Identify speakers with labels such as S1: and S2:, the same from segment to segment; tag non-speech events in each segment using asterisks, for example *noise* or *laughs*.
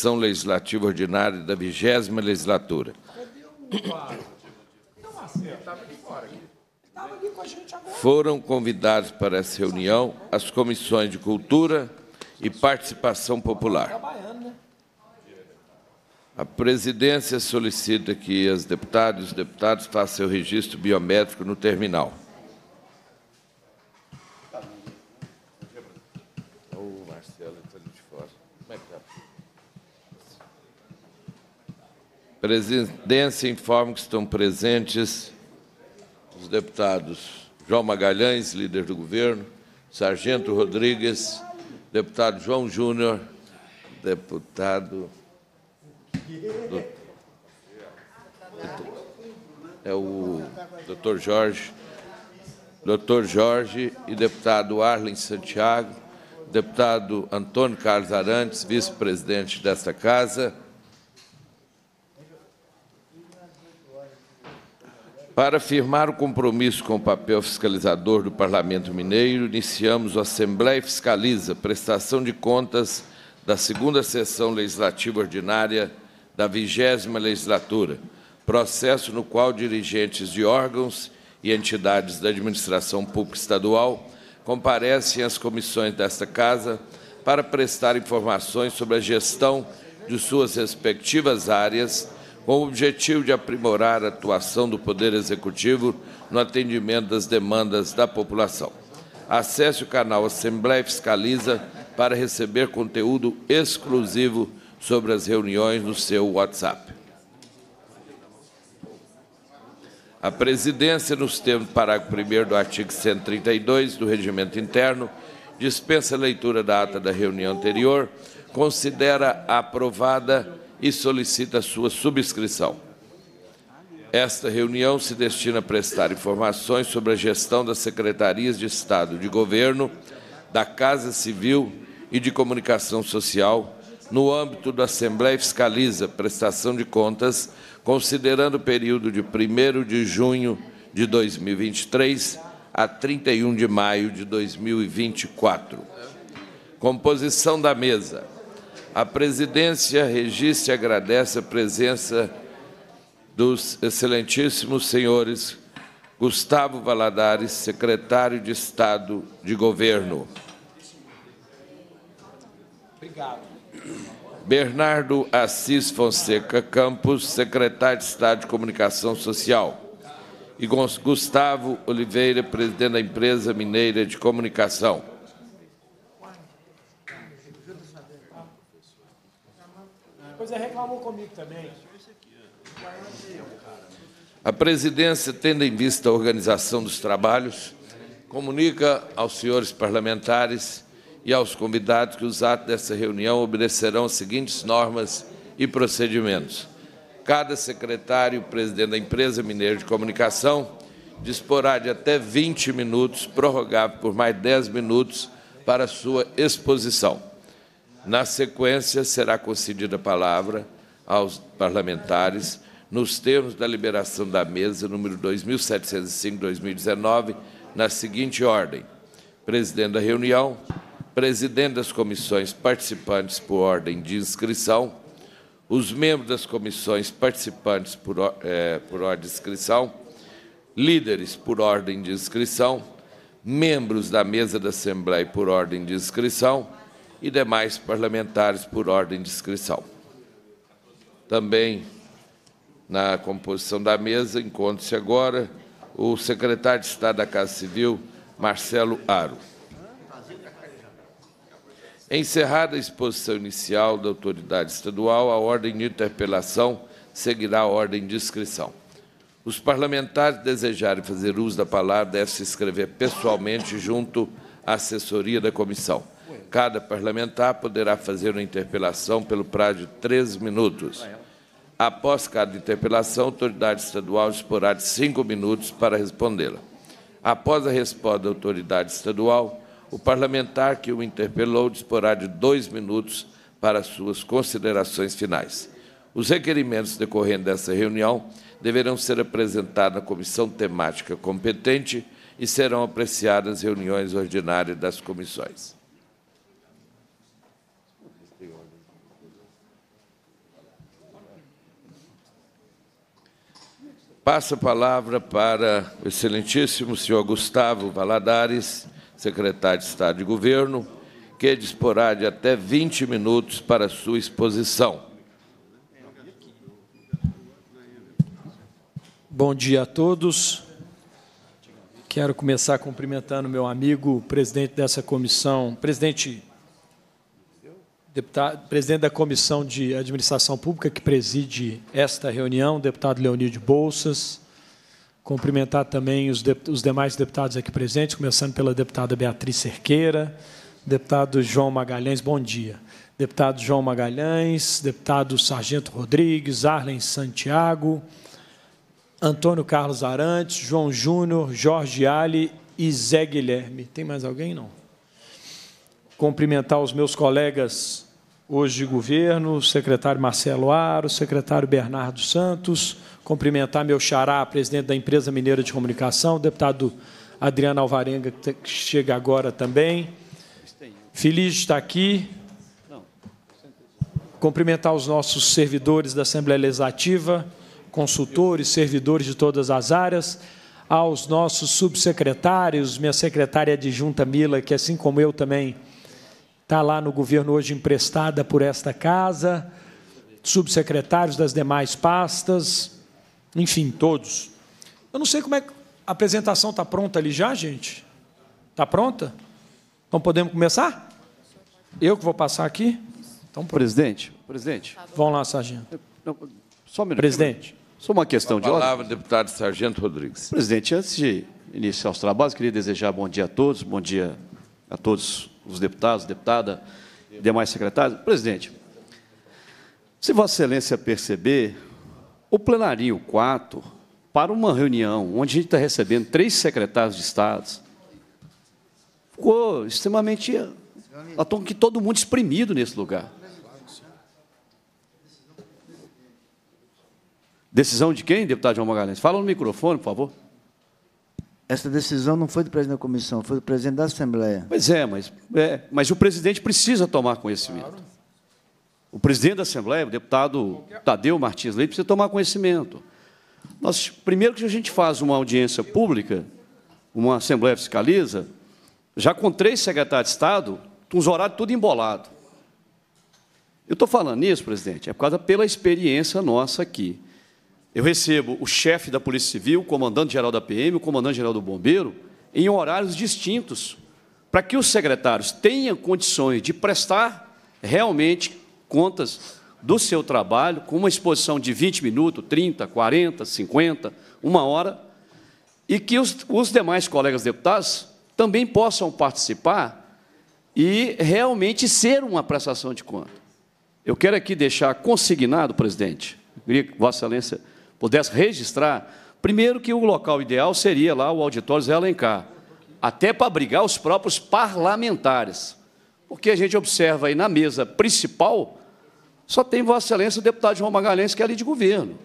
S1: sessão legislativa ordinária da 20 legislatura. Foram convidados para essa reunião as comissões de Cultura e Participação Popular. A presidência solicita que as deputadas e os deputados façam o registro biométrico no terminal. Presidência, informa que estão presentes os deputados João Magalhães, líder do governo, Sargento Rodrigues, deputado João Júnior, deputado... Do... É o doutor Jorge, doutor Jorge e deputado Arlen Santiago, deputado Antônio Carlos Arantes, vice-presidente desta Casa, Para firmar o compromisso com o papel fiscalizador do Parlamento Mineiro, iniciamos o Assembleia Fiscaliza, prestação de contas da segunda sessão legislativa ordinária da vigésima legislatura, processo no qual dirigentes de órgãos e entidades da administração pública estadual comparecem às comissões desta Casa para prestar informações sobre a gestão de suas respectivas áreas com o objetivo de aprimorar a atuação do Poder Executivo no atendimento das demandas da população. Acesse o canal Assembleia Fiscaliza para receber conteúdo exclusivo sobre as reuniões no seu WhatsApp. A presidência, nos termos do parágrafo 1 do artigo 132 do Regimento Interno, dispensa a leitura da ata da reunião anterior, considera aprovada e solicita sua subscrição. Esta reunião se destina a prestar informações sobre a gestão das secretarias de Estado de Governo, da Casa Civil e de Comunicação Social, no âmbito da Assembleia Fiscaliza Prestação de Contas, considerando o período de 1 de junho de 2023 a 31 de maio de 2024. Composição da mesa. A presidência registra e agradece a presença dos excelentíssimos senhores Gustavo Valadares, secretário de Estado de Governo. Obrigado. Bernardo Assis Fonseca Campos, secretário de Estado de Comunicação Social. E Gustavo Oliveira, presidente da Empresa Mineira de Comunicação. José reclamou comigo também. A presidência, tendo em vista a organização dos trabalhos, comunica aos senhores parlamentares e aos convidados que os atos dessa reunião obedecerão as seguintes normas e procedimentos. Cada secretário, presidente da empresa mineira de comunicação, disporá de até 20 minutos, prorrogável por mais 10 minutos, para sua exposição. Na sequência, será concedida a palavra aos parlamentares nos termos da liberação da mesa número 2705/2019, na seguinte ordem: presidente da reunião, presidente das comissões participantes por ordem de inscrição, os membros das comissões participantes por, é, por ordem de inscrição, líderes por ordem de inscrição, membros da mesa da Assembleia por ordem de inscrição e demais parlamentares por ordem de inscrição. Também na composição da mesa encontra-se agora o secretário de Estado da Casa Civil, Marcelo Aro. Encerrada a exposição inicial da autoridade estadual, a ordem de interpelação seguirá a ordem de inscrição. Os parlamentares desejarem fazer uso da palavra devem se inscrever pessoalmente junto à assessoria da comissão. Cada parlamentar poderá fazer uma interpelação pelo prazo de três minutos. Após cada interpelação, a autoridade estadual disporá de cinco minutos para respondê-la. Após a resposta da autoridade estadual, o parlamentar que o interpelou disporá de dois minutos para suas considerações finais. Os requerimentos decorrentes dessa reunião deverão ser apresentados na comissão temática competente e serão apreciadas reuniões ordinárias das comissões. Passa a palavra para o excelentíssimo senhor Gustavo Valadares, secretário de Estado de Governo, que disporá de até 20 minutos para sua exposição. Bom dia a
S2: todos. Quero começar cumprimentando meu amigo, presidente dessa comissão, presidente Deputado, presidente da Comissão de Administração Pública, que preside esta reunião, deputado de Bolsas. Cumprimentar também os, de, os demais deputados aqui presentes, começando pela deputada Beatriz Cerqueira, deputado João Magalhães, bom dia. Deputado João Magalhães, deputado Sargento Rodrigues, Arlen Santiago, Antônio Carlos Arantes, João Júnior, Jorge Ali e Zé Guilherme. Tem mais alguém? Não cumprimentar os meus colegas hoje de governo, o secretário Marcelo Aro, o secretário Bernardo Santos, cumprimentar meu xará, presidente da empresa mineira de comunicação, o deputado Adriano Alvarenga, que chega agora também. Feliz de estar aqui. Cumprimentar os nossos servidores da Assembleia Legislativa, consultores, servidores de todas as áreas, aos nossos subsecretários, minha secretária adjunta Mila, que assim como eu também está lá no governo hoje emprestada por esta casa, subsecretários das demais pastas, enfim, todos. Eu não sei como é que a apresentação está pronta ali já, gente? Está pronta? Então podemos começar? Eu que vou passar aqui? Então, presidente, presidente. Vamos lá, sargento. Não, só um minuto. Presidente.
S3: Só uma questão a de ordem. palavra, deputado Sargento Rodrigues. Presidente, antes de iniciar os trabalhos, queria desejar bom dia a todos, bom dia a todos os deputados, deputada, demais secretários. Presidente, se Vossa Excelência perceber, o plenário 4, para uma reunião onde a gente está recebendo três secretários de Estado, ficou extremamente. tom que todo mundo exprimido nesse lugar. Decisão de quem, deputado João Magalhães? Fala no microfone,
S4: por favor. Essa decisão não foi do presidente da comissão, foi do presidente da Assembleia. Pois
S3: é, mas, é, mas o presidente precisa tomar conhecimento. Claro. O presidente da Assembleia, o deputado Tadeu Martins Leite, precisa tomar conhecimento. Nós, primeiro que a gente faz uma audiência pública, uma Assembleia Fiscaliza, já com três secretários de Estado, com os horários tudo embolado. Eu estou falando isso, presidente, é por causa pela experiência nossa aqui. Eu recebo o chefe da Polícia Civil, o comandante-geral da PM, o comandante-geral do Bombeiro, em horários distintos, para que os secretários tenham condições de prestar realmente contas do seu trabalho, com uma exposição de 20 minutos, 30, 40, 50, uma hora, e que os, os demais colegas deputados também possam participar e realmente ser uma prestação de conta. Eu quero aqui deixar consignado, presidente, queria que Vossa Excelência pudesse registrar, primeiro que o local ideal seria lá o auditório Zé Alencar, até para abrigar os próprios parlamentares. Porque a gente observa aí na mesa principal, só tem Vossa Excelência o deputado João Magalhães, que é ali de governo.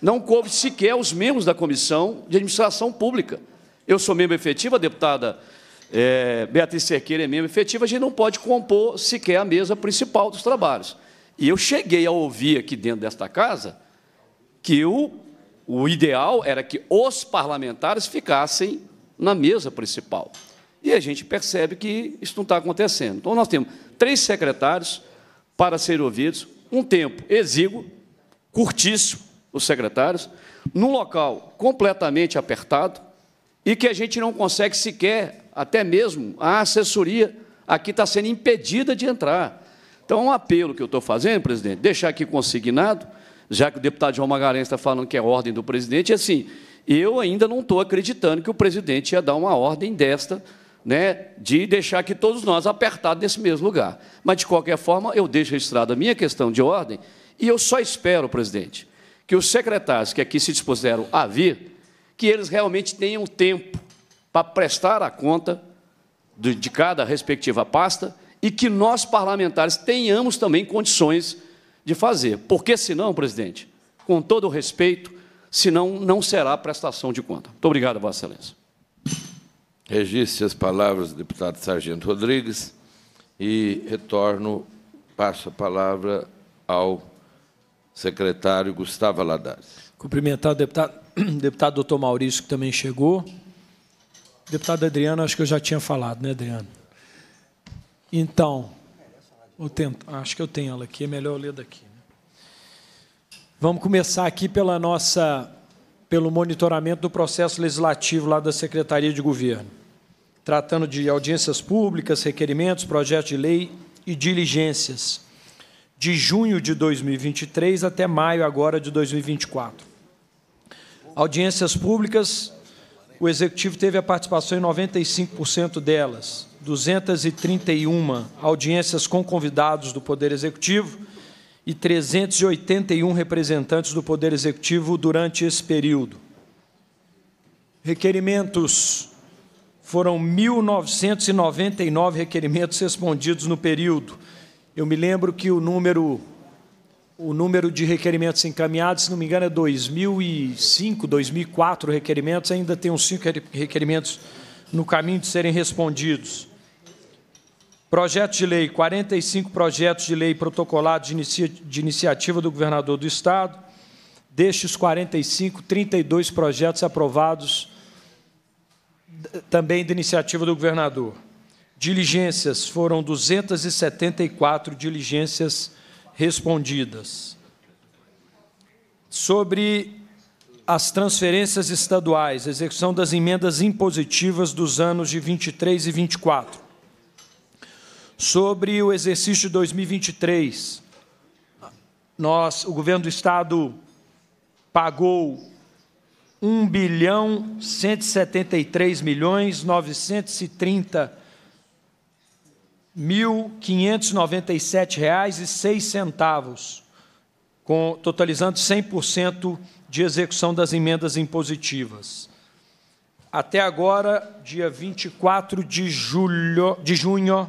S3: Não coube sequer os membros da Comissão de Administração Pública. Eu sou membro efetivo, a deputada é, Beatriz Cerqueira é membro efetivo, a gente não pode compor sequer a mesa principal dos trabalhos. E eu cheguei a ouvir aqui dentro desta casa que o, o ideal era que os parlamentares ficassem na mesa principal. E a gente percebe que isso não está acontecendo. Então, nós temos três secretários para serem ouvidos, um tempo exíguo, curtíssimo, os secretários, num local completamente apertado e que a gente não consegue sequer, até mesmo a assessoria aqui está sendo impedida de entrar. Então, é um apelo que eu estou fazendo, presidente, deixar aqui consignado já que o deputado João Magalhães está falando que é ordem do presidente, é assim, eu ainda não estou acreditando que o presidente ia dar uma ordem desta, né, de deixar que todos nós apertados nesse mesmo lugar. Mas, de qualquer forma, eu deixo registrada a minha questão de ordem e eu só espero, presidente, que os secretários que aqui se dispuseram a vir, que eles realmente tenham tempo para prestar a conta de, de cada respectiva pasta e que nós, parlamentares, tenhamos também condições de fazer. Porque senão, presidente, com todo o respeito, senão não será prestação de conta. Muito obrigado, Vossa
S1: Excelência. Registre as palavras do deputado Sargento Rodrigues e retorno, passo a palavra ao secretário Gustavo Aladares.
S2: Cumprimentar o deputado, *clears throat* deputado doutor Maurício, que também chegou. Deputado Adriano, acho que eu já tinha falado, né, Adriano? Então, ah, acho que eu tenho ela aqui, é melhor eu ler daqui. Né? Vamos começar aqui pela nossa, pelo monitoramento do processo legislativo lá da Secretaria de Governo, tratando de audiências públicas, requerimentos, projetos de lei e diligências, de junho de 2023 até maio agora de 2024. Audiências públicas, o Executivo teve a participação em 95% delas. 231 audiências com convidados do Poder Executivo e 381 representantes do Poder Executivo durante esse período. Requerimentos foram 1.999 requerimentos respondidos no período. Eu me lembro que o número o número de requerimentos encaminhados, se não me engano, é 2005, 2004 requerimentos, ainda tem uns cinco requerimentos no caminho de serem respondidos. Projeto de lei, 45 projetos de lei protocolados de, inicia, de iniciativa do governador do Estado. Destes 45, 32 projetos aprovados também de iniciativa do governador. Diligências, foram 274 diligências respondidas. Sobre as transferências estaduais, execução das emendas impositivas dos anos de 23 e 24 sobre o exercício 2023. Nós, o governo do estado pagou 1 bilhão 173 milhões 930 mil 597 reais e seis centavos, com, totalizando 100% de execução das emendas impositivas. Até agora, dia 24 de, julho, de junho,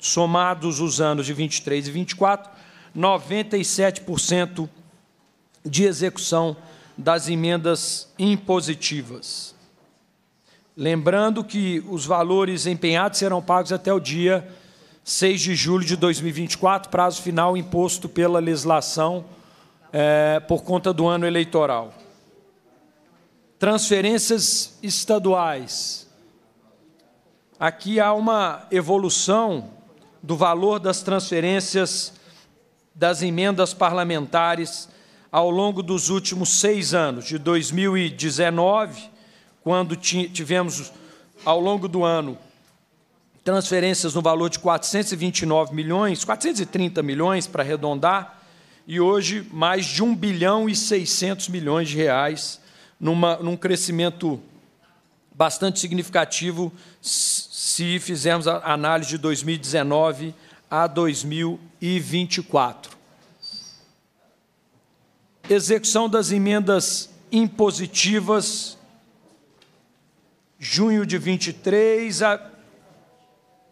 S2: somados os anos de 23 e 24, 97% de execução das emendas impositivas. Lembrando que os valores empenhados serão pagos até o dia 6 de julho de 2024, prazo final imposto pela legislação é, por conta do ano eleitoral. Transferências estaduais. Aqui há uma evolução do valor das transferências das emendas parlamentares ao longo dos últimos seis anos, de 2019, quando tivemos, ao longo do ano, transferências no valor de 429 milhões, 430 milhões para arredondar, e hoje mais de 1 bilhão e 600 milhões de reais, numa, num crescimento bastante significativo se fizermos a análise de 2019 a 2024. Execução das emendas impositivas, junho de 23 a,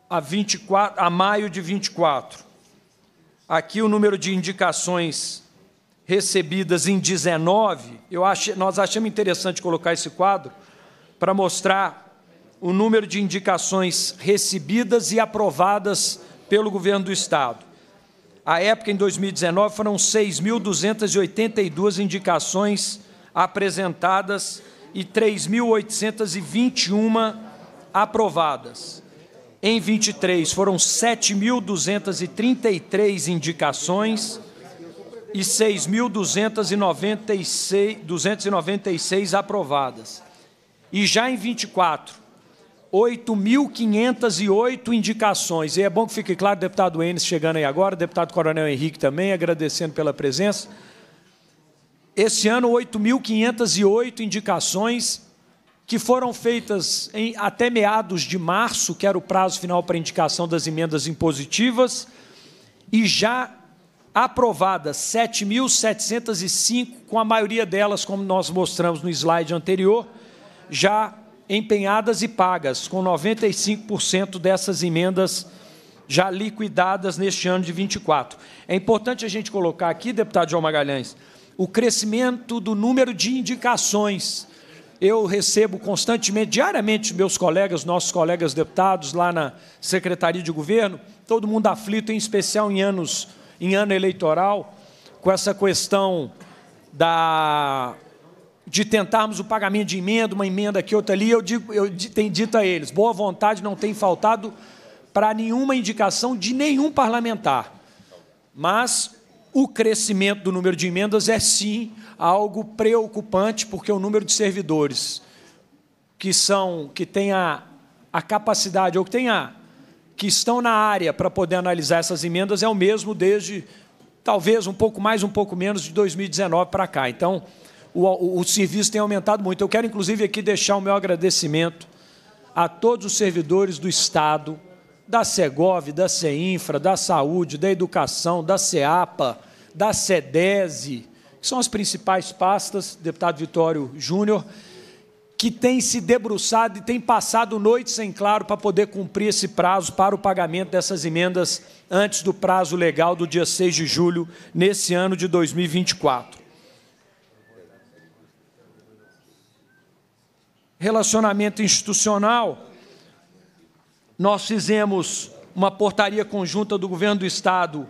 S2: a, 24, a maio de 24. Aqui o número de indicações recebidas em 19, eu acho nós achamos interessante colocar esse quadro para mostrar o número de indicações recebidas e aprovadas pelo governo do Estado. A época, em 2019, foram 6.282 indicações apresentadas e 3.821 aprovadas. Em 23 foram 7.233 indicações e 6.296 aprovadas. E já em 24 8.508 indicações. E é bom que fique claro, deputado Enes chegando aí agora, deputado Coronel Henrique também, agradecendo pela presença. Esse ano, 8.508 indicações que foram feitas em, até meados de março, que era o prazo final para indicação das emendas impositivas, e já aprovadas 7.705, com a maioria delas, como nós mostramos no slide anterior, já empenhadas e pagas, com 95% dessas emendas já liquidadas neste ano de 24. É importante a gente colocar aqui, deputado João Magalhães, o crescimento do número de indicações. Eu recebo constantemente, diariamente, meus colegas, nossos colegas deputados lá na Secretaria de Governo, todo mundo aflito, em especial em anos em ano eleitoral, com essa questão da de tentarmos o pagamento de emenda, uma emenda aqui, outra ali, eu, digo, eu tenho dito a eles, boa vontade não tem faltado para nenhuma indicação de nenhum parlamentar. Mas o crescimento do número de emendas é sim algo preocupante, porque o número de servidores que são que têm a, a capacidade ou que têm a que estão na área para poder analisar essas emendas é o mesmo desde talvez um pouco mais, um pouco menos de 2019 para cá. Então, o, o, o serviço tem aumentado muito. Eu quero, inclusive, aqui deixar o meu agradecimento a todos os servidores do Estado, da Segov, da CEINFRA, da Saúde, da Educação, da CEAPA, da CEDESE, que são as principais pastas, deputado Vitório Júnior, que tem se debruçado e tem passado noite sem claro para poder cumprir esse prazo para o pagamento dessas emendas antes do prazo legal do dia 6 de julho, nesse ano de 2024. relacionamento institucional, nós fizemos uma portaria conjunta do governo do Estado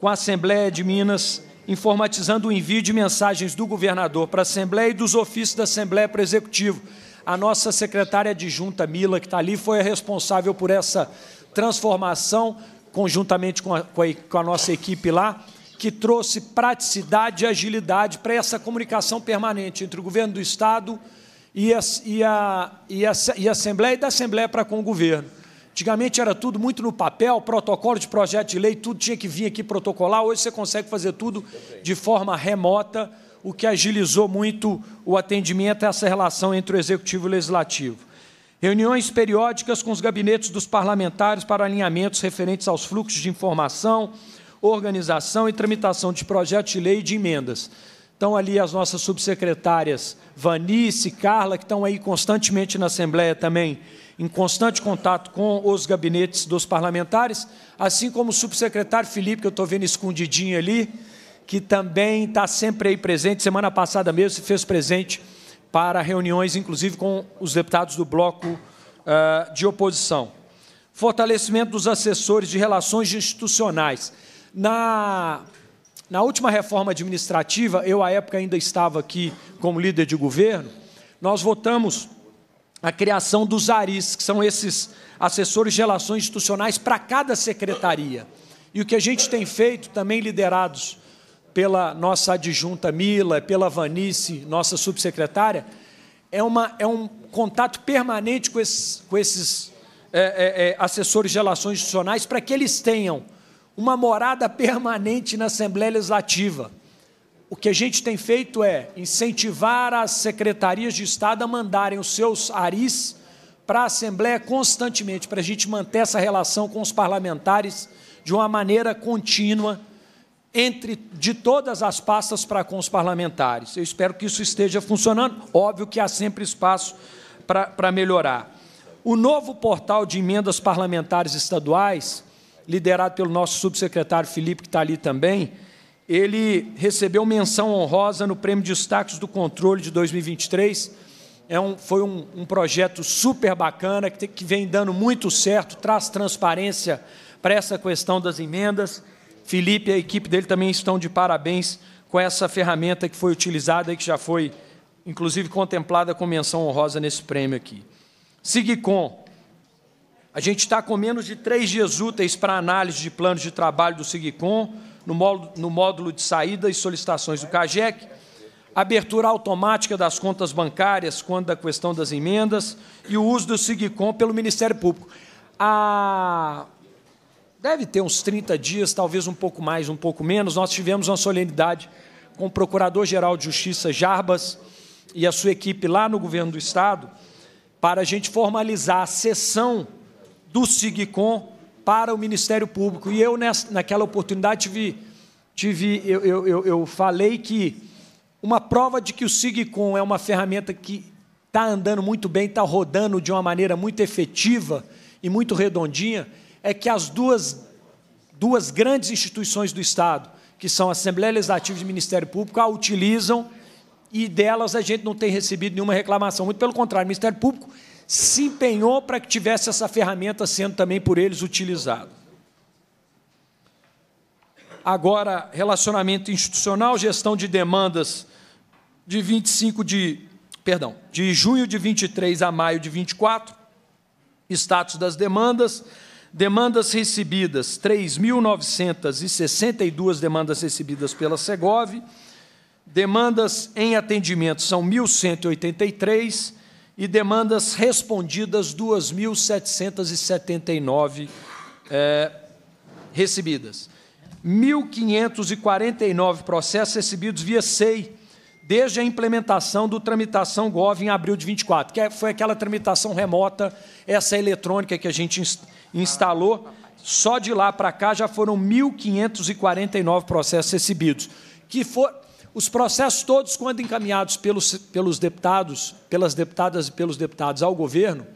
S2: com a Assembleia de Minas, informatizando o envio de mensagens do governador para a Assembleia e dos ofícios da Assembleia para o Executivo. A nossa secretária adjunta, Mila, que está ali, foi a responsável por essa transformação, conjuntamente com a, com a, com a nossa equipe lá, que trouxe praticidade e agilidade para essa comunicação permanente entre o governo do Estado e e a, e a, e a, e a Assembleia e da Assembleia para com o governo. Antigamente era tudo muito no papel, protocolo de projeto de lei, tudo tinha que vir aqui protocolar. Hoje você consegue fazer tudo de forma remota, o que agilizou muito o atendimento a é essa relação entre o Executivo e o Legislativo. Reuniões periódicas com os gabinetes dos parlamentares para alinhamentos referentes aos fluxos de informação, organização e tramitação de projetos de lei e de emendas estão ali as nossas subsecretárias Vanice, e Carla, que estão aí constantemente na Assembleia também, em constante contato com os gabinetes dos parlamentares, assim como o subsecretário Felipe, que eu estou vendo escondidinho ali, que também está sempre aí presente, semana passada mesmo se fez presente para reuniões, inclusive com os deputados do bloco uh, de oposição. Fortalecimento dos assessores de relações institucionais. Na na última reforma administrativa, eu à época ainda estava aqui como líder de governo, nós votamos a criação dos ARIs, que são esses assessores de relações institucionais para cada secretaria. E o que a gente tem feito, também liderados pela nossa adjunta Mila, pela Vanice, nossa subsecretária, é, uma, é um contato permanente com esses, com esses é, é, é assessores de relações institucionais para que eles tenham uma morada permanente na Assembleia Legislativa. O que a gente tem feito é incentivar as secretarias de Estado a mandarem os seus aris para a Assembleia constantemente, para a gente manter essa relação com os parlamentares de uma maneira contínua, entre de todas as pastas para com os parlamentares. Eu espero que isso esteja funcionando. Óbvio que há sempre espaço para, para melhorar. O novo portal de emendas parlamentares estaduais liderado pelo nosso subsecretário Felipe, que está ali também, ele recebeu menção honrosa no Prêmio Destaques do Controle de 2023. É um, foi um, um projeto super bacana, que, tem, que vem dando muito certo, traz transparência para essa questão das emendas. Felipe e a equipe dele também estão de parabéns com essa ferramenta que foi utilizada e que já foi, inclusive, contemplada com menção honrosa nesse prêmio aqui. Sigicom, a gente está com menos de três dias úteis para análise de planos de trabalho do SIGCOM, no módulo, no módulo de saída e solicitações do CAGEC, abertura automática das contas bancárias quando da questão das emendas e o uso do SIGCOM pelo Ministério Público. A... Deve ter uns 30 dias, talvez um pouco mais, um pouco menos, nós tivemos uma solenidade com o Procurador-Geral de Justiça Jarbas e a sua equipe lá no Governo do Estado para a gente formalizar a sessão do SIGCOM para o Ministério Público. E eu, nessa, naquela oportunidade, tive, tive eu, eu, eu, eu falei que uma prova de que o SIGCOM é uma ferramenta que está andando muito bem, está rodando de uma maneira muito efetiva e muito redondinha, é que as duas, duas grandes instituições do Estado, que são a Assembleia Legislativa e o Ministério Público, a utilizam e delas a gente não tem recebido nenhuma reclamação. Muito pelo contrário, o Ministério Público se empenhou para que tivesse essa ferramenta sendo também por eles utilizada. Agora, relacionamento institucional, gestão de demandas de 25 de, perdão, de junho de 23 a maio de 24, status das demandas, demandas recebidas, 3.962 demandas recebidas pela Segov, demandas em atendimento são 1.183, e demandas respondidas 2.779 é, eh, recebidas. 1.549 processos recebidos via SEI, desde a implementação do tramitação GOV em abril de 24, que é, foi aquela tramitação remota, essa eletrônica que a gente instalou. Só de lá para cá já foram 1.549 processos recebidos, que for, os processos todos, quando encaminhados pelos, pelos deputados, pelas deputadas e pelos deputados ao governo,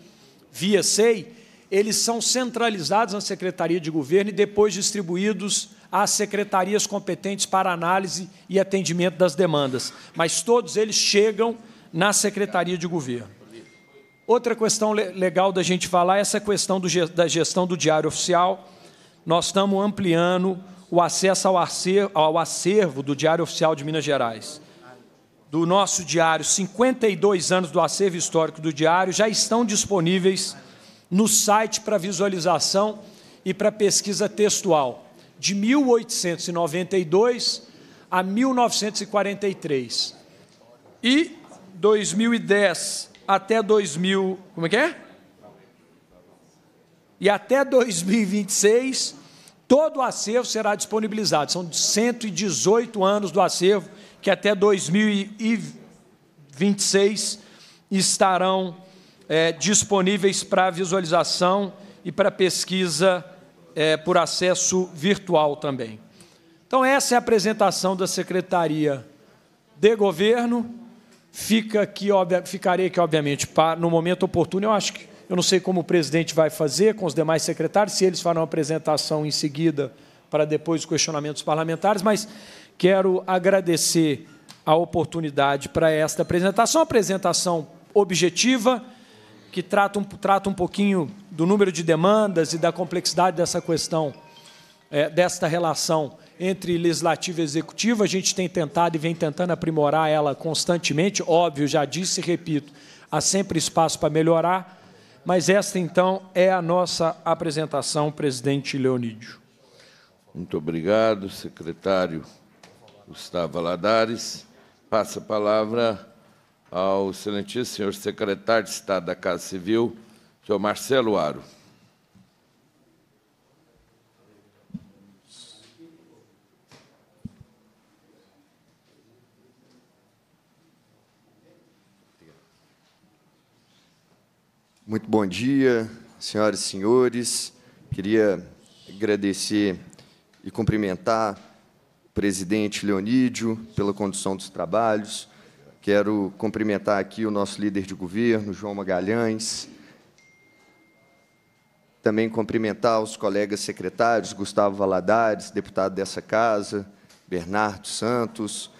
S2: via SEI, eles são centralizados na Secretaria de Governo e depois distribuídos às secretarias competentes para análise e atendimento das demandas. Mas todos eles chegam na Secretaria de Governo. Outra questão legal da gente falar é essa questão do, da gestão do Diário Oficial. Nós estamos ampliando o acesso ao acervo, ao acervo do Diário Oficial de Minas Gerais. Do nosso diário, 52 anos do acervo histórico do diário já estão disponíveis no site para visualização e para pesquisa textual, de 1892 a 1943. E 2010 até 2000, como é que é? E até 2026 Todo o acervo será disponibilizado. São 118 anos do acervo, que até 2026 estarão é, disponíveis para visualização e para pesquisa é, por acesso virtual também. Então, essa é a apresentação da Secretaria de Governo. Fica aqui, ficarei aqui, obviamente, para, no momento oportuno. Eu acho que eu não sei como o presidente vai fazer com os demais secretários, se eles farão a apresentação em seguida para depois os questionamentos parlamentares, mas quero agradecer a oportunidade para esta apresentação, uma apresentação objetiva, que trata um, trata um pouquinho do número de demandas e da complexidade dessa questão, é, desta relação entre legislativo e executivo. A gente tem tentado e vem tentando aprimorar ela constantemente, óbvio, já disse e repito, há sempre espaço para melhorar, mas esta, então, é a nossa apresentação, presidente Leonídio.
S1: Muito obrigado, secretário Gustavo Aladares. Passa a palavra ao excelentíssimo senhor secretário de Estado da Casa Civil, senhor Marcelo Aro.
S5: Muito bom dia, senhoras e senhores. Queria agradecer e cumprimentar o presidente Leonídio pela condução dos trabalhos. Quero cumprimentar aqui o nosso líder de governo, João Magalhães. Também cumprimentar os colegas secretários, Gustavo Valadares, deputado dessa casa, Bernardo Santos.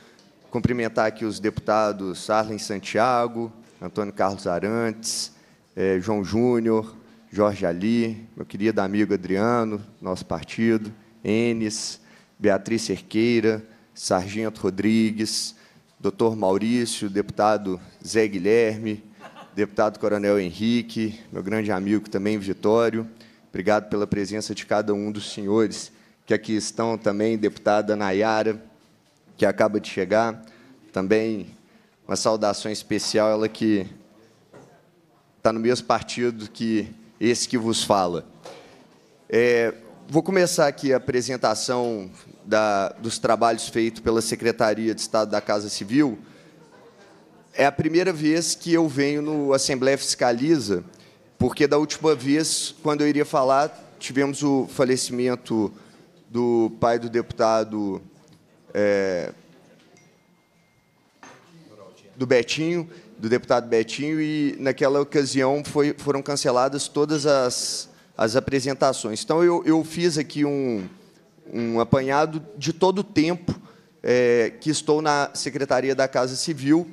S5: Cumprimentar aqui os deputados Arlen Santiago, Antônio Carlos Arantes, é, João Júnior, Jorge Ali, meu querido amigo Adriano, nosso partido, Enes, Beatriz Cerqueira, Sargento Rodrigues, doutor Maurício, deputado Zé Guilherme, deputado Coronel Henrique, meu grande amigo também, Vitório. Obrigado pela presença de cada um dos senhores que aqui estão também, deputada Nayara, que acaba de chegar, também uma saudação especial, ela que está no mesmo partido que esse que vos fala. É, vou começar aqui a apresentação da, dos trabalhos feitos pela Secretaria de Estado da Casa Civil. É a primeira vez que eu venho no Assembleia Fiscaliza, porque da última vez, quando eu iria falar, tivemos o falecimento do pai do deputado é, do Betinho, do deputado Betinho e naquela ocasião foi, foram canceladas todas as, as apresentações. Então eu, eu fiz aqui um, um apanhado de todo o tempo é, que estou na Secretaria da Casa Civil,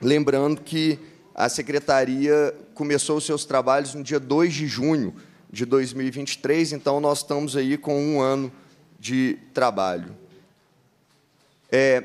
S5: lembrando que a Secretaria começou os seus trabalhos no dia 2 de junho de 2023, então nós estamos aí com um ano de trabalho. É,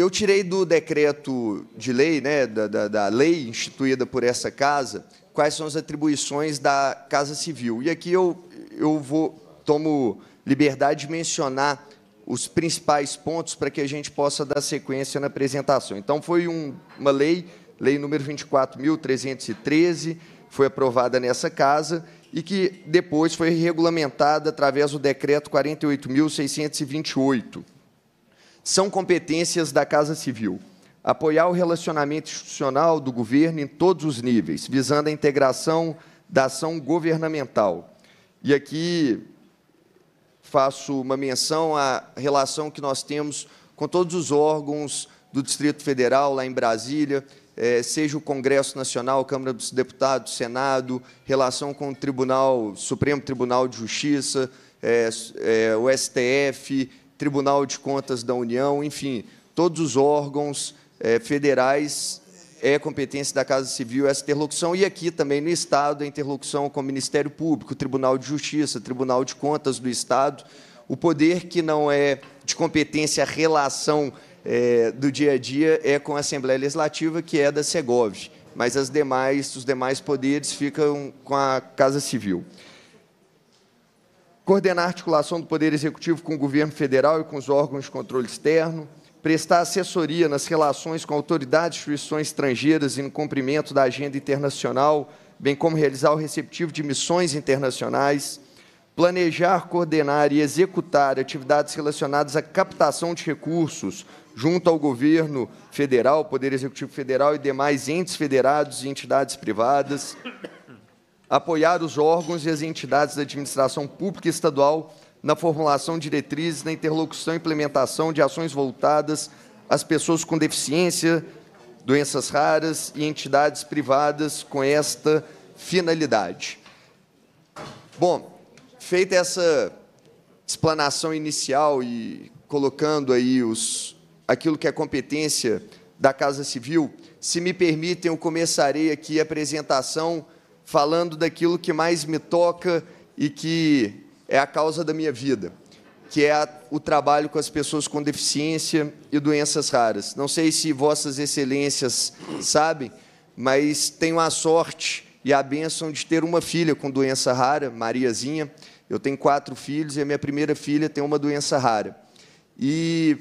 S5: eu tirei do decreto de lei, né, da, da, da, lei instituída por essa casa, quais são as atribuições da Casa Civil. E aqui eu, eu vou tomo liberdade de mencionar os principais pontos para que a gente possa dar sequência na apresentação. Então, foi um, uma lei, lei número 24.313, foi aprovada nessa casa e que depois foi regulamentada através do decreto 48.628 são competências da Casa Civil. Apoiar o relacionamento institucional do governo em todos os níveis, visando a integração da ação governamental. E aqui faço uma menção à relação que nós temos com todos os órgãos do Distrito Federal, lá em Brasília, eh, seja o Congresso Nacional, Câmara dos Deputados, Senado, relação com o Tribunal, Supremo Tribunal de Justiça, eh, eh, o STF, Tribunal de Contas da União, enfim, todos os órgãos é, federais é competência da Casa Civil essa interlocução, e aqui também no Estado, a interlocução com o Ministério Público, Tribunal de Justiça, Tribunal de Contas do Estado, o poder que não é de competência, a relação é, do dia a dia é com a Assembleia Legislativa, que é da Segov, mas as demais, os demais poderes ficam com a Casa Civil coordenar a articulação do Poder Executivo com o governo federal e com os órgãos de controle externo, prestar assessoria nas relações com autoridades e instituições estrangeiras e no cumprimento da agenda internacional, bem como realizar o receptivo de missões internacionais, planejar, coordenar e executar atividades relacionadas à captação de recursos junto ao governo federal, Poder Executivo Federal e demais entes federados e entidades privadas, apoiar os órgãos e as entidades da administração pública estadual na formulação de diretrizes, na interlocução e implementação de ações voltadas às pessoas com deficiência, doenças raras e entidades privadas com esta finalidade. Bom, feita essa explanação inicial e colocando aí os, aquilo que é competência da Casa Civil, se me permitem, eu começarei aqui a apresentação falando daquilo que mais me toca e que é a causa da minha vida, que é a, o trabalho com as pessoas com deficiência e doenças raras. Não sei se vossas excelências sabem, mas tenho a sorte e a bênção de ter uma filha com doença rara, Mariazinha. Eu tenho quatro filhos e a minha primeira filha tem uma doença rara. E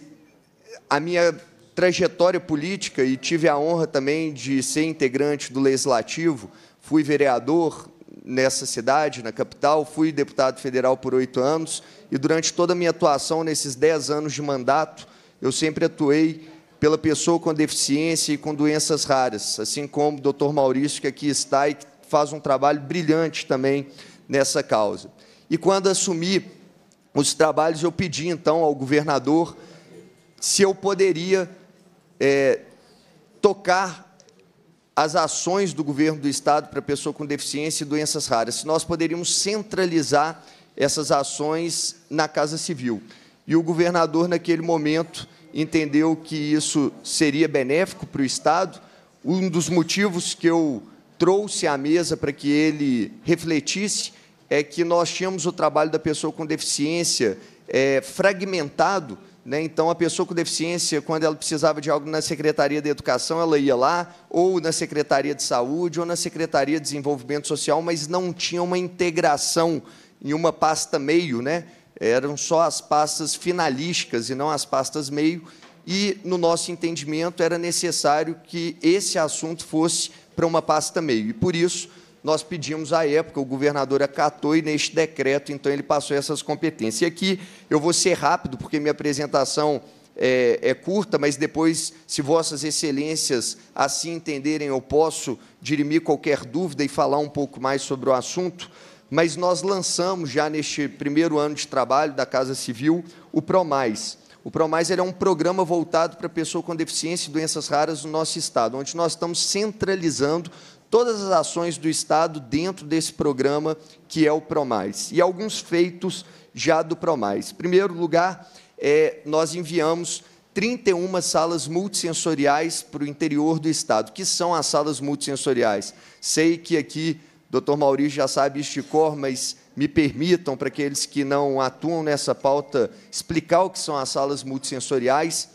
S5: a minha trajetória política, e tive a honra também de ser integrante do Legislativo, fui vereador nessa cidade, na capital, fui deputado federal por oito anos e durante toda a minha atuação, nesses dez anos de mandato, eu sempre atuei pela pessoa com deficiência e com doenças raras, assim como o doutor Maurício, que aqui está e que faz um trabalho brilhante também nessa causa. E quando assumi os trabalhos, eu pedi então ao governador se eu poderia é, tocar as ações do governo do estado para pessoa com deficiência e doenças raras, se nós poderíamos centralizar essas ações na Casa Civil. E o governador, naquele momento, entendeu que isso seria benéfico para o Estado. Um dos motivos que eu trouxe à mesa para que ele refletisse é que nós tínhamos o trabalho da pessoa com deficiência é, fragmentado né? Então, a pessoa com deficiência, quando ela precisava de algo na Secretaria de Educação, ela ia lá, ou na Secretaria de Saúde, ou na Secretaria de Desenvolvimento Social, mas não tinha uma integração em uma pasta meio, né? eram só as pastas finalísticas e não as pastas meio, e no nosso entendimento era necessário que esse assunto fosse para uma pasta meio. E por isso nós pedimos à época, o governador acatou e neste decreto, então, ele passou essas competências. E aqui eu vou ser rápido, porque minha apresentação é, é, curta, mas depois, se Vossas Excelências assim entenderem, eu posso dirimir qualquer dúvida e falar um pouco mais sobre o assunto. Mas nós lançamos já neste primeiro ano de trabalho da Casa Civil o PROMAIS. O PROMAIS é um programa voltado para pessoa com deficiência e doenças raras no nosso estado, onde nós estamos centralizando todas as ações do Estado dentro desse programa que é o PROMAIS. E alguns feitos já do PROMAIS. Em primeiro lugar, é, nós enviamos 31 salas multissensoriais para o interior do Estado. O que são as salas multissensoriais? Sei que aqui, doutor Maurício já sabe este cor, mas me permitam, para aqueles que não atuam nessa pauta, explicar o que são as salas multissensoriais.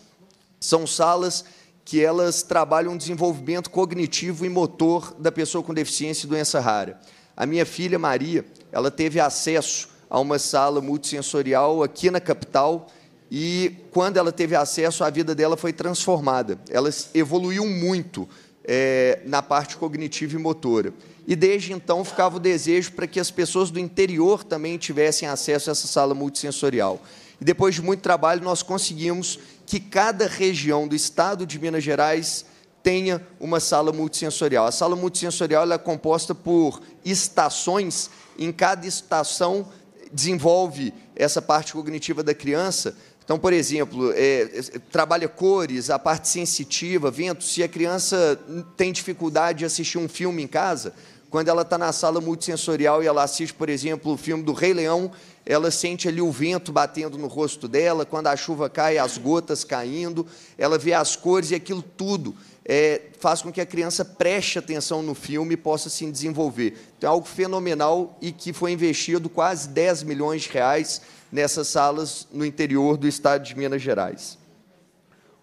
S5: São salas que elas trabalham o desenvolvimento cognitivo e motor da pessoa com deficiência e doença rara. A minha filha Maria, ela teve acesso a uma sala multissensorial aqui na capital e quando ela teve acesso, a vida dela foi transformada. Ela evoluiu muito é, na parte cognitiva e motora. E desde então ficava o desejo para que as pessoas do interior também tivessem acesso a essa sala multissensorial. E depois de muito trabalho, nós conseguimos que cada região do estado de Minas Gerais tenha uma sala multissensorial. A sala multissensorial é composta por estações, em cada estação desenvolve essa parte cognitiva da criança. Então, por exemplo, é, é, trabalha cores, a parte sensitiva, vento. Se a criança tem dificuldade de assistir um filme em casa, quando ela está na sala multissensorial e ela assiste, por exemplo, o filme do Rei Leão, ela sente ali o vento batendo no rosto dela, quando a chuva cai, as gotas caindo, ela vê as cores e aquilo tudo é, faz com que a criança preste atenção no filme e possa se desenvolver. Então é algo fenomenal e que foi investido quase 10 milhões de reais nessas salas no interior do estado de Minas Gerais.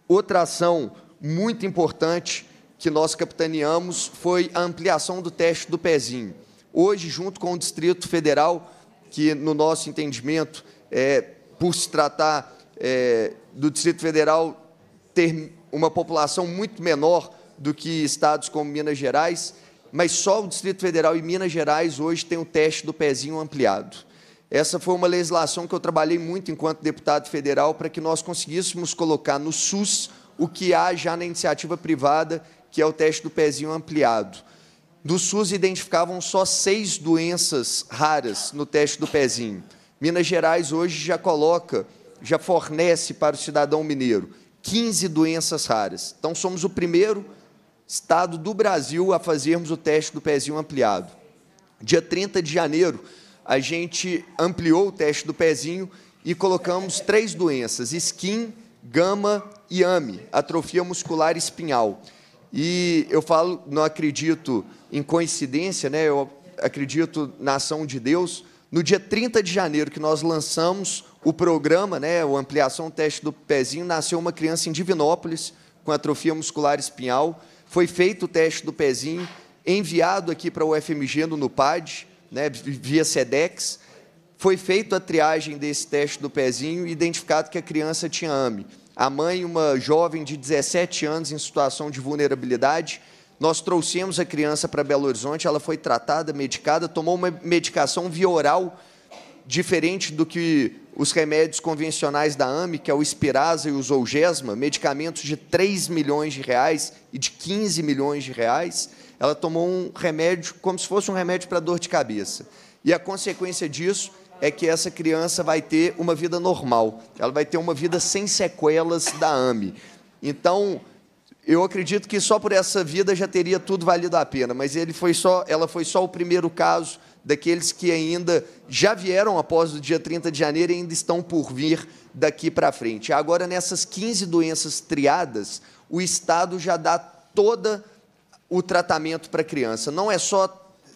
S5: Outra ação muito importante que nós capitaneamos foi a ampliação do teste do pezinho. Hoje, junto com o Distrito Federal, que, no nosso entendimento, é, por se tratar é, do Distrito Federal ter uma população muito menor do que estados como Minas Gerais, mas só o Distrito Federal e Minas Gerais hoje tem o teste do pezinho ampliado. Essa foi uma legislação que eu trabalhei muito enquanto deputado federal para que nós conseguíssemos colocar no SUS o que há já na iniciativa privada, que é o teste do pezinho ampliado do SUS identificavam só seis doenças raras no teste do pezinho. Minas Gerais hoje já coloca, já fornece para o cidadão mineiro 15 doenças raras. Então somos o primeiro estado do Brasil a fazermos o teste do pezinho ampliado. Dia 30 de janeiro, a gente ampliou o teste do pezinho e colocamos três doenças: skin, gama e AME, atrofia muscular espinhal. E eu falo, não acredito em coincidência, né? Eu acredito na ação de Deus. No dia 30 de janeiro que nós lançamos o programa, né, o ampliação teste do pezinho, nasceu uma criança em Divinópolis com atrofia muscular espinhal. Foi feito o teste do pezinho, enviado aqui para o UFMG no NUPAD, né, via SEDEX. Foi feita a triagem desse teste do pezinho e identificado que a criança tinha AME a mãe, uma jovem de 17 anos em situação de vulnerabilidade. Nós trouxemos a criança para Belo Horizonte, ela foi tratada, medicada, tomou uma medicação via oral, diferente do que os remédios convencionais da AMI, que é o Espirasa e o Zolgesma, medicamentos de 3 milhões de reais e de 15 milhões de reais. Ela tomou um remédio como se fosse um remédio para dor de cabeça. E a consequência disso é que essa criança vai ter uma vida normal, ela vai ter uma vida sem sequelas da AME. Então, eu acredito que só por essa vida já teria tudo valido a pena, mas ele foi só, ela foi só o primeiro caso daqueles que ainda já vieram após o dia 30 de janeiro e ainda estão por vir daqui para frente. Agora, nessas 15 doenças triadas, o Estado já dá toda o tratamento para a criança. Não é só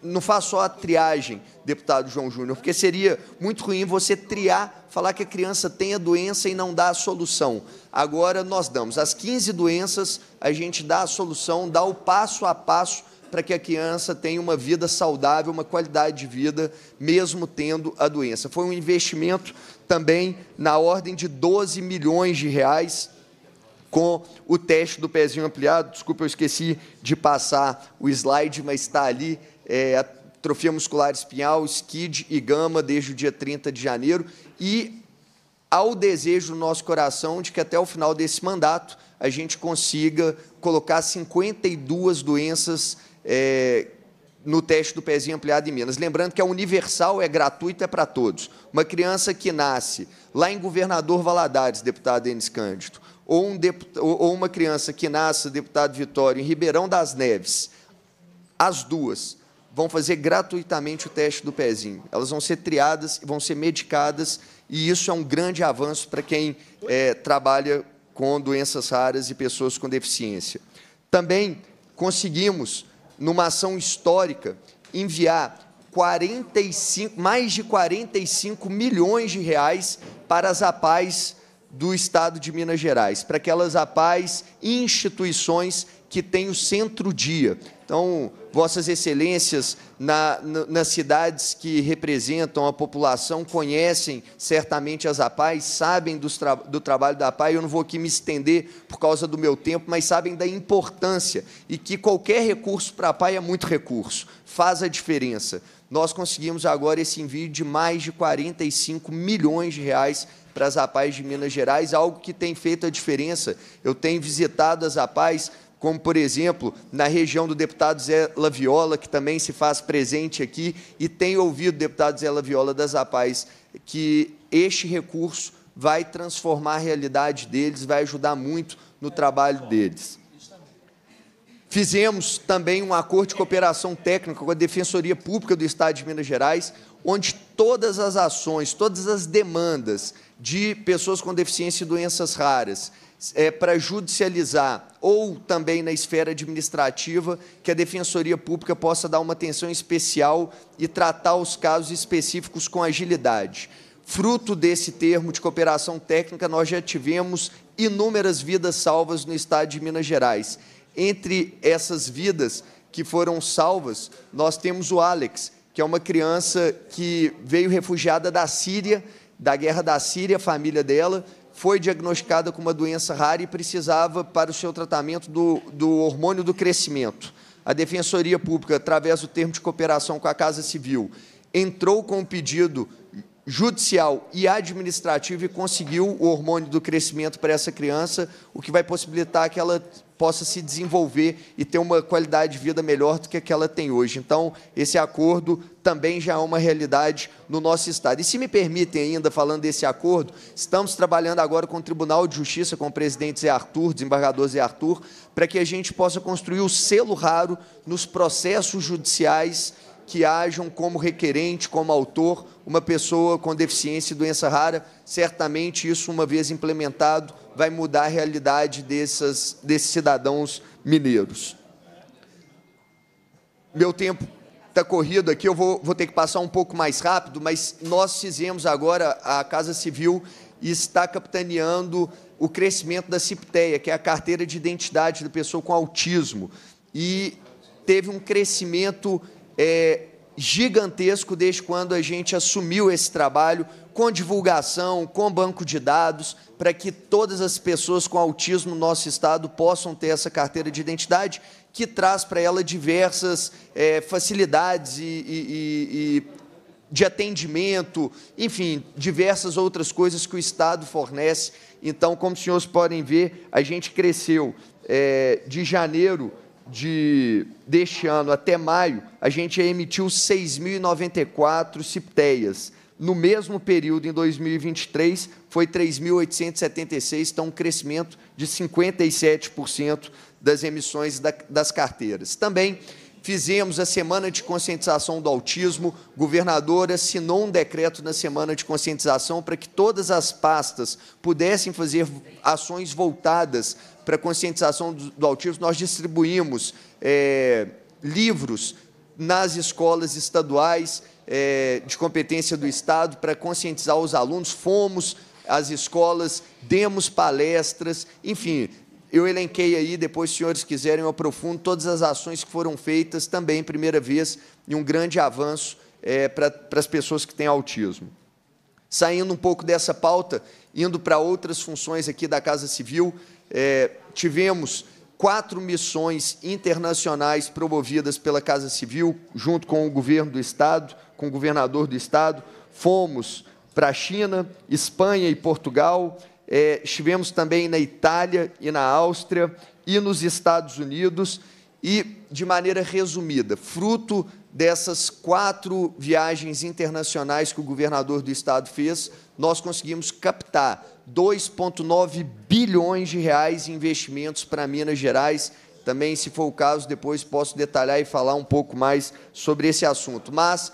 S5: não faz só a triagem, deputado João Júnior, porque seria muito ruim você triar, falar que a criança tem a doença e não dá a solução. Agora nós damos as 15 doenças, a gente dá a solução, dá o passo a passo para que a criança tenha uma vida saudável, uma qualidade de vida, mesmo tendo a doença. Foi um investimento também na ordem de 12 milhões de reais com o teste do pezinho ampliado. Desculpa, eu esqueci de passar o slide, mas está ali é, atrofia muscular espinhal, skid e GAMA desde o dia 30 de janeiro e ao desejo no nosso coração de que até o final desse mandato a gente consiga colocar 52 doenças é, no teste do pezinho ampliado em Minas. Lembrando que é universal, é gratuito, é para todos. Uma criança que nasce lá em Governador Valadares, deputado Enes Cândido, ou, um ou uma criança que nasce, deputado Vitório, em Ribeirão das Neves, as duas vão fazer gratuitamente o teste do pezinho. Elas vão ser triadas, vão ser medicadas, e isso é um grande avanço para quem é, trabalha com doenças raras e pessoas com deficiência. Também conseguimos, numa ação histórica, enviar 45, mais de 45 milhões de reais para as APAES do Estado de Minas Gerais, para aquelas APAES e instituições que têm o centro-dia. Então, Vossas Excelências, na, nas cidades que representam a população, conhecem certamente as APAI, sabem dos tra do trabalho da APAI. Eu não vou aqui me estender por causa do meu tempo, mas sabem da importância e que qualquer recurso para a APAI é muito recurso, faz a diferença. Nós conseguimos agora esse envio de mais de 45 milhões de reais para as APAEs de Minas Gerais, algo que tem feito a diferença. Eu tenho visitado as APAEs como por exemplo na região do deputado Zé Laviola, que também se faz presente aqui, e tem ouvido o deputado Zé Laviola das APAES que este recurso vai transformar a realidade deles, vai ajudar muito no trabalho deles. Fizemos também um acordo de cooperação técnica com a Defensoria Pública do Estado de Minas Gerais, onde todas as ações, todas as demandas de pessoas com deficiência e doenças raras, é, para judicializar ou também na esfera administrativa, que a Defensoria Pública possa dar uma atenção especial e tratar os casos específicos com agilidade. Fruto desse termo de cooperação técnica, nós já tivemos inúmeras vidas salvas no estado de Minas Gerais. Entre essas vidas que foram salvas, nós temos o Alex, que é uma criança que veio refugiada da Síria, da guerra da Síria, a família dela, foi diagnosticada com uma doença rara e precisava para o seu tratamento do, do hormônio do crescimento. A Defensoria Pública, através do termo de cooperação com a Casa Civil, entrou com um pedido judicial e administrativo e conseguiu o hormônio do crescimento para essa criança, o que vai possibilitar que ela possa se desenvolver e ter uma qualidade de vida melhor do que a que ela tem hoje. Então, esse acordo também já é uma realidade no nosso Estado. E se me permitem ainda, falando desse acordo, estamos trabalhando agora com o Tribunal de Justiça, com o presidente Zé Arthur, desembargador Zé Arthur, para que a gente possa construir o selo raro nos processos judiciais que hajam como requerente, como autor, uma pessoa com deficiência e doença rara. Certamente isso, uma vez implementado, vai mudar a realidade desses cidadãos mineiros. Meu tempo está corrido aqui, eu vou, vou ter que passar um pouco mais rápido, mas nós fizemos agora, a Casa Civil está capitaneando o crescimento da CIPTEA, que é a carteira de identidade da pessoa com autismo. E teve um crescimento é, gigantesco desde quando a gente assumiu esse trabalho com divulgação, com banco de dados, para que todas as pessoas com autismo no nosso estado possam ter essa carteira de identidade, que traz para ela diversas é, facilidades e, e, e de atendimento, enfim, diversas outras coisas que o Estado fornece. Então, como os senhores podem ver, a gente cresceu é, de janeiro de, deste ano até maio, a gente emitiu 6.094 CIPTEIAs. No mesmo período, em 2023, foi 3.876, então um crescimento de 57% das emissões das carteiras. Também fizemos a Semana de Conscientização do Autismo. O governador assinou um decreto na Semana de Conscientização para que todas as pastas pudessem fazer ações voltadas para a conscientização do, autismo. Nós distribuímos é, livros nas escolas estaduais é, de competência do Estado para conscientizar os alunos, fomos às escolas, demos palestras, enfim, eu elenquei aí, depois, se senhores quiserem, eu aprofundo todas as ações que foram feitas também, primeira vez, e um grande avanço é, para as pessoas que têm autismo. Saindo um pouco dessa pauta, indo para outras funções aqui da Casa Civil, é, tivemos quatro missões internacionais promovidas pela Casa Civil, junto com o governo do Estado com o governador do estado, fomos para a China, Espanha e Portugal, é, estivemos também na Itália e na Áustria e nos Estados Unidos. E, de maneira resumida, fruto dessas quatro viagens internacionais que o governador do estado fez, nós conseguimos captar 2,9 bilhões de reais em investimentos para Minas Gerais. Também, se for o caso, depois posso detalhar e falar um pouco mais sobre esse assunto. Mas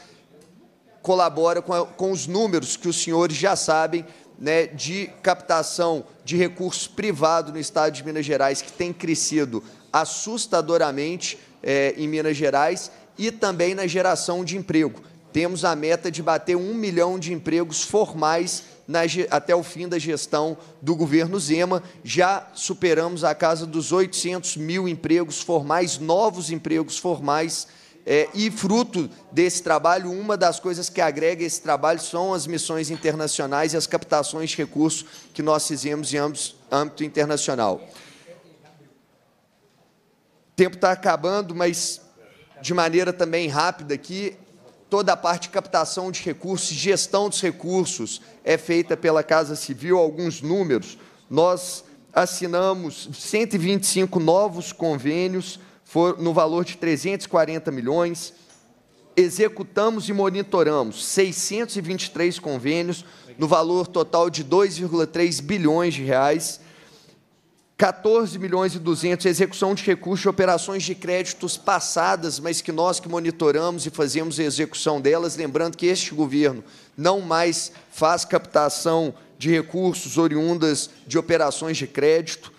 S5: colabora com, a, com os números que os senhores já sabem né, de captação de recursos privado no estado de Minas Gerais, que tem crescido assustadoramente é, em Minas Gerais e também na geração de emprego. Temos a meta de bater um milhão de empregos formais na, até o fim da gestão do governo Zema. Já superamos a casa dos 800 mil empregos formais, novos empregos formais é, e fruto desse trabalho, uma das coisas que agrega esse trabalho são as missões internacionais e as captações de recursos que nós fizemos em ambos, âmbito internacional. O tempo está acabando, mas de maneira também rápida aqui, toda a parte de captação de recursos, gestão dos recursos é feita pela Casa Civil, alguns números. Nós assinamos 125 novos convênios, no valor de 340 milhões. Executamos e monitoramos 623 convênios no valor total de 2,3 bilhões de reais. 14 milhões e 200 execução de recursos de operações de créditos passadas, mas que nós que monitoramos e fazemos a execução delas, lembrando que este governo não mais faz captação de recursos oriundas de operações de crédito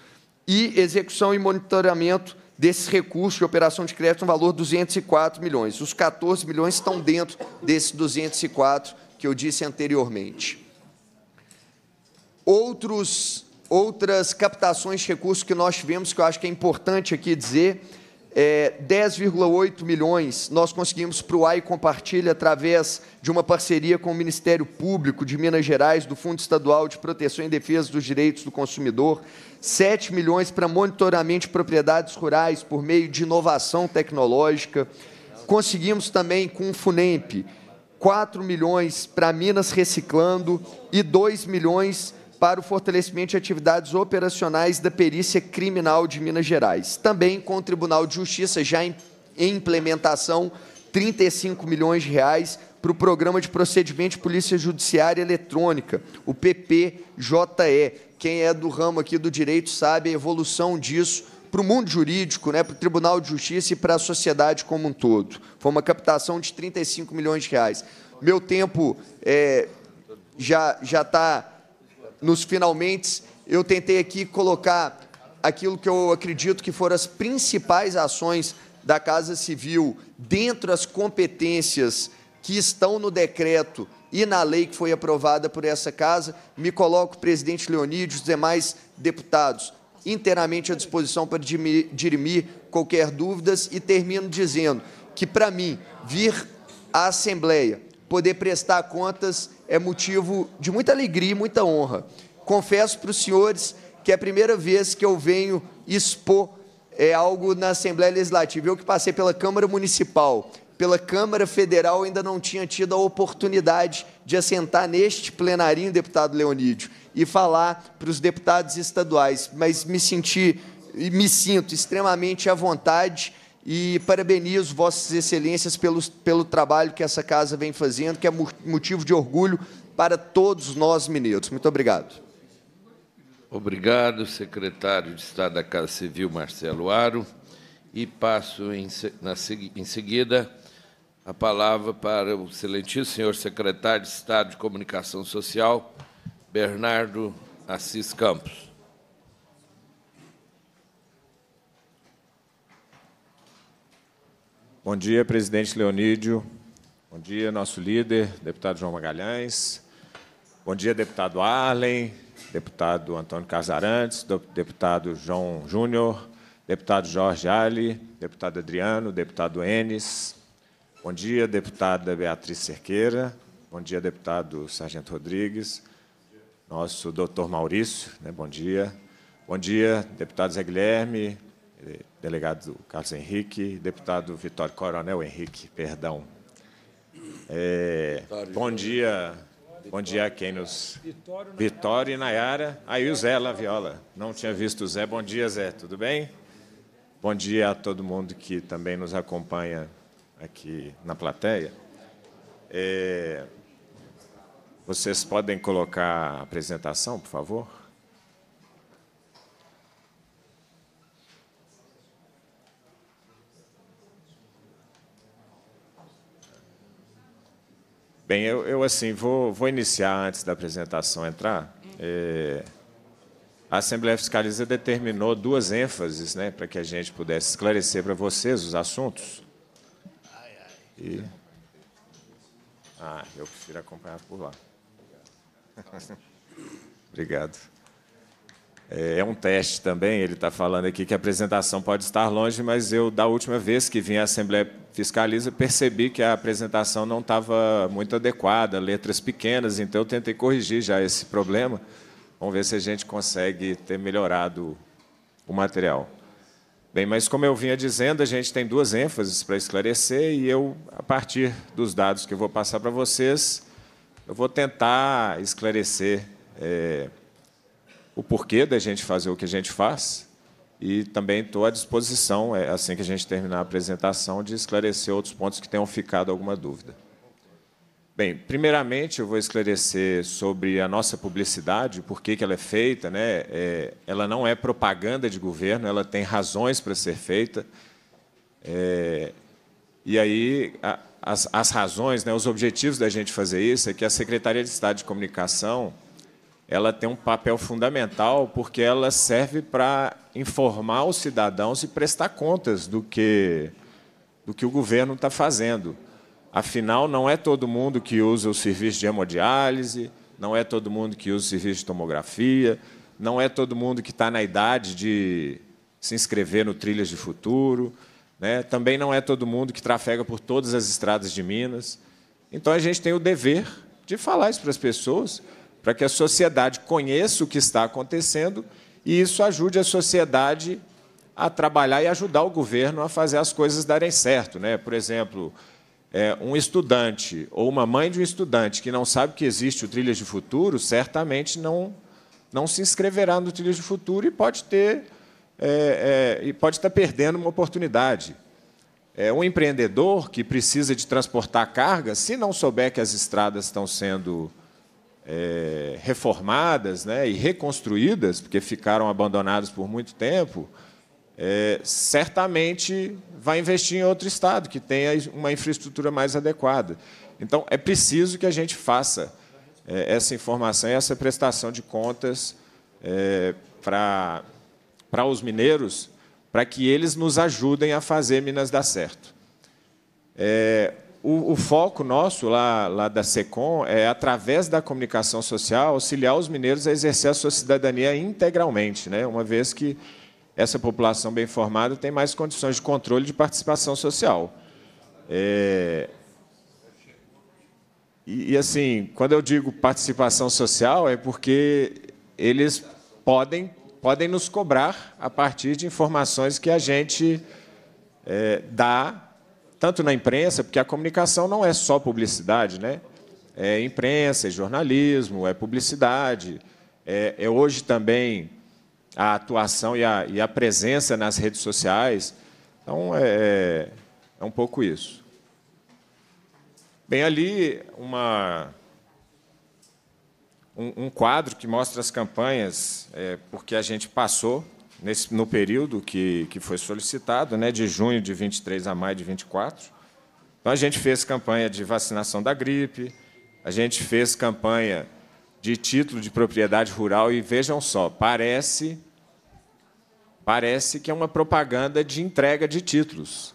S5: e execução e monitoramento desses recursos de operação de crédito no valor de 204 milhões. Os 14 milhões estão dentro desses 204 que eu disse anteriormente. Outros, outras captações de recursos que nós tivemos, que eu acho que é importante aqui dizer, é, 10,8 milhões nós conseguimos para o AI Compartilha através de uma parceria com o Ministério Público de Minas Gerais, do Fundo Estadual de Proteção e Defesa dos Direitos do Consumidor. 7 milhões para monitoramento de propriedades rurais por meio de inovação tecnológica. Conseguimos também com o Funemp 4 milhões para Minas Reciclando e 2 milhões para o fortalecimento de atividades operacionais da perícia criminal de Minas Gerais. Também com o Tribunal de Justiça já em, implementação 35 milhões de reais para o Programa de Procedimento de Polícia Judiciária Eletrônica, o PPJE, quem é do ramo aqui do direito sabe a evolução disso para o mundo jurídico, né, para o Tribunal de Justiça e para a sociedade como um todo. Foi uma captação de 35 milhões de reais. Meu tempo é, já já está nos finalmente. Eu tentei aqui colocar aquilo que eu acredito que foram as principais ações da Casa Civil dentro das competências que estão no decreto e na lei que foi aprovada por essa casa, me coloco presidente Leonídio e os demais deputados inteiramente à disposição para dirimir qualquer dúvidas e termino dizendo que, para mim, vir à Assembleia, poder prestar contas, é motivo de muita alegria e muita honra. Confesso para os senhores que é a primeira vez que eu venho expor é algo na Assembleia Legislativa. Eu que passei pela Câmara Municipal, pela Câmara Federal ainda não tinha tido a oportunidade de assentar neste plenarinho, deputado Leonídio, e falar para os deputados estaduais, mas me senti e me sinto extremamente à vontade e parabenizo Vossas Excelências pelo, pelo trabalho que essa casa vem fazendo, que é motivo de orgulho para todos nós mineiros. Muito obrigado.
S1: Obrigado, secretário de Estado da Casa Civil, Marcelo Aro. E passo em, na, em seguida a palavra para o excelentíssimo senhor secretário de Estado de Comunicação Social, Bernardo Assis Campos.
S6: Bom dia, presidente Leonídio. Bom dia, nosso líder, deputado João Magalhães. Bom dia, deputado Arlen, deputado Antônio Casarantes, deputado João Júnior, deputado Jorge Ali, deputado Adriano, deputado Enes, Bom dia, deputada Beatriz Cerqueira. Bom dia, deputado Sargento Rodrigues. Nosso doutor Maurício, né? bom dia. Bom dia, deputado Zé Guilherme, eh, delegado Carlos Henrique, deputado Vitório Coronel Henrique, perdão. É, bom dia, bom dia a quem nos... Vitório e Nayara. Aí o Zé Laviola, não tinha visto o Zé. Bom dia, Zé, tudo bem? Bom dia a todo mundo que também nos acompanha aqui na plateia. É, vocês podem colocar a apresentação, por favor? Bem, eu, eu assim vou, vou, iniciar antes da apresentação entrar. É, a Assembleia Fiscaliza determinou duas ênfases né, para que a gente pudesse esclarecer para vocês os assuntos. E... Ah, eu prefiro acompanhar por lá. Obrigado. É, é um teste também, ele está falando aqui que a apresentação pode estar longe, mas eu, da última vez que vim à Assembleia Fiscaliza, percebi que a apresentação não estava muito adequada, letras pequenas, então eu tentei corrigir já esse problema. Vamos ver se a gente consegue ter melhorado o material. Bem, mas como eu vinha dizendo, a gente tem duas ênfases para esclarecer e eu, a partir dos dados que eu vou passar para vocês, eu vou tentar esclarecer é, o porquê da gente fazer o que a gente faz e também estou à disposição, é, assim que a gente terminar a apresentação, de esclarecer outros pontos que tenham ficado alguma dúvida. Bem, primeiramente eu vou esclarecer sobre a nossa publicidade, por que, ela é feita. Né? É, ela não é propaganda de governo, ela tem razões para ser feita. É, e aí, a, as, as, razões, né, os objetivos da gente fazer isso é que a Secretaria de Estado de Comunicação ela tem um papel fundamental porque ela serve para informar os cidadãos e prestar contas do que, do que o governo está fazendo. Afinal, não é todo mundo que usa o serviço de hemodiálise, não é todo mundo que usa o serviço de tomografia, não é todo mundo que está na idade de se inscrever no Trilhas de Futuro, né? também não é todo mundo que trafega por todas as estradas de Minas. Então a gente tem o dever de falar isso para as pessoas, para que a sociedade conheça o que está acontecendo e isso ajude a sociedade a trabalhar e ajudar o governo a fazer as coisas darem certo. Né? Por exemplo, é, um estudante ou uma mãe de um estudante que não sabe que existe o Trilhas de Futuro, certamente não, não se inscreverá no Trilhas de Futuro e pode ter é, é, e pode estar perdendo uma oportunidade. É, um empreendedor que precisa de transportar carga, se não souber que as estradas estão sendo é, reformadas né, e reconstruídas, porque ficaram abandonadas por muito tempo, é, certamente vai investir em outro estado que tenha uma infraestrutura mais adequada. Então, é preciso que a gente faça é, essa informação e essa prestação de contas é, para os mineiros, para que eles nos ajudem a fazer Minas dar certo. É, o, o, foco nosso lá, lá da SECOM é, através da comunicação social, auxiliar os mineiros a exercer a sua cidadania integralmente, né? uma vez que essa população bem formada tem mais condições de controle de participação social. É... E, e, assim, quando eu digo participação social, é porque eles podem, podem nos cobrar a partir de informações que a gente é, dá, tanto na imprensa, porque a comunicação não é só publicidade, né? É imprensa, é jornalismo, é publicidade, é, é hoje também a atuação e a, e a presença nas redes sociais. Então, é, é, é um pouco isso. Bem, ali, uma, um, um quadro que mostra as campanhas, é, porque a gente passou nesse, no período que, que foi solicitado, né, de junho de 23 a maio de 24. Então, a gente fez campanha de vacinação da gripe, a gente fez campanha de título de propriedade rural e vejam só, parece parece que é uma propaganda de entrega de títulos.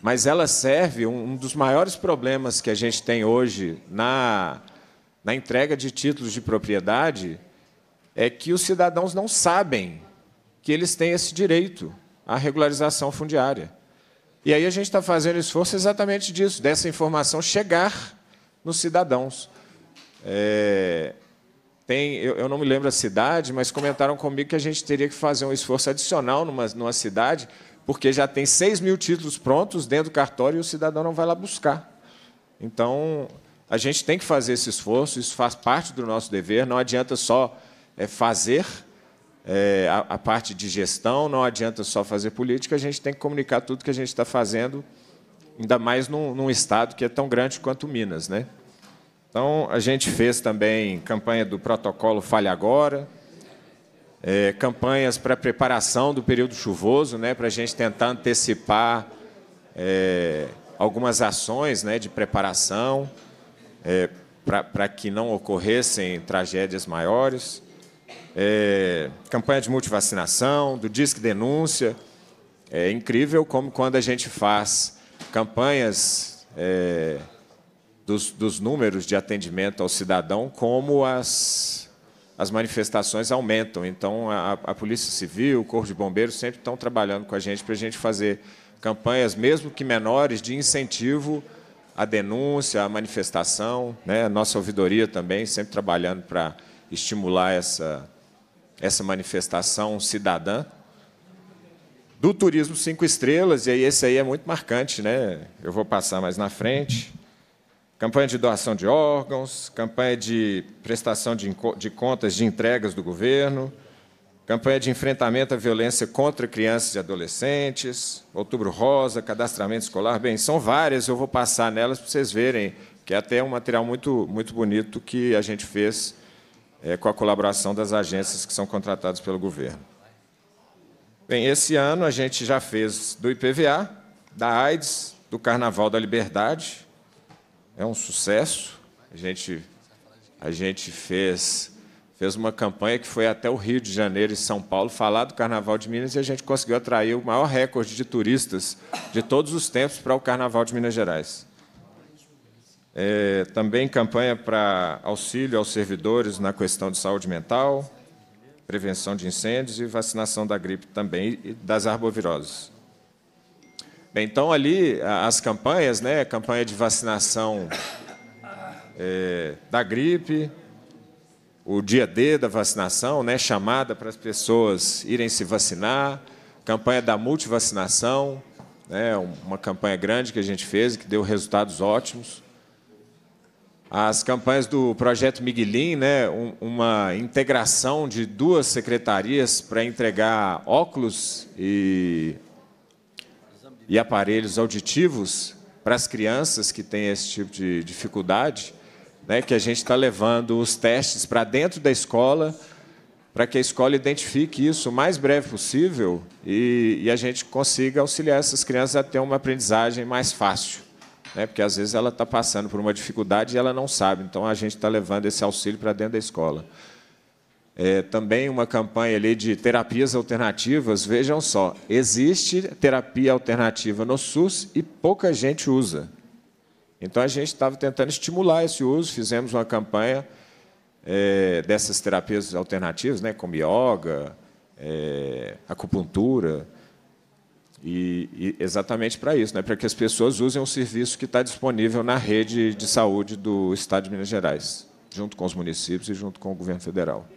S6: Mas ela serve um dos maiores problemas que a gente tem hoje na na entrega de títulos de propriedade é que os cidadãos não sabem que eles têm esse direito à regularização fundiária. E aí a gente está fazendo esforço exatamente disso, dessa informação chegar nos cidadãos. É, tem, eu, eu, não me lembro a cidade, mas comentaram comigo que a gente teria que fazer um esforço adicional numa, numa cidade, porque já tem 6 mil títulos prontos dentro do cartório e o cidadão não vai lá buscar. Então, a gente tem que fazer esse esforço, isso faz parte do nosso dever, não adianta só é, fazer é, a, a parte de gestão, não adianta só fazer política, a gente tem que comunicar tudo que a gente está fazendo, ainda mais num, num estado que é tão grande quanto Minas. Né? Então, a gente fez também campanha do protocolo Falha Agora, é, campanhas para preparação do período chuvoso, né, para a gente tentar antecipar é, algumas ações né, de preparação é, para que não ocorressem tragédias maiores. É, campanha de multivacinação, do Disque Denúncia. É incrível como quando a gente faz campanhas é, dos, dos números de atendimento ao cidadão, como as, as manifestações aumentam. Então, a, a Polícia Civil, o Corpo de Bombeiros sempre estão trabalhando com a gente para a gente fazer campanhas, mesmo que menores, de incentivo à denúncia, à manifestação. Né? A nossa ouvidoria também sempre trabalhando para estimular essa, essa manifestação cidadã. Do turismo cinco estrelas, e aí esse aí é muito marcante, né? Eu vou passar mais na frente. Campanha de doação de órgãos, campanha de prestação de, de contas de entregas do governo, campanha de enfrentamento à violência contra crianças e adolescentes, Outubro Rosa, cadastramento escolar. Bem, são várias, eu vou passar nelas para vocês verem, que é até um material muito, muito bonito que a gente fez é, com a colaboração das agências que são contratadas pelo governo. Bem, esse ano a gente já fez do IPVA, da AIDS, do Carnaval da Liberdade, é um sucesso. A gente, a gente fez, fez uma campanha que foi até o Rio de Janeiro e São Paulo falar do Carnaval de Minas e a gente conseguiu atrair o maior recorde de turistas de todos os tempos para o Carnaval de Minas Gerais. É, também campanha para auxílio aos servidores na questão de saúde mental, prevenção de incêndios e vacinação da gripe também e das arboviroses. Bem, então, ali, as campanhas, né? Campanha de vacinação é, da gripe, o dia D da vacinação, né? Chamada para as pessoas irem se vacinar, campanha da multivacinação, né? Uma campanha grande que a gente fez, que deu resultados ótimos as campanhas do projeto Miguelin, né, uma integração de duas secretarias para entregar óculos e e aparelhos auditivos para as crianças que têm esse tipo de dificuldade, né, que a gente está levando os testes para dentro da escola, para que a escola identifique isso o mais breve possível e, e, a gente consiga auxiliar essas crianças a ter uma aprendizagem mais fácil. Né, porque às vezes ela está passando por uma dificuldade e ela não sabe, então a gente está levando esse auxílio para dentro da escola. É, também uma campanha ali de terapias alternativas. Vejam só, existe terapia alternativa no SUS e pouca gente usa. Então a gente estava tentando estimular esse uso, fizemos uma campanha é, dessas terapias alternativas, né, como yoga, é, acupuntura, e, e exatamente para isso, né, para que as pessoas usem um serviço que está disponível na rede de saúde do Estado de Minas Gerais, junto com os municípios e junto com o governo federal.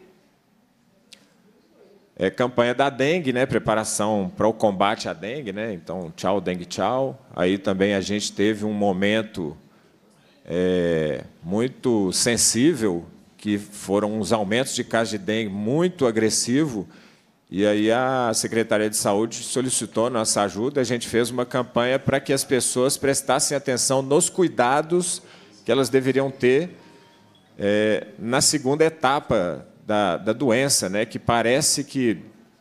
S6: É, campanha da dengue, né? preparação para o combate à dengue. Né? Então, tchau, dengue, tchau. Aí também a gente teve um momento é, muito sensível, que foram uns aumentos de casos de dengue muito agressivo. E aí a Secretaria de Saúde solicitou nossa ajuda, a gente fez uma campanha para que as pessoas prestassem atenção nos cuidados que elas deveriam ter é, na segunda etapa da, da doença, né? que parece que,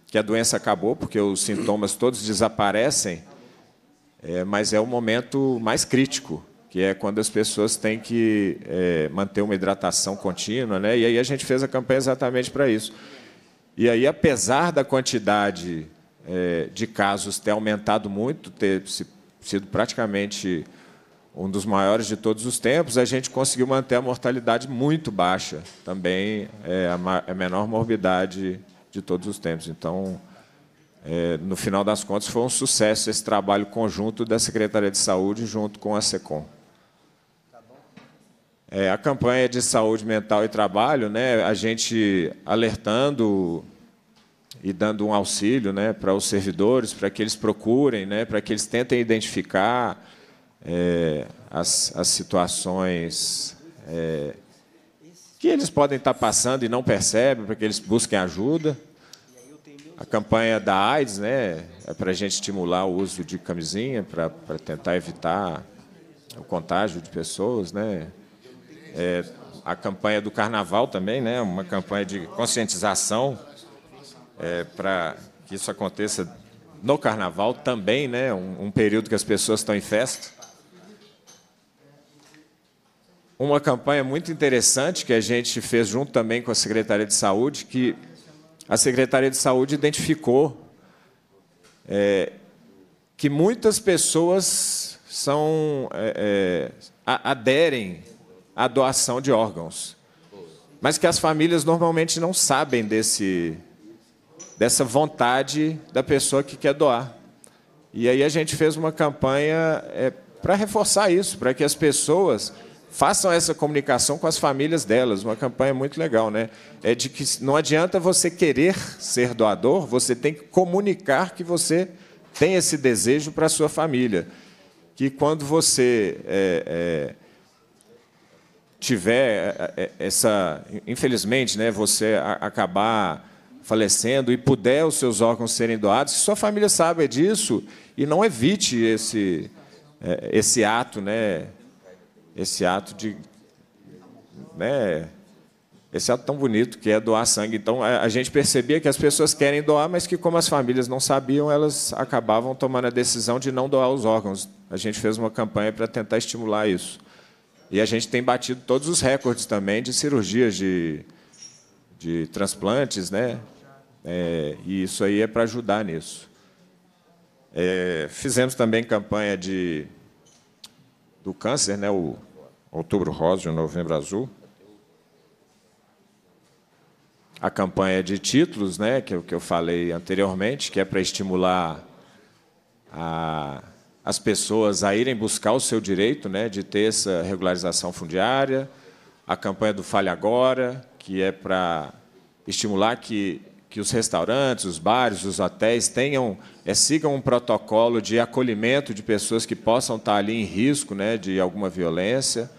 S6: que a doença acabou, porque os sintomas todos desaparecem, é, mas é o momento mais crítico, que é quando as pessoas têm que é, manter uma hidratação contínua. Né? E aí a gente fez a campanha exatamente para isso. E aí, apesar da quantidade é, de casos ter aumentado muito, ter sido praticamente um dos maiores de todos os tempos, a gente conseguiu manter a mortalidade muito baixa, também é a, menor morbidade de todos os tempos. Então, é, no final das contas, foi um sucesso esse trabalho conjunto da Secretaria de Saúde junto com a SECOM. É, a campanha de saúde mental e trabalho, né, a gente alertando e dando um auxílio né, para os servidores, para que eles procurem, né, para que eles tentem identificar é, as, as, situações é, que eles podem estar passando e não percebem, para que eles busquem ajuda. A campanha da AIDS né, é para a gente estimular o uso de camisinha, para, para tentar evitar o contágio de pessoas. Né? É, a campanha do carnaval também, né, uma campanha de conscientização é, para que isso aconteça no carnaval também, né, um, um período que as pessoas estão em festa uma campanha muito interessante que a gente fez junto também com a Secretaria de Saúde, que a Secretaria de Saúde identificou é, que muitas pessoas são é, é aderem à doação de órgãos, mas que as famílias normalmente não sabem desse dessa vontade da pessoa que quer doar. E aí a gente fez uma campanha é, para reforçar isso, para que as pessoas façam essa comunicação com as famílias delas. Uma campanha muito legal, né? É de que não adianta você querer ser doador, você tem que comunicar que você tem esse desejo para a sua família. Que quando você é, é, tiver é, é, essa. Infelizmente, né, você acabar falecendo e puder os seus órgãos serem doados, se sua família sabe disso e não evite esse, é, esse ato, né? esse ato de. Né, esse ato tão bonito que é doar sangue. Então, a, gente percebia que as pessoas querem doar, mas que, como as famílias não sabiam, elas acabavam tomando a decisão de não doar os órgãos. A gente fez uma campanha para tentar estimular isso. E a gente tem batido todos os recordes também de cirurgias de, de transplantes, né? É, e isso aí é para ajudar nisso. É, fizemos também campanha de, do câncer, né? O, Outubro Rosa e Novembro Azul. A campanha de títulos, né, que é o que eu falei anteriormente, que é para estimular a, as pessoas a irem buscar o seu direito né, de ter essa regularização fundiária. A campanha do Fale Agora, que é para estimular que, que os restaurantes, os bares, os hotéis tenham, é, sigam um protocolo de acolhimento de pessoas que possam estar tá ali em risco né, de alguma violência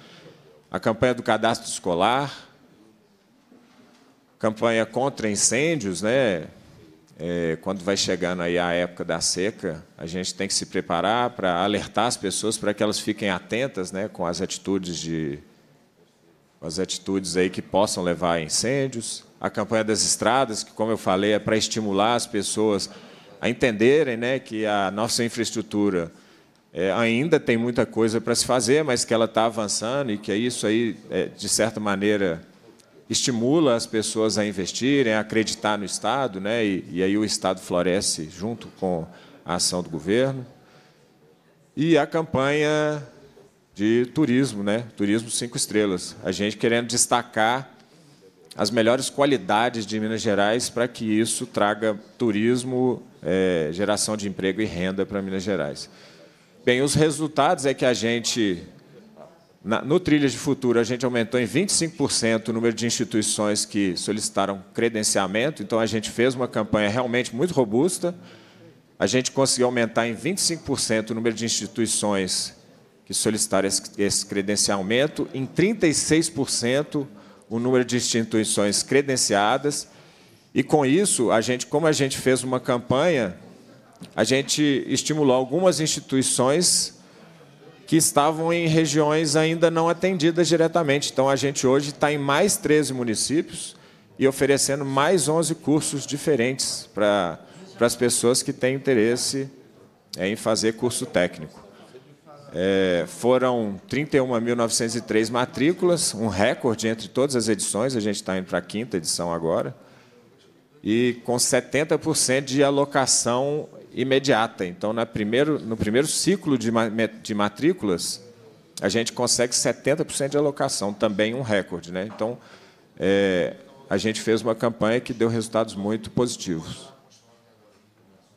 S6: a campanha do cadastro escolar, campanha contra incêndios, né? É, quando vai chegando aí a época da seca, a gente tem que se preparar para alertar as pessoas para que elas fiquem atentas, né, com as atitudes de as atitudes aí que possam levar a incêndios. A campanha das estradas, que como eu falei, é para estimular as pessoas a entenderem, né, que a nossa infraestrutura é, ainda tem muita coisa para se fazer, mas que ela está avançando e que é isso aí, é, de certa maneira, estimula as pessoas a investirem, a acreditar no Estado, né? E, e, aí o Estado floresce junto com a ação do governo. E a campanha de turismo, né? Turismo cinco estrelas. A gente querendo destacar as melhores qualidades de Minas Gerais para que isso traga turismo, é, geração de emprego e renda para Minas Gerais. Bem, os resultados é que a gente, na, no Trilhas de Futuro, a gente aumentou em 25% o número de instituições que solicitaram credenciamento, então a gente fez uma campanha realmente muito robusta. A gente conseguiu aumentar em 25% o número de instituições que solicitaram esse, esse credenciamento, em 36% o número de instituições credenciadas. E com isso, a gente, como a gente fez uma campanha a gente estimulou algumas instituições que estavam em regiões ainda não atendidas diretamente. Então, a gente hoje está em mais 13 municípios e oferecendo mais 11 cursos diferentes para, para as pessoas que têm interesse em fazer curso técnico. É, foram 31.903 matrículas, um recorde entre todas as edições, a gente está indo para a quinta edição agora, e com 70% de alocação imediata. Então, na primeiro, no primeiro ciclo de, de matrículas, a gente consegue 70% de alocação, também um recorde. Né? Então, é, a gente fez uma campanha que deu resultados muito positivos.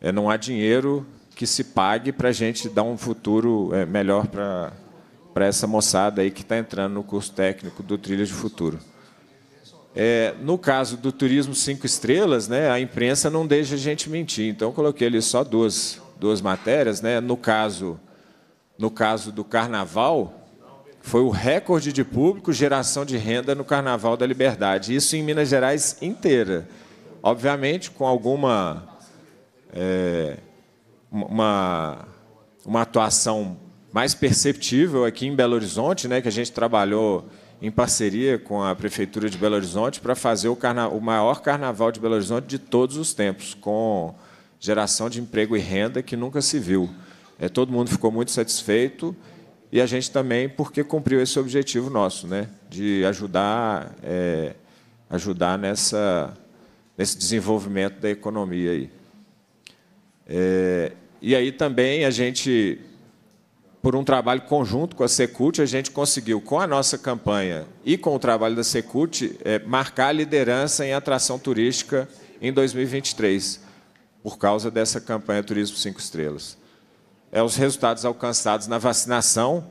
S6: É, não há dinheiro que se pague para a gente dar um futuro é, melhor para essa moçada aí que está entrando no curso técnico do Trilha de Futuro. É, no caso do turismo cinco estrelas, né, a imprensa não deixa a gente mentir. Então, coloquei ali só duas, duas matérias. Né? No, caso, no caso do Carnaval, foi o recorde de público geração de renda no Carnaval da Liberdade. Isso em Minas Gerais inteira. Obviamente, com alguma... É, uma, uma atuação mais perceptível aqui em Belo Horizonte, né, que a gente trabalhou em parceria com a Prefeitura de Belo Horizonte para fazer o, carna o maior carnaval de Belo Horizonte de todos os tempos, com geração de emprego e renda que nunca se viu. É, todo mundo ficou muito satisfeito e a gente também porque cumpriu esse objetivo nosso, né, de ajudar, é, ajudar nessa, nesse desenvolvimento da economia aí. É, e aí também a gente por um trabalho conjunto com a Secult, a gente conseguiu, com a nossa campanha e com o trabalho da Secult, é, marcar a liderança em atração turística em 2023, por causa dessa campanha Turismo 5 Estrelas. É os resultados alcançados na vacinação.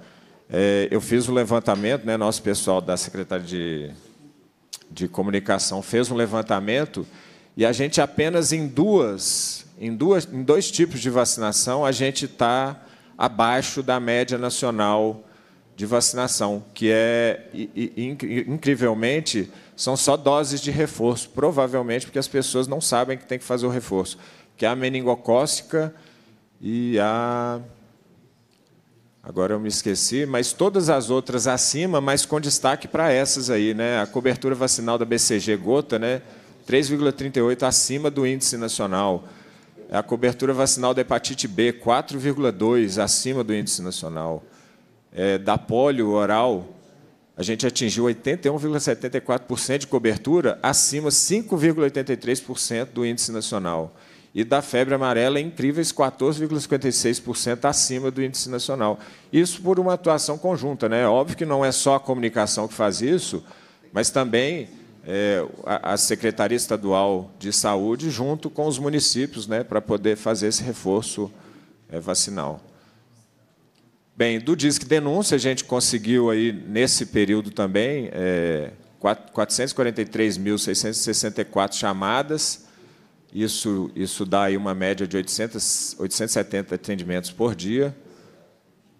S6: É, eu fiz o um levantamento, né, nosso pessoal da Secretaria de, de Comunicação fez um levantamento, e a gente apenas em duas, em duas, em dois tipos de vacinação, a gente está abaixo da média nacional de vacinação, que é, incrivelmente, são só doses de reforço, provavelmente porque as pessoas não sabem que tem que fazer o reforço, que é a meningocócica e a... Agora eu me esqueci, mas todas as outras acima, mas com destaque para essas aí, né? A cobertura vacinal da BCG Gota, né? 3,38 acima do índice nacional. É a cobertura vacinal da hepatite B, 4,2 acima do índice nacional. É, da polio oral, a gente atingiu 81,74% de cobertura, acima 5,83% do índice nacional. E da febre amarela, incríveis 14,56% acima do índice nacional. Isso por uma atuação conjunta. Né? Óbvio que não é só a comunicação que faz isso, mas também é, a, a, Secretaria Estadual de Saúde junto com os municípios né, para poder fazer esse reforço é, vacinal. Bem, do Disque Denúncia, a gente conseguiu, aí, nesse período também, é, 443.664 chamadas, isso, isso dá aí uma média de 800, 870 atendimentos por dia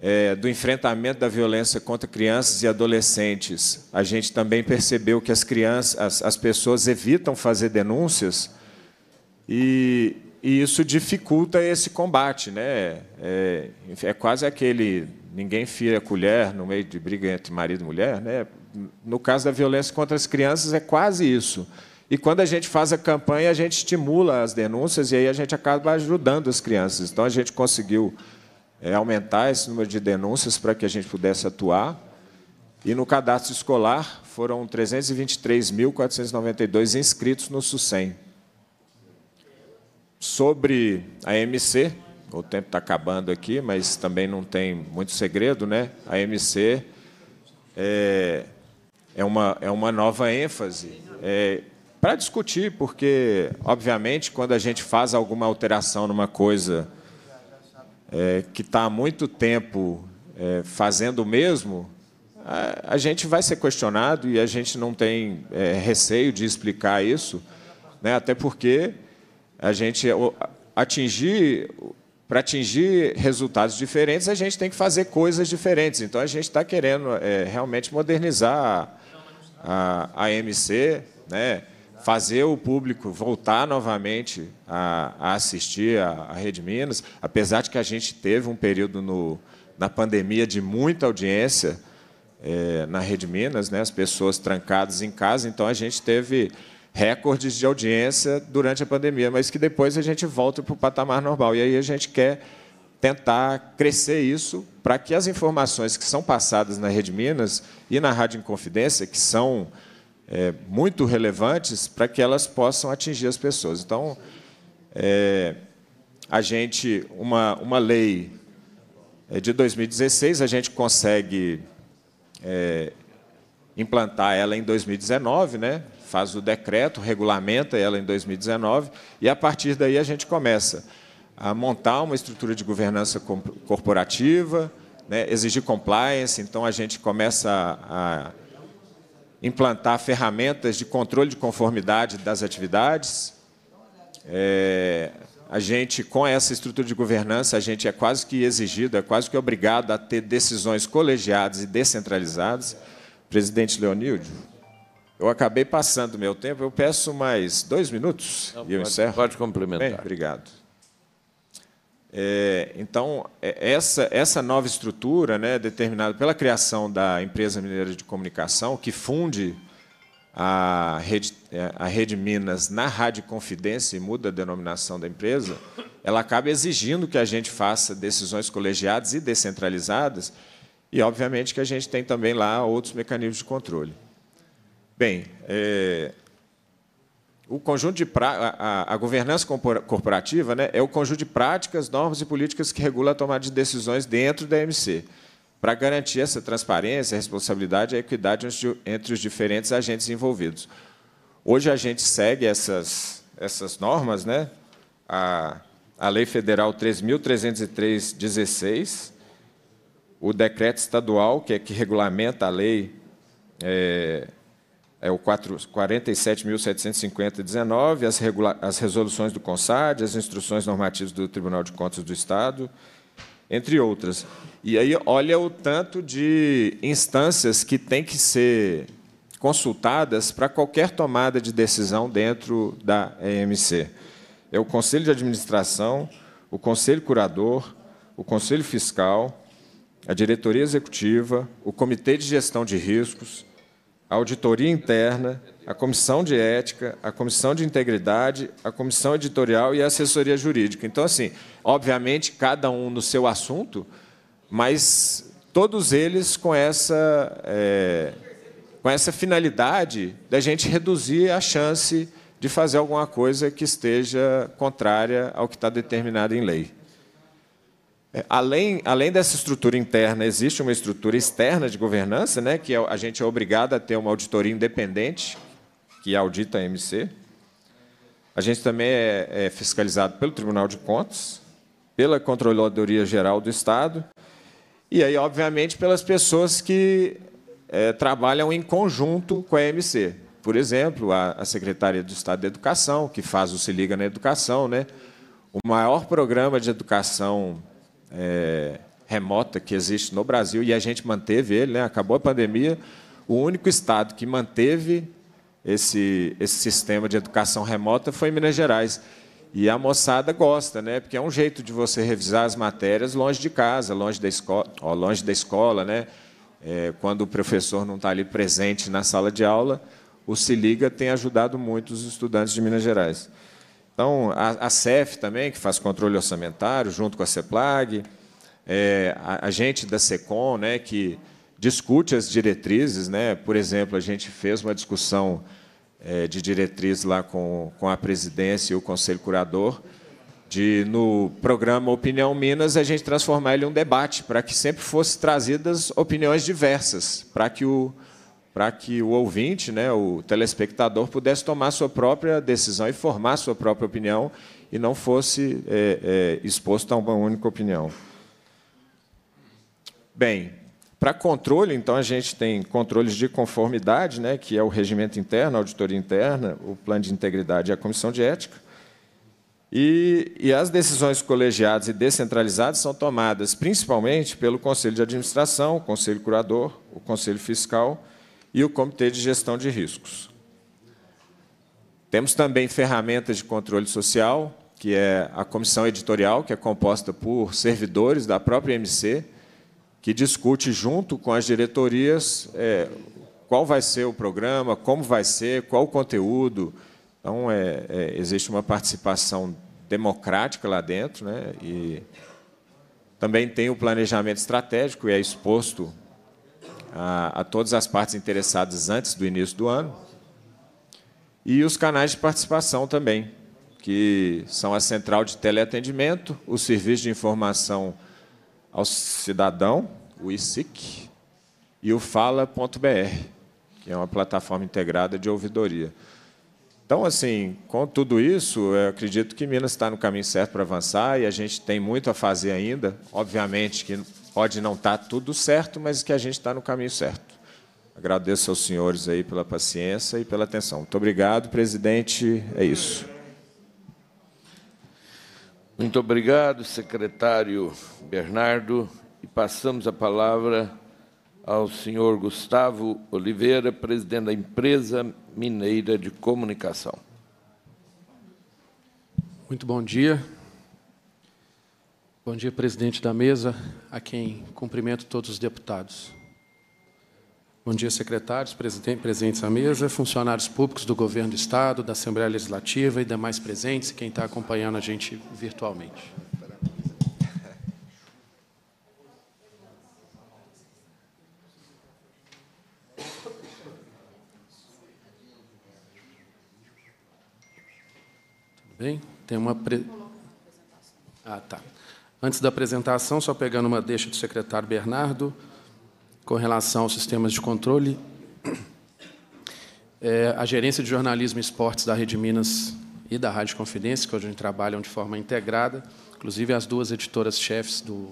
S6: é, do enfrentamento da violência contra crianças e adolescentes, a gente também percebeu que as crianças, as, as pessoas evitam fazer denúncias e, e isso dificulta esse combate, né? É, é, quase aquele ninguém fia a colher no meio de briga entre marido e mulher, né? No caso da violência contra as crianças é quase isso. E quando a gente faz a campanha, a gente estimula as denúncias e aí a gente acaba ajudando as crianças. Então a gente conseguiu é, aumentar esse número de denúncias para que a gente pudesse atuar. E no cadastro escolar foram 323.492 inscritos no SUSEM. Sobre a MC, o tempo está acabando aqui, mas também não tem muito segredo, né? A MC é, é, uma, é uma nova ênfase é, para discutir, porque, obviamente, quando a gente faz alguma alteração numa coisa é, que está há muito tempo é, fazendo o mesmo, a, a, gente vai ser questionado e a gente não tem é, receio de explicar isso, né? até porque a gente atingir para atingir resultados diferentes, a gente tem que fazer coisas diferentes. Então, a gente está querendo é, realmente modernizar a, a, a MC, né? fazer o público voltar novamente a, a assistir à Rede Minas, apesar de que a gente teve um período no, na pandemia de muita audiência é, na Rede Minas, né, as pessoas trancadas em casa, então a gente teve recordes de audiência durante a pandemia, mas que depois a gente volta para o patamar normal. E aí a gente quer tentar crescer isso para que as informações que são passadas na Rede Minas e na Rádio Inconfidência, que são é, muito relevantes para que elas possam atingir as pessoas. Então, é, a gente, uma, uma lei é, de 2016, a gente consegue é, implantar ela em 2019, né? faz o decreto, regulamenta ela em 2019, e a partir daí a gente começa a montar uma estrutura de governança corporativa, né? exigir compliance, então a gente começa a, a implantar ferramentas de controle de conformidade das atividades. É, a gente, com essa estrutura de governança, a gente é quase que exigido, é quase que obrigado a ter decisões colegiadas e descentralizadas. Presidente Leonildo, eu acabei passando meu tempo, eu peço mais dois minutos Não, e eu pode, encerro. Pode complementar. Bem, obrigado. É, então, é, essa, essa nova estrutura, né, determinada pela criação da Empresa Mineira de Comunicação, que funde a rede, é, a rede Minas na Rádio Confidência e muda a denominação da empresa, ela acaba exigindo que a gente faça decisões colegiadas e descentralizadas, e, obviamente, que a gente tem também lá outros mecanismos de controle. Bem, é, o conjunto de a, a, governança corporativa né, é o conjunto de práticas, normas e políticas que regula a tomada de decisões dentro da MC, para garantir essa transparência, responsabilidade e equidade entre os diferentes agentes envolvidos. Hoje a gente segue essas, essas normas, né? a, a Lei Federal 3.303/16, o decreto estadual que é que regulamenta a lei é, é o 47.750-19, as, as resoluções do CONSAD, as instruções normativas do Tribunal de Contas do Estado, entre outras. E aí, olha o tanto de instâncias que têm que ser consultadas para qualquer tomada de decisão dentro da EMC. É o Conselho de Administração, o Conselho Curador, o Conselho Fiscal, a Diretoria Executiva, o Comitê de Gestão de Riscos, a auditoria interna, a comissão de ética, a comissão de integridade, a comissão editorial e a assessoria jurídica. Então, assim, obviamente, cada um no seu assunto, mas todos eles com essa, é, com essa finalidade da gente reduzir a chance de fazer alguma coisa que esteja contrária ao que está determinado em lei. É, além, além dessa estrutura interna, existe uma estrutura externa de governança, né, que é a gente é obrigado a ter uma auditoria independente, que audita a MC. A gente também é, é fiscalizado pelo Tribunal de Contas, pela Controladoria Geral do Estado, e aí, obviamente, pelas pessoas que é, trabalham em conjunto com a MC. Por exemplo, a, a Secretaria do Estado da Educação, que faz o Se Liga na Educação, né? o maior programa de educação é, remota que existe no Brasil e a gente manteve ele, né? acabou a pandemia, o único estado que manteve esse, esse sistema de educação remota foi Minas Gerais. E a moçada gosta, né? Porque é um jeito de você revisar as matérias longe de casa, longe da escola, longe da escola, né? É, quando o professor não está ali presente na sala de aula, o Se Liga tem ajudado muito os estudantes de Minas Gerais. Então, a, a CEF também, que faz controle orçamentário, junto com a CEPLAG, é, a, a, gente da SECOM, né, que discute as diretrizes. Né? Por exemplo, a gente fez uma discussão é, de diretriz lá com, com a presidência e o conselho curador, de, no programa Opinião Minas, a gente transformar ele em um debate, para que sempre fossem trazidas opiniões diversas, para que o, para que o ouvinte, né, o telespectador, pudesse tomar sua própria decisão e formar sua própria opinião e não fosse é, é, exposto a uma única opinião. Bem, para controle, então, a gente tem controles de conformidade, né, que é o regimento interno, a auditoria interna, o plano de integridade e a comissão de ética. E, e, as decisões colegiadas e descentralizadas são tomadas principalmente pelo Conselho de Administração, o Conselho Curador, o Conselho Fiscal e o Comitê de Gestão de Riscos. Temos também ferramentas de controle social, que é a comissão editorial, que é composta por servidores da própria MC, que discute junto com as diretorias é, qual vai ser o programa, como vai ser, qual o conteúdo. Então, é, é, existe uma participação democrática lá dentro. Né? E também tem o planejamento estratégico, e é exposto a, a todas as partes interessadas antes do início do ano. E os canais de participação também, que são a central de teleatendimento, o serviço de informação ao cidadão, o ISIC, e o Fala.br, que é uma plataforma integrada de ouvidoria. Então, assim, com tudo isso, eu acredito que Minas está no caminho certo para avançar e a gente tem muito a fazer ainda. Obviamente que Pode não estar tá tudo certo, mas que a gente está no caminho certo. Agradeço aos senhores aí pela paciência e pela atenção. Muito obrigado, presidente. É isso. Muito obrigado,
S1: secretário Bernardo. E passamos a palavra ao senhor Gustavo Oliveira, presidente da Empresa Mineira de Comunicação. Muito bom dia.
S7: Bom dia, presidente da mesa, a quem cumprimento todos os deputados. Bom dia, secretários, presentes à mesa, funcionários públicos do Governo do Estado, da Assembleia Legislativa e demais presentes, quem está acompanhando a gente virtualmente. Tudo bem? Tem uma... Pre... Ah, tá. Antes da apresentação, só pegando uma deixa do secretário Bernardo, com relação aos sistemas de controle, é, a gerência de jornalismo e esportes da Rede Minas e da Rádio Confidência, que hoje a gente trabalha de forma integrada, inclusive as duas editoras-chefes do,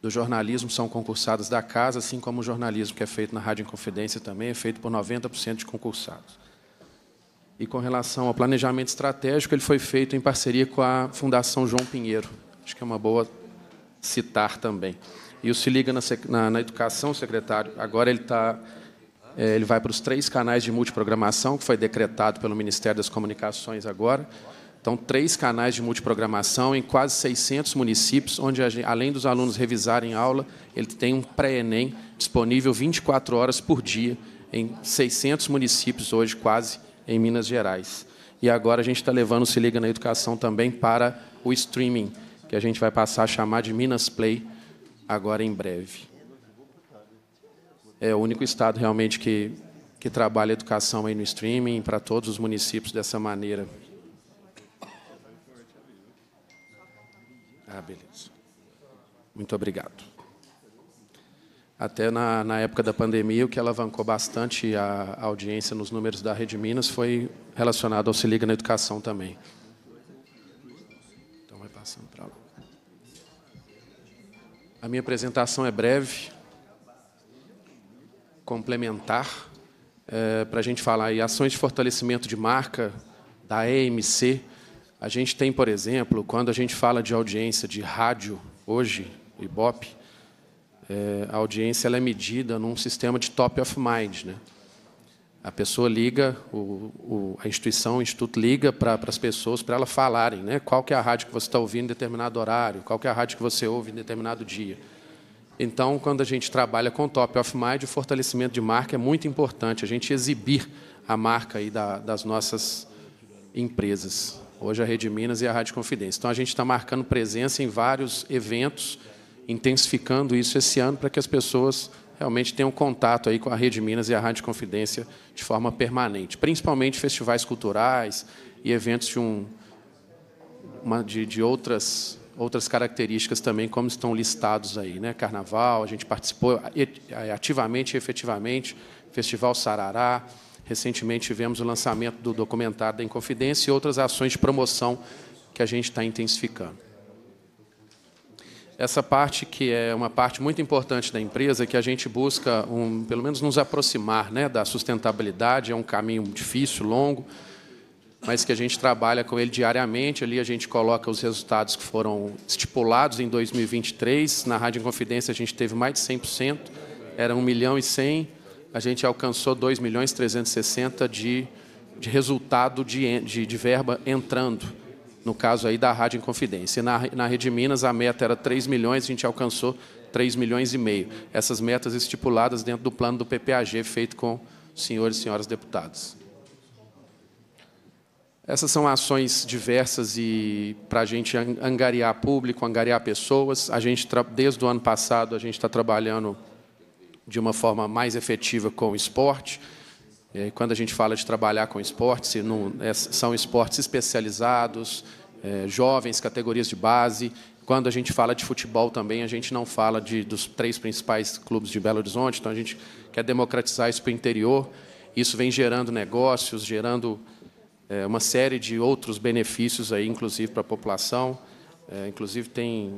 S7: do jornalismo são concursadas da casa, assim como o jornalismo que é feito na Rádio Confidência também é feito por 90% de concursados. E com relação ao planejamento estratégico, ele foi feito em parceria com a Fundação João Pinheiro. Acho que é uma boa citar também. E o Se Liga na, na, na Educação, secretário, agora ele está é, ele vai para os três canais de multiprogramação, que foi decretado pelo Ministério das Comunicações agora. Então, três canais de multiprogramação em quase 600 municípios, onde, gente, além dos alunos revisarem aula, ele tem um pré-ENEM disponível 24 horas por dia em 600 municípios, hoje quase, em Minas Gerais. E agora a gente está levando o Se Liga na Educação também para o streaming, que a gente vai passar a chamar de Minas Play agora em breve. É o único estado realmente que, que trabalha educação aí no streaming para todos os municípios dessa maneira. Ah, beleza. Muito obrigado. Até na, na, época da pandemia, o que alavancou bastante a, a audiência nos números da Rede Minas foi relacionado ao Se Liga na Educação também. Então, vai passando para lá. A minha apresentação é breve, complementar, é, para a gente falar aí, ações de fortalecimento de marca da EMC. A gente tem, por exemplo, quando a gente fala de audiência de rádio hoje, Ibope, é, a audiência ela é medida num sistema de top of mind, né? A pessoa liga, o, o, a instituição, o instituto liga para as pessoas para elas falarem, né? Qual que é a rádio que você está ouvindo em determinado horário? Qual que é a rádio que você ouve em determinado dia? Então, quando a gente trabalha com top of mind, o fortalecimento de marca é muito importante. A gente exibir a marca aí da, das nossas empresas. Hoje a Rede Minas e a Rádio Confidência. Então a gente está marcando presença em vários eventos, intensificando isso esse ano para que as pessoas realmente tenham contato aí com a Rede Minas e a Rádio Confidência de forma permanente, principalmente festivais culturais e eventos de, um, uma, de, de outras, outras características também, como estão listados aí. Né? Carnaval, a gente participou é, ativamente e efetivamente, Festival Sarará, recentemente tivemos o lançamento do documentário da Inconfidência e outras ações de promoção que a gente está intensificando essa parte que é uma parte muito importante da empresa, que a gente busca, um, pelo menos, nos aproximar né, da sustentabilidade. É um caminho difícil, longo, mas que a gente trabalha com ele diariamente. Ali a gente coloca os resultados que foram estipulados em 2023. Na Rádio Confidência a gente teve mais de 100%, era 1 milhão e 100. A gente alcançou 2 milhões e 360 de, de resultado de, de, de verba entrando no caso aí da Rádio Inconfidência. E na, na Rede Minas, a meta era 3 milhões, a gente alcançou 3 milhões e meio. Essas metas estipuladas dentro do plano do PPAG, feito com senhores e senhoras deputados. Essas são ações diversas e para a gente angariar público, angariar pessoas. A gente desde o ano passado a gente está trabalhando de uma forma mais efetiva com o esporte quando a gente fala de trabalhar com esportes, é, são esportes especializados, é, jovens, categorias de base. Quando a gente fala de futebol também, a gente não fala de, dos três principais clubes de Belo Horizonte, então a gente quer democratizar isso para o interior. Isso vem gerando negócios, gerando é, uma série de outros benefícios, aí, inclusive para a população. É, inclusive, tem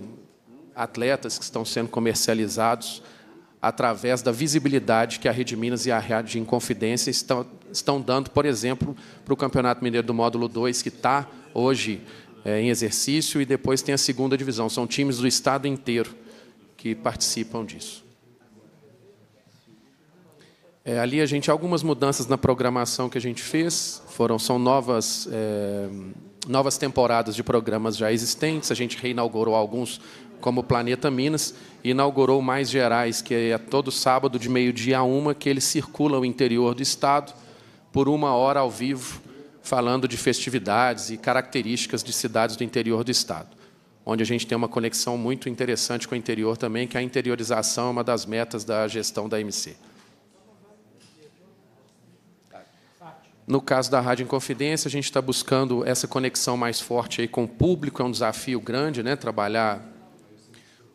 S7: atletas que estão sendo comercializados através da visibilidade que a Rede Minas e a Rede Inconfidência estão, estão dando, por exemplo, para o Campeonato Mineiro do Módulo 2, que está hoje é, em exercício, e depois tem a segunda divisão. São times do estado inteiro que participam disso. É, ali a gente algumas mudanças na programação que a gente fez foram são novas é, novas temporadas de programas já existentes. A gente reinaugurou alguns como Planeta Minas, e inaugurou Mais Gerais, que é todo sábado de meio-dia a uma, que ele circula o interior do Estado por uma hora ao vivo, falando de festividades e características de cidades do interior do Estado, onde a gente tem uma conexão muito interessante com o interior também, que a interiorização é uma das metas da gestão da MC. No caso da Rádio Inconfidência, a gente está buscando essa conexão mais forte aí com o público, é um desafio grande, né? trabalhar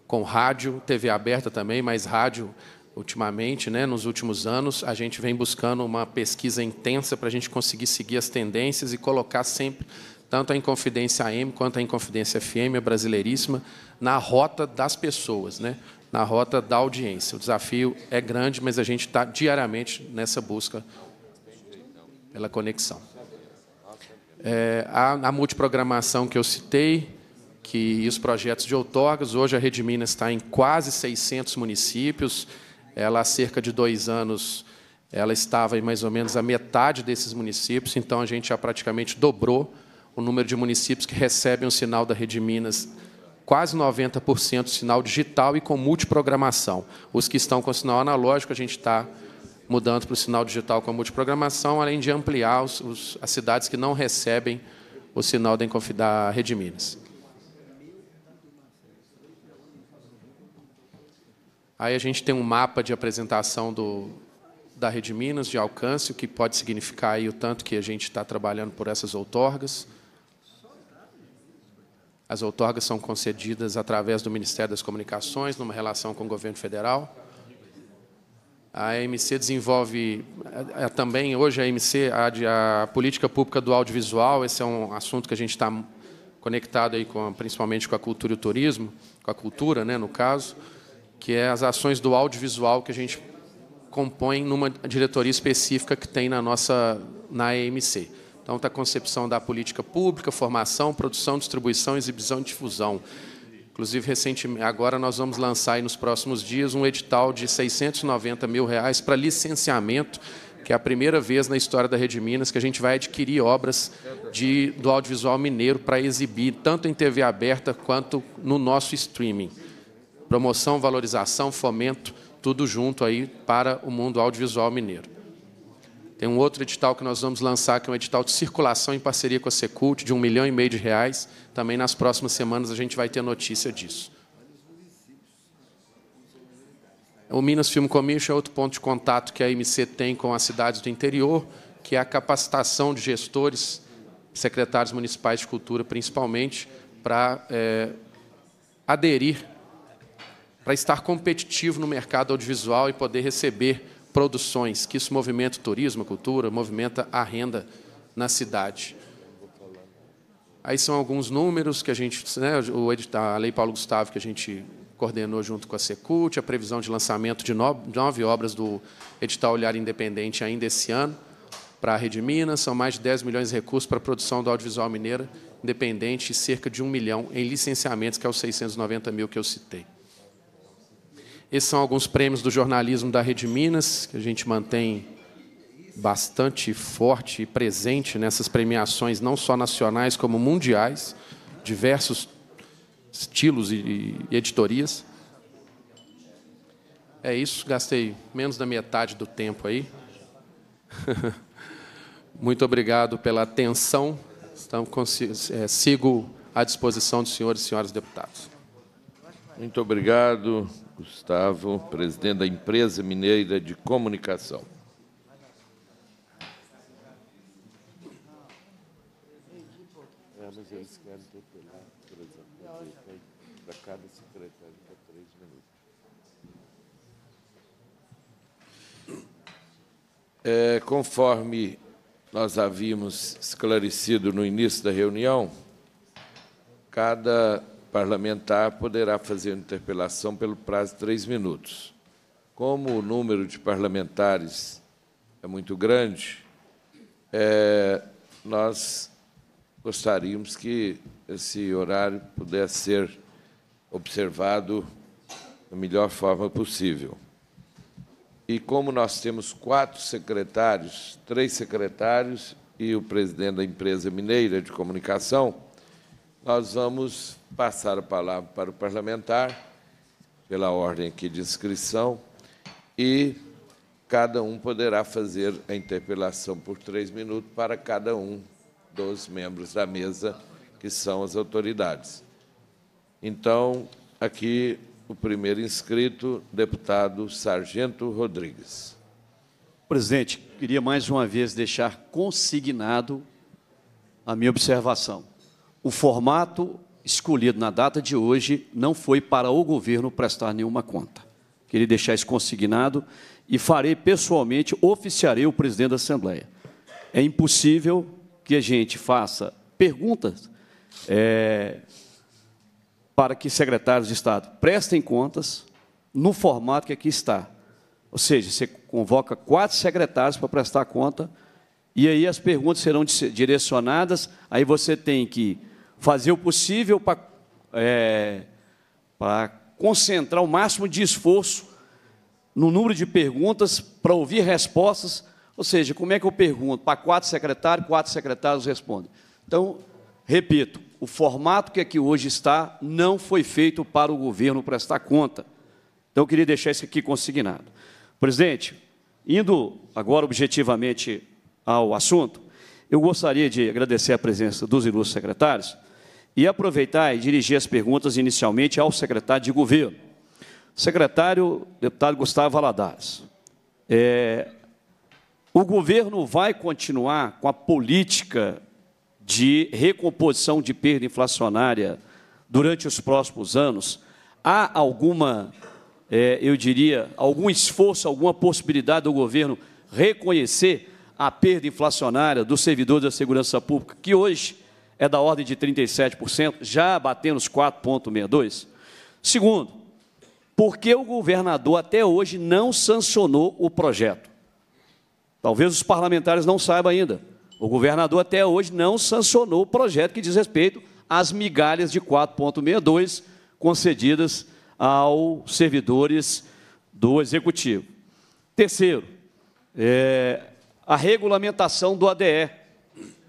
S7: com rádio, TV aberta também, mas rádio ultimamente, né, nos últimos anos, a gente vem buscando uma pesquisa intensa para a gente conseguir seguir as tendências e colocar sempre tanto a Inconfidência AM quanto a Inconfidência FM, a Brasileiríssima, na rota das pessoas, né, na rota da audiência. O desafio é grande, mas a gente está diariamente nessa busca pela conexão. É, a, a multiprogramação que eu citei, que os projetos de outorgas, hoje a Rede Minas está em quase 600 municípios, ela há cerca de dois anos ela estava em mais ou menos a metade desses municípios, então a gente já praticamente dobrou o número de municípios que recebem o sinal da Rede Minas, quase 90% sinal digital e com multiprogramação. Os que estão com sinal analógico, a gente está mudando para o sinal digital com a multiprogramação, além de ampliar os, os, as cidades que não recebem o sinal da, da Rede Minas. Aí a gente tem um mapa de apresentação do, da Rede Minas, de alcance, o que pode significar aí o tanto que a gente está trabalhando por essas outorgas. As outorgas são concedidas através do Ministério das Comunicações, numa relação com o governo federal. A AMC desenvolve é, é, também, hoje, a AMC, a, a, política pública do audiovisual, esse é um assunto que a gente está conectado aí com, principalmente com a cultura e o turismo, com a cultura, né, no caso que é as ações do audiovisual que a gente compõe numa diretoria específica que tem na nossa na EMC. Então, está a concepção da política pública, formação, produção, distribuição, exibição e difusão. Inclusive, recentemente, agora nós vamos lançar aí, nos próximos dias um edital de 690 mil reais para licenciamento, que é a primeira vez na história da Rede Minas que a gente vai adquirir obras de, do audiovisual mineiro para exibir tanto em TV aberta quanto no nosso streaming promoção, valorização, fomento, tudo junto aí para o mundo audiovisual mineiro. Tem um outro edital que nós vamos lançar, que é um edital de circulação em parceria com a Secult, de um milhão e meio de reais. Também nas próximas semanas a gente vai ter notícia disso. O Minas Film Commission é outro ponto de contato que a MC tem com as cidades do interior, que é a capacitação de gestores, secretários municipais de cultura, principalmente, para é, aderir para estar competitivo no mercado audiovisual e poder receber produções, que isso movimenta o turismo, a cultura, movimenta a renda na cidade. Aí são alguns números que a gente, né, o editar, a Lei Paulo Gustavo, que a gente coordenou junto com a Secult, a previsão de lançamento de nove obras do edital Olhar Independente ainda esse ano, para a Rede Minas, são mais de 10 milhões de recursos para a produção do audiovisual mineira independente e cerca de 1 milhão em licenciamentos, que é os 690 mil que eu citei. Esses são alguns prêmios do jornalismo da Rede Minas, que a gente mantém bastante forte e presente nessas premiações, não só nacionais como mundiais, diversos estilos e, editorias. É isso, gastei menos da metade do tempo aí. *laughs* Muito obrigado pela atenção. Estamos, é, sigo à disposição dos senhores e senhoras deputados.
S1: Muito obrigado. Gustavo, presidente da Empresa Mineira de Comunicação. É, conforme nós havíamos esclarecido no início da reunião, cada parlamentar poderá fazer interpelação pelo prazo de três minutos. Como o número de parlamentares é muito grande, é, nós gostaríamos que esse horário pudesse ser observado da melhor forma possível. E como nós temos quatro secretários, três secretários e o presidente da empresa mineira de comunicação, nós vamos passar a palavra para o parlamentar, pela ordem aqui de inscrição, e cada um poderá fazer a interpelação por três minutos para cada um dos membros da mesa, que são as autoridades. Então, aqui o primeiro inscrito, deputado Sargento Rodrigues. Presidente, queria mais uma vez deixar consignado
S3: a minha observação o formato escolhido na data de hoje não foi para o governo prestar nenhuma conta. Queria deixar isso consignado e farei pessoalmente, oficiarei o presidente da Assembleia. É impossível que a gente faça perguntas é, para que secretários de Estado prestem contas no formato que aqui está. Ou seja, você convoca quatro secretários para prestar conta, e aí as perguntas serão direcionadas, aí você tem que fazer o possível para é, concentrar o máximo de esforço no número de perguntas para ouvir respostas. Ou seja, como é que eu pergunto? Para quatro secretários, quatro secretários respondem. Então, repito, o formato que aqui hoje está não foi feito para o governo prestar conta. Então, eu queria deixar isso aqui consignado. Presidente, indo agora objetivamente ao assunto, eu gostaria de agradecer a presença dos ilustres secretários e aproveitar e dirigir as perguntas inicialmente ao secretário de governo. Secretário, deputado Gustavo Valadares, é, o governo vai continuar com a política de recomposição de perda inflacionária durante os próximos anos? Há alguma, é, eu diria, algum esforço, alguma possibilidade do governo reconhecer a perda inflacionária dos servidores da segurança pública, que hoje é da ordem de 37%, já batendo os 4,62%. Segundo, porque o governador até hoje não sancionou o projeto? Talvez os parlamentares não saibam ainda. O governador até hoje não sancionou o projeto que diz respeito às migalhas de 4,62 concedidas aos servidores do Executivo. Terceiro, é, a regulamentação do ADE,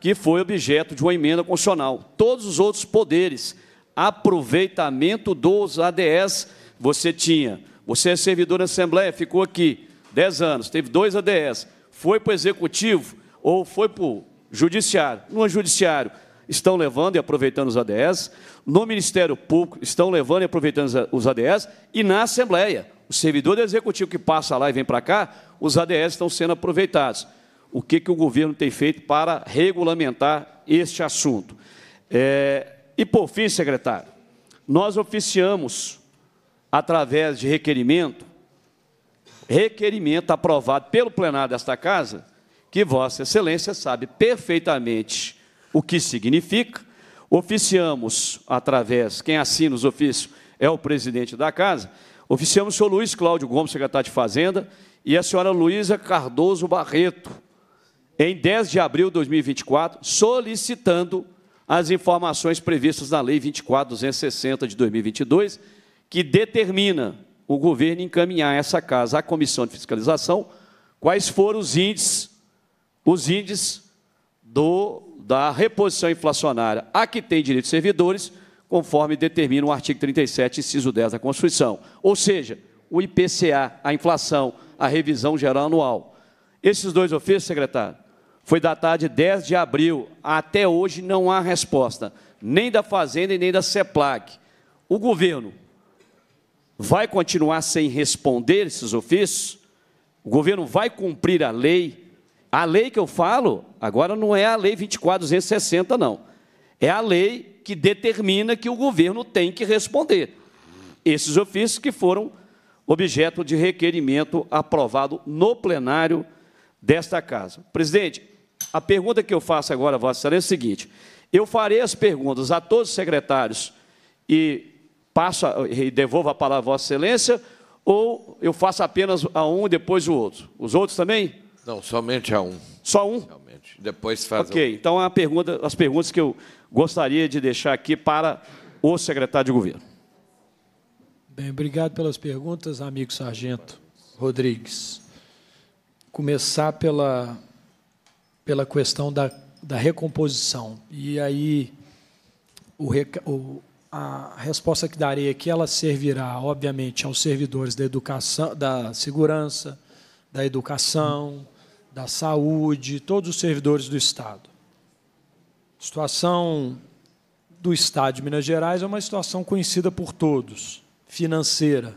S3: que foi objeto de uma emenda constitucional. Todos os outros poderes, aproveitamento dos ADS, você tinha. Você é servidor da Assembleia, ficou aqui 10 anos, teve dois ADS, foi para o Executivo ou foi para o Judiciário. No Judiciário, estão levando e aproveitando os ADS, no Ministério Público estão levando e aproveitando os ADS, e na Assembleia, o servidor do Executivo que passa lá e vem para cá, os ADS estão sendo aproveitados o que, que o governo tem feito para regulamentar este assunto. É, e, por fim, secretário, nós oficiamos, através de requerimento, requerimento aprovado pelo plenário desta Casa, que Vossa Excelência sabe perfeitamente o que significa. Oficiamos, através, quem assina os ofícios é o presidente da Casa, oficiamos o senhor Luiz Cláudio Gomes, secretário de Fazenda, e a senhora Luísa Cardoso Barreto, em 10 de abril de 2024, solicitando as informações previstas na Lei 24260 de 2022, que determina o governo encaminhar essa casa à Comissão de Fiscalização quais foram os índices, os índices do, da reposição inflacionária a que tem direito os servidores, conforme determina o artigo 37, inciso 10 da Constituição. Ou seja, o IPCA, a inflação, a revisão geral anual. Esses dois ofícios, secretário, foi datada de 10 de abril. Até hoje não há resposta, nem da Fazenda e nem da CEPLAG. O governo vai continuar sem responder esses ofícios? O governo vai cumprir a lei? A lei que eu falo, agora não é a lei 24260, não. É a lei que determina que o governo tem que responder. Esses ofícios que foram objeto de requerimento aprovado no plenário desta casa. Presidente, a pergunta que eu faço agora, Vossa Excelência, é a seguinte: eu farei as perguntas a todos os secretários e passo a, e devolvo a palavra a Vossa Excelência, ou eu faço apenas a um e depois o outro? Os outros também? Não, somente a um. Só um? Realmente. Depois faz. Ok, um. então é a pergunta, as perguntas que eu gostaria de deixar aqui para o secretário de governo.
S2: Bem, obrigado pelas perguntas, amigo Sargento Rodrigues. Começar pela pela questão da, da recomposição. E aí, o, o, a resposta que darei aqui, é ela servirá, obviamente, aos servidores da educação, da segurança, da educação, da saúde, todos os servidores do Estado. A situação do Estado de Minas Gerais é uma situação conhecida por todos, financeira.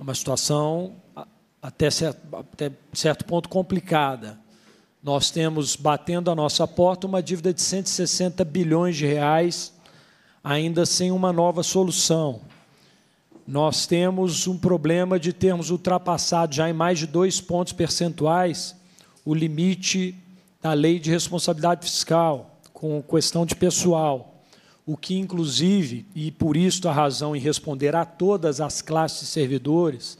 S2: É uma situação até certo, até certo ponto complicada. Nós temos batendo a nossa porta uma dívida de 160 bilhões de reais, ainda sem uma nova solução. Nós temos um problema de termos ultrapassado já em mais de dois pontos percentuais o limite da lei de responsabilidade fiscal, com questão de pessoal, o que, inclusive, e por isso a razão em responder a todas as classes de servidores,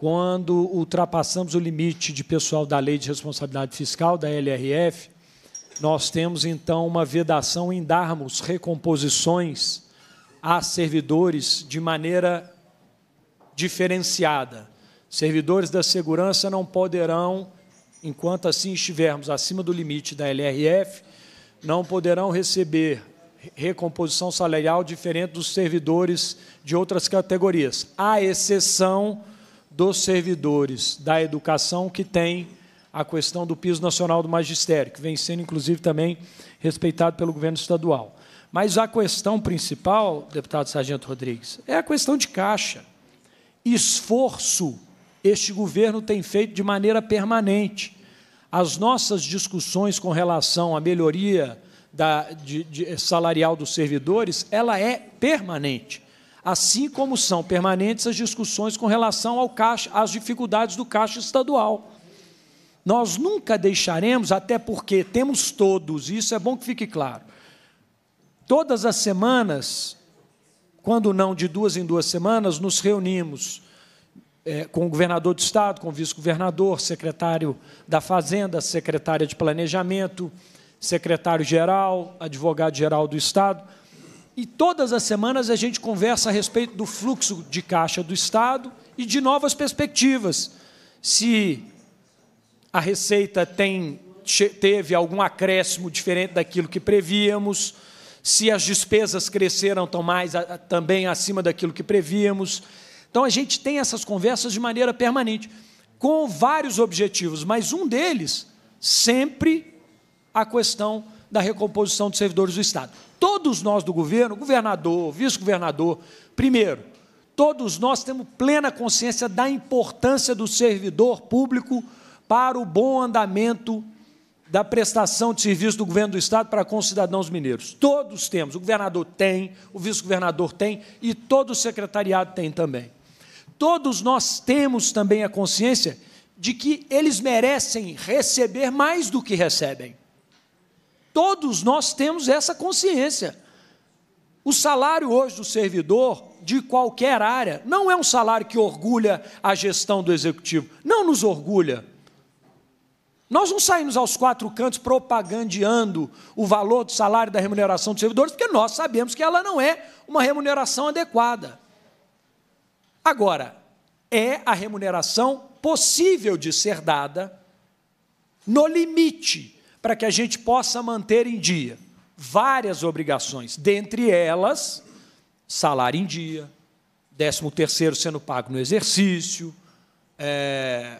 S2: quando ultrapassamos o limite de pessoal da Lei de Responsabilidade Fiscal, da LRF, nós temos então uma vedação em darmos recomposições a servidores de maneira diferenciada. Servidores da segurança não poderão, enquanto assim estivermos acima do limite da LRF, não poderão receber recomposição salarial diferente dos servidores de outras categorias, à exceção dos servidores da educação que tem a questão do piso nacional do magistério, que vem sendo, inclusive, também respeitado pelo governo estadual. Mas a questão principal, deputado Sargento Rodrigues, é a questão de caixa. Esforço este governo tem feito de maneira permanente. As nossas discussões com relação à melhoria da, de, de, salarial dos servidores, ela é permanente assim como são permanentes as discussões com relação ao caixa, às dificuldades do caixa estadual. Nós nunca deixaremos, até porque temos todos, e isso é bom que fique claro. Todas as semanas, quando não de duas em duas semanas, nos reunimos é, com o governador do estado, com o vice-governador, secretário da Fazenda, secretária de Planejamento, secretário-geral, advogado-geral do estado e todas as semanas a gente conversa a respeito do fluxo de caixa do Estado e de novas perspectivas. Se a Receita tem, teve algum acréscimo diferente daquilo que prevíamos, se as despesas cresceram tão mais, também acima daquilo que prevíamos. Então a gente tem essas conversas de maneira permanente, com vários objetivos, mas um deles sempre a questão da recomposição dos servidores do Estado todos nós do governo, governador, vice-governador, primeiro, todos nós temos plena consciência da importância do servidor público para o bom andamento da prestação de serviço do governo do Estado para com os cidadãos mineiros. Todos temos, o governador tem, o vice-governador tem e todo o secretariado tem também. Todos nós temos também a consciência de que eles merecem receber mais do que recebem. Todos nós temos essa consciência. O salário hoje do servidor, de qualquer área, não é um salário que orgulha a gestão do executivo. Não nos orgulha. Nós não saímos aos quatro cantos propagandeando o valor do salário da remuneração dos servidores, porque nós sabemos que ela não é uma remuneração adequada. Agora, é a remuneração possível de ser dada no limite para que a gente possa manter em dia várias obrigações, dentre elas, salário em dia, 13 terceiro sendo pago no exercício, é,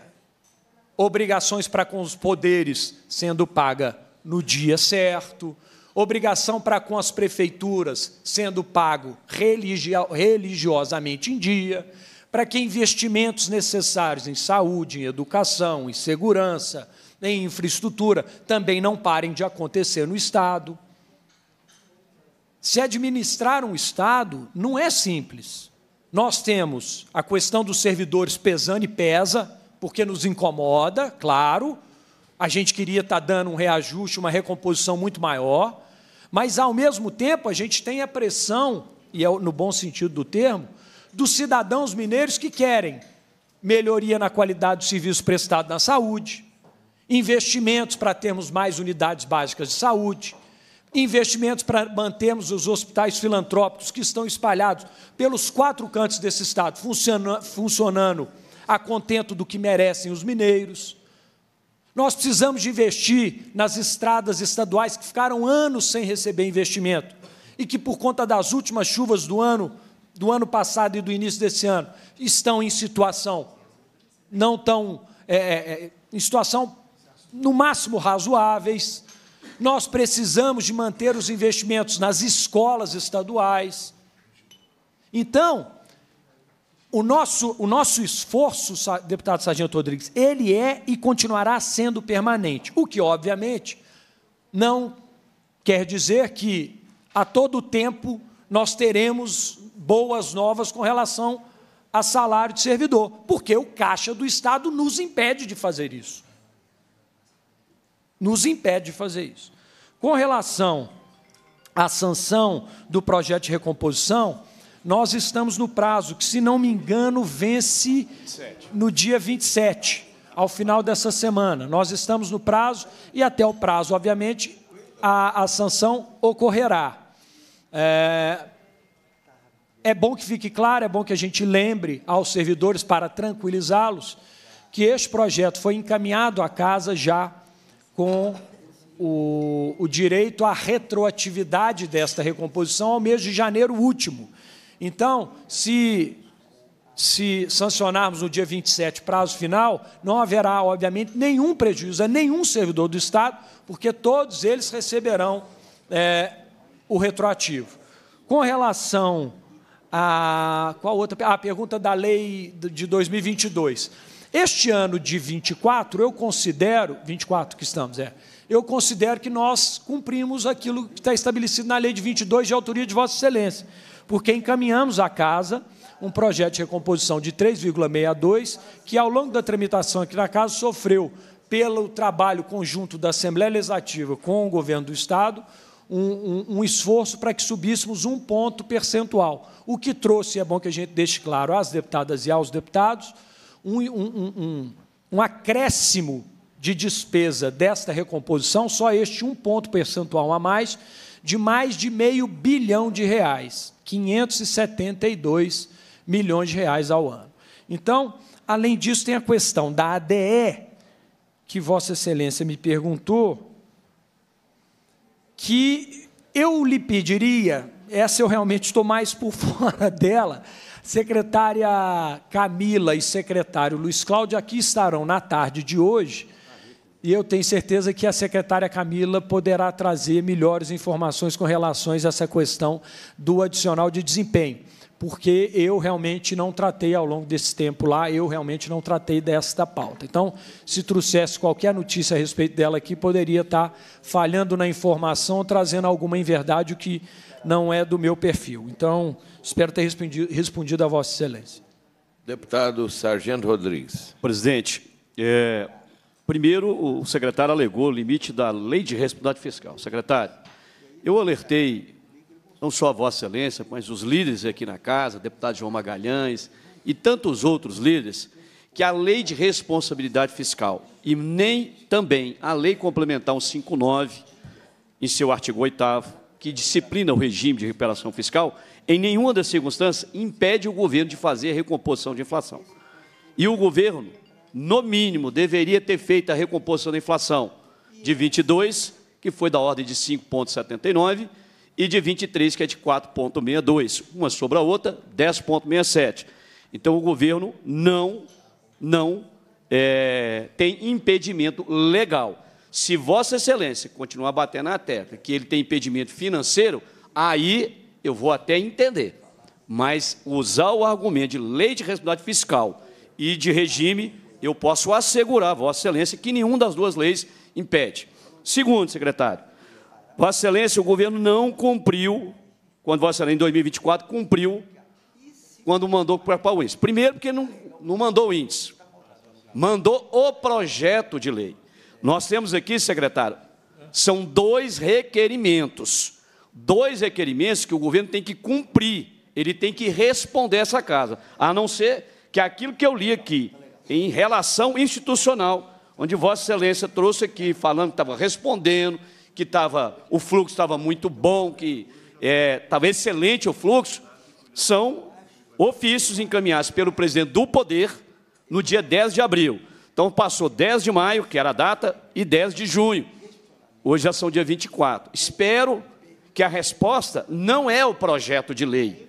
S2: obrigações para com os poderes sendo paga no dia certo, obrigação para com as prefeituras sendo pago religio, religiosamente em dia, para que investimentos necessários em saúde, em educação, em segurança, em infraestrutura também não parem de acontecer no Estado. Se administrar um Estado não é simples. Nós temos a questão dos servidores pesando e pesa, porque nos incomoda, claro. A gente queria estar tá dando um reajuste, uma recomposição muito maior, mas ao mesmo tempo a gente tem a pressão, e é no bom sentido do termo, dos cidadãos mineiros que querem melhoria na qualidade do serviço prestado na saúde, investimentos para termos mais unidades básicas de saúde, investimentos para mantermos os hospitais filantrópicos que estão espalhados pelos quatro cantos desse estado, funcionando, funcionando a contento do que merecem os mineiros. Nós precisamos de investir nas estradas estaduais que ficaram anos sem receber investimento e que, por conta das últimas chuvas do ano, do ano passado e do início desse ano, estão em situação não tão. É, é, é em situação no máximo razoáveis. Nós precisamos de manter os investimentos nas escolas estaduais. Então, o nosso, o nosso esforço, deputado Sargento Rodrigues, ele é e continuará sendo permanente. O que, obviamente, não quer dizer que a todo tempo nós teremos boas novas com relação a salário de servidor, porque o caixa do Estado nos impede de fazer isso nos impede de fazer isso. Com relação à sanção do projeto de recomposição, nós estamos no prazo que, se não me engano, vence no dia 27, ao final dessa semana. Nós estamos no prazo e até o prazo, obviamente, a, a sanção ocorrerá. É, é bom que fique claro, é bom que a gente lembre aos servidores para tranquilizá-los que este projeto foi encaminhado à casa já com o, o direito à retroatividade desta recomposição ao mês de janeiro último. Então, se se sancionarmos no dia 27 prazo final, não haverá, obviamente, nenhum prejuízo a nenhum servidor do Estado, porque todos eles receberão é, o retroativo. Com relação a. Qual outra? A pergunta da lei de 2022. Este ano de 24, eu considero, 24 que estamos, é, eu considero que nós cumprimos aquilo que está estabelecido na lei de 22 de autoria de Vossa Excelência, porque encaminhamos à casa um projeto de recomposição de 3,62, que ao longo da tramitação aqui na casa sofreu, pelo trabalho conjunto da Assembleia Legislativa com o governo do Estado, um, um, um, esforço para que subíssemos um ponto percentual. O que trouxe, é bom que a gente deixe claro às deputadas e aos deputados, um, um, um, um acréscimo de despesa desta recomposição, só este um ponto percentual a mais, de mais de meio bilhão de reais, 572 milhões de reais ao ano. Então, além disso, tem a questão da ADE, que Vossa Excelência me perguntou, que eu lhe pediria, essa eu realmente estou mais por *laughs* fora dela, Secretária Camila e secretário Luiz Cláudio aqui estarão na tarde de hoje. E eu tenho certeza que a secretária Camila poderá trazer melhores informações com relação a essa questão do adicional de desempenho, porque eu realmente não tratei ao longo desse tempo lá, eu realmente não tratei desta pauta. Então, se trouxesse qualquer notícia a respeito dela aqui, poderia estar falhando na informação, ou trazendo alguma inverdade, o que não é do meu perfil. Então, Espero ter respondido, respondido a Vossa Excelência.
S1: Deputado Sargento Rodrigues. Presidente, é,
S3: primeiro o secretário alegou o limite da lei de responsabilidade fiscal. Secretário, eu alertei não só a Vossa Excelência, mas os líderes aqui na casa, deputado João Magalhães e tantos outros líderes, que a lei de responsabilidade fiscal e nem também a lei complementar 159, em seu artigo 8 que disciplina o regime de recuperação fiscal, em nenhuma das circunstâncias, impede o governo de fazer a recomposição de inflação. E o governo, no mínimo, deveria ter feito a recomposição da inflação de 22, que foi da ordem de 5,79, e de 23, que é de 4,62. Uma sobre a outra, 10,67. Então, o governo não, não é, tem impedimento legal. Se Vossa Excelência continuar batendo na tecla que ele tem impedimento financeiro, aí eu vou até entender. Mas usar o argumento de lei de responsabilidade fiscal e de regime, eu posso assegurar, Vossa Excelência, que nenhuma das duas leis impede. Segundo, secretário, Vossa Excelência, o governo não cumpriu, quando Vossa Excelência, em 2024, cumpriu, quando mandou para o índice. Primeiro, porque não, não mandou o índice, mandou o projeto de lei. Nós temos aqui, secretário, são dois requerimentos dois requerimentos que o governo tem que cumprir, ele tem que responder essa casa, a não ser que aquilo que eu li aqui, em relação institucional, onde Vossa Excelência trouxe aqui, falando que estava respondendo, que estava, o fluxo estava muito bom, que estava é, excelente o fluxo, são ofícios encaminhados pelo presidente do poder no dia 10 de abril. Então, passou 10 de maio, que era a data, e 10 de junho. Hoje já são dia 24. Espero que a resposta não é o projeto de lei.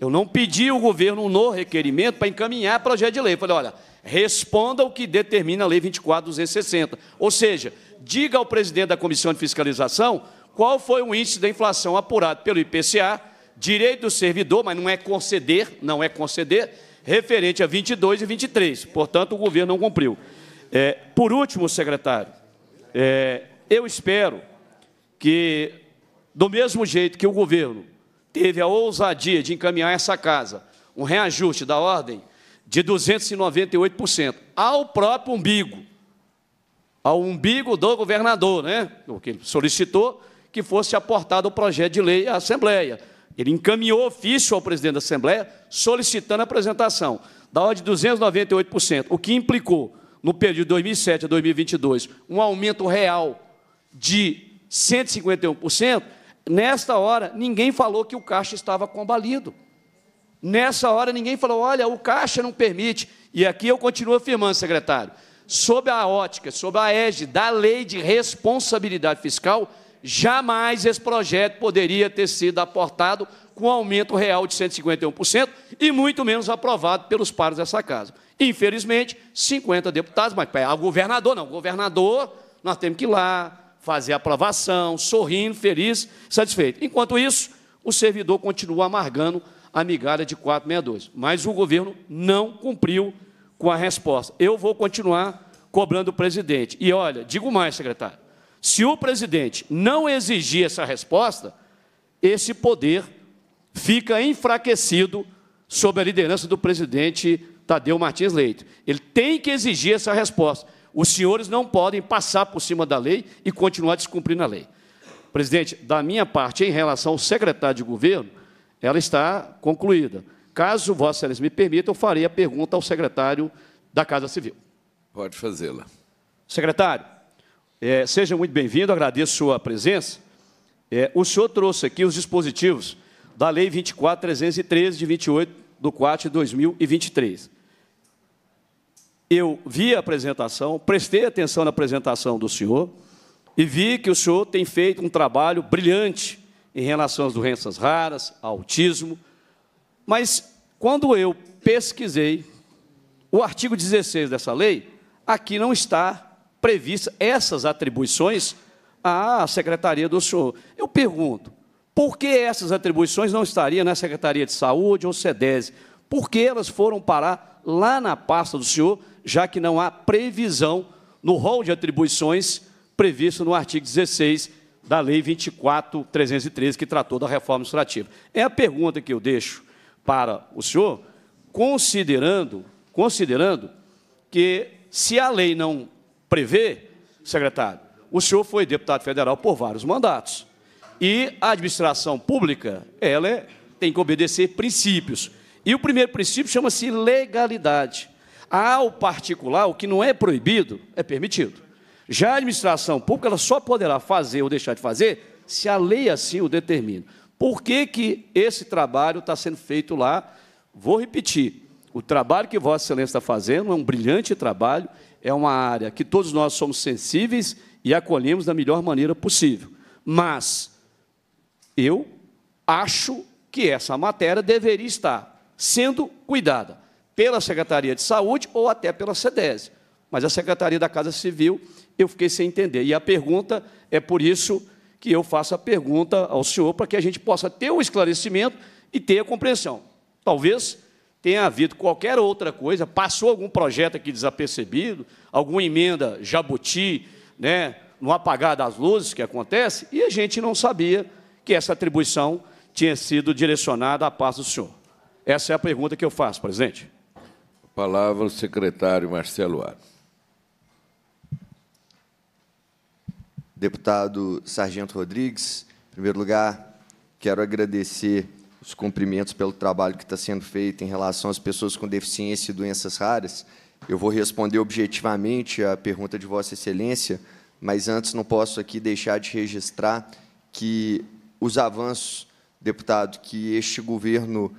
S3: Eu não pedi ao governo um novo requerimento para encaminhar projeto de lei. Eu falei, olha, responda o que determina a Lei 24260. Ou seja, diga ao presidente da Comissão de Fiscalização qual foi o índice da inflação apurado pelo IPCA, direito do servidor, mas não é conceder, não é conceder, referente a 22 e 23. Portanto, o governo não cumpriu. É, por último, secretário, é, eu espero que do mesmo jeito que o governo teve a ousadia de encaminhar essa casa um reajuste da ordem de 298% ao próprio umbigo, ao umbigo do governador, né? O que ele solicitou que fosse aportado o projeto de lei à Assembleia. Ele encaminhou ofício ao presidente da Assembleia solicitando a apresentação da ordem de 298%, o que implicou, no período de 2007 a 2022, um aumento real de 151%, Nesta hora, ninguém falou que o caixa estava combalido. Nessa hora, ninguém falou: olha, o caixa não permite. E aqui eu continuo afirmando, secretário, sob a ótica, sob a égide da lei de responsabilidade fiscal, jamais esse projeto poderia ter sido aportado com aumento real de 151% e muito menos aprovado pelos pares dessa casa. Infelizmente, 50 deputados, mas o governador não, o governador, nós temos que ir lá, fazer aprovação, sorrindo, feliz, satisfeito. Enquanto isso, o servidor continua amargando a migalha de 462. Mas o governo não cumpriu com a resposta. Eu vou continuar cobrando o presidente. E olha, digo mais, secretário: se o presidente não exigir essa resposta, esse poder fica enfraquecido sob a liderança do presidente Tadeu Martins Leite. Ele tem que exigir essa resposta. Os senhores não podem passar por cima da lei e continuar descumprindo a lei. Presidente, da minha parte, em relação ao secretário de governo, ela está concluída. Caso Vossa Excelência me permita, eu farei a pergunta ao secretário da Casa Civil. Pode fazê-la. Secretário, é, seja muito bem-vindo, agradeço sua presença. É, o senhor trouxe aqui os dispositivos da Lei 24.313, de 28 de 4 de 2023 eu vi a apresentação, prestei atenção na apresentação do senhor e vi que o senhor tem feito um trabalho brilhante em relação às doenças raras, ao autismo. Mas quando eu pesquisei o artigo 16 dessa lei, aqui não está prevista essas atribuições à secretaria do senhor. Eu pergunto, por que essas atribuições não estariam na Secretaria de Saúde ou SEDES? Por que elas foram parar lá na pasta do senhor já que não há previsão no rol de atribuições previsto no artigo 16 da Lei 24.313, que tratou da reforma administrativa. É a pergunta que eu deixo para o senhor, considerando, considerando que, se a lei não prevê, secretário, o senhor foi deputado federal por vários mandatos. E a administração pública, ela é, tem que obedecer princípios. E o primeiro princípio chama-se legalidade. Ao particular, o que não é proibido, é permitido. Já a administração pública, ela só poderá fazer ou deixar de fazer se a lei assim o determina. Por que, que esse trabalho está sendo feito lá? Vou repetir. O trabalho que Vossa Excelência está fazendo é um brilhante trabalho, é uma área que todos nós somos sensíveis e acolhemos da melhor maneira possível. Mas eu acho que essa matéria deveria estar sendo cuidada pela Secretaria de Saúde ou até pela SEDESI. Mas a Secretaria da Casa Civil, eu fiquei sem entender. E a pergunta, é por isso que eu faço a pergunta ao senhor, para que a gente possa ter o esclarecimento e ter a compreensão. Talvez tenha havido qualquer outra coisa, passou algum projeto aqui desapercebido, alguma emenda jabuti, né, no apagar das luzes que acontece, e a gente não sabia que essa atribuição tinha sido direcionada à pasta do senhor. Essa é a pergunta que eu faço, presidente
S1: palavra o secretário Marcelo Ar.
S5: Deputado Sargento Rodrigues, em primeiro lugar, quero agradecer os cumprimentos pelo trabalho que está sendo feito em relação às pessoas com deficiência e doenças raras. Eu vou responder objetivamente à pergunta de Vossa Excelência, mas antes não posso aqui deixar de registrar que os avanços, deputado, que este governo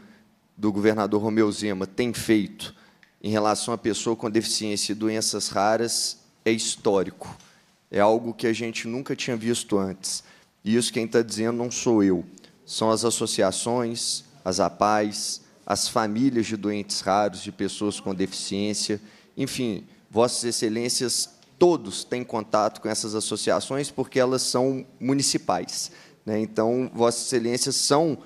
S5: do governador Romeu Zema tem feito em relação à pessoa com deficiência e doenças raras é histórico. É algo que a gente nunca tinha visto antes. E isso quem está dizendo não sou eu. São as associações, as APAES, as famílias de doentes raros, de pessoas com deficiência. Enfim, Vossas Excelências todos têm contato com essas associações porque elas são municipais. Né? Então, Vossas Excelências são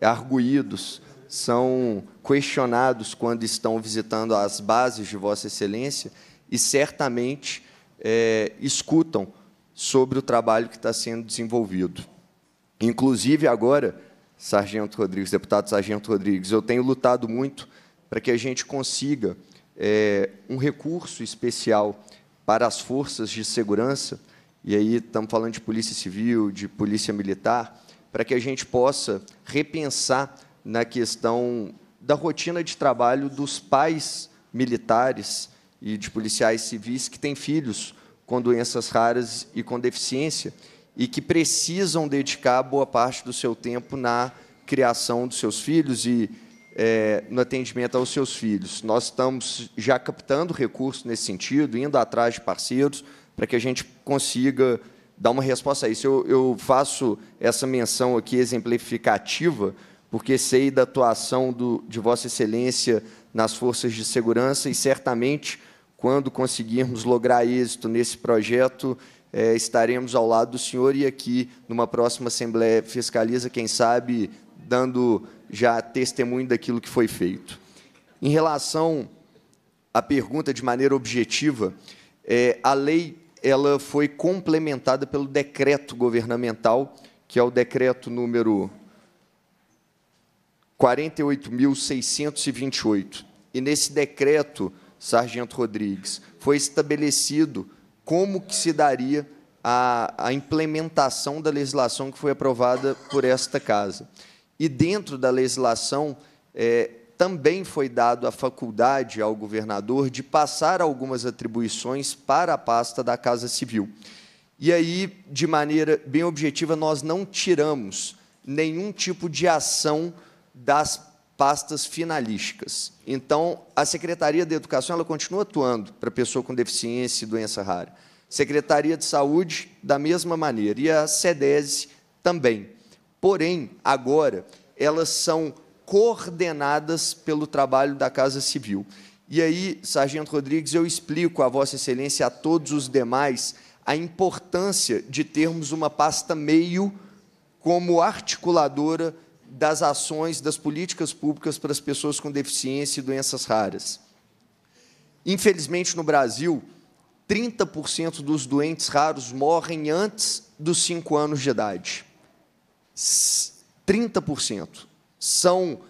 S5: arguídos, são questionados quando estão visitando as bases de Vossa Excelência e certamente é, escutam sobre o trabalho que está sendo desenvolvido. Inclusive, agora, Sargento Rodrigues, deputado Sargento Rodrigues, eu tenho lutado muito para que a gente consiga é, um recurso especial para as forças de segurança, e aí estamos falando de polícia civil, de polícia militar, para que a gente possa repensar na questão da rotina de trabalho dos pais militares e de policiais civis que têm filhos com doenças raras e com deficiência e que precisam dedicar boa parte do seu tempo na criação dos seus filhos e é, no atendimento aos seus filhos. Nós estamos já captando recursos nesse sentido, indo atrás de parceiros para que a gente consiga dar uma resposta a isso. Eu, eu faço essa menção aqui exemplificativa porque sei da atuação do, de Vossa Excelência nas forças de segurança e certamente, quando conseguirmos lograr êxito nesse projeto, é, estaremos ao lado do senhor e aqui, numa próxima Assembleia Fiscaliza, quem sabe, dando já testemunho daquilo que foi feito. Em relação à pergunta de maneira objetiva, é, a lei ela foi complementada pelo decreto governamental, que é o decreto número 48.628. E nesse decreto, Sargento Rodrigues, foi estabelecido como que se daria a, a implementação da legislação que foi aprovada por esta casa. E dentro da legislação, é, também foi dado a faculdade ao governador de passar algumas atribuições para a pasta da Casa Civil. E aí, de maneira bem objetiva, nós não tiramos nenhum tipo de ação das pastas finalísticas. Então, a Secretaria de Educação ela continua atuando para pessoa com deficiência e doença rara. Secretaria de Saúde, da mesma maneira. E a SEDESE também. Porém, agora, elas são coordenadas pelo trabalho da Casa Civil. E aí, Sargento Rodrigues, eu explico a Vossa Excelência a todos os demais a importância de termos uma pasta meio como articuladora das ações das políticas públicas para as pessoas com deficiência e doenças raras. Infelizmente, no Brasil, 30% dos doentes raros morrem antes dos 5 anos de idade. 30%. São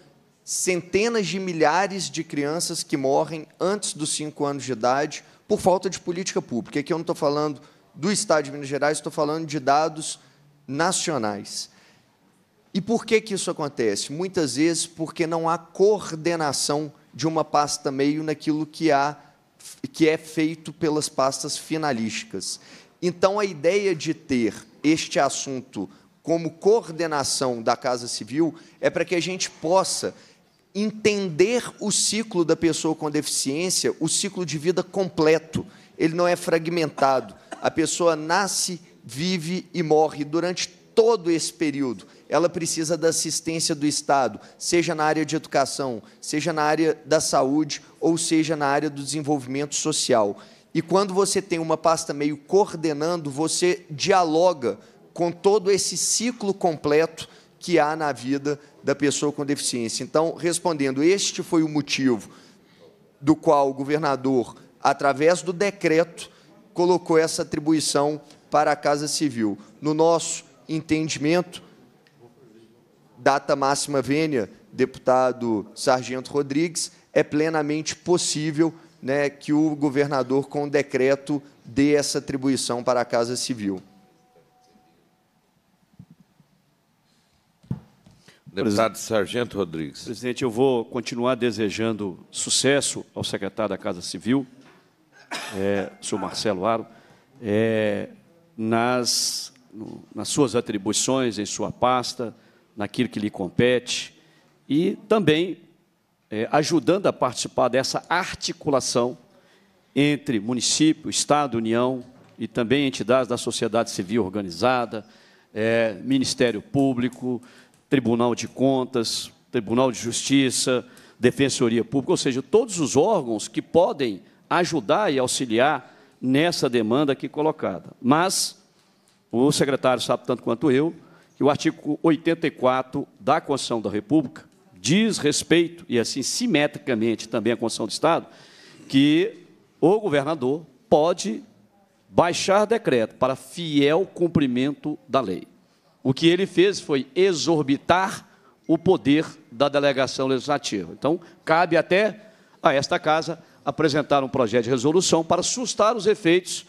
S5: centenas de milhares de crianças que morrem antes dos 5 anos de idade por falta de política pública. Aqui eu não estou falando do Estado de Minas Gerais, estou falando de dados nacionais. E por que, que isso acontece? Muitas vezes porque não há coordenação de uma pasta meio naquilo que, há, que é feito pelas pastas finalísticas. Então, a ideia de ter este assunto como coordenação da Casa Civil é para que a gente possa entender o ciclo da pessoa com deficiência, o ciclo de vida completo. Ele não é fragmentado. A pessoa nasce, vive e morre durante todo esse período ela precisa da assistência do Estado, seja na área de educação, seja na área da saúde ou seja na área do desenvolvimento social. E quando você tem uma pasta meio coordenando, você dialoga com todo esse ciclo completo que há na vida da pessoa com deficiência. Então, respondendo, este foi o motivo do qual o governador, através do decreto, colocou essa atribuição para a Casa Civil. No nosso entendimento, data máxima vênia, deputado Sargento Rodrigues, é plenamente possível né, que o governador, com decreto, dê essa atribuição para a Casa Civil.
S1: Deputado Sargento Rodrigues. Presidente, eu vou continuar
S3: desejando sucesso ao secretário da Casa Civil, é, senhor Marcelo Aro, é, nas, no, nas suas atribuições, em sua pasta, naquilo que lhe compete e também é, ajudando a participar dessa articulação entre município, Estado, União e também entidades da sociedade civil organizada, é, Ministério Público, Tribunal de Contas, Tribunal de Justiça, Defensoria Pública, ou seja, todos os órgãos que podem ajudar e auxiliar nessa demanda aqui colocada. Mas o secretário sabe tanto quanto eu que o artigo 84 da Constituição da República diz respeito, e assim simetricamente também a Constituição do Estado, que o governador pode baixar decreto para fiel cumprimento da lei. O que ele fez foi exorbitar o poder da delegação legislativa. Então, cabe até a esta casa apresentar um projeto de resolução para sustar os efeitos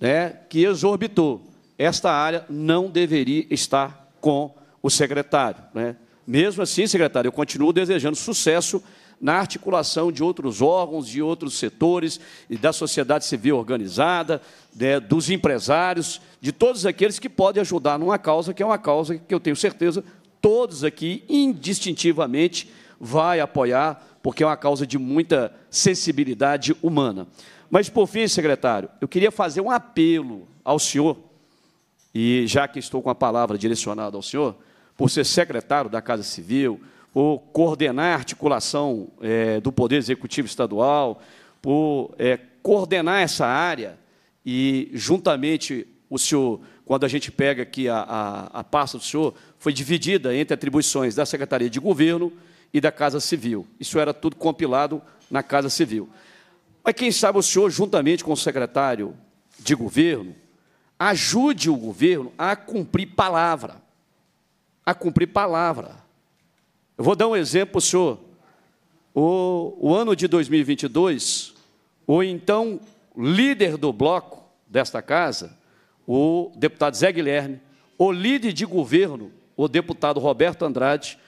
S3: né, que exorbitou esta área não deveria estar com o secretário. Né? Mesmo assim, secretário, eu continuo desejando sucesso na articulação de outros órgãos, de outros setores, e da sociedade civil organizada, né, dos empresários, de todos aqueles que podem ajudar numa causa, que é uma causa que eu tenho certeza todos aqui, indistintivamente, vai apoiar, porque é uma causa de muita sensibilidade humana. Mas, por fim, secretário, eu queria fazer um apelo ao senhor, e já que estou com a palavra direcionada ao senhor, por ser secretário da Casa Civil, por coordenar a articulação é, do Poder Executivo Estadual, por é, coordenar essa área e, juntamente, o senhor, quando a gente pega aqui a, a, a pasta do senhor, foi dividida entre atribuições da Secretaria de Governo e da Casa Civil. Isso era tudo compilado na Casa Civil. Mas quem sabe o senhor, juntamente com o secretário de governo, ajude o governo a cumprir palavra. A cumprir palavra. Eu vou dar um exemplo o senhor. O, ano de 2022, o então líder do bloco desta casa, o deputado Zé Guilherme, o líder de governo, o deputado Roberto Andrade,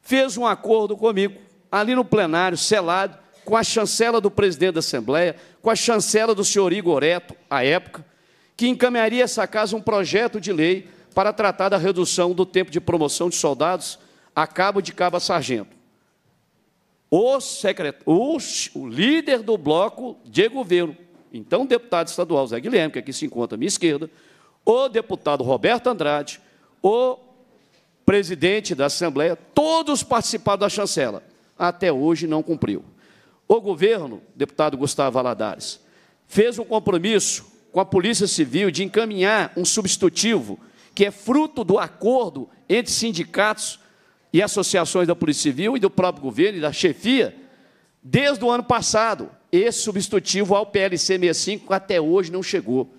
S3: fez um acordo comigo, ali no plenário, selado, com a chancela do presidente da Assembleia, com a chancela do senhor Igor Eto, à época, que encaminharia essa casa um projeto de lei para tratar da redução do tempo de promoção de soldados a cabo de cabo a sargento. O, secret... o, o líder do bloco de governo, então deputado estadual Zé Guilherme, que aqui se encontra à minha esquerda, o deputado Roberto Andrade, o presidente da Assembleia, todos participaram da chancela. Até hoje não cumpriu. O governo, deputado Gustavo Aladares, fez um compromisso com a Polícia Civil de encaminhar um substitutivo que é fruto do acordo entre sindicatos e associações da Polícia Civil e do próprio governo e da chefia desde o ano passado. Esse substitutivo ao PLC 65 até hoje não chegou.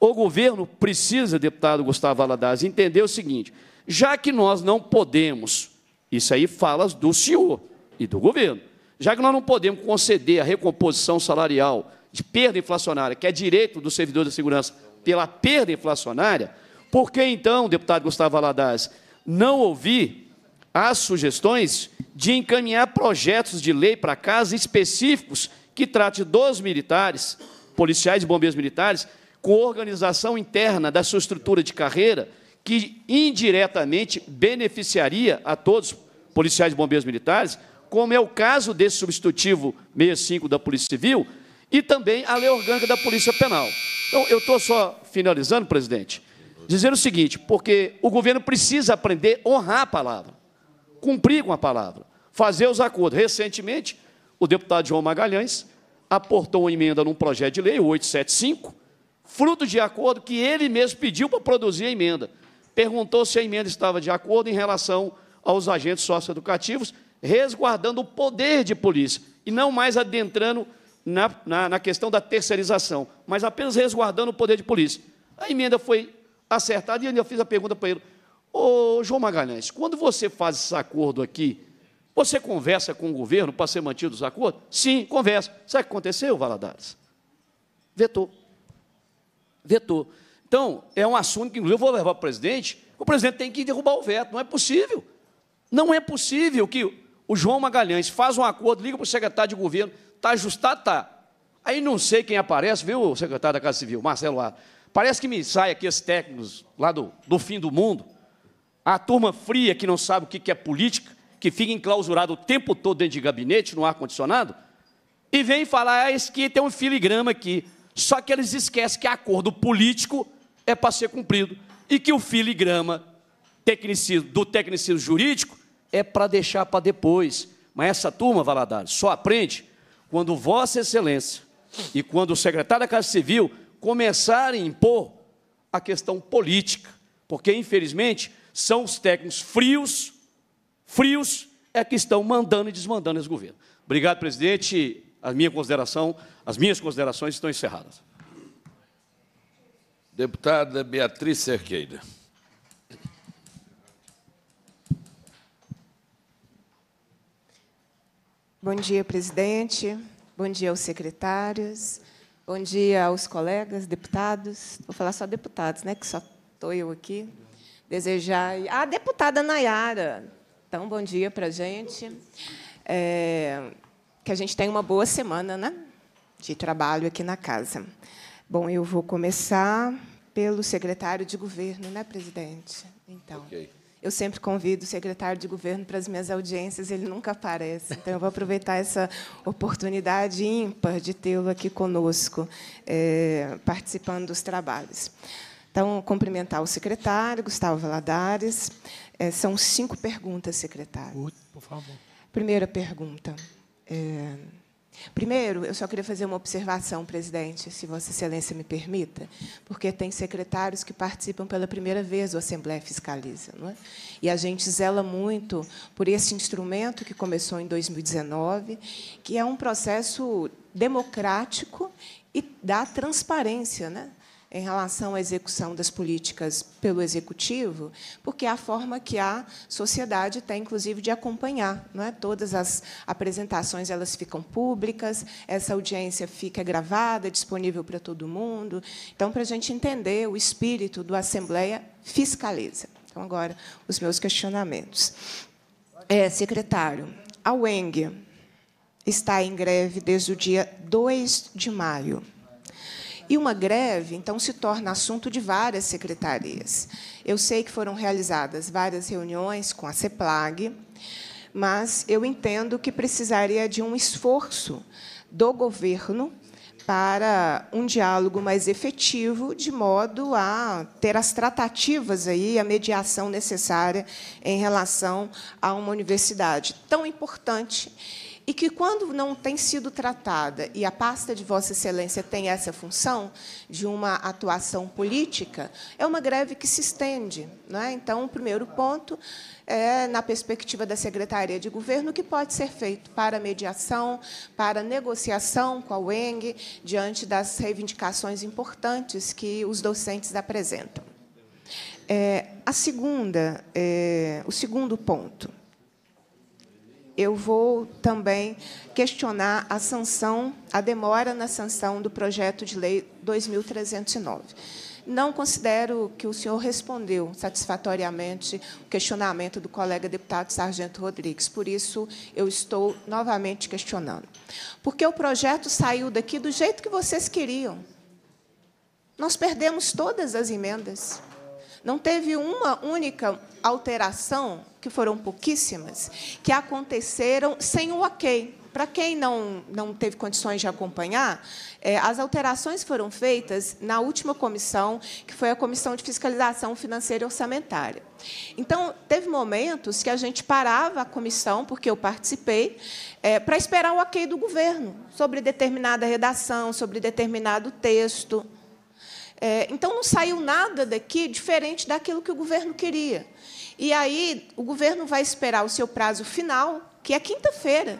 S3: O governo precisa, deputado Gustavo Aladares, entender o seguinte: já que nós não podemos, isso aí falas do senhor e do governo, já que nós não podemos conceder a recomposição salarial de perda inflacionária, que é direito do servidor da segurança pela perda inflacionária, por que então, deputado Gustavo Aladares, não ouvir as sugestões de encaminhar projetos de lei para casa específicos que trate dos militares, policiais e bombeiros militares, com organização interna da sua estrutura de carreira, que indiretamente beneficiaria a todos, policiais e bombeiros militares, como é o caso desse substitutivo 65 da Polícia Civil, e também a lei orgânica da Polícia Penal. Então, eu estou só finalizando, presidente, dizendo o seguinte, porque o governo precisa aprender a honrar a palavra, cumprir com a palavra, fazer os acordos. Recentemente, o deputado João Magalhães aportou uma emenda num projeto de lei, o 875, fruto de acordo que ele mesmo pediu para produzir a emenda. Perguntou se a emenda estava de acordo em relação aos agentes socioeducativos, resguardando o poder de polícia, e não mais adentrando na, na, na questão da terceirização, mas apenas resguardando o poder de polícia. A emenda foi acertada e eu fiz a pergunta para ele: Ô João Magalhães, quando você faz esse acordo aqui, você conversa com o governo para ser mantido os acordos? Sim, conversa. Sabe o que aconteceu, Valadares? Vetou. Vetou. Então, é um assunto que, inclusive, eu vou levar para o presidente. O presidente tem que derrubar o veto. Não é possível. Não é possível que o João Magalhães faz um acordo, liga para o secretário de governo, ajustar tá ajustado? Tá. Aí não sei quem aparece, viu, secretário da Casa Civil, Marcelo Ar. Parece que me sai aqui esses técnicos lá do, do fim do mundo, a turma fria que não sabe o que é política, que fica enclausurado o tempo todo dentro de gabinete, no ar-condicionado, e vem falar, ah, esse tem um filigrama aqui. Só que eles esquecem que acordo político é para ser cumprido e que o filigrama tecnicismo, do tecnicismo jurídico é para deixar para depois. Mas essa turma, Valadares, só aprende quando Vossa Excelência e quando o secretário da Casa Civil começarem a impor a questão política, porque, infelizmente, são os técnicos frios, frios, é que estão mandando e desmandando esse governo. Obrigado, presidente. A minha consideração, as minhas considerações estão encerradas.
S1: Deputada Beatriz Cerqueira.
S8: Bom dia, presidente. Bom dia aos secretários. Bom dia aos colegas, deputados. Vou falar só deputados, né? Que só estou eu aqui. Desejar. Ah, deputada Nayara. Então, bom dia para a gente. É... Que a gente tenha uma boa semana, né? De trabalho aqui na casa. Bom, eu vou começar pelo secretário de governo, né, presidente? Então. Okay. Eu sempre convido o secretário de governo para as minhas audiências, ele nunca aparece. Então, eu vou aproveitar essa oportunidade ímpar de tê-lo aqui conosco, é, participando dos trabalhos. Então, cumprimentar o secretário, Gustavo Valadares. É, são cinco perguntas, secretário. Por favor. Primeira pergunta. É, Primeiro, eu só queria fazer uma observação, presidente, se Vossa Excelência me permita, porque tem secretários que participam pela primeira vez do Assembleia Fiscaliza. Não é? E a gente zela muito por esse instrumento que começou em 2019, que é um processo democrático e dá transparência, né? em relação à execução das políticas pelo executivo, porque é a forma que a sociedade tem, inclusive, de acompanhar. Não é? Todas as apresentações elas ficam públicas, essa audiência fica gravada, disponível para todo mundo. Então, para a gente entender o espírito do Assembleia fiscaliza. Então, agora, os meus questionamentos. É, secretário, a UENG está em greve desde o dia 2 de maio. E uma greve, então, se torna assunto de várias secretarias. Eu sei que foram realizadas várias reuniões com a CEPLAG, mas eu entendo que precisaria de um esforço do governo para um diálogo mais efetivo, de modo a ter as tratativas aí, a mediação necessária em relação a uma universidade tão importante e que, quando não tem sido tratada, e a pasta de Vossa Excelência tem essa função de uma atuação política, é uma greve que se estende. Não é? Então, o primeiro ponto é, na perspectiva da Secretaria de Governo, que pode ser feito para mediação, para negociação com a UENG, diante das reivindicações importantes que os docentes apresentam. É, a segunda, é, o segundo ponto eu vou também questionar a sanção, a demora na sanção do projeto de lei 2309. Não considero que o senhor respondeu satisfatoriamente o questionamento do colega deputado Sargento Rodrigues. Por isso, eu estou novamente questionando. Porque o projeto saiu daqui do jeito que vocês queriam. Nós perdemos todas as emendas. Não teve uma única alteração, que foram pouquíssimas, que aconteceram sem o ok. Para quem não, não teve condições de acompanhar, é, as alterações foram feitas na última comissão, que foi a Comissão de Fiscalização Financeira e Orçamentária. Então, teve momentos que a gente parava a comissão, porque eu participei, é, para esperar o ok do governo sobre determinada redação, sobre determinado texto. É, então, não saiu nada daqui diferente daquilo que o governo queria. E aí o governo vai esperar o seu prazo final, que é quinta-feira.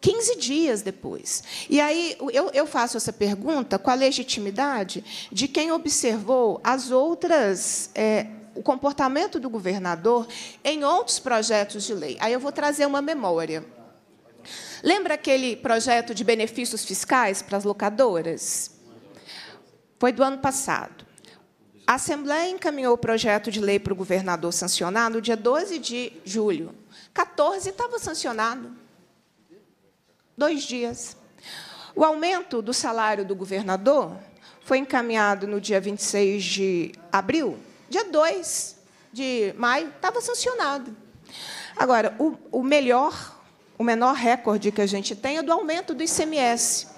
S8: 15 dias depois. E aí eu, eu, faço essa pergunta com a legitimidade de quem observou as outras. É, o comportamento do governador em outros projetos de lei. Aí eu vou trazer uma memória. Lembra aquele projeto de benefícios fiscais para as locadoras? Foi do ano passado. A Assembleia encaminhou o projeto de lei para o governador sancionar no dia 12 de julho. 14 estava sancionado. Dois dias. O aumento do salário do governador foi encaminhado no dia 26 de abril. Dia 2 de maio estava sancionado. Agora, o, o melhor, o menor recorde que a gente tem é do aumento do ICMS.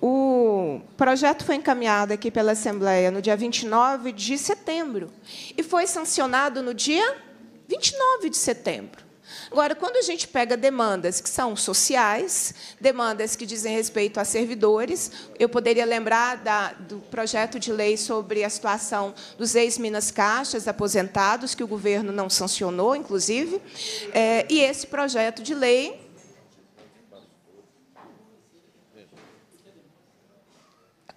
S8: O projeto foi encaminhado aqui pela Assembleia no dia 29 de setembro e foi sancionado no dia 29 de setembro. Agora, quando a gente pega demandas que são sociais, demandas que dizem respeito a servidores, eu poderia lembrar da, do projeto de lei sobre a situação dos ex-minas caixas aposentados, que o governo não sancionou, inclusive, é, e esse projeto de lei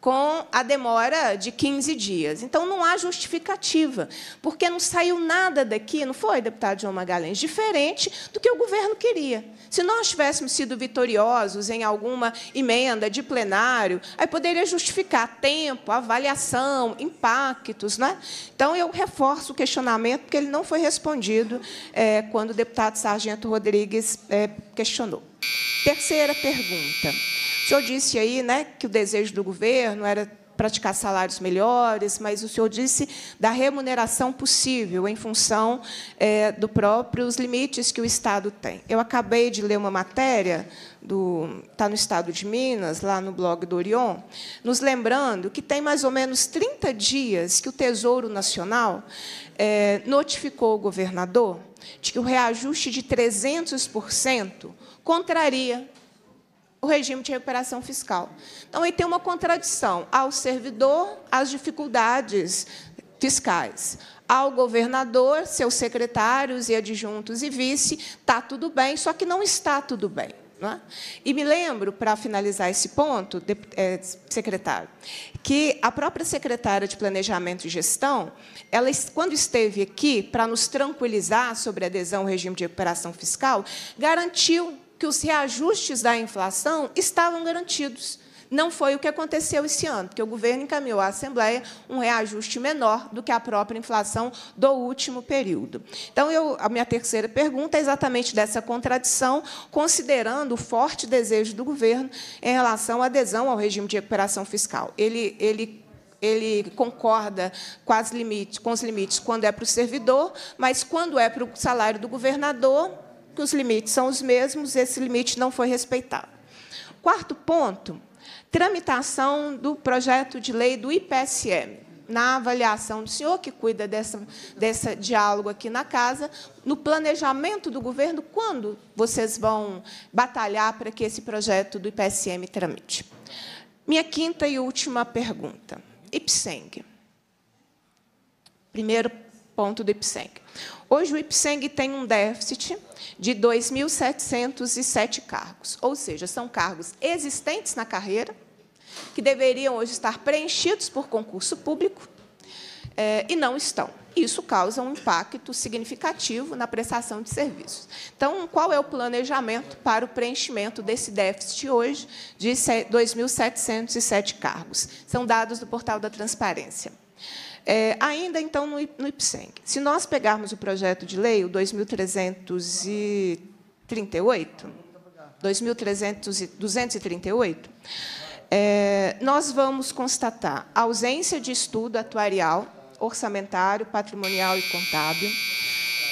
S8: com a demora de 15 dias. Então, não há justificativa, porque não saiu nada daqui, não foi, deputado João Magalhães, diferente do que o governo queria. Se nós tivéssemos sido vitoriosos em alguma emenda de plenário, aí poderia justificar tempo, avaliação, impactos. Né? Então, eu reforço o questionamento, porque ele não foi respondido é, quando o deputado Sargento Rodrigues é, questionou. Terceira pergunta. O senhor disse aí né, que o desejo do governo era praticar salários melhores, mas o senhor disse da remuneração possível em função é, do próprios limites que o Estado tem. Eu acabei de ler uma matéria do está no Estado de Minas, lá no blog do Orion, nos lembrando que tem mais ou menos 30 dias que o Tesouro Nacional é, notificou o governador de que o reajuste de 300% contraria o regime de recuperação fiscal. Então, aí tem uma contradição ao servidor, as dificuldades fiscais. Ao governador, seus secretários e adjuntos e vice, está tudo bem, só que não está tudo bem. É? E me lembro, para finalizar esse ponto, de, é, secretário, que a própria secretária de Planejamento e Gestão, ela, quando esteve aqui para nos tranquilizar sobre a adesão ao regime de recuperação fiscal, garantiu que os reajustes da inflação estavam garantidos. Não foi o que aconteceu esse ano, porque o governo encaminhou à Assembleia um reajuste menor do que a própria inflação do último período. Então, eu, a minha terceira pergunta é exatamente dessa contradição, considerando o forte desejo do governo em relação à adesão ao regime de recuperação fiscal. Ele, ele ele concorda com, limites, com os limites quando é para o servidor, mas quando é para o salário do governador, que os limites são os mesmos, esse limite não foi respeitado. Quarto ponto, tramitação do projeto de lei do IPSM. Na avaliação do senhor, que cuida dessa, desse diálogo aqui na casa, no planejamento do governo, quando vocês vão batalhar para que esse projeto do IPSM tramite? Minha quinta e última pergunta. IPSENG. Primeiro ponto do IPSENG. Hoje o IPSENG tem um déficit de 2.707 cargos, ou seja, são cargos existentes na carreira, que deveriam hoje estar preenchidos por concurso público é, e não estão. Isso causa um impacto significativo na prestação de serviços. Então, qual é o planejamento para o preenchimento desse déficit hoje de 2.707 cargos? São dados do Portal da Transparência. É, ainda então no, no IPSENG. Se nós pegarmos o projeto de lei, o 2338, 2338, é, nós vamos constatar ausência de estudo atuarial, orçamentário, patrimonial e contábil,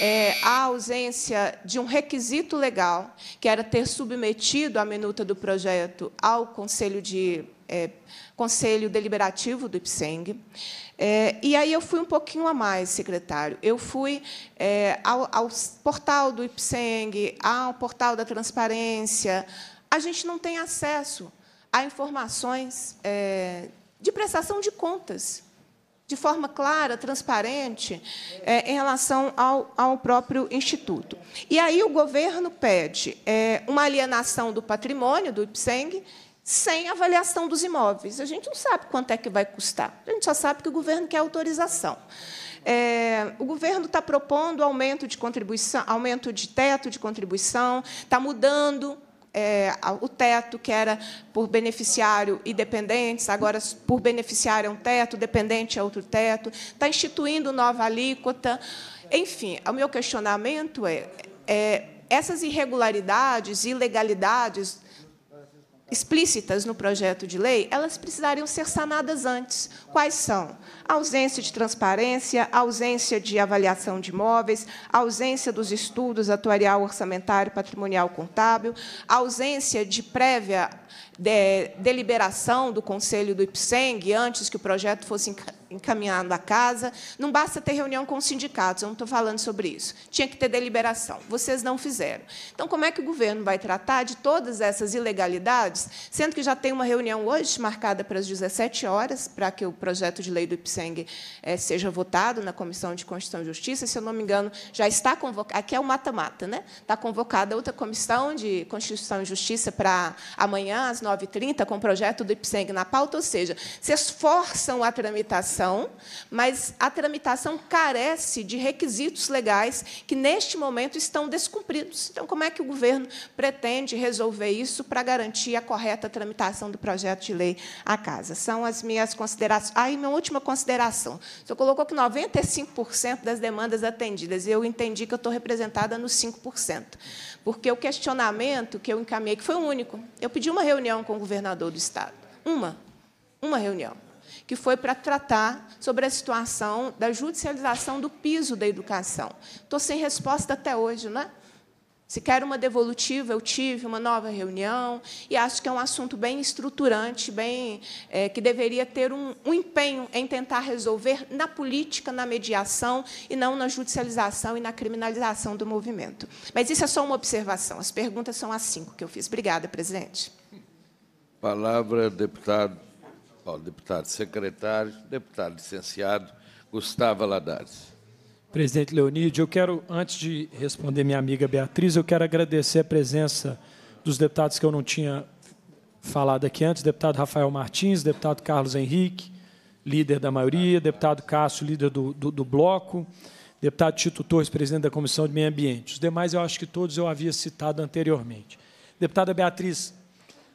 S8: é, a ausência de um requisito legal, que era ter submetido a minuta do projeto ao Conselho de é, Conselho Deliberativo do IPSENG. É, e aí eu fui um pouquinho a mais, secretário. Eu fui é, ao, ao, portal do IPSENG, ao portal da transparência. A gente não tem acesso a informações é, de prestação de contas de forma clara, transparente, é, em relação ao, ao, próprio Instituto. E aí o governo pede é, uma alienação do patrimônio do IPSENG sem avaliação dos imóveis. A gente não sabe quanto é que vai custar, a gente só sabe que o governo quer autorização. É, o governo está propondo aumento de contribuição, aumento de teto de contribuição, está mudando é, o teto, que era por beneficiário e dependentes, agora por beneficiário é um teto, dependente é outro teto, está instituindo nova alíquota. Enfim, o meu questionamento é, é essas irregularidades, ilegalidades explícitas no projeto de lei, elas precisariam ser sanadas antes. Quais são? A ausência de transparência, ausência de avaliação de imóveis, ausência dos estudos atuarial, orçamentário, patrimonial, contábil, ausência de prévia de, deliberação do Conselho do IPSENG, antes que o projeto fosse encaminhado à casa, não basta ter reunião com os sindicatos, eu não estou falando sobre isso. Tinha que ter deliberação. Vocês não fizeram. Então, como é que o governo vai tratar de todas essas ilegalidades, sendo que já tem uma reunião hoje marcada para as 17 horas, para que o projeto de lei do IPSENG é, seja votado na Comissão de Constituição e Justiça, se eu não me engano, já está convocada, aqui é o mata-mata, né? está convocada outra Comissão de Constituição e Justiça para amanhã, às 9 com o projeto do IPSENG na pauta, ou seja, vocês forçam a tramitação, mas a tramitação carece de requisitos legais que, neste momento, estão descumpridos. Então, como é que o governo pretende resolver isso para garantir a correta tramitação do projeto de lei à casa? São as minhas considerações. Ah, e minha última consideração. O senhor colocou que 95% das demandas atendidas. Eu entendi que eu estou representada nos 5%, porque o questionamento que eu encaminhei, que foi o único, eu pedi uma reunião reunião com o governador do Estado. Uma. Uma reunião. Que foi para tratar sobre a situação da judicialização do piso da educação. Estou sem resposta até hoje, não é? Se quer uma devolutiva, eu tive uma nova reunião e acho que é um assunto bem estruturante, bem é, que deveria ter um, um, empenho em tentar resolver na política, na mediação e não na judicialização e na criminalização do movimento. Mas isso é só uma observação. As perguntas são as cinco que eu fiz. Obrigada, presidente.
S1: Palavra, deputado, ó, deputado secretário, deputado licenciado Gustavo Ladares.
S2: Presidente Leonide, eu quero, antes de responder minha amiga Beatriz, eu quero agradecer a presença dos deputados que eu não tinha falado aqui antes, deputado Rafael Martins, deputado Carlos Henrique, líder da maioria, deputado Cássio, líder do, do, do bloco, deputado Tito Torres, presidente da Comissão de Meio Ambiente. Os demais eu acho que todos eu havia citado anteriormente. Deputada Beatriz,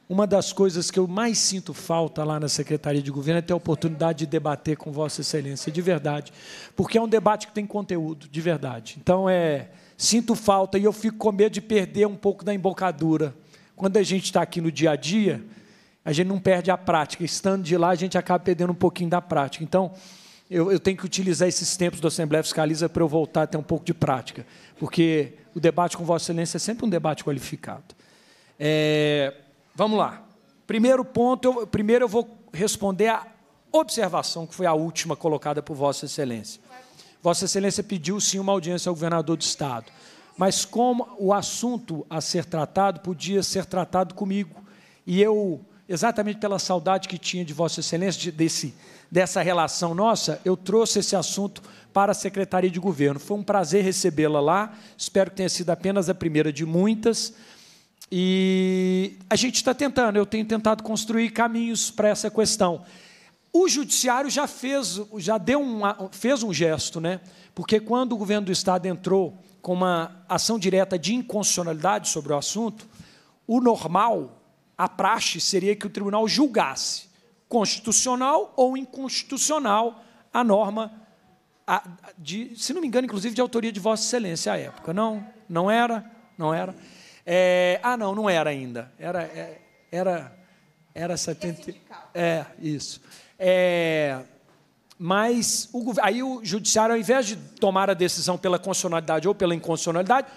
S2: uma das coisas que eu mais sinto falta lá na Secretaria de Governo é ter a oportunidade de debater com Vossa Excelência, de verdade, porque é um debate que tem conteúdo, de verdade. Então, é, sinto falta e eu fico com medo de perder um pouco da embocadura. Quando a gente está aqui no dia a dia, a gente não perde a prática. Estando de lá, a gente acaba perdendo um pouquinho da prática. Então, eu, eu tenho que utilizar esses tempos da Assembleia Fiscaliza para eu voltar a ter um pouco de prática, porque o debate com Vossa Excelência é sempre um debate qualificado. É Vamos lá. Primeiro ponto, eu, primeiro eu vou responder a observação que foi a última colocada por Vossa Excelência. Vossa Excelência pediu sim uma audiência ao governador do estado, mas como o assunto a ser tratado podia ser tratado comigo, e eu exatamente pela saudade que tinha de Vossa Excelência de, desse dessa relação nossa, eu trouxe esse assunto para a Secretaria de Governo. Foi um prazer recebê-la lá. Espero que tenha sido apenas a primeira de muitas. E a gente está tentando, eu tenho tentado construir caminhos para essa questão. O judiciário já fez, já deu um fez um gesto, né? Porque quando o governo do estado entrou com uma ação direta de inconstitucionalidade sobre o assunto, o normal, a praxe seria que o tribunal julgasse constitucional ou inconstitucional a norma de, se não me engano, inclusive de autoria de Vossa Excelência à época. Não, não era, não era. É, ah, não, não era ainda. Era, é, era, era 70. É, isso. É, mas o, aí o judiciário, ao invés de tomar a decisão pela constitucionalidade ou pela inconstitucionalidade,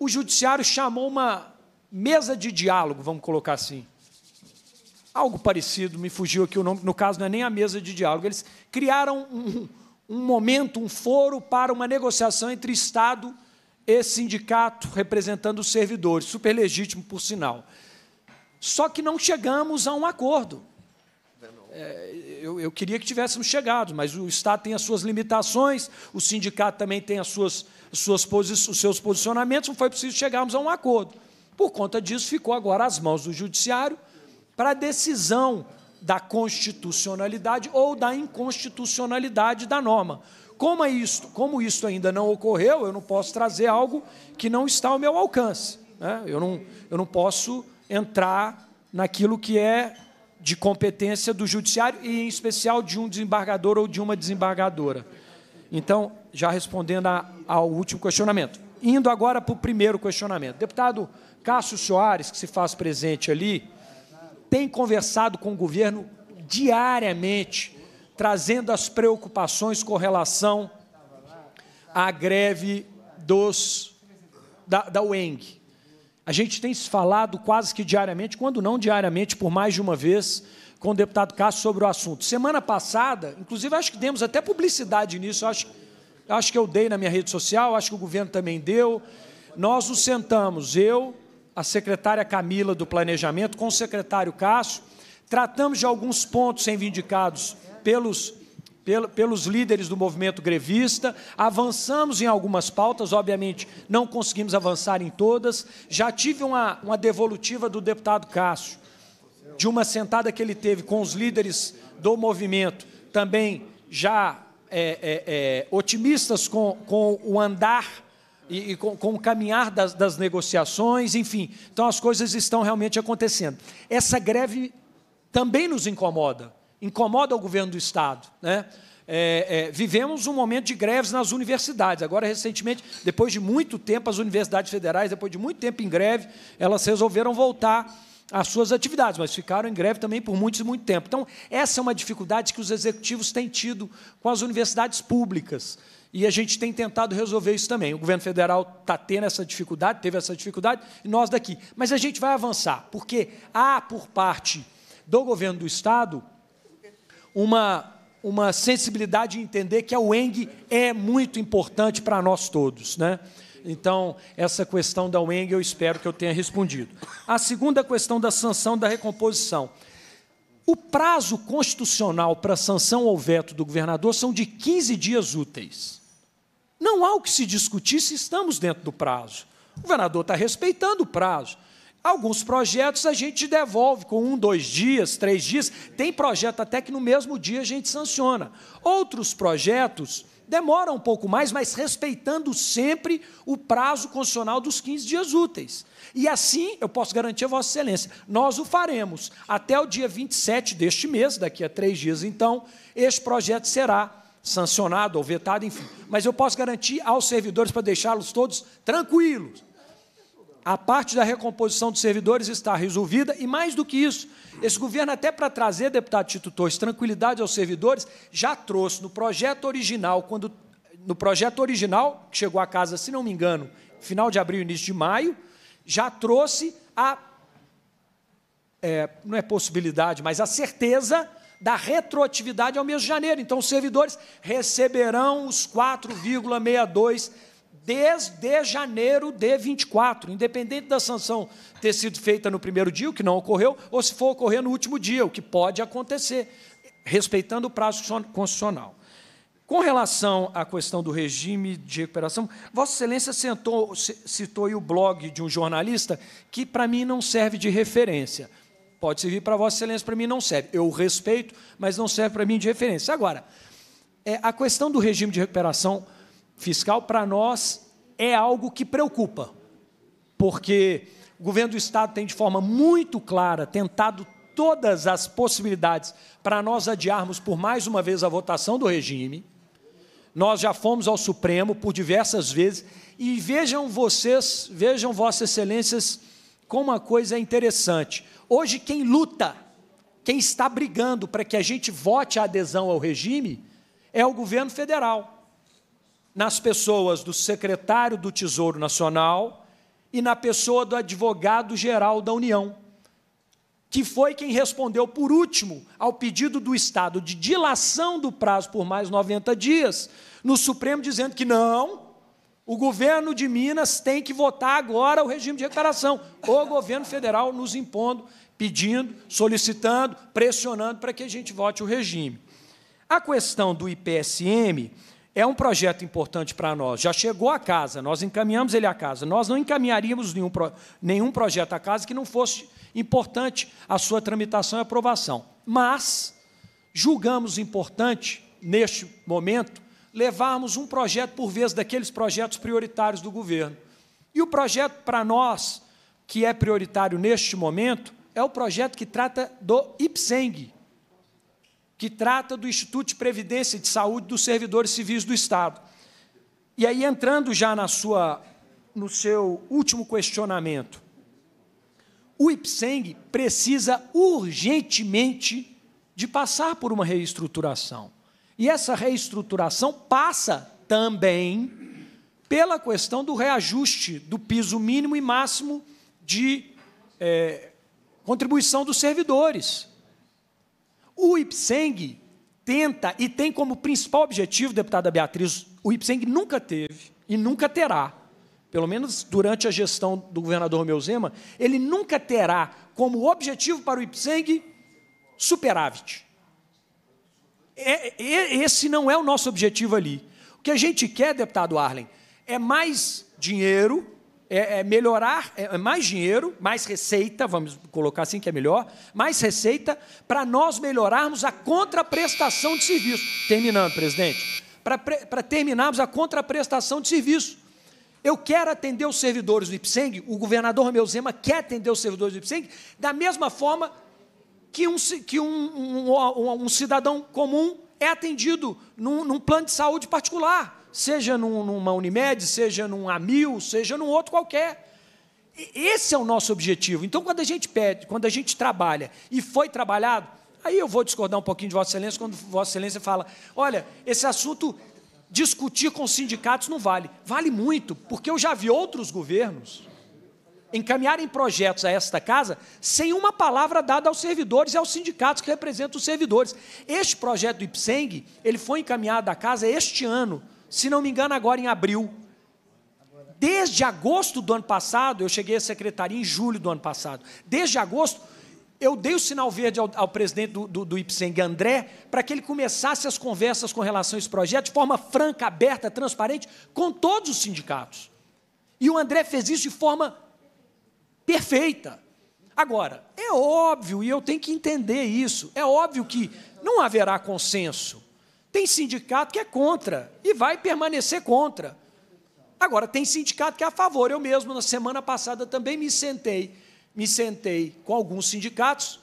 S2: o judiciário chamou uma mesa de diálogo, vamos colocar assim. Algo parecido, me fugiu aqui o nome, no caso não é nem a mesa de diálogo. Eles criaram um, um momento, um foro para uma negociação entre Estado esse sindicato representando os servidores, super legítimo, por sinal. Só que não chegamos a um acordo. É, eu, eu, queria que tivéssemos chegado, mas o Estado tem as suas limitações, o sindicato também tem as suas, as suas os seus posicionamentos, não foi preciso chegarmos a um acordo. Por conta disso, ficou agora às mãos do Judiciário para a decisão da constitucionalidade ou da inconstitucionalidade da norma. Como é isto, como isto ainda não ocorreu, eu não posso trazer algo que não está ao meu alcance. Né? Eu, não, eu não posso entrar naquilo que é de competência do judiciário e, em especial, de um desembargador ou de uma desembargadora. Então, já respondendo a, ao último questionamento. Indo agora para o primeiro questionamento. Deputado Cássio Soares, que se faz presente ali, tem conversado com o governo diariamente trazendo as preocupações com relação à greve dos, da, da UENG. A gente tem se falado quase que diariamente, quando não diariamente, por mais de uma vez, com o deputado Castro sobre o assunto. Semana passada, inclusive, acho que demos até publicidade nisso, acho, acho que eu dei na minha rede social, acho que o governo também deu. Nós nos sentamos, eu, a secretária Camila do Planejamento, com o secretário Cássio, tratamos de alguns pontos reivindicados pelos pelos líderes do movimento grevista, avançamos em algumas pautas, obviamente não conseguimos avançar em todas. Já tive uma, uma devolutiva do deputado Cássio, de uma sentada que ele teve com os líderes do movimento, também já é, é, é, otimistas com, com o andar e, e com, com, o caminhar das, das negociações, enfim. Então as coisas estão realmente acontecendo. Essa greve também nos incomoda incomoda o governo do Estado. Né? É, é, vivemos um momento de greves nas universidades. Agora, recentemente, depois de muito tempo, as universidades federais, depois de muito tempo em greve, elas resolveram voltar às suas atividades, mas ficaram em greve também por muito, e muito tempo. Então, essa é uma dificuldade que os executivos têm tido com as universidades públicas. E a gente tem tentado resolver isso também. O governo federal está tendo essa dificuldade, teve essa dificuldade, e nós daqui. Mas a gente vai avançar, porque há, por parte do governo do Estado, uma, uma sensibilidade em entender que a UENG é muito importante para nós todos. Né? Então, essa questão da UENG eu espero que eu tenha respondido. A segunda questão da sanção da recomposição. O prazo constitucional para sanção ou veto do governador são de 15 dias úteis. Não há o que se discutir se estamos dentro do prazo. O governador está respeitando o prazo. Alguns projetos a gente devolve com um, dois dias, três dias. Tem projeto até que no mesmo dia a gente sanciona. Outros projetos demoram um pouco mais, mas respeitando sempre o prazo constitucional dos 15 dias úteis. E assim, eu posso garantir a Vossa Excelência, nós o faremos. Até o dia 27 deste mês, daqui a três dias, então, este projeto será sancionado ou vetado, enfim. Mas eu posso garantir aos servidores para deixá-los todos tranquilos a parte da recomposição dos servidores está resolvida e, mais do que isso, esse governo, até para trazer, deputado Tito Torres, tranquilidade aos servidores, já trouxe no projeto original, quando no projeto original, que chegou à casa, se não me engano, final de abril, início de maio, já trouxe a. É, não é possibilidade, mas a certeza da retroatividade ao mês de janeiro. Então, os servidores receberão os 4,62 desde janeiro de 24, independente da sanção ter sido feita no primeiro dia, o que não ocorreu, ou se for ocorrer no último dia, o que pode acontecer, respeitando o prazo constitucional. Com relação à questão do regime de recuperação, Vossa Excelência sentou, citou aí o blog de um jornalista que, para mim, não serve de referência. Pode servir para Vossa Excelência, para mim não serve. Eu respeito, mas não serve para mim de referência. Agora, é, a questão do regime de recuperação fiscal para nós é algo que preocupa, porque o governo do Estado tem de forma muito clara tentado todas as possibilidades para nós adiarmos por mais uma vez a votação do regime. Nós já fomos ao Supremo por diversas vezes e vejam vocês, vejam vossas excelências, como uma coisa é interessante. Hoje quem luta, quem está brigando para que a gente vote a adesão ao regime é o governo federal nas pessoas do secretário do Tesouro Nacional e na pessoa do advogado-geral da União, que foi quem respondeu por último ao pedido do Estado de dilação do prazo por mais 90 dias, no Supremo dizendo que não, o governo de Minas tem que votar agora o regime de recuperação, o governo federal nos impondo, pedindo, solicitando, pressionando para que a gente vote o regime. A questão do IPSM é um projeto importante para nós. Já chegou a casa, nós encaminhamos ele a casa. Nós não encaminharíamos nenhum, nenhum projeto a casa que não fosse importante a sua tramitação e aprovação. Mas julgamos importante, neste momento, levarmos um projeto por vez daqueles projetos prioritários do governo. E o projeto para nós, que é prioritário neste momento, é o projeto que trata do IPSENG, que trata do Instituto de Previdência e de Saúde dos Servidores Civis do Estado. E aí, entrando já na sua, no seu último questionamento, o IPSENG precisa urgentemente de passar por uma reestruturação. E essa reestruturação passa também pela questão do reajuste do piso mínimo e máximo de é, contribuição dos servidores. O Ipseng tenta e tem como principal objetivo, deputada Beatriz, o Ipseng nunca teve e nunca terá, pelo menos durante a gestão do governador Romeu Zema, ele nunca terá como objetivo para o Ipseng superávit. É, é, esse não é o nosso objetivo ali. O que a gente quer, deputado Arlen, é mais dinheiro é, é melhorar, é, é, mais dinheiro, mais receita, vamos colocar assim que é melhor, mais receita para nós melhorarmos a contraprestação de serviço. Terminando,
S9: presidente,
S2: para terminarmos a contraprestação de serviço. Eu quero atender os servidores do IPSENG, o governador Romeu Zema quer atender os servidores do IPSENG, da mesma forma que um, que um, um, um cidadão comum é atendido num, num plano de saúde particular seja num, numa Unimed, seja num Amil, seja num outro qualquer. Esse é o nosso objetivo. Então, quando a gente pede, quando a gente trabalha e foi trabalhado, aí eu vou discordar um pouquinho de Vossa Excelência quando Vossa Excelência fala: olha, esse assunto discutir com sindicatos não vale. Vale muito, porque eu já vi outros governos encaminharem projetos a esta casa sem uma palavra dada aos servidores e aos sindicatos que representam os servidores. Este projeto do IPSENG, ele foi encaminhado à casa este ano se não me engano, agora em abril. Desde agosto do ano passado, eu cheguei à secretaria em julho do ano passado. Desde agosto, eu dei o sinal verde ao, ao presidente do, do, do IPSENG, André, para que ele começasse as conversas com relação a esse projeto de forma franca, aberta, transparente, com todos os sindicatos. E o André fez isso de forma perfeita. Agora, é óbvio, e eu tenho que entender isso, é óbvio que não haverá consenso. Tem sindicato que é contra e vai permanecer contra. Agora, tem sindicato que é a favor. Eu mesmo, na semana passada, também me sentei, me sentei com alguns sindicatos,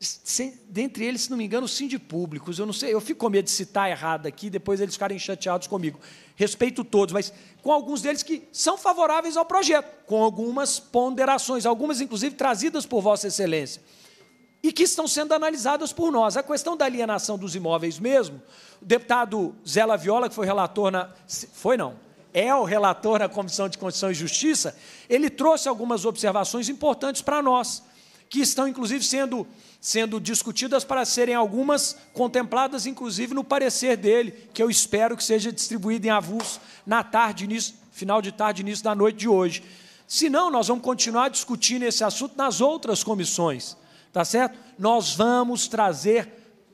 S2: sem, dentre eles, se não me engano, o Cindy Públicos. Eu não sei, eu fico com medo de citar errado aqui, depois eles ficarem chateados comigo. Respeito todos, mas com alguns deles que são favoráveis ao projeto, com algumas ponderações, algumas, inclusive, trazidas por Vossa Excelência e que estão sendo analisadas por nós. A questão da alienação dos imóveis mesmo, o deputado Zé Viola, que foi relator na. Foi não, é o relator na Comissão de Constituição e Justiça, ele trouxe algumas observações importantes para nós, que estão, inclusive, sendo, sendo discutidas para serem algumas contempladas, inclusive, no parecer dele, que eu espero que seja distribuído em avulso na tarde, início, final de tarde, início da noite de hoje. Senão, nós vamos continuar discutindo esse assunto nas outras comissões tá certo? Nós vamos trazer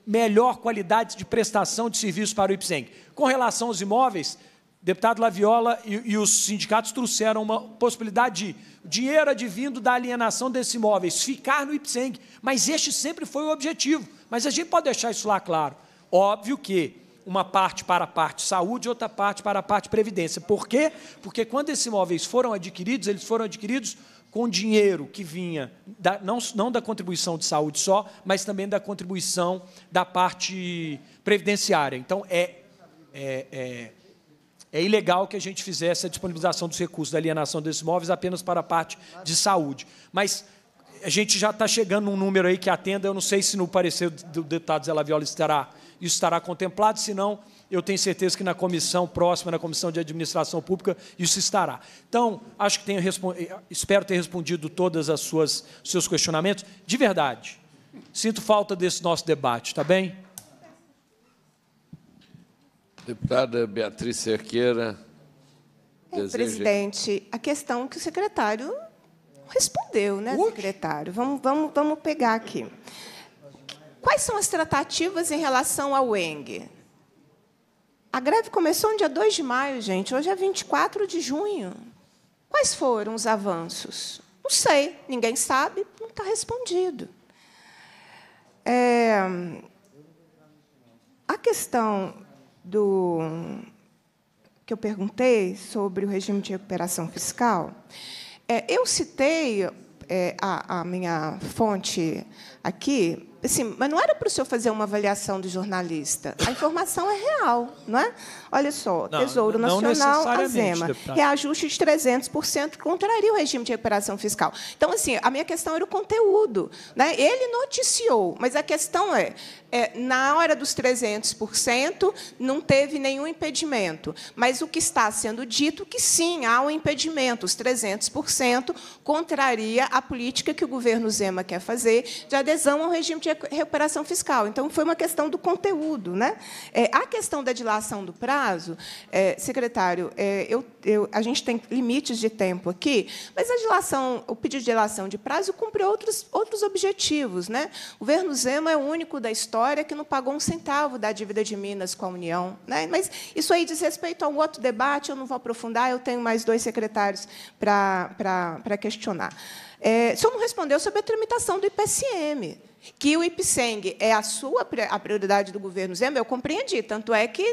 S2: melhor qualidade de prestação de serviço para o IPSENG. Com relação aos imóveis, deputado Laviola e, e, os sindicatos trouxeram uma possibilidade de dinheiro advindo da alienação desses imóveis ficar no IPSENG, mas este sempre foi o objetivo. Mas a gente pode deixar isso lá claro. Óbvio que uma parte para a parte saúde, outra parte para a parte previdência. Por quê? Porque quando esses imóveis foram adquiridos, eles foram adquiridos com dinheiro que vinha, da, não, não da contribuição de saúde só, mas também da contribuição da parte previdenciária. Então, é, é, é, é ilegal que a gente fizesse a disponibilização dos recursos da alienação desses imóveis apenas para a parte de saúde. Mas a gente já está chegando num número aí que atenda, eu não sei se no parecer do deputado Zé Laviola estará, isso estará contemplado, se não eu tenho certeza que na comissão próxima, na comissão de administração pública, isso estará. Então, acho que tenho espero ter respondido todas as suas seus questionamentos. De verdade, sinto falta desse nosso debate,
S8: tá bem?
S1: Deputada Beatriz Cerqueira. É,
S2: presidente,
S8: a questão que o secretário respondeu, né, Ui. secretário? Vamos, vamos, vamos pegar aqui. Quais são as tratativas em relação ao ENG? A greve começou no dia 2 de maio, gente. Hoje é 24 de junho. Quais foram os avanços? Não sei, ninguém sabe, não está respondido. É... a questão do que eu perguntei sobre o regime de recuperação fiscal, é, eu citei é, a, a minha fonte aqui, assim, mas não era para o senhor fazer uma avaliação do jornalista. A informação é real, não é? Olha só, não, Tesouro não Nacional, Azema, deputado. reajuste de 300% contraria o regime de recuperação fiscal. Então, assim, a minha questão era o conteúdo. Né? Ele noticiou, mas a questão é, é, na hora dos 300%, não teve nenhum impedimento. Mas o que está sendo dito que, sim, há um impedimento. Os 300% contraria a política que o governo Zema quer fazer de adesão ao regime de recuperação fiscal. Então, foi uma questão do conteúdo. Né? É, a questão da dilação do prazo, é, secretário, é, eu, eu, a gente tem limites de tempo aqui, mas a dilação, o pedido de dilação de prazo cumpre outros, outros objetivos. Né? O governo Zema é o único da história que não pagou um centavo da dívida de Minas com a União. Né? Mas isso aí diz respeito a um outro debate, eu não vou aprofundar, eu tenho mais dois secretários para questionar. É, o senhor não respondeu sobre a tramitação do IPSM. Que o IPSENG é a sua a prioridade do governo Zema, eu compreendi. Tanto é que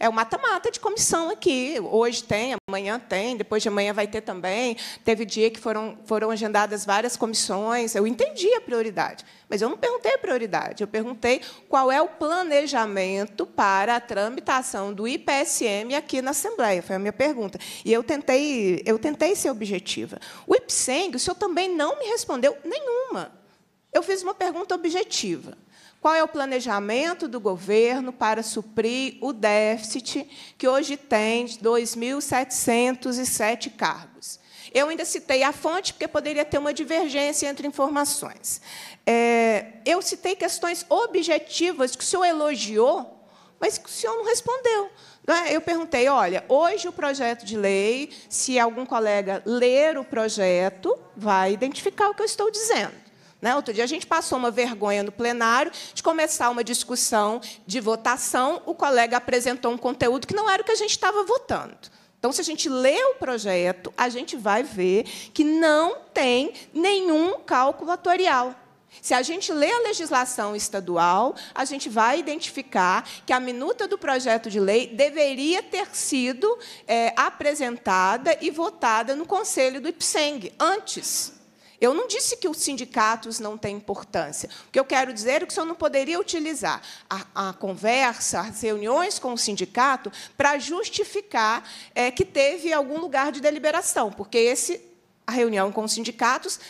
S8: é o mata-mata de comissão aqui. Hoje tem, amanhã tem, depois de amanhã vai ter também. Teve dia que foram, foram agendadas várias comissões. Eu entendi a prioridade, mas eu não perguntei a prioridade. Eu perguntei qual é o planejamento para a tramitação do IPSM aqui na Assembleia. Foi a minha pergunta. E eu tentei, eu tentei ser objetiva. O IPSENG, o senhor também não me respondeu nenhuma. Eu fiz uma pergunta objetiva. Qual é o planejamento do governo para suprir o déficit que hoje tem de 2.707 cargos? Eu ainda citei a fonte, porque poderia ter uma divergência entre informações. É, eu citei questões objetivas que o senhor elogiou, mas que o senhor não respondeu. Né? Eu perguntei, olha, hoje o projeto de lei, se algum colega ler o projeto, vai identificar o que eu estou dizendo. Né? Outro dia a gente passou uma vergonha no plenário de começar uma discussão de votação, o colega apresentou um conteúdo que não era o que a gente estava votando. Então, se a gente lê o projeto, a gente vai ver que não tem nenhum cálculo atorial. Se a gente lê a legislação estadual, a gente vai identificar que a minuta do projeto de lei deveria ter sido é, apresentada e votada no Conselho do IPSENG, antes. Eu não disse que os sindicatos não têm importância. O que eu quero dizer é que o senhor não poderia utilizar a, a conversa, as reuniões com o sindicato, para justificar é, que teve algum lugar de deliberação, porque esse, a reunião com os sindicatos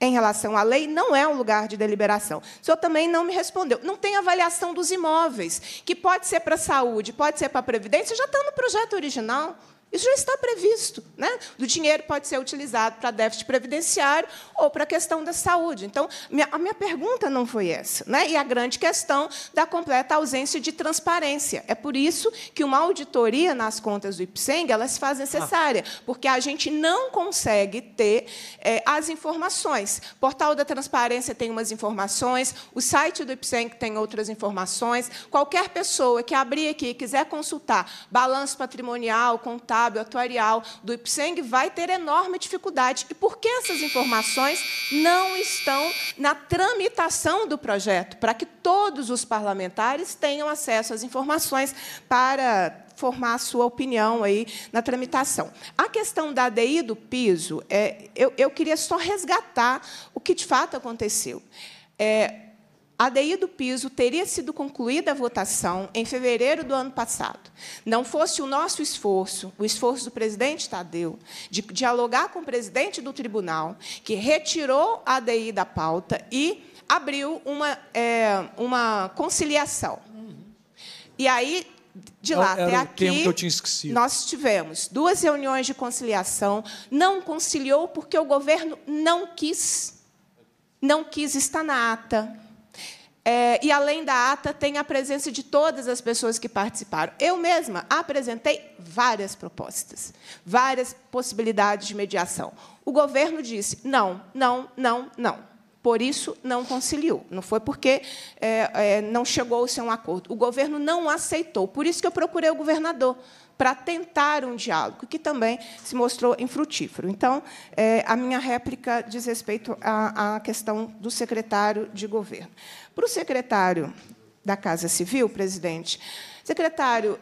S8: em relação à lei não é um lugar de deliberação. O senhor também não me respondeu. Não tem avaliação dos imóveis, que pode ser para a saúde, pode ser para a previdência, já está no projeto original. Isso já está previsto. Né? O dinheiro pode ser utilizado para déficit previdenciário ou para a questão da saúde. Então, a minha pergunta não foi essa. Né? E a grande questão da completa ausência de transparência. É por isso que uma auditoria nas contas do IPSENG ela se faz necessária, ah. porque a gente não consegue ter é, as informações. O portal da Transparência tem umas informações, o site do IPSENG tem outras informações. Qualquer pessoa que abrir aqui e quiser consultar balanço patrimonial, contato, contábil, atuarial do IPSENG vai ter enorme dificuldade. E por que essas informações não estão na tramitação do projeto? Para que todos os parlamentares tenham acesso às informações para formar a sua opinião aí na tramitação. A questão da ADI do piso, é, eu, eu queria só resgatar o que de fato aconteceu. É, a do Piso teria sido concluída a votação em fevereiro do ano passado. Não fosse o nosso esforço, o esforço do presidente Tadeu, de dialogar com o presidente do tribunal, que retirou a DI da pauta e abriu uma, é, uma conciliação. E aí, de lá Era até aqui, nós tivemos duas reuniões de conciliação, não conciliou porque o governo não quis. Não quis estar na ata é, e além da ata, tem a presença de todas as pessoas que participaram. Eu mesma apresentei várias propostas, várias possibilidades de mediação. O governo disse: não, não, não, não. Por isso, não conciliou. Não foi porque é, é, não chegou-se a um acordo. O governo não aceitou. Por isso que eu procurei o governador para tentar um diálogo, que também se mostrou infrutífero. Então, é, a minha réplica diz respeito à, à questão do secretário de governo. Para o secretário da Casa Civil, presidente, secretário,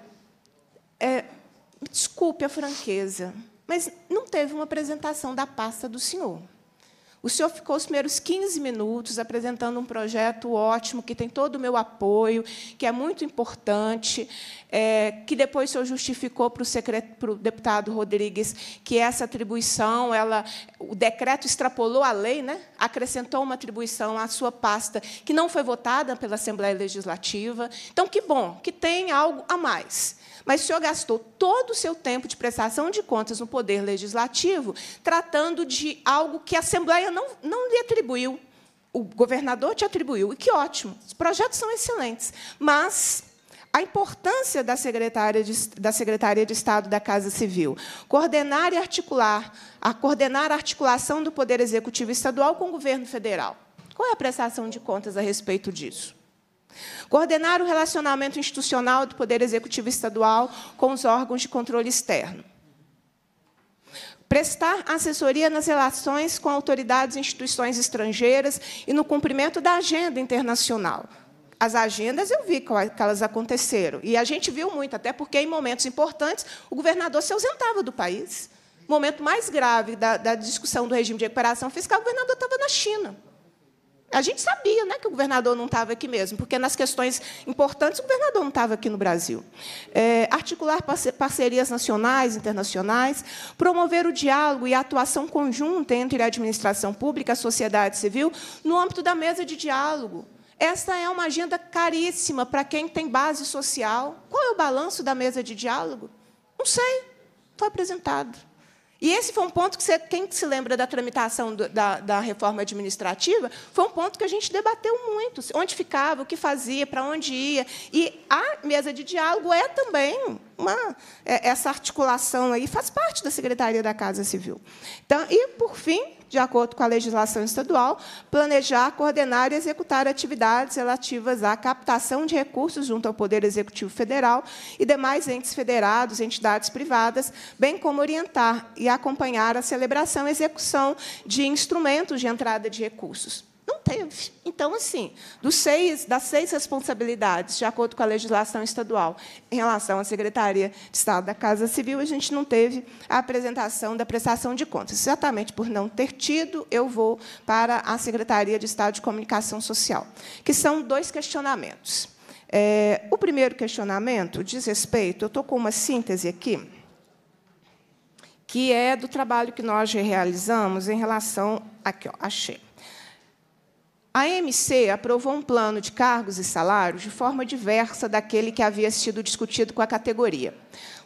S8: é, desculpe a franqueza, mas não teve uma apresentação da pasta do senhor. O senhor ficou os primeiros 15 minutos apresentando um projeto ótimo, que tem todo o meu apoio, que é muito importante, é, que depois o senhor justificou para o, secreto, para o deputado Rodrigues que essa atribuição, ela, o decreto extrapolou a lei, né? acrescentou uma atribuição à sua pasta que não foi votada pela Assembleia Legislativa. Então, que bom que tem algo a mais. Mas o senhor gastou todo o seu tempo de prestação de contas no Poder Legislativo tratando de algo que a Assembleia não, não lhe atribuiu, o governador te atribuiu. E que ótimo, os projetos são excelentes. Mas a importância da secretária de, da Secretaria de Estado da Casa Civil, coordenar e articular, a coordenar a articulação do Poder Executivo Estadual com o governo federal. Qual é a prestação de contas a respeito disso? Coordenar o relacionamento institucional do Poder Executivo Estadual com os órgãos de controle externo. Prestar assessoria nas relações com autoridades e instituições estrangeiras e no cumprimento da agenda internacional. As agendas eu vi que elas aconteceram. E a gente viu muito, até porque, em momentos importantes, o governador se ausentava do país. momento mais grave da, da discussão do regime de recuperação fiscal, o governador estava na China. A gente sabia né, que o governador não estava aqui mesmo, porque nas questões importantes o governador não estava aqui no Brasil. É, articular parcerias nacionais e internacionais, promover o diálogo e a atuação conjunta entre a administração pública e a sociedade civil no âmbito da mesa de diálogo. Essa é uma agenda caríssima para quem tem base social. Qual é o balanço da mesa de diálogo? Não sei. Foi apresentado. E esse foi um ponto que, você, quem se lembra da tramitação do, da, da, reforma administrativa, foi um ponto que a gente debateu muito. Onde ficava, o que fazia, para onde ia. E a mesa de diálogo é também uma. É, essa articulação aí faz parte da Secretaria da Casa Civil. Então, e, por fim, de acordo com a legislação estadual, planejar, coordenar e executar atividades relativas à captação de recursos junto ao Poder Executivo Federal e demais entes federados, entidades privadas, bem como orientar e acompanhar a celebração e execução de instrumentos de entrada de recursos. Não teve. Então, assim, dos seis, das seis responsabilidades, de acordo com a legislação estadual, em relação à Secretaria de Estado da Casa Civil, a gente não teve a apresentação da prestação de contas. Exatamente por não ter tido, eu vou para a Secretaria de Estado de Comunicação Social, que são dois questionamentos. É, o primeiro questionamento diz respeito, eu estou com uma síntese aqui, que é do trabalho que nós realizamos em relação. Aqui, ó, achei a MC aprovou um plano de cargos e salários de forma diversa daquele que havia sido discutido com a categoria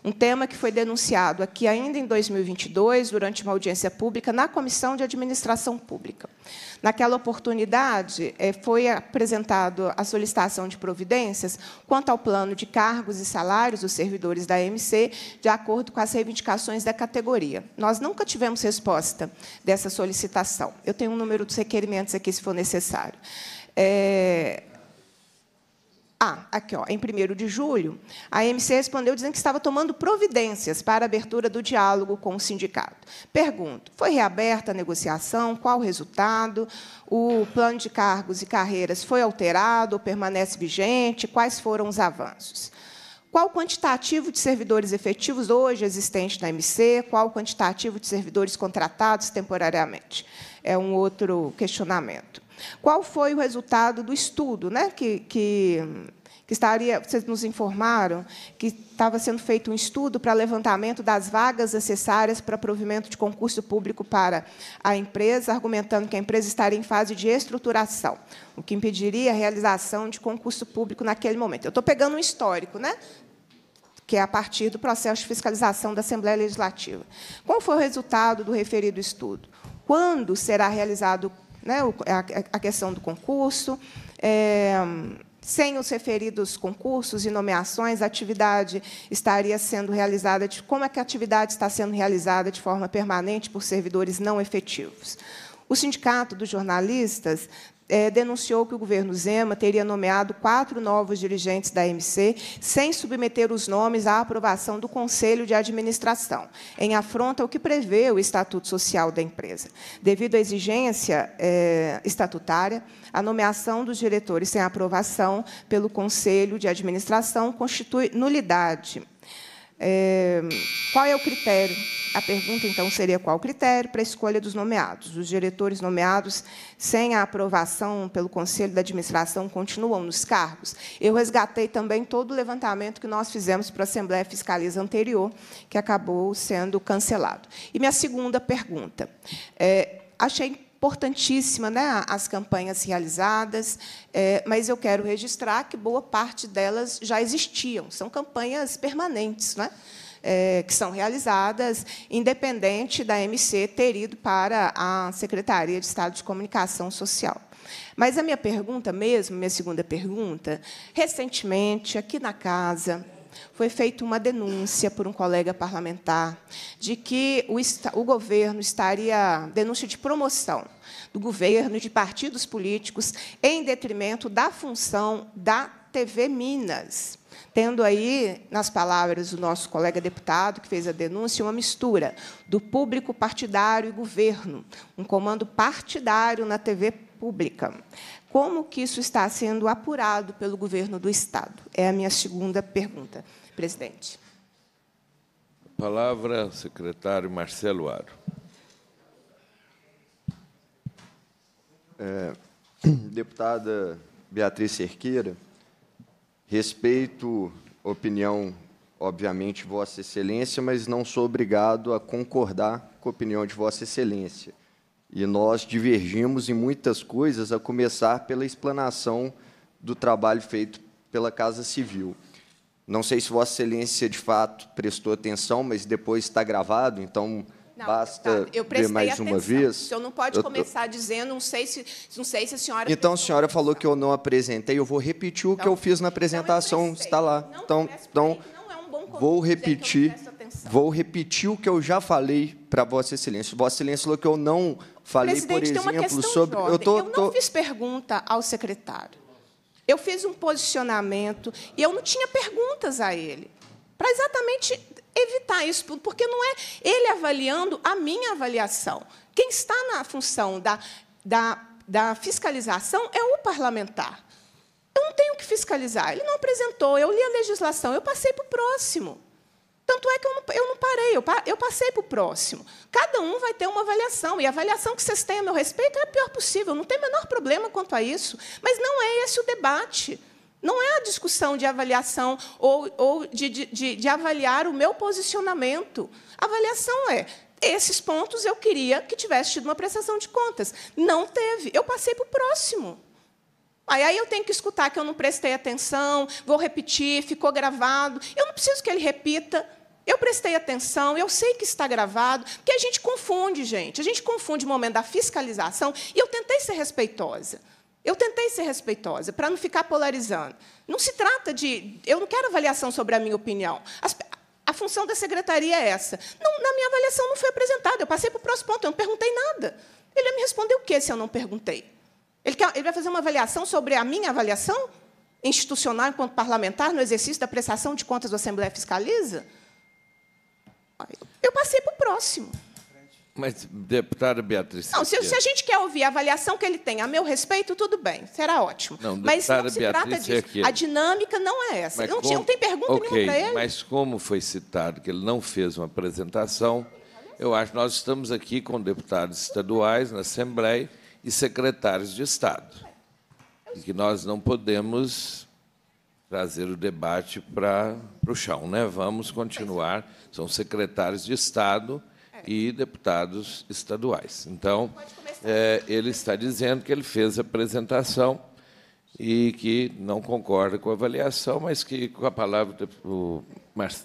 S8: um tema que foi denunciado aqui ainda em 2022, durante uma audiência pública, na Comissão de Administração Pública. Naquela oportunidade, eh, foi apresentado a solicitação de providências quanto ao plano de cargos e salários dos servidores da MC, de acordo com as reivindicações da categoria. Nós nunca tivemos resposta dessa solicitação. Eu tenho um número dos requerimentos aqui, se for necessário. É, ah, aqui, ó, em 1 de julho, a MC respondeu dizendo que estava tomando providências para a abertura do diálogo com o sindicato. Pergunto: foi reaberta a negociação? Qual o resultado? O plano de cargos e carreiras foi alterado ou permanece vigente? Quais foram os avanços? Qual o quantitativo de servidores efetivos hoje existente na MC? Qual o quantitativo de servidores contratados temporariamente? É um outro questionamento. Qual foi o resultado do estudo né, que, que que estaria, vocês nos informaram que estava sendo feito um estudo para levantamento das vagas necessárias para provimento de concurso público para a empresa, argumentando que a empresa estaria em fase de estruturação, o que impediria a realização de concurso público naquele momento. Eu estou pegando um histórico, né? que é a partir do processo de fiscalização da Assembleia Legislativa. Qual foi o resultado do referido estudo? Quando será realizado o né, a, questão do concurso, é, sem os referidos concursos e nomeações, a atividade estaria sendo realizada, de, como é que a atividade está sendo realizada de forma permanente por servidores não efetivos. O Sindicato dos Jornalistas é, denunciou que o governo Zema teria nomeado quatro novos dirigentes da MC sem submeter os nomes à aprovação do Conselho de Administração, em afronta ao que prevê o Estatuto Social da empresa. Devido à exigência é, estatutária, a nomeação dos diretores sem aprovação pelo Conselho de Administração constitui nulidade é, qual é o critério? A pergunta, então, seria qual o critério para a escolha dos nomeados? Os diretores nomeados, sem a aprovação pelo Conselho da Administração, continuam nos cargos? Eu resgatei também todo o levantamento que nós fizemos para a Assembleia Fiscaliza anterior, que acabou sendo cancelado. E minha segunda pergunta. É, achei importantíssima né, as campanhas realizadas, é, mas eu quero registrar que boa parte delas já existiam, são campanhas permanentes, né, é, que são realizadas, independente da MC ter ido para a Secretaria de Estado de Comunicação Social. Mas a minha pergunta mesmo, minha segunda pergunta, recentemente, aqui na casa, foi feita uma denúncia por um colega parlamentar de que o, o, governo estaria denúncia de promoção do governo, de partidos políticos, em detrimento da função da TV Minas tendo aí, nas palavras do nosso colega deputado que fez a denúncia, uma mistura do público partidário e governo, um comando partidário na TV pública. Como que isso está sendo apurado pelo governo do Estado? É a minha segunda pergunta, presidente.
S1: Palavra, secretário Marcelo Aro.
S5: É, *clears throat* deputada Beatriz Cerqueira, respeito opinião, obviamente, Vossa Excelência, mas não sou obrigado a concordar com a opinião de Vossa Excelência. E nós divergimos em muitas coisas, a começar pela explanação do trabalho feito pela Casa Civil. Não sei se Vossa Excelência de fato prestou atenção, mas depois está gravado, então não, Basta eu ver mais atenção. uma vez. O senhor não pode eu começar
S8: tô... dizendo, não sei, se, não sei se a senhora. Então, a
S5: senhora falou que eu não apresentei, eu vou repetir o que eu então, fiz na então apresentação, está lá. Não então, então é um vou repetir. Vou repetir o que eu já falei para Vossa Excelência. Vossa Excelência falou que eu não falei, Presidente, por exemplo, sobre. Eu, tô, eu não tô... fiz
S8: pergunta ao secretário. Eu fiz um posicionamento e eu não tinha perguntas a ele para exatamente evitar isso, porque não é ele avaliando a minha avaliação. Quem está na função da, da, da fiscalização é o parlamentar. Eu não tenho que fiscalizar. Ele não apresentou, eu li a legislação, eu passei para o próximo. Tanto é que eu não, eu não parei, eu, eu passei para o próximo. Cada um vai ter uma avaliação, e a avaliação que vocês têm a meu respeito é a pior possível, não tem o menor problema quanto a isso. Mas não é esse o debate. Não é a discussão de avaliação ou, ou de, de, de avaliar o meu posicionamento. A avaliação é esses pontos eu queria que tivesse tido uma prestação de contas. Não teve. Eu passei para o próximo. Aí, aí eu tenho que escutar que eu não prestei atenção, vou repetir, ficou gravado. Eu não preciso que ele repita. Eu prestei atenção, eu sei que está gravado, porque a gente confunde, gente. A gente confunde o momento da fiscalização e eu tentei ser respeitosa. Eu tentei ser respeitosa, para não ficar polarizando. Não se trata de. Eu não quero avaliação sobre a minha opinião. As, a função da secretaria é essa. Não, na minha avaliação não foi apresentada. Eu passei para o próximo ponto. eu não perguntei nada. Ele vai me responder o quê se eu não perguntei? Ele, quer, ele vai fazer uma avaliação sobre a minha avaliação institucional enquanto parlamentar no exercício da prestação de contas da Assembleia Fiscaliza? Eu passei para o próximo.
S1: Mas, deputada Beatriz. Não, se, se, a gente
S8: quer ouvir a avaliação que ele tem a meu respeito, tudo bem, será ótimo. Não,
S1: mas não se Beatriz trata disso. É a
S8: dinâmica não é essa. não, como... não tem pergunta okay, nenhuma para ele.
S1: Mas, como foi citado que ele não fez uma apresentação, eu acho que nós estamos aqui com deputados estaduais na Assembleia e secretários de Estado. E que nós não podemos trazer o debate para, para o chão, né? Vamos continuar. São secretários de Estado e deputados estaduais. Então, é, ele está dizendo que ele fez a apresentação e que não concorda com a avaliação, mas que, com a palavra o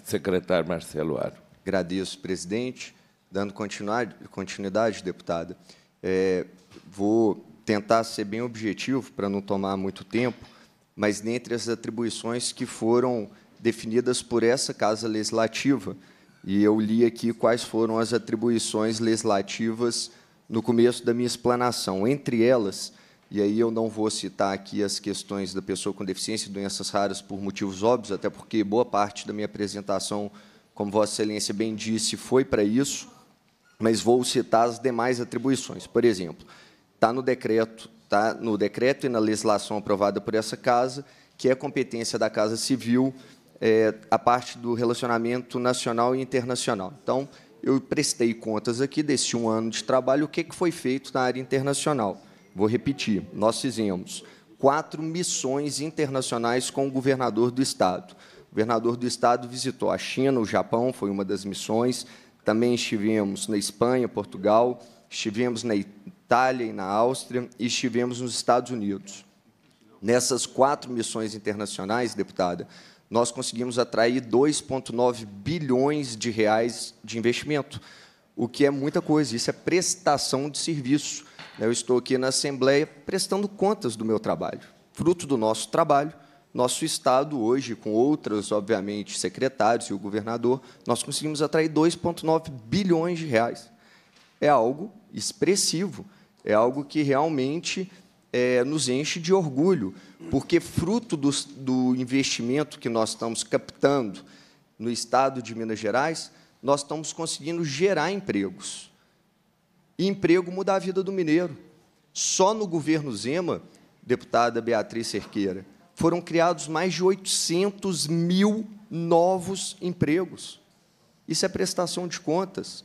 S5: secretário Marcelo Aro. Agradeço, presidente. Dando continuidade, deputada, é, vou tentar ser bem objetivo para não tomar muito tempo, mas dentre as atribuições que foram definidas por essa Casa Legislativa, e eu li aqui quais foram as atribuições legislativas no começo da minha explanação. Entre elas, e aí eu não vou citar aqui as questões da pessoa com deficiência e doenças raras por motivos óbvios, até porque boa parte da minha apresentação, como Vossa Excelência bem disse, foi para isso, mas vou citar as demais atribuições. Por exemplo, está no decreto, está no decreto e na legislação aprovada por essa casa, que é competência da Casa Civil é, a parte do relacionamento nacional e internacional. Então, eu prestei contas aqui desse um ano de trabalho, o que, que foi feito na área internacional. Vou repetir, nós fizemos quatro missões internacionais com o governador do Estado. O governador do Estado visitou a China, o Japão, foi uma das missões. Também estivemos na Espanha, Portugal, estivemos na Itália e na Áustria e estivemos nos Estados Unidos. Nessas quatro missões internacionais, deputada, nós conseguimos atrair 2,9 bilhões de reais de investimento, o que é muita coisa. Isso é prestação de serviço. Eu estou aqui na Assembleia prestando contas do meu trabalho, fruto do nosso trabalho. Nosso Estado, hoje, com outros, obviamente, secretários e o governador, nós conseguimos atrair 2,9 bilhões de reais. É algo expressivo, é algo que realmente é, nos enche de orgulho, porque fruto do, do investimento que nós estamos captando no estado de Minas Gerais, nós estamos conseguindo gerar empregos. E emprego muda a vida do mineiro. Só no governo Zema, deputada Beatriz Cerqueira, foram criados mais de 800 mil novos empregos. Isso é prestação de contas.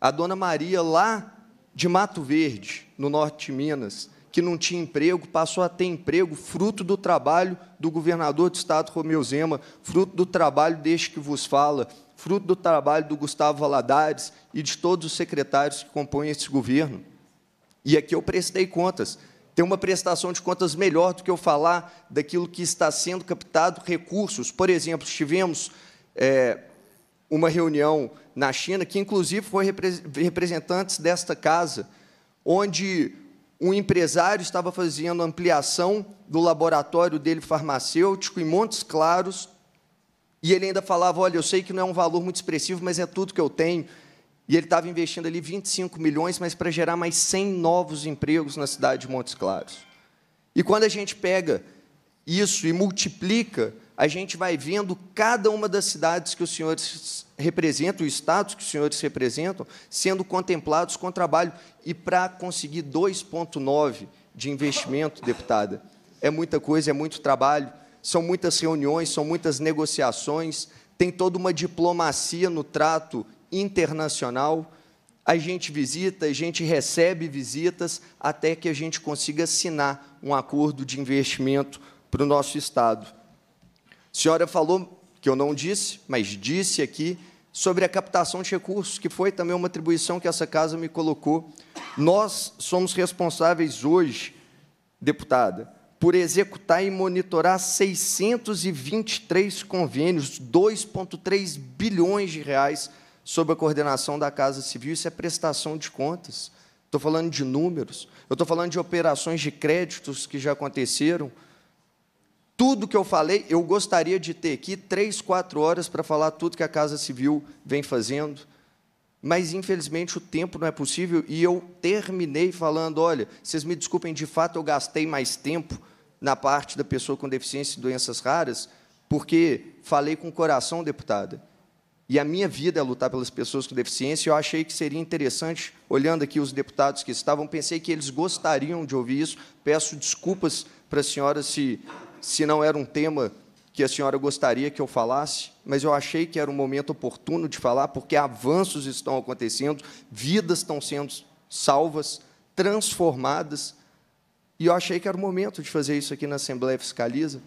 S5: A dona Maria, lá de Mato Verde, no norte de Minas, que não tinha emprego passou a ter emprego, fruto do trabalho do governador do estado, Romeu Zema, fruto do trabalho deste que vos fala, fruto do trabalho do Gustavo Valadares e de todos os secretários que compõem esse governo. E aqui eu prestei contas. Tem uma prestação de contas melhor do que eu falar daquilo que está sendo captado recursos. Por exemplo, tivemos é, uma reunião na China, que inclusive foi representantes desta casa, onde um empresário estava fazendo ampliação do laboratório dele farmacêutico em Montes Claros, e ele ainda falava: Olha, eu sei que não é um valor muito expressivo, mas é tudo que eu tenho. E ele estava investindo ali 25 milhões, mas para gerar mais 100 novos empregos na cidade de Montes Claros. E quando a gente pega isso e multiplica a gente vai vendo cada uma das cidades que os senhores representam, os estados que os senhores representam, sendo contemplados com trabalho. E para conseguir 2,9 de investimento, *laughs* deputada, é muita coisa, é muito trabalho, são muitas reuniões, são muitas negociações, tem toda uma diplomacia no trato internacional. A gente visita, a gente recebe visitas até que a gente consiga assinar um acordo de investimento para o nosso Estado. A senhora falou, que eu não disse, mas disse aqui, sobre a captação de recursos, que foi também uma atribuição que essa casa me colocou. Nós somos responsáveis hoje, deputada, por executar e monitorar 623 convênios, 2,3 bilhões de reais, sob a coordenação da Casa Civil. Isso é prestação de contas. Estou falando de números, eu estou falando de operações de créditos que já aconteceram, tudo que eu falei, eu gostaria de ter aqui três, quatro horas para falar tudo que a Casa Civil vem fazendo, mas infelizmente o tempo não é possível e eu terminei falando: olha, vocês me desculpem, de fato eu gastei mais tempo na parte da pessoa com deficiência e doenças raras, porque falei com o coração, deputada. E a minha vida é lutar pelas pessoas com deficiência. Eu achei que seria interessante, olhando aqui os deputados que estavam, pensei que eles gostariam de ouvir isso. Peço desculpas para a senhora se se não era um tema que a senhora gostaria que eu falasse, mas eu achei que era um momento oportuno de falar, porque avanços estão acontecendo, vidas estão sendo salvas, transformadas, e eu achei que era o momento de fazer isso aqui na Assembleia Fiscaliza.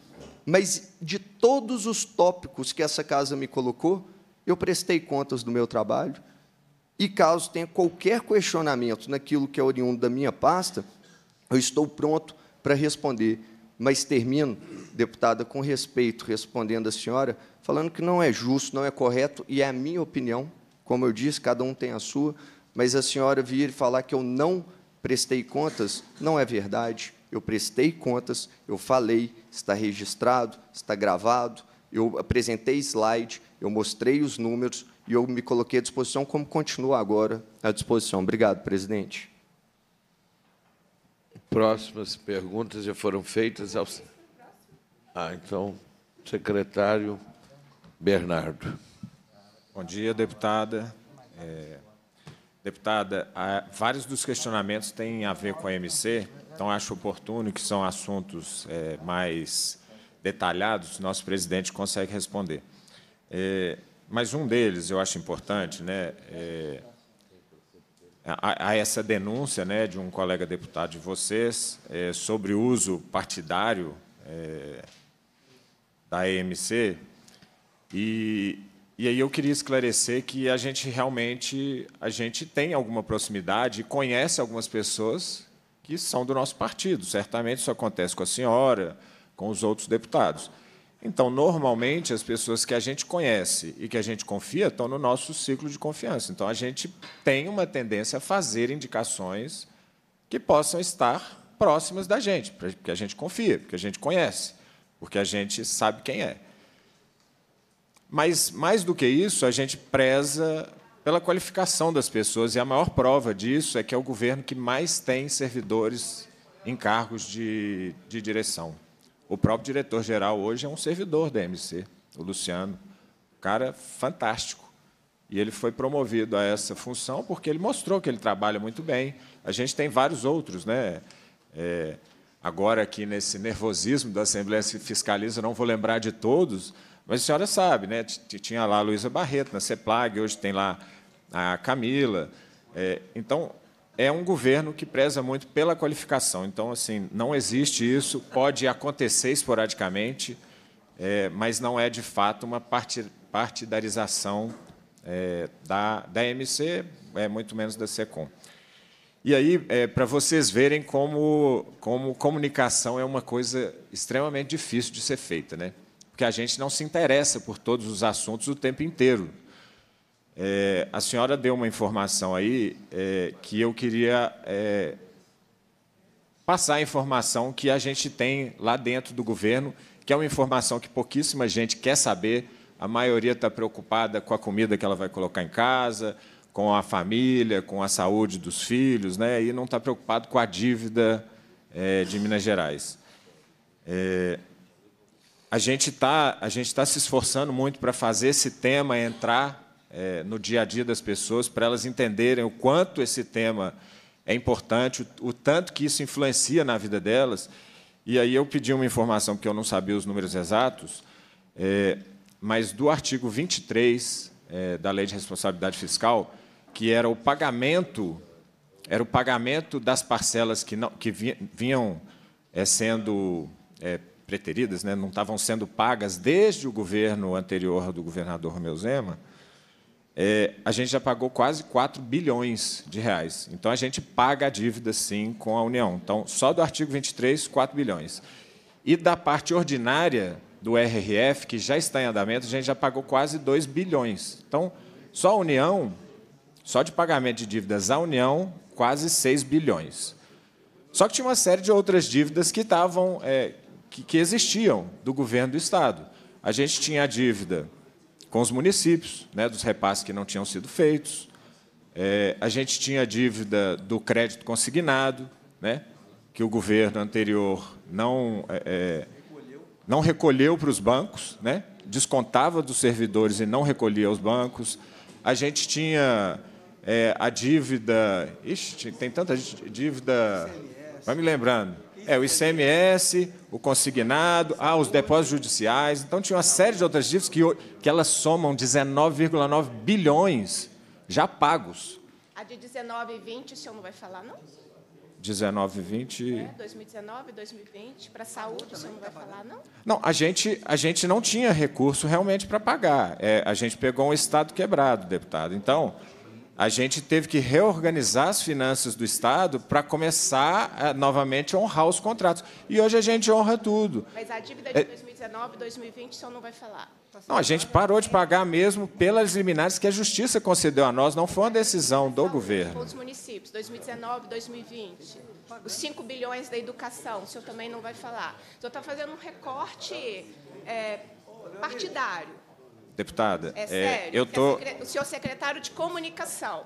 S5: Mas de todos os tópicos que essa casa me colocou, eu prestei contas do meu trabalho, e caso tenha qualquer questionamento naquilo que é oriundo da minha pasta, eu estou pronto para responder. Mas termino, deputada, com respeito, respondendo à senhora, falando que não é justo, não é correto, e é a minha opinião, como eu disse, cada um tem a sua, mas a senhora vir falar que eu não prestei contas, não é verdade. Eu prestei contas, eu falei, está registrado, está gravado, eu apresentei slide, eu mostrei os números e eu me coloquei à disposição, como continuo agora à disposição. Obrigado, presidente próximas perguntas já foram
S6: feitas ao. Ah, então, secretário
S1: Bernardo.
S6: Bom dia, deputada. É, deputada, vários dos questionamentos têm a ver com a MC, então acho oportuno que são assuntos é, mais detalhados, nosso presidente consegue responder. É, mas um deles eu acho importante, né? É, é, há, essa denúncia né, de um colega deputado de vocês é, sobre o uso partidário é, da EMC. E, e aí eu queria esclarecer que a gente realmente a gente tem alguma proximidade e conhece algumas pessoas que são do nosso partido. Certamente isso acontece com a senhora, com os outros deputados. Então, normalmente, as pessoas que a gente conhece e que a gente confia estão no nosso ciclo de confiança. Então, a gente tem uma tendência a fazer indicações que possam estar próximas da gente, porque a gente confia, porque a gente conhece, porque a gente sabe quem é. Mas, mais do que isso, a gente preza pela qualificação das pessoas, e a maior prova disso é que é o governo que mais tem servidores em cargos de, de direção. O próprio diretor-geral hoje é um servidor da MC, o Luciano. Cara fantástico. E ele foi promovido a essa função porque ele mostrou que ele trabalha muito bem. A gente tem vários outros, né? É, agora aqui nesse nervosismo da Assembleia Fiscaliza, não vou lembrar de todos, mas a senhora sabe, né? Tinha lá a Luísa Barreto na CEPLAG, hoje tem lá a Camila. É, então, é um governo que preza muito pela qualificação. Então, assim, não existe isso, pode acontecer esporadicamente, é, mas não é de fato uma partidarização é, da, da MC, é, muito menos da SECOM. E aí, é, para vocês verem como, como comunicação é uma coisa extremamente difícil de ser feita, né? porque a gente não se interessa por todos os assuntos o tempo inteiro. É, a senhora deu uma informação aí é, que eu queria é, passar a informação que a gente tem lá dentro do governo, que é uma informação que pouquíssima gente quer saber. A maioria está preocupada com a comida que ela vai colocar em casa, com a família, com a saúde dos filhos, né? e não está preocupado com a dívida é, de Minas Gerais. É, a gente está tá se esforçando muito para fazer esse tema entrar é, no dia a dia das pessoas, para elas entenderem o quanto esse tema é importante, o, o tanto que isso influencia na vida delas. E aí eu pedi uma informação, porque eu não sabia os números exatos, é, mas do artigo 23 é, da Lei de Responsabilidade Fiscal, que era o pagamento, era o pagamento das parcelas que, não, que vinham é, sendo é, preteridas, né, não estavam sendo pagas desde o governo anterior do governador Romeu Zema, é, a gente já pagou quase 4 bilhões de reais. Então, a gente paga a dívida, sim, com a União. Então, só do artigo 23, 4 bilhões. E da parte ordinária do RRF, que já está em andamento, a gente já pagou quase 2 bilhões. Então, só a União, só de pagamento de dívidas à União, quase 6 bilhões. Só que tinha uma série de outras dívidas que estavam, é, que, que existiam do governo do Estado. A gente tinha a dívida com os municípios, né, dos repasses que não tinham sido feitos. É, a gente tinha a dívida do crédito consignado, né, que o governo anterior não, é, é, não recolheu para os bancos, né, descontava dos servidores e não recolhia aos bancos. A gente tinha é, a dívida. Ixi, tem tanta dívida. Vai me lembrando. É, o ICMS, o consignado, ah, os depósitos judiciais. Então, tinha uma série de outras dívidas que, que elas somam 19,9 bilhões já pagos.
S8: A de 19 e 20 o senhor não vai falar, não?
S6: 19 e 20... É,
S8: 2019, 2020, para a saúde, o senhor não vai falar, não?
S6: Não, a gente, a gente não tinha recurso realmente para pagar. É, a gente pegou um Estado quebrado, deputado. Então, a gente teve que reorganizar as finanças do Estado para começar a, eh, novamente a honrar os contratos. E hoje a gente honra tudo. Mas a dívida é de
S8: 2019 e 2020 o senhor não vai falar. Tá não, a gente
S6: parou de pagar mesmo pelas liminares que a Justiça concedeu a nós, não foi uma decisão do governo.
S8: Os municípios, 2019, 2020, os 5 bilhões da educação, o senhor também não vai falar. O senhor está fazendo um recorte é, partidário.
S6: Deputada, é, é sério, eu tô...
S8: o senhor secretário de comunicação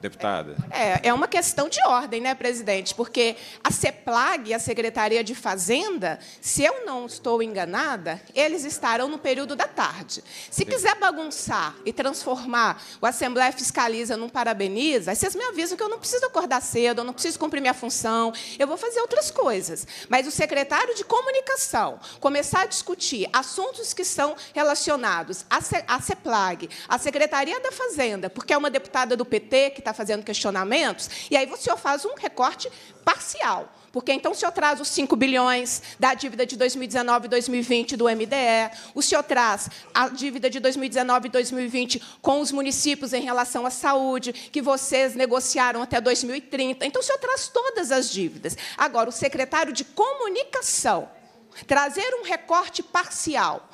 S8: deputada? É, é uma questão de ordem, né, presidente? Porque a CEPLAG, a Secretaria de Fazenda, se eu não estou enganada, eles estarão no período da tarde. Se quiser bagunçar e transformar o Assembleia Fiscaliza num parabeniza, vocês me avisam que eu não preciso acordar cedo, eu não preciso cumprir minha função, eu vou fazer outras coisas. Mas o secretário de Comunicação começar a discutir assuntos que são relacionados à CEPLAG, à Secretaria da Fazenda, porque é uma deputada do PT que está está fazendo questionamentos, e aí o senhor faz um recorte parcial. Porque então o senhor traz os 5 bilhões da dívida de 2019 e 2020 do MDE, o senhor traz a dívida de 2019 e 2020 com os municípios em relação à saúde, que vocês negociaram até 2030. Então o senhor traz todas as dívidas. Agora, o secretário de comunicação trazer um recorte parcial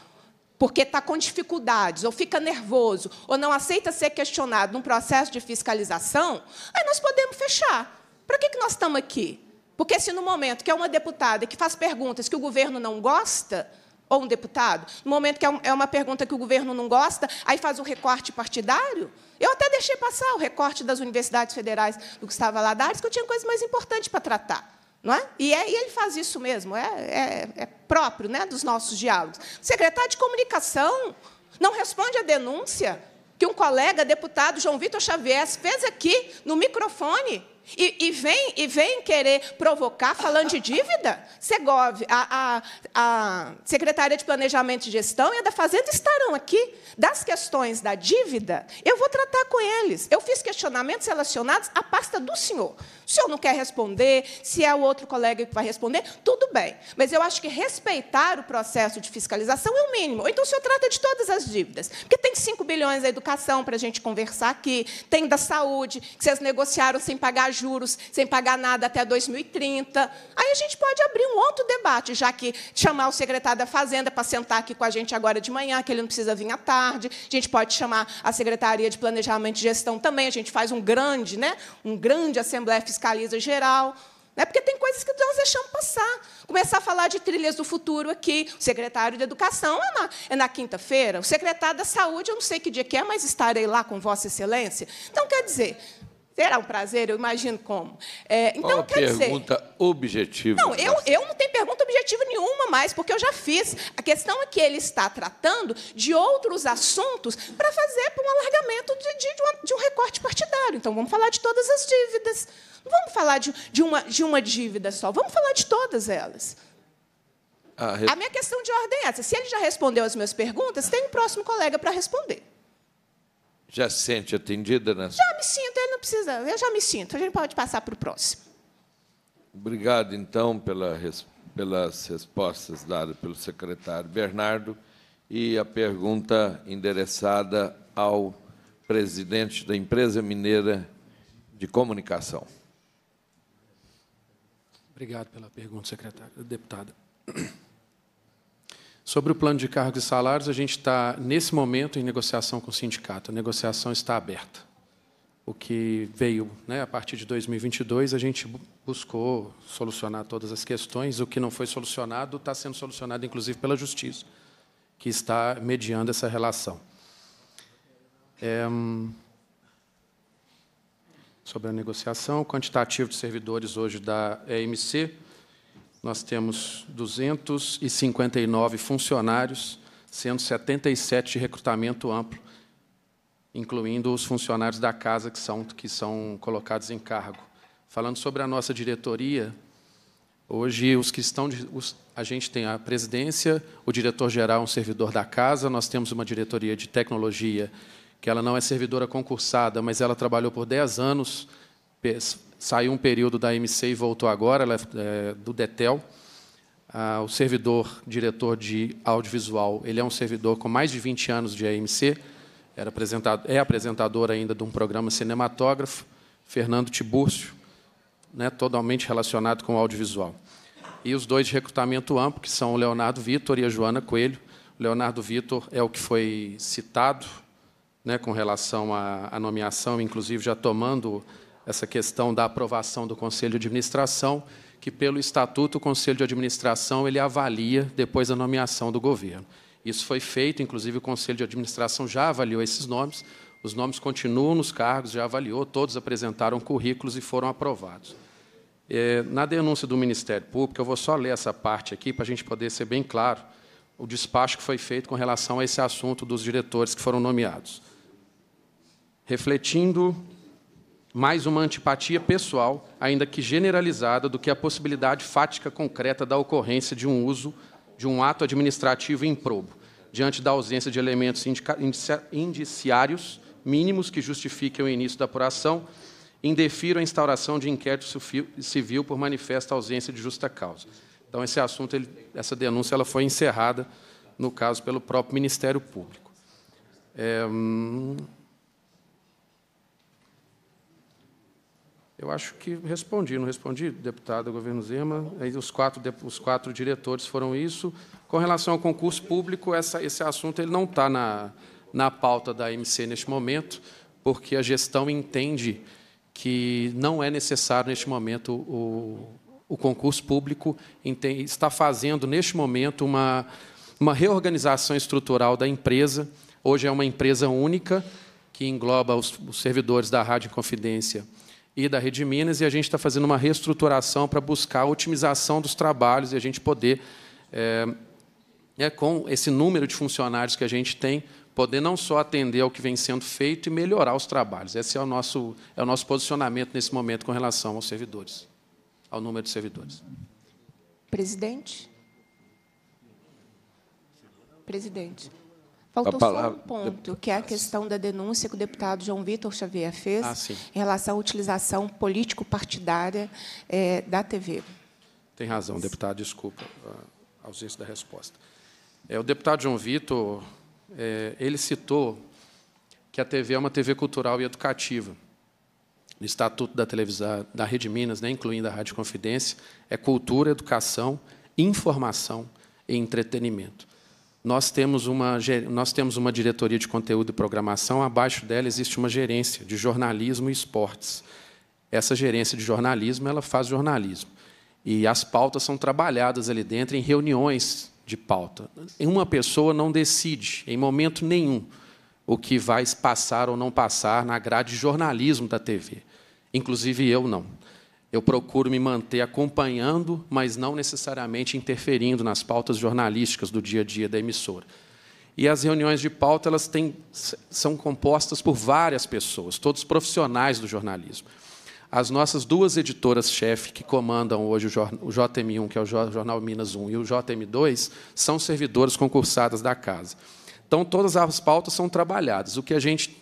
S8: porque está com dificuldades, ou fica nervoso, ou não aceita ser questionado num processo de fiscalização, aí nós podemos fechar. Para que, que nós estamos aqui? Porque se no momento que é uma deputada que faz perguntas que o governo não gosta, ou um deputado, no momento que é, é uma pergunta que o governo não gosta, aí faz o recorte partidário. Eu até deixei passar o recorte das universidades federais do Gustavo Aladares, que eu tinha coisas mais importantes para tratar. Não é? E, é, e ele faz isso mesmo, é, é, é próprio né, dos nossos diálogos. secretário de comunicação não responde à denúncia que um colega deputado, João Vitor Xavier, fez aqui no microfone e, e, vem, e vem querer provocar falando de dívida? Segov, a, a, a Secretaria de Planejamento e Gestão e a da Fazenda estarão aqui. Das questões da dívida, eu vou tratar com eles. Eu fiz questionamentos relacionados à pasta do senhor. O senhor não quer responder, se é o outro colega que vai responder, tudo bem. Mas eu acho que respeitar o processo de fiscalização é o mínimo. Então, o senhor trata de todas as dívidas. Porque tem 5 bilhões da educação para a gente conversar aqui, tem da saúde, que vocês negociaram sem pagar juros, sem pagar nada até 2030. Aí a gente pode abrir um outro debate, já que chamar o secretário da Fazenda para sentar aqui com a gente agora de manhã, que ele não precisa vir à tarde. A gente pode chamar a Secretaria de Planejamento e Gestão também. A gente faz um grande, né? Um grande Assembleia Fiscaliza Geral. Né? Porque tem coisas que nós deixamos passar. Começar a falar de trilhas do futuro aqui. O secretário da Educação é na, é na quinta-feira. O secretário da Saúde, eu não sei que dia que é, mas estarei lá com Vossa Excelência. Então, quer dizer, Será um prazer, eu imagino como. É, então, Qual a quer pergunta
S1: dizer, objetiva. Não, eu,
S8: eu não tenho pergunta objetiva nenhuma mais, porque eu já fiz. A questão é que ele está tratando de outros assuntos para fazer para um alargamento de, de, de, uma, de um recorte partidário. Então, vamos falar de todas as dívidas. Não vamos falar de, de, uma, de uma dívida só, vamos falar de todas elas. A, ah, re... a minha questão de ordem é essa. Se ele já respondeu as minhas perguntas, tem um próximo colega para responder.
S1: Já se sente atendida né? Já
S8: me sinto, eu não precisa, eu já me sinto. A gente pode passar para o próximo.
S1: Obrigado, então, pela, pelas respostas dadas pelo secretário Bernardo e a pergunta endereçada ao presidente da empresa mineira de comunicação.
S7: Obrigado pela pergunta, secretário, deputada. Sobre o plano de cargos e salários, a gente está, nesse momento, em negociação com o sindicato. A negociação está aberta. O que veio né, a partir de 2022, a gente buscou solucionar todas as questões. O que não foi solucionado está sendo solucionado, inclusive, pela Justiça, que está mediando essa relação. É, sobre a negociação, o quantitativo de servidores hoje da EMC nós temos 259 funcionários, 177 de recrutamento amplo, incluindo os funcionários da casa que são, que são colocados em cargo. Falando sobre a nossa diretoria, hoje os que estão os, a gente tem a presidência, o diretor-geral é um servidor da casa, nós temos uma diretoria de tecnologia que ela não é servidora concursada, mas ela trabalhou por 10 anos saiu um período da MC e voltou agora, ela é, é do DETEL. Ah, o servidor diretor de audiovisual, ele é um servidor com mais de 20 anos de AMC, era apresentado, é apresentador ainda de um programa cinematógrafo, Fernando Tibúrcio, né, totalmente relacionado com o audiovisual. E os dois de recrutamento amplo, que são o Leonardo Vitor e a Joana Coelho. O Leonardo Vitor é o que foi citado né, com relação à nomeação, inclusive já tomando essa questão da aprovação do Conselho de Administração, que pelo estatuto o Conselho de Administração ele avalia depois da nomeação do governo. Isso foi feito, inclusive o Conselho de Administração já avaliou esses nomes, os nomes continuam nos cargos, já avaliou, todos apresentaram currículos e foram aprovados. É, na denúncia do Ministério Público, eu vou só ler essa parte aqui para a gente poder ser bem claro o despacho que foi feito com relação a esse assunto dos diretores que foram nomeados. Refletindo mais uma antipatia pessoal, ainda que generalizada, do que a possibilidade fática concreta da ocorrência de um uso de um ato administrativo improbo, diante da ausência de elementos indiciários mínimos que justifiquem o início da apuração, indefiro a instauração de inquérito civil por manifesta ausência de justa causa. Então, esse assunto, ele, essa denúncia, ela foi encerrada, no caso, pelo próprio Ministério Público. É, hum... Eu acho que respondi, não respondi, deputado governo Zema. Aí os quatro, os quatro diretores foram isso. Com relação ao concurso público, essa, esse assunto ele não está na, na pauta da MC neste momento, porque a gestão entende que não é necessário, neste momento, o, o concurso público entende, está fazendo, neste momento, uma, uma reorganização estrutural da empresa. Hoje é uma empresa única que engloba os, os servidores da Rádio Confidência, e da Rede Minas, e a gente está fazendo uma reestruturação para buscar a otimização dos trabalhos e a gente poder, é, é, com esse número de funcionários que a gente tem, poder não só atender ao que vem sendo feito e melhorar os trabalhos. Esse é o nosso, é o nosso posicionamento nesse momento com relação aos servidores, ao número de servidores.
S8: Presidente? Presidente. Faltou palavra... só um ponto, que é a questão da denúncia que o deputado João Vitor Xavier fez ah, em relação à utilização político-partidária é, da TV.
S7: Tem razão, deputado, desculpa a ausência da resposta. É, o deputado João Vitor, é, ele citou que a TV é uma TV cultural e educativa. O Estatuto da Televisão da Rede Minas, né, incluindo a Rádio Confidência, é cultura, educação, informação e entretenimento nós temos uma, nós temos uma diretoria de conteúdo e programação, abaixo dela existe uma gerência de jornalismo e esportes. Essa gerência de jornalismo, ela faz jornalismo. E as pautas são trabalhadas ali dentro em reuniões de pauta. Uma pessoa não decide, em momento nenhum, o que vai passar ou não passar na grade de jornalismo da TV. Inclusive eu não. Eu procuro me manter acompanhando, mas não necessariamente interferindo nas pautas jornalísticas do dia a dia da emissora. E as reuniões de pauta elas têm, são compostas por várias pessoas, todos profissionais do jornalismo. As nossas duas editoras-chefe que comandam hoje o JM1, que é o Jornal Minas 1, e o JM2, são servidores concursadas da casa. Então, todas as pautas são trabalhadas. O que a gente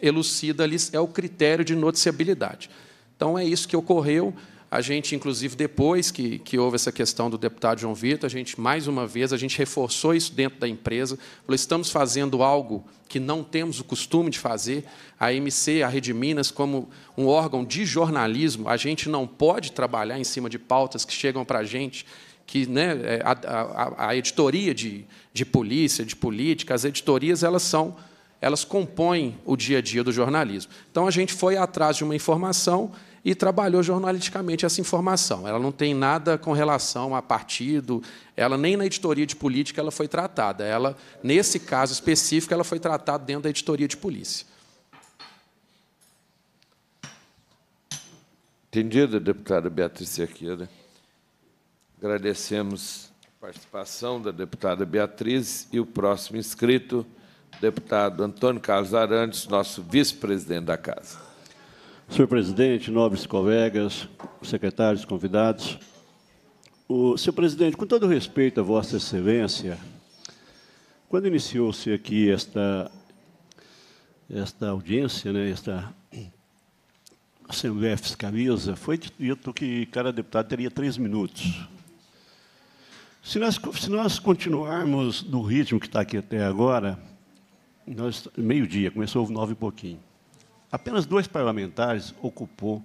S7: elucida ali é o critério de noticiabilidade. Então, é isso que ocorreu. A gente, inclusive, depois que, que houve essa questão do deputado João Vitor, a gente, mais uma vez, a gente reforçou isso dentro da empresa. Falou, estamos fazendo algo que não temos o costume de fazer. A MC, a Rede Minas, como um órgão de jornalismo, a gente não pode trabalhar em cima de pautas que chegam para a gente, que né, é, a, a, a editoria de, de polícia, de política, as editorias, elas são elas compõem o dia a dia do jornalismo. Então a gente foi atrás de uma informação e trabalhou jornalisticamente essa informação. Ela não tem nada com relação a partido, ela nem na editoria de política ela foi tratada. Ela, nesse caso específico, ela foi tratada dentro da editoria de polícia.
S1: Entendido, deputada Beatriz Cerqueira. Agradecemos a participação da deputada Beatriz e o próximo inscrito deputado Antônio Carlos Arantes, nosso vice-presidente da Casa. Senhor
S10: presidente, nobres colegas, secretários, convidados. O, senhor presidente, com todo respeito a Vossa Excelência, quando iniciou-se aqui esta, esta audiência, né, esta Assembleia Fiscaliza, foi dito que cada deputado teria três minutos. Se nós, se nós continuarmos no ritmo que está aqui até agora, nós meio-dia, começou nove e pouquinho. Apenas dois parlamentares ocupou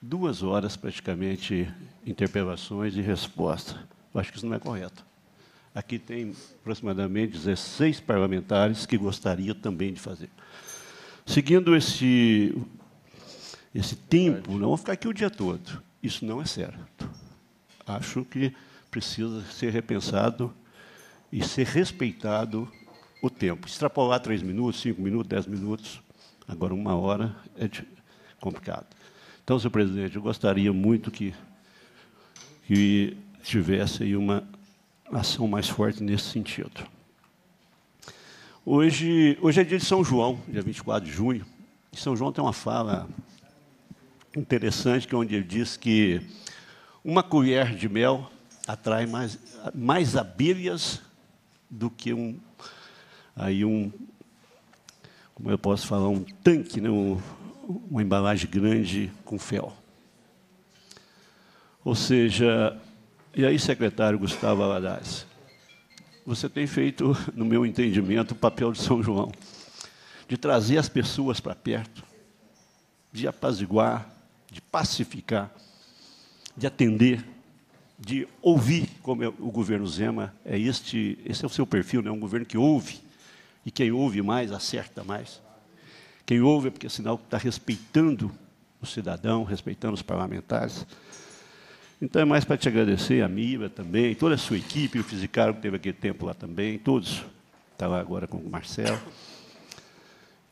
S10: duas horas praticamente interpelações e respostas. Eu acho que isso não é correto. Aqui tem aproximadamente 16 parlamentares que gostaria também de fazer. Seguindo esse, esse tempo, não vou ficar aqui o dia todo. Isso não é certo. Acho que precisa ser repensado e ser respeitado o tempo. Extrapolar três minutos, cinco minutos, dez minutos, agora uma hora é complicado. Então, senhor presidente, eu gostaria muito que, que tivesse uma ação mais forte nesse sentido. Hoje, hoje é dia de São João, dia 24 de junho. E São João tem uma fala interessante, que é onde ele diz que uma colher de mel atrai mais, mais abelhas do que um aí um, como eu posso falar, um tanque, né? Um, uma embalagem grande com fel. Ou seja, e aí, secretário Gustavo Aladaz, você tem feito, no meu entendimento, o papel de São João, de trazer as pessoas para perto, de apaziguar, de pacificar, de atender, de ouvir, como é o governo Zema é este, esse é o seu perfil, é né? um governo que ouve, e quem ouve mais, acerta mais. Quem ouve é porque é sinal que está respeitando o cidadão, respeitando os parlamentares. Então é mais para te agradecer, a Mira também, toda a sua equipe, o Fisicário que teve aquele tempo lá também, todos. Está lá agora com o Marcelo.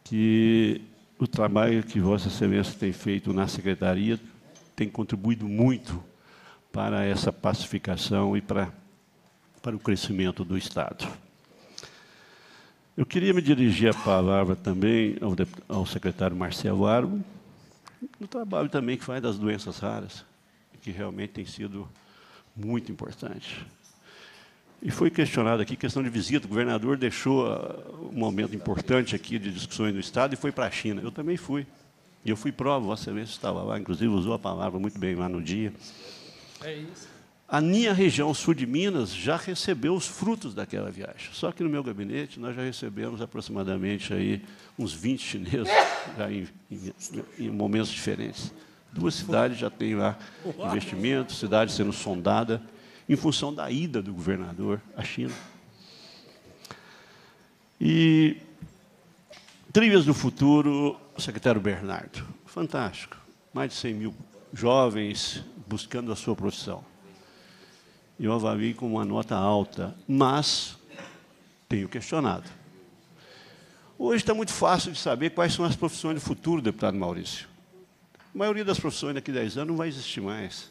S10: Que o trabalho que Vossa Excelência tem feito na Secretaria tem contribuído muito para essa pacificação e para, para o crescimento do Estado. Eu queria me dirigir a palavra também ao, ao secretário Marcelo Arbo, no trabalho também que faz das doenças raras, que realmente tem sido muito importante. E foi questionado aqui questão de visita. O governador deixou ah, um momento importante aqui de discussões no Estado e foi para a China. Eu também fui. E eu fui prova, Vossa Excelência estava lá, inclusive usou a palavra muito bem lá no dia. É isso. A minha região sul de Minas já recebeu os frutos daquela viagem. Só que no meu gabinete nós já recebemos aproximadamente aí uns 20 chineses *laughs* em, em, em, momentos diferentes. Duas cidades já têm lá investimento, cidade sendo sondada em função da ida do governador à China. E Trilhas do Futuro, secretário Bernardo, fantástico. Mais de 100 mil jovens buscando a sua profissão eu avaliei com uma nota alta, mas tenho questionado. Hoje está muito fácil de saber quais são as profissões do futuro, deputado Maurício. A maioria das profissões daqui a 10 anos não vai existir mais.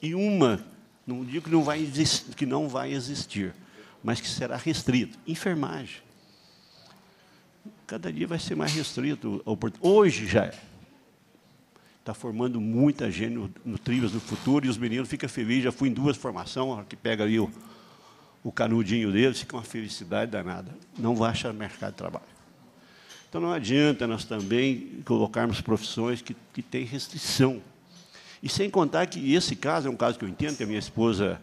S10: E uma, não digo que não vai existir, que não vai existir mas que será restrito. Enfermagem. Cada dia vai ser mais restrito. Hoje já é está formando muita gente no, no Trilhas do Futuro e os meninos ficam felizes. Já fui em duas formações, que pega ali o, o canudinho deles, fica uma felicidade danada. Não vai achar mercado de trabalho. Então não adianta nós também colocarmos profissões que, que têm restrição. E sem contar que esse caso é um caso que eu entendo, que a minha esposa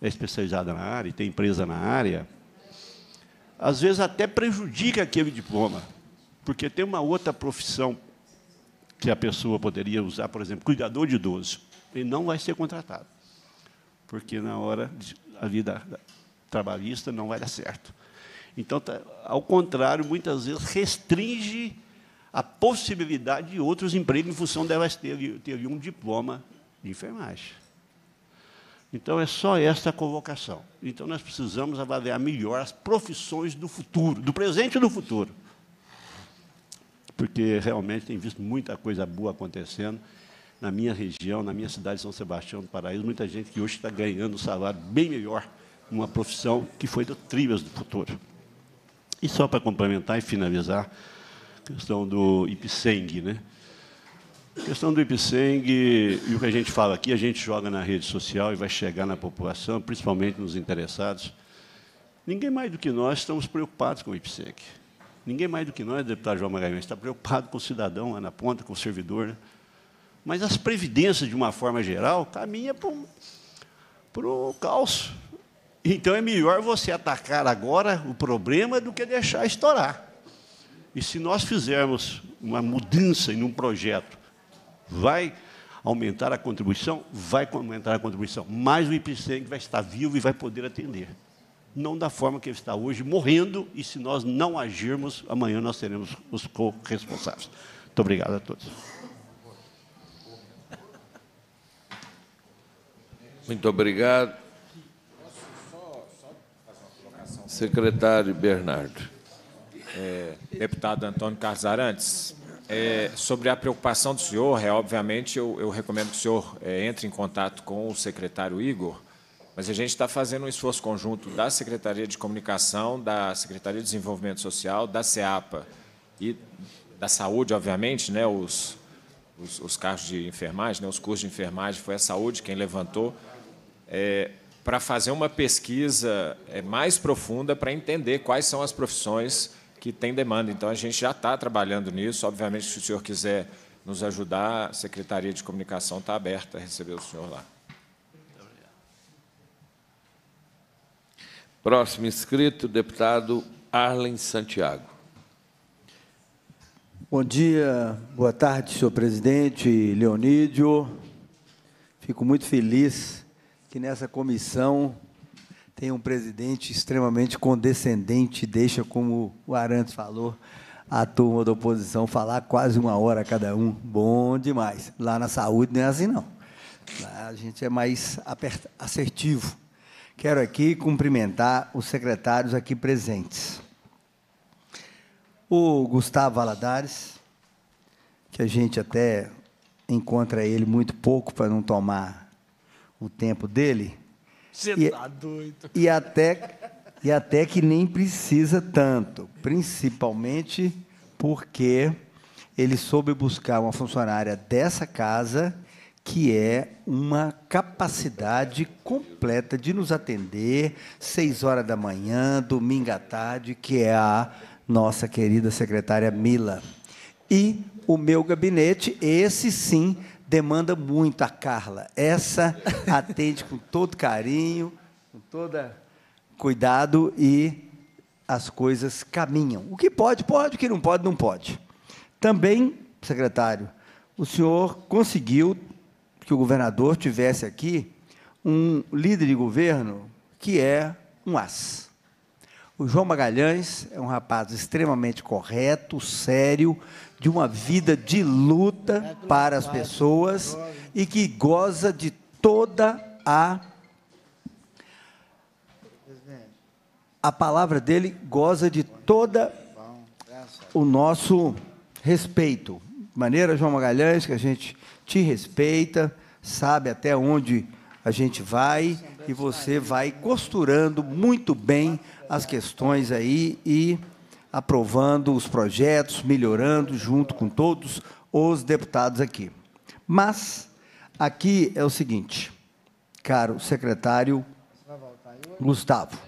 S10: é especializada na área, tem empresa na área, às vezes até prejudica aquele diploma, porque tem uma outra profissão que a pessoa poderia usar, por exemplo, cuidador de idoso. Ele não vai ser contratado, porque na hora a vida trabalhista não vai dar certo. Então, tá, ao contrário, muitas vezes restringe a possibilidade de outros empregos em função delas ter um diploma de enfermagem. Então, é só esta a convocação. Então, nós precisamos avaliar melhor as profissões do futuro, do presente e do futuro porque realmente tem visto muita coisa boa acontecendo na minha região, na minha cidade de São Sebastião do Paraíso, muita gente que hoje está ganhando um salário bem melhor numa profissão que foi do trilhas do futuro. E só para complementar e finalizar, a questão do IPSENG, né? A questão do IPSENG e o que a gente fala aqui, a gente joga na rede social e vai chegar na população, principalmente nos interessados. Ninguém mais do que nós estamos preocupados com o IPSENG. Ninguém mais do que nós, deputado João Magalhães, está preocupado com o cidadão lá na ponta, com o servidor. Né? Mas as previdências, de uma forma geral, caminha para o caos. Então é melhor você atacar agora o problema do que deixar estourar. E se nós fizermos uma mudança em um projeto, vai aumentar a contribuição? Vai aumentar a contribuição. mais o IPCEM vai estar vivo e vai poder atender não da forma que está hoje, morrendo, e se nós não agirmos, amanhã nós seremos os corresponsáveis. Muito obrigado a todos.
S1: Muito obrigado.
S6: Secretário Bernardo. É, deputado Antônio Carlos Arantes, é, sobre a preocupação do senhor, é, obviamente eu, eu recomendo que o senhor é, entre em contato com o secretário Igor, mas a gente está fazendo um esforço conjunto da Secretaria de Comunicação, da Secretaria de Desenvolvimento Social, da SEAPA e da Saúde, obviamente, né, os, os, os carros de enfermagem, né, os cursos de enfermagem, foi a Saúde quem levantou, é, para fazer uma pesquisa é, mais profunda para entender quais são as profissões que têm demanda. Então, a gente já está trabalhando nisso. Obviamente, se o senhor quiser nos ajudar, a Secretaria de Comunicação está aberta a receber o senhor lá.
S1: Próximo inscrito, deputado Arlen Santiago.
S4: Bom dia, boa tarde, senhor presidente Leonídio. Fico muito feliz que nessa comissão tem um presidente extremamente condescendente, deixa, como o Arantes falou, a turma da oposição falar quase uma hora cada um. Bom demais. Lá na saúde não é assim, não. Lá a gente é mais assertivo. Quero aqui cumprimentar os secretários aqui presentes. O Gustavo Valadares, que a gente até encontra ele muito pouco para não tomar o tempo dele. Você está tá
S11: doido.
S4: E até, e até que nem precisa tanto, principalmente porque ele soube buscar uma funcionária dessa casa que é uma capacidade completa de nos atender seis horas da manhã, domingo à tarde, que é a nossa querida secretária Mila. E o meu gabinete, esse sim, demanda muito a Carla. Essa *laughs* atende com todo carinho, com todo cuidado e as coisas caminham. O que pode, pode, o que não pode, não pode. Também, secretário, o senhor conseguiu que o governador tivesse aqui um líder de governo que é um as. O João Magalhães é um rapaz extremamente correto, sério, de uma vida de luta para as pessoas e que goza de toda a a palavra dele goza de toda o nosso respeito. De maneira João Magalhães que a gente te respeita, sabe até onde a gente vai e você vai costurando muito bem as questões aí e aprovando os projetos, melhorando junto com todos os deputados aqui. Mas aqui é o seguinte, caro secretário Gustavo.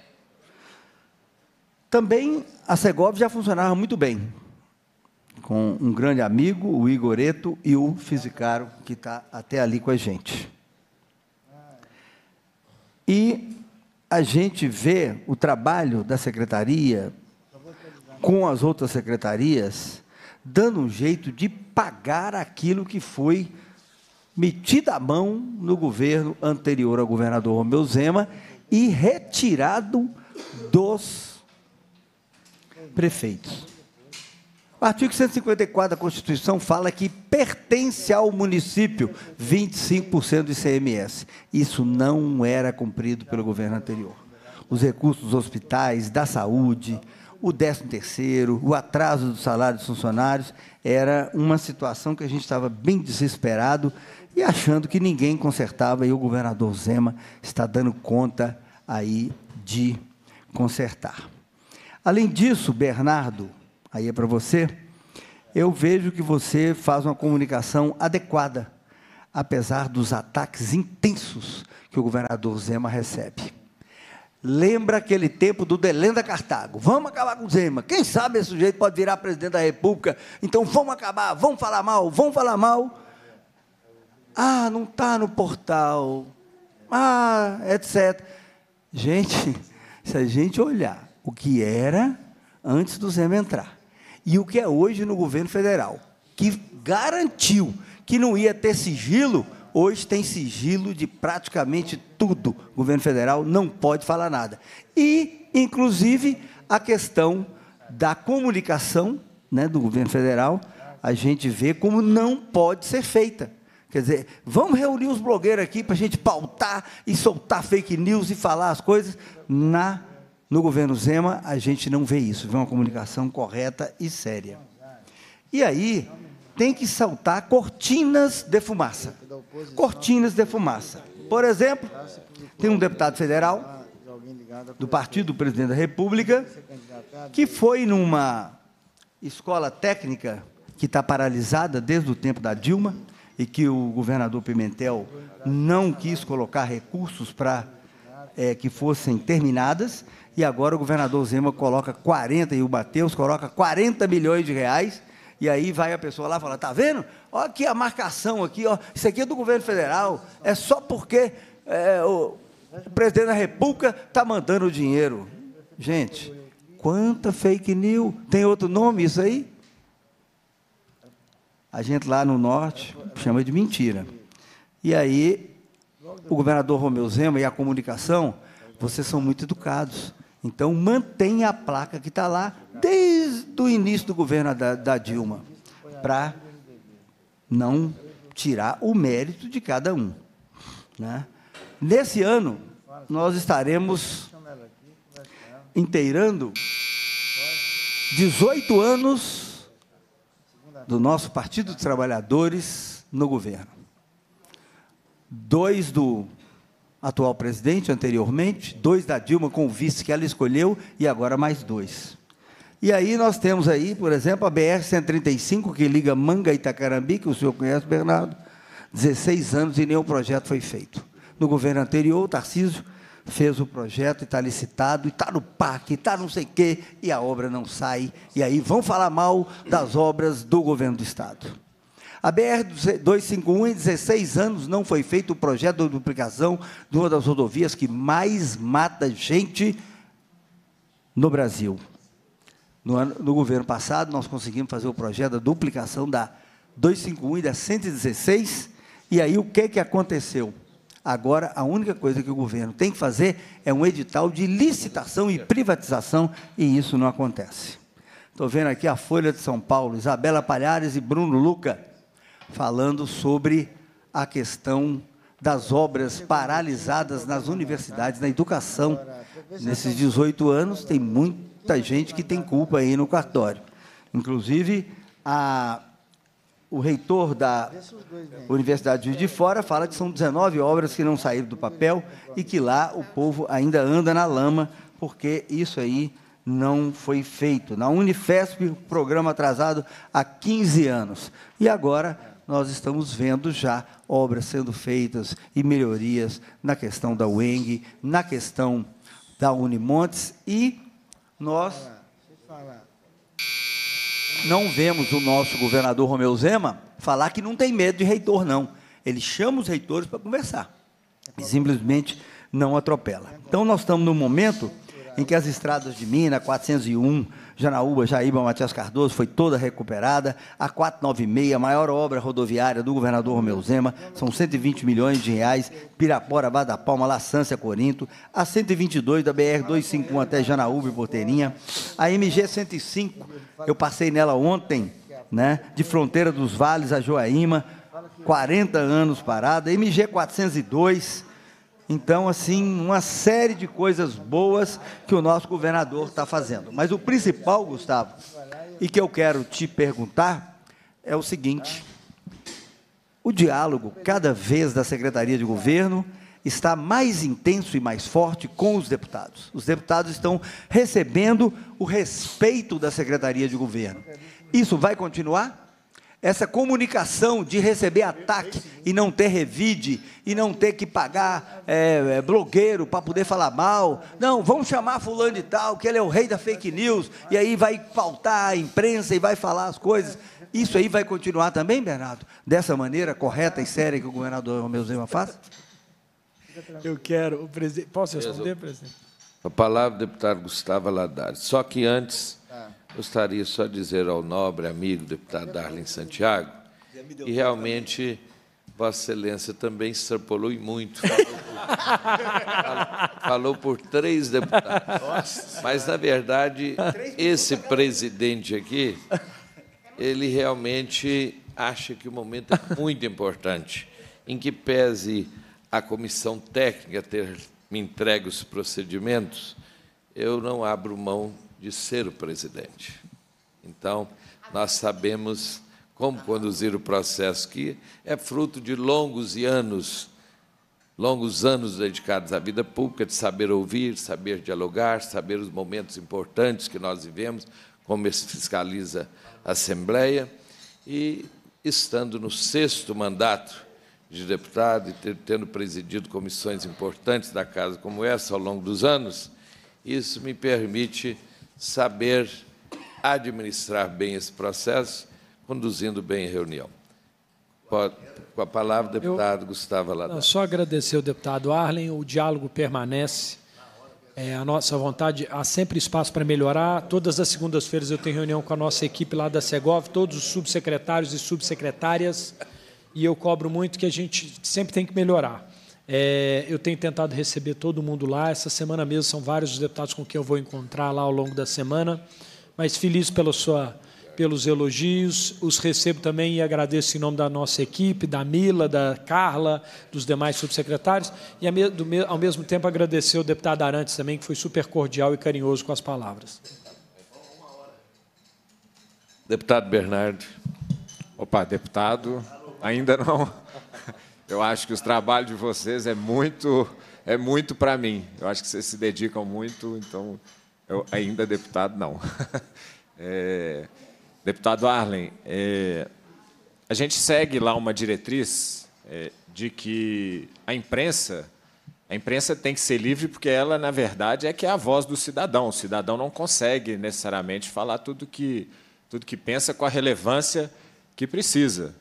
S4: Também a Segov já funcionava muito bem com um grande amigo, o Igoreto, e o Fisicaro, que está até ali com a gente. E a gente vê o trabalho da secretaria com as outras secretarias, dando um jeito de pagar aquilo que foi metido à mão no governo anterior ao governador Romeu Zema e retirado dos prefeitos. O artigo 154 da Constituição fala que pertence ao município 25% do ICMS. Isso não era cumprido pelo governo anterior. Os recursos dos hospitais, da saúde, o 13º, o atraso do salário dos funcionários, era uma situação que a gente estava bem desesperado e achando que ninguém consertava, e o governador Zema está dando conta aí de consertar. Além disso, Bernardo, aí é para você, eu vejo que você faz uma comunicação adequada, apesar dos ataques intensos que o governador Zema recebe. Lembra aquele tempo do Delenda Cartago? Vamos acabar com o Zema. Quem sabe esse sujeito pode virar presidente da República? Então vamos acabar, vamos falar mal, vamos falar mal. Ah, não está no portal. Ah, etc. Gente, se a gente olhar o que era antes do Zema entrar e o que é hoje no governo federal, que garantiu que não ia ter sigilo, hoje tem sigilo de praticamente tudo. O governo federal não pode falar nada. E, inclusive, a questão da comunicação né, do governo federal, a gente vê como não pode ser feita. Quer dizer, vamos reunir os blogueiros aqui para a gente pautar e soltar fake news e falar as coisas na no governo Zema, a gente não vê isso, vê uma comunicação correta e séria. E aí, tem que saltar cortinas de fumaça. Cortinas de fumaça. Por exemplo, tem um deputado federal do partido do presidente da República que foi numa escola técnica que está paralisada desde o tempo da Dilma e que o governador Pimentel não quis colocar recursos para é, que fossem terminadas e agora o governador Zema coloca 40, e o Mateus coloca 40 milhões de reais. E aí vai a pessoa lá e fala, tá vendo? Olha aqui a marcação aqui, ó. Isso aqui é do governo federal. É só porque é, o, o presidente da República está mandando o dinheiro. Gente, quanta fake news. Tem outro nome isso aí? A gente lá no norte chama de mentira. E aí, o governador Romeu Zema e a comunicação, vocês são muito educados. Então, mantenha a placa que está lá desde o início do governo da, da Dilma, para não tirar o mérito de cada um. Né? Nesse ano, nós estaremos inteirando 18 anos do nosso Partido dos Trabalhadores no governo. Dois do atual presidente, anteriormente, dois da Dilma com o vice que ela escolheu e agora mais dois. E aí nós temos aí, por exemplo, a BR-135, que liga Manga e Itacarambi, que o senhor conhece, Bernardo, 16 anos e nenhum projeto foi feito. No governo anterior, o Tarcísio fez o projeto, e está licitado, está no parque, está não sei o quê, e a obra não sai. E aí vão falar mal das obras do governo do Estado. A BR-251, em 16 anos, não foi feito o projeto de duplicação de uma das rodovias que mais mata gente no Brasil. No, ano, no governo passado, nós conseguimos fazer o projeto da duplicação da 251 e da 116, e aí o que, que aconteceu? Agora, a única coisa que o governo tem que fazer é um edital de licitação e privatização, e isso não acontece. Estou vendo aqui a Folha de São Paulo, Isabela Palhares e Bruno Luca falando sobre a questão das obras paralisadas nas universidades, na educação. Nesses 18 anos, tem muita gente que tem culpa aí no cartório. Inclusive, a, o reitor da Universidade de Fora fala que são 19 obras que não saíram do papel e que lá o povo ainda anda na lama, porque isso aí não foi feito. Na Unifesp, programa atrasado há 15 anos. E agora nós estamos vendo já obras sendo feitas e melhorias na questão da UENG, na questão da Unimontes e nós não vemos o nosso governador Romeu Zema falar que não tem medo de reitor, não. Ele chama os reitores para conversar e simplesmente não atropela. Então, nós estamos num momento em que as estradas de Minas, 401, Janaúba, Jaíba, Matias Cardoso, foi toda recuperada. A 496, a maior obra rodoviária do governador Romeu Zema, são 120 milhões de reais. Pirapora, Bada Palma, Laçância, Corinto. A 122 da BR-251 até Janaúba e Porteirinha. A MG-105, eu passei nela ontem, né? De Fronteira dos Vales a Joaíma, 40 anos parada. MG-402, então, assim, uma série de coisas boas que o nosso governador está fazendo. Mas o principal, Gustavo, e que eu quero te perguntar é o seguinte: o diálogo, cada vez da Secretaria de Governo, está mais intenso e mais forte com os deputados. Os deputados estão recebendo o respeito da Secretaria de Governo. Isso vai continuar? Essa comunicação de receber ataque e não ter revide, e não ter que pagar é, é blogueiro para poder falar mal. Não, vamos chamar fulano de tal, que ele é o rei da fake news, e aí vai faltar a imprensa e vai falar as coisas. Isso aí vai continuar também, Bernardo? Dessa maneira correta e séria que o governador Romeu Zema faz? Eu quero. O presidente. Posso responder, presidente?
S1: A palavra, deputado Gustavo Ladares. Só que antes, Gostaria só de dizer ao nobre amigo deputado Darlin Santiago que realmente Vossa Excelência também extrapolou e muito. Falou por, falou por três deputados. Mas, na verdade, esse né? presidente aqui, ele realmente acha que o momento é muito importante, em que pese a comissão técnica ter me entregue os procedimentos, eu não abro mão de ser o presidente. Então, nós sabemos como conduzir o processo, que é fruto de longos e anos, longos anos dedicados à vida pública, de saber ouvir, saber dialogar, saber os momentos importantes que nós vivemos, como se fiscaliza a Assembleia, e estando no sexto mandato de deputado e tendo presidido comissões importantes da Casa como essa ao longo dos anos, isso me permite saber administrar bem esse processo, conduzindo bem a reunião. Com a palavra, deputado Eu, Gustavo Haddad. só
S2: agradecer ao deputado Arlen, o diálogo permanece. É, a nossa vontade, há sempre espaço para melhorar. Todas as segundas-feiras eu tenho reunião com a nossa equipe lá da Segov, todos os subsecretários e subsecretárias, e eu cobro muito que a gente sempre tem que melhorar. É, eu tenho tentado receber todo mundo lá. Essa semana mesmo são vários os deputados com quem eu vou encontrar lá ao longo da semana. Mas feliz pela sua, pelos elogios, os recebo também e agradeço em nome da nossa equipe, da Mila, da Carla, dos demais subsecretários. E ao mesmo tempo agradecer o deputado Arantes também, que foi super cordial e carinhoso com as palavras.
S6: Deputado Bernardo. Opa, deputado, ainda não. Eu acho que o trabalho de vocês é muito, é muito para mim. Eu acho que vocês se dedicam muito, então eu ainda deputado não. *laughs* É, deputado Arlen, é, a gente segue lá uma diretriz é, de que a imprensa, a imprensa tem que ser livre porque ela, na verdade, é que é a voz do cidadão. O cidadão não consegue necessariamente falar tudo que tudo que pensa com a relevância que precisa.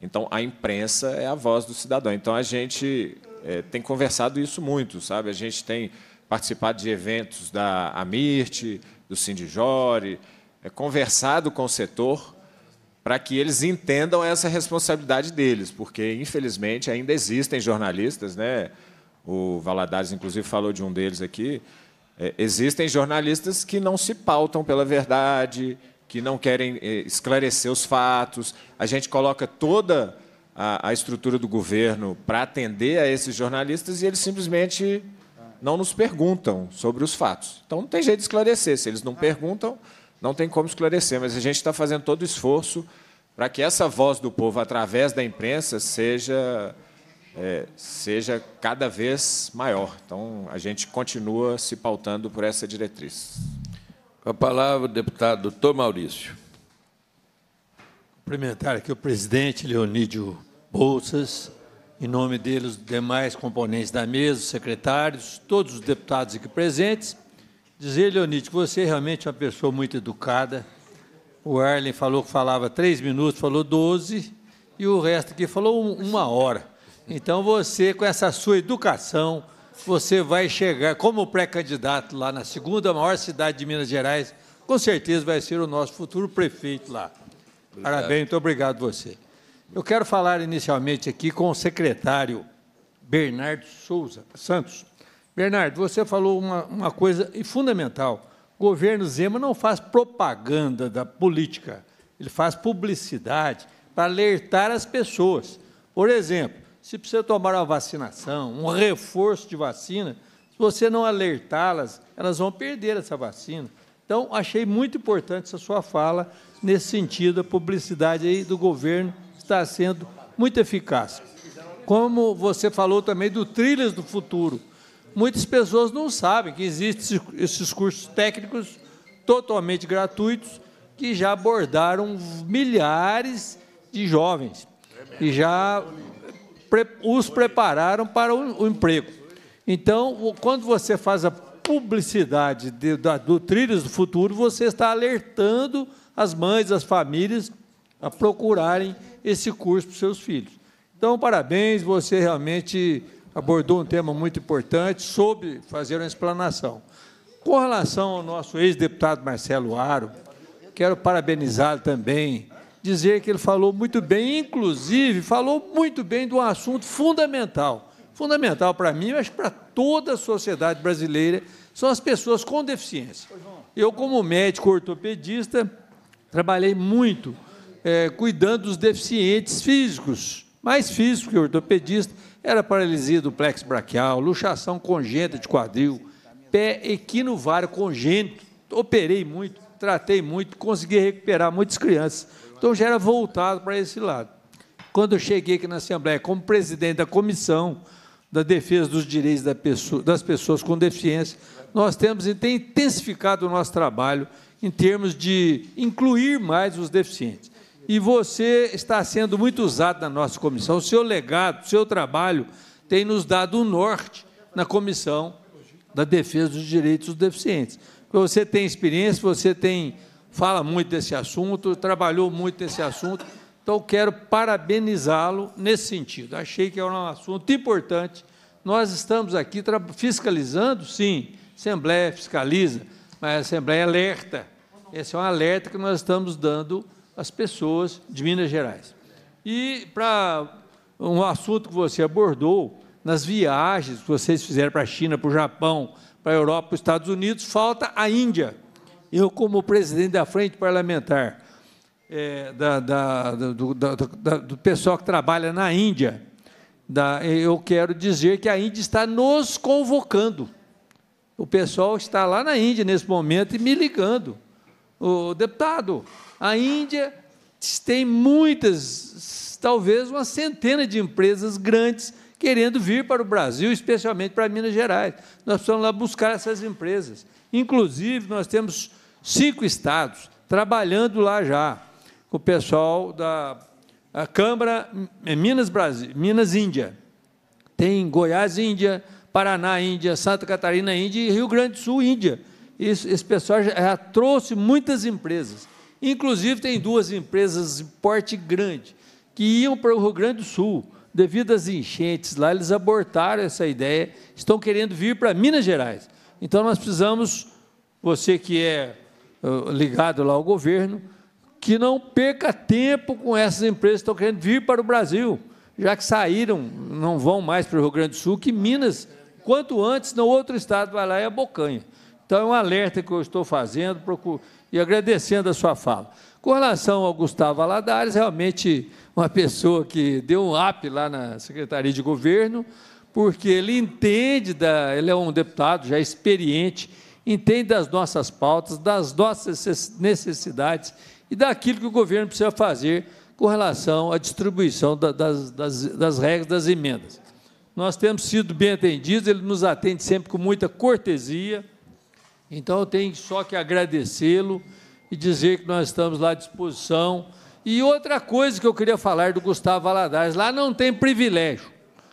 S6: Então, a imprensa é a voz do cidadão. Então, a gente é, tem conversado isso muito, sabe? A gente tem participado de eventos da AMIRT, do Sindijore, é, conversado com o setor para que eles entendam essa responsabilidade deles, porque, infelizmente, ainda existem jornalistas, né? o Valadares, inclusive, falou de um deles aqui, é, existem jornalistas que não se pautam pela verdade, que não querem eh, esclarecer os fatos. A gente coloca toda a, a estrutura do governo para atender a esses jornalistas e eles simplesmente não nos perguntam sobre os fatos. Então não tem jeito de esclarecer. Se eles não perguntam, não tem como esclarecer. Mas a gente está fazendo todo o esforço para que essa voz do povo, através da imprensa, seja, é, seja cada vez maior. Então a gente continua se pautando por essa diretriz. Com a palavra o deputado doutor Maurício.
S9: Cumprimentar aqui o presidente Leonídio Bolsas, em nome dele, os demais componentes da mesa, os secretários, todos os deputados aqui presentes. Dizer, Leonídio, que você é realmente é uma pessoa muito educada. O Arlen falou que falava três minutos, falou doze, e o resto aqui falou uma hora. Então, você, com essa sua educação, você vai chegar como pré-candidato lá na segunda maior cidade de Minas Gerais, com certeza vai ser o nosso futuro prefeito lá. Obrigado. Parabéns, muito obrigado você. Eu quero falar inicialmente aqui com o secretário Bernardo Souza Santos. Bernardo, você falou uma, uma coisa fundamental. O governo Zema não faz propaganda da política, ele faz publicidade para alertar as pessoas. Por exemplo, se precisa tomar uma vacinação, um reforço de vacina, se você não alertá-las, elas vão perder essa vacina. Então, achei muito importante essa sua fala nesse sentido. A publicidade aí do governo está sendo muito eficaz. Como você falou também do Trilhas do Futuro, muitas pessoas não sabem que existem esses cursos técnicos totalmente gratuitos que já abordaram milhares de jovens e já os prepararam para o, emprego. Então, quando você faz a publicidade de, da, do Trilhos do Futuro, você está alertando as mães, as famílias, a procurarem esse curso para os seus filhos. Então, parabéns, você realmente abordou um tema muito importante, soube fazer uma explanação. Com relação ao nosso ex-deputado Marcelo Aro, quero parabenizá-lo também dizer que ele falou muito bem, inclusive falou muito bem de um assunto fundamental. Fundamental para mim, mas para toda a sociedade brasileira, são as pessoas com deficiência. Eu, como médico ortopedista, trabalhei muito é, cuidando dos deficientes físicos, mais físico que ortopedista, era paralisia do plexo braquial, luxação congênita de quadril, pé equinovário congênito. Operei muito, tratei muito, consegui recuperar muitas crianças então já era voltado para esse lado. Quando eu cheguei aqui na Assembleia como presidente da comissão da defesa dos direitos das pessoas com deficiência, nós temos intensificado o nosso trabalho em termos de incluir mais os deficientes. E você está sendo muito usado na nossa comissão. O seu legado, o seu trabalho tem nos dado um norte na comissão da defesa dos direitos dos deficientes. Você tem experiência, você tem fala muito desse assunto, trabalhou muito desse assunto. Então, quero parabenizá-lo nesse sentido. Achei que era um assunto importante. Nós estamos aqui fiscalizando, sim, a Assembleia fiscaliza, mas a Assembleia é alerta. Esse é um alerta que nós estamos dando às pessoas de Minas Gerais. E para um assunto que você abordou, nas viagens que vocês fizeram para a China, para o Japão, para a Europa, para os Estados Unidos, falta a Índia eu, como presidente da frente parlamentar, é, da, da, do, da, do, pessoal que trabalha na Índia, eu quero dizer que a Índia está nos convocando. O pessoal está lá na Índia nesse momento e me ligando. O deputado, a Índia tem muitas, talvez uma centena de empresas grandes querendo vir para o Brasil, especialmente para Minas Gerais. Nós precisamos lá buscar essas empresas. Inclusive, nós temos cinco estados, trabalhando lá já, com o pessoal da Câmara Minas, Brasil, Minas Índia. Tem Goiás Índia, Paraná Índia, Santa Catarina Índia e Rio Grande do Sul Índia. Isso, esse pessoal já, já trouxe muitas empresas. Inclusive, tem duas empresas de porte grande que iam para o Rio Grande do Sul. Devido às enchentes lá, eles abortaram essa ideia, estão querendo vir para Minas Gerais. Então, nós precisamos, você que é eh, ligado lá ao governo, que não perca tempo com essas empresas que estão querendo vir para o Brasil, já que saíram, não vão mais para o Rio Grande do Sul, que Minas, quanto antes, no outro estado vai lá e abocanha. Então, é um alerta que eu estou fazendo procuro, e agradecendo a sua fala. Com relação ao Gustavo Aladares, realmente uma pessoa que deu um up lá na Secretaria de Governo, porque ele entende, da, ele é um deputado já experiente, entende das nossas pautas, das nossas necessidades e daquilo que o governo precisa fazer com relação à distribuição das, das, das regras das emendas. Nós temos sido bem atendidos, ele nos atende sempre com muita cortesia, então eu tenho só que agradecê-lo e dizer que nós estamos lá à disposição. E outra coisa que eu queria falar do Gustavo Valadares, lá não tem privilégio,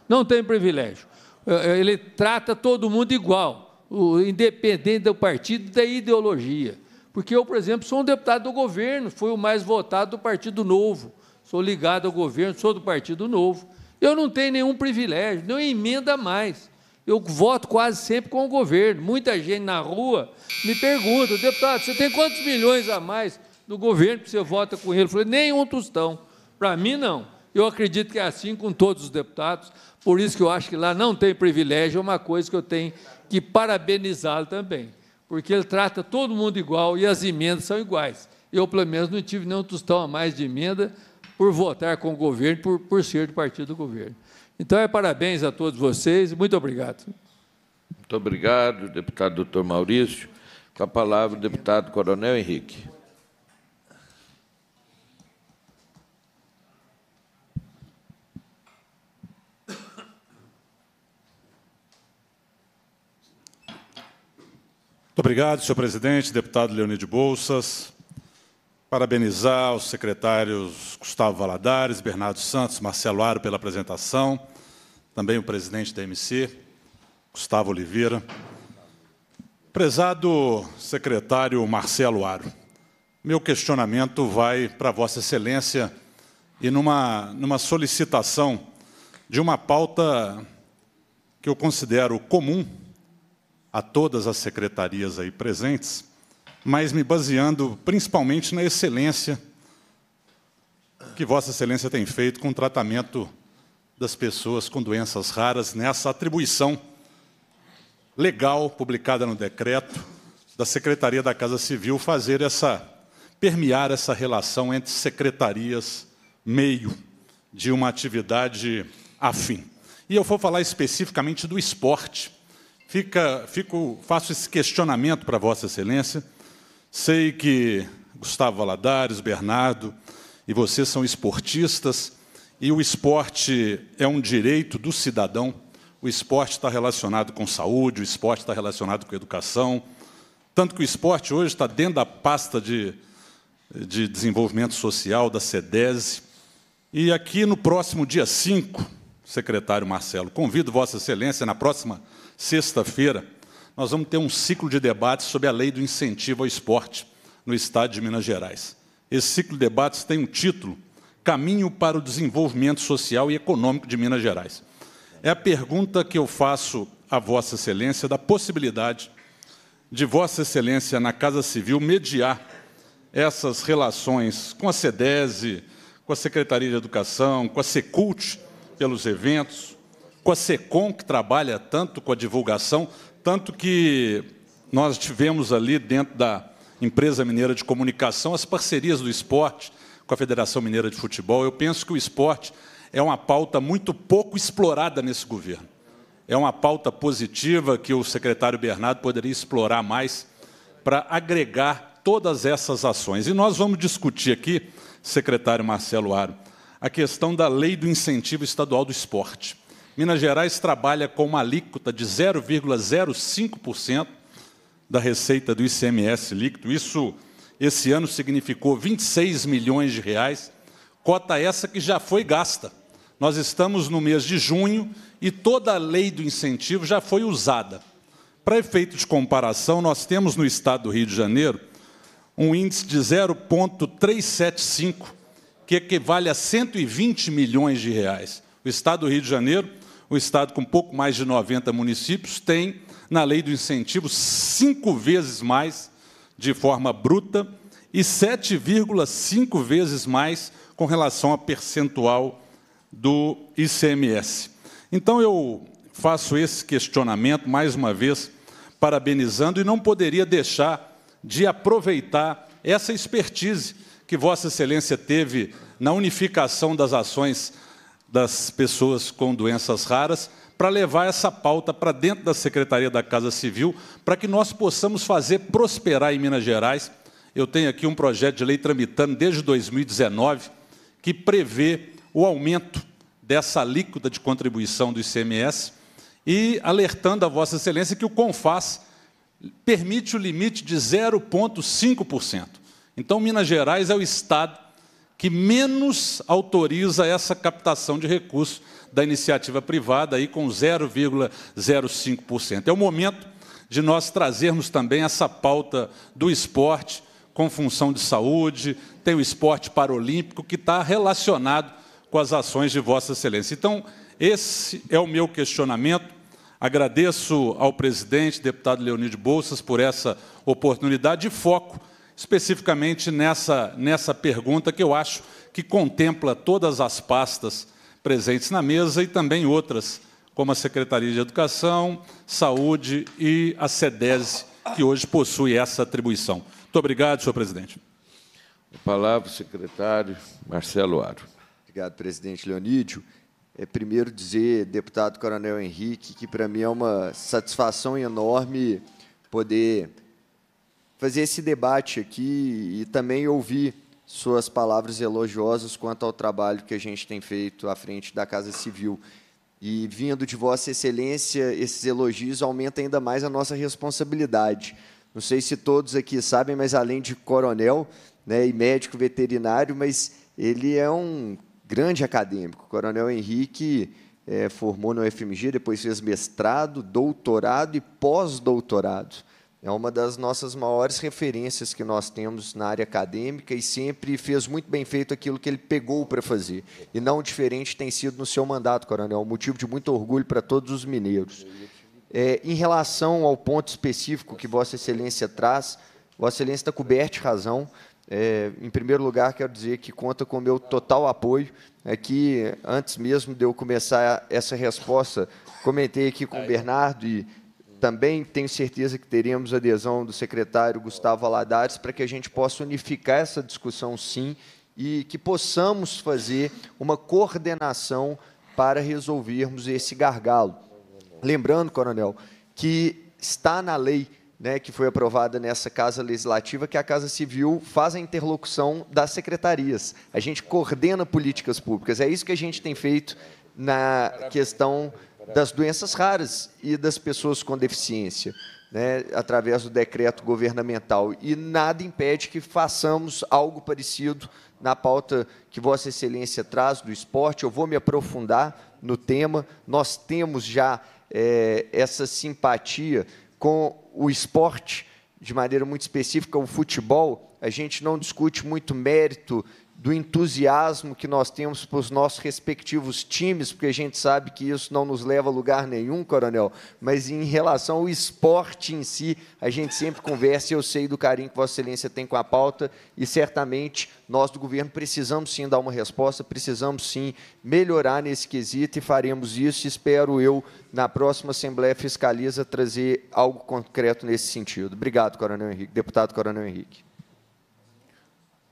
S9: não tem privilégio. Eh, eh, ele trata todo mundo igual independente do partido, da ideologia. Porque eu, por exemplo, sou um deputado do governo, fui o mais votado do Partido Novo, sou ligado ao governo, sou do Partido Novo. Eu não tenho nenhum privilégio, nenhuma emenda mais. Eu voto quase sempre com o governo. Muita gente na rua me pergunta, deputado, você tem quantos milhões a mais do governo que você vota com ele? Eu falei, nenhum tostão. Para mim, não. Eu acredito que é assim com todos os deputados, por isso que eu acho que lá não tem privilégio, é uma coisa que eu tenho que parabenizá-lo também, porque ele trata todo mundo igual e as emendas são iguais. Eu, pelo menos, não tive nenhum tostão a mais de emenda por votar com o governo, por, por ser do partido do governo. Então, é parabéns a todos vocês. Muito obrigado.
S1: Muito obrigado, deputado doutor Maurício. Com a palavra, o deputado Coronel Henrique.
S12: Muito obrigado, senhor presidente, deputado Leonide Bolsas. Parabenizar os secretários Gustavo Valadares, Bernardo Santos, Marcelo Aro pela apresentação, também o presidente da MC, Gustavo Oliveira. Prezado secretário Marcelo Aro, meu questionamento vai para Vossa Excelência e numa, numa solicitação de uma pauta que eu considero comum a todas as secretarias aí presentes, mas me baseando principalmente na excelência que Vossa Excelência tem feito com o tratamento das pessoas com doenças raras nessa atribuição legal publicada no decreto da Secretaria da Casa Civil fazer essa permear essa relação entre secretarias meio de uma atividade afim. E eu vou falar especificamente do esporte Fica, fico, faço esse questionamento para Vossa Excelência. Sei que Gustavo Valadares, Bernardo e vocês são esportistas e o esporte é um direito do cidadão. O esporte está relacionado com saúde, o esporte está relacionado com educação. Tanto que o esporte hoje está dentro da pasta de, de desenvolvimento social da SEDESE. E aqui no próximo dia 5, secretário Marcelo, convido Vossa Excelência na próxima sexta-feira, nós vamos ter um ciclo de debates sobre a lei do incentivo ao esporte no estado de Minas Gerais. Esse ciclo de debates tem um título, Caminho para o Desenvolvimento Social e Econômico de Minas Gerais. É a pergunta que eu faço a Vossa Excelência da possibilidade de Vossa Excelência na Casa Civil mediar essas relações com a SEDESE, com a Secretaria de Educação, com a Secult, pelos eventos, com a SECOM, que trabalha tanto com a divulgação, tanto que nós tivemos ali dentro da empresa mineira de comunicação as parcerias do esporte com a Federação Mineira de Futebol. Eu penso que o esporte é uma pauta muito pouco explorada nesse governo. É uma pauta positiva que o secretário Bernardo poderia explorar mais para agregar todas essas ações. E nós vamos discutir aqui, secretário Marcelo Aro, a questão da lei do incentivo estadual do esporte. Minas Gerais trabalha com uma alíquota de 0,05% da receita do ICMS líquido. Isso, esse ano, significou 26 milhões de reais, cota essa que já foi gasta. Nós estamos no mês de junho e toda a lei do incentivo já foi usada. Para efeito de comparação, nós temos no estado do Rio de Janeiro um índice de 0,375, que equivale a 120 milhões de reais. O estado do Rio de Janeiro o Estado, com pouco mais de 90 municípios, tem, na lei do incentivo, cinco vezes mais de forma bruta e 7,5 vezes mais com relação a percentual do ICMS. Então, eu faço esse questionamento, mais uma vez, parabenizando, e não poderia deixar de aproveitar essa expertise que Vossa Excelência teve na unificação das ações das pessoas com doenças raras, para levar essa pauta para dentro da Secretaria da Casa Civil, para que nós possamos fazer prosperar em Minas Gerais. Eu tenho aqui um projeto de lei tramitando desde 2019 que prevê o aumento dessa alíquota de contribuição do ICMS e alertando a Vossa Excelência que o CONFAS permite o limite de 0,5%. Então, Minas Gerais é o estado que menos autoriza essa captação de recursos da iniciativa privada, aí com 0,05%. É o momento de nós trazermos também essa pauta do esporte com função de saúde, tem o esporte paralímpico que está relacionado com as ações de Vossa Excelência. Então, esse é o meu questionamento. Agradeço ao presidente, deputado Leonide Bolsas, por essa oportunidade de foco especificamente nessa, nessa pergunta que eu acho que contempla todas as pastas presentes na mesa e também outras, como a Secretaria de Educação, Saúde e a SEDESE, que hoje possui essa atribuição. Muito obrigado, senhor presidente. A palavra o secretário Marcelo Aro. Obrigado, presidente Leonídio. É, primeiro dizer,
S5: deputado Coronel Henrique, que para mim é uma satisfação enorme poder fazer esse debate aqui e também ouvir suas palavras elogiosas quanto ao trabalho que a gente tem feito à frente da Casa Civil. E vindo de Vossa Excelência, esses elogios aumentam ainda mais a nossa responsabilidade. Não sei se todos aqui sabem, mas além de coronel né, e médico veterinário, mas ele é um grande acadêmico. O coronel Henrique é, formou no UFMG, depois fez mestrado, doutorado e pós-doutorado é uma das nossas maiores referências que nós temos na área acadêmica e sempre fez muito bem feito aquilo que ele pegou para fazer. E não diferente tem sido no seu mandato, coronel, um motivo de muito orgulho para todos os mineiros. É, em relação ao ponto específico que Vossa Excelência traz, Vossa Excelência está coberta de razão. É, em primeiro lugar, quero dizer que conta com o meu total apoio. É que, antes mesmo de eu começar essa resposta, comentei aqui com o Bernardo e também tenho certeza que teremos adesão do secretário Gustavo Aladares para que a gente possa unificar essa discussão, sim, e que possamos fazer uma coordenação para resolvermos esse gargalo. Lembrando, coronel, que está na lei né, que foi aprovada nessa Casa Legislativa, que a Casa Civil faz a interlocução das secretarias. A gente coordena políticas públicas. É isso que a gente tem feito na questão das doenças raras e das pessoas com deficiência, né, através do decreto governamental. E nada impede que façamos algo parecido na pauta que Vossa Excelência traz do esporte. Eu vou me aprofundar no tema. Nós temos já é, essa simpatia com o esporte de maneira muito específica, o futebol. A gente não discute muito mérito do entusiasmo que nós temos para os nossos respectivos times, porque a gente sabe que isso não nos leva a lugar nenhum, coronel, mas em relação ao esporte em si, a gente sempre conversa e eu sei do carinho que Vossa Excelência tem com a pauta e certamente nós do governo precisamos sim dar uma resposta, precisamos sim melhorar nesse quesito e faremos isso. Espero eu, na próxima Assembleia Fiscaliza, trazer algo concreto nesse sentido. Obrigado, Coronel Henrique. Deputado Coronel Henrique.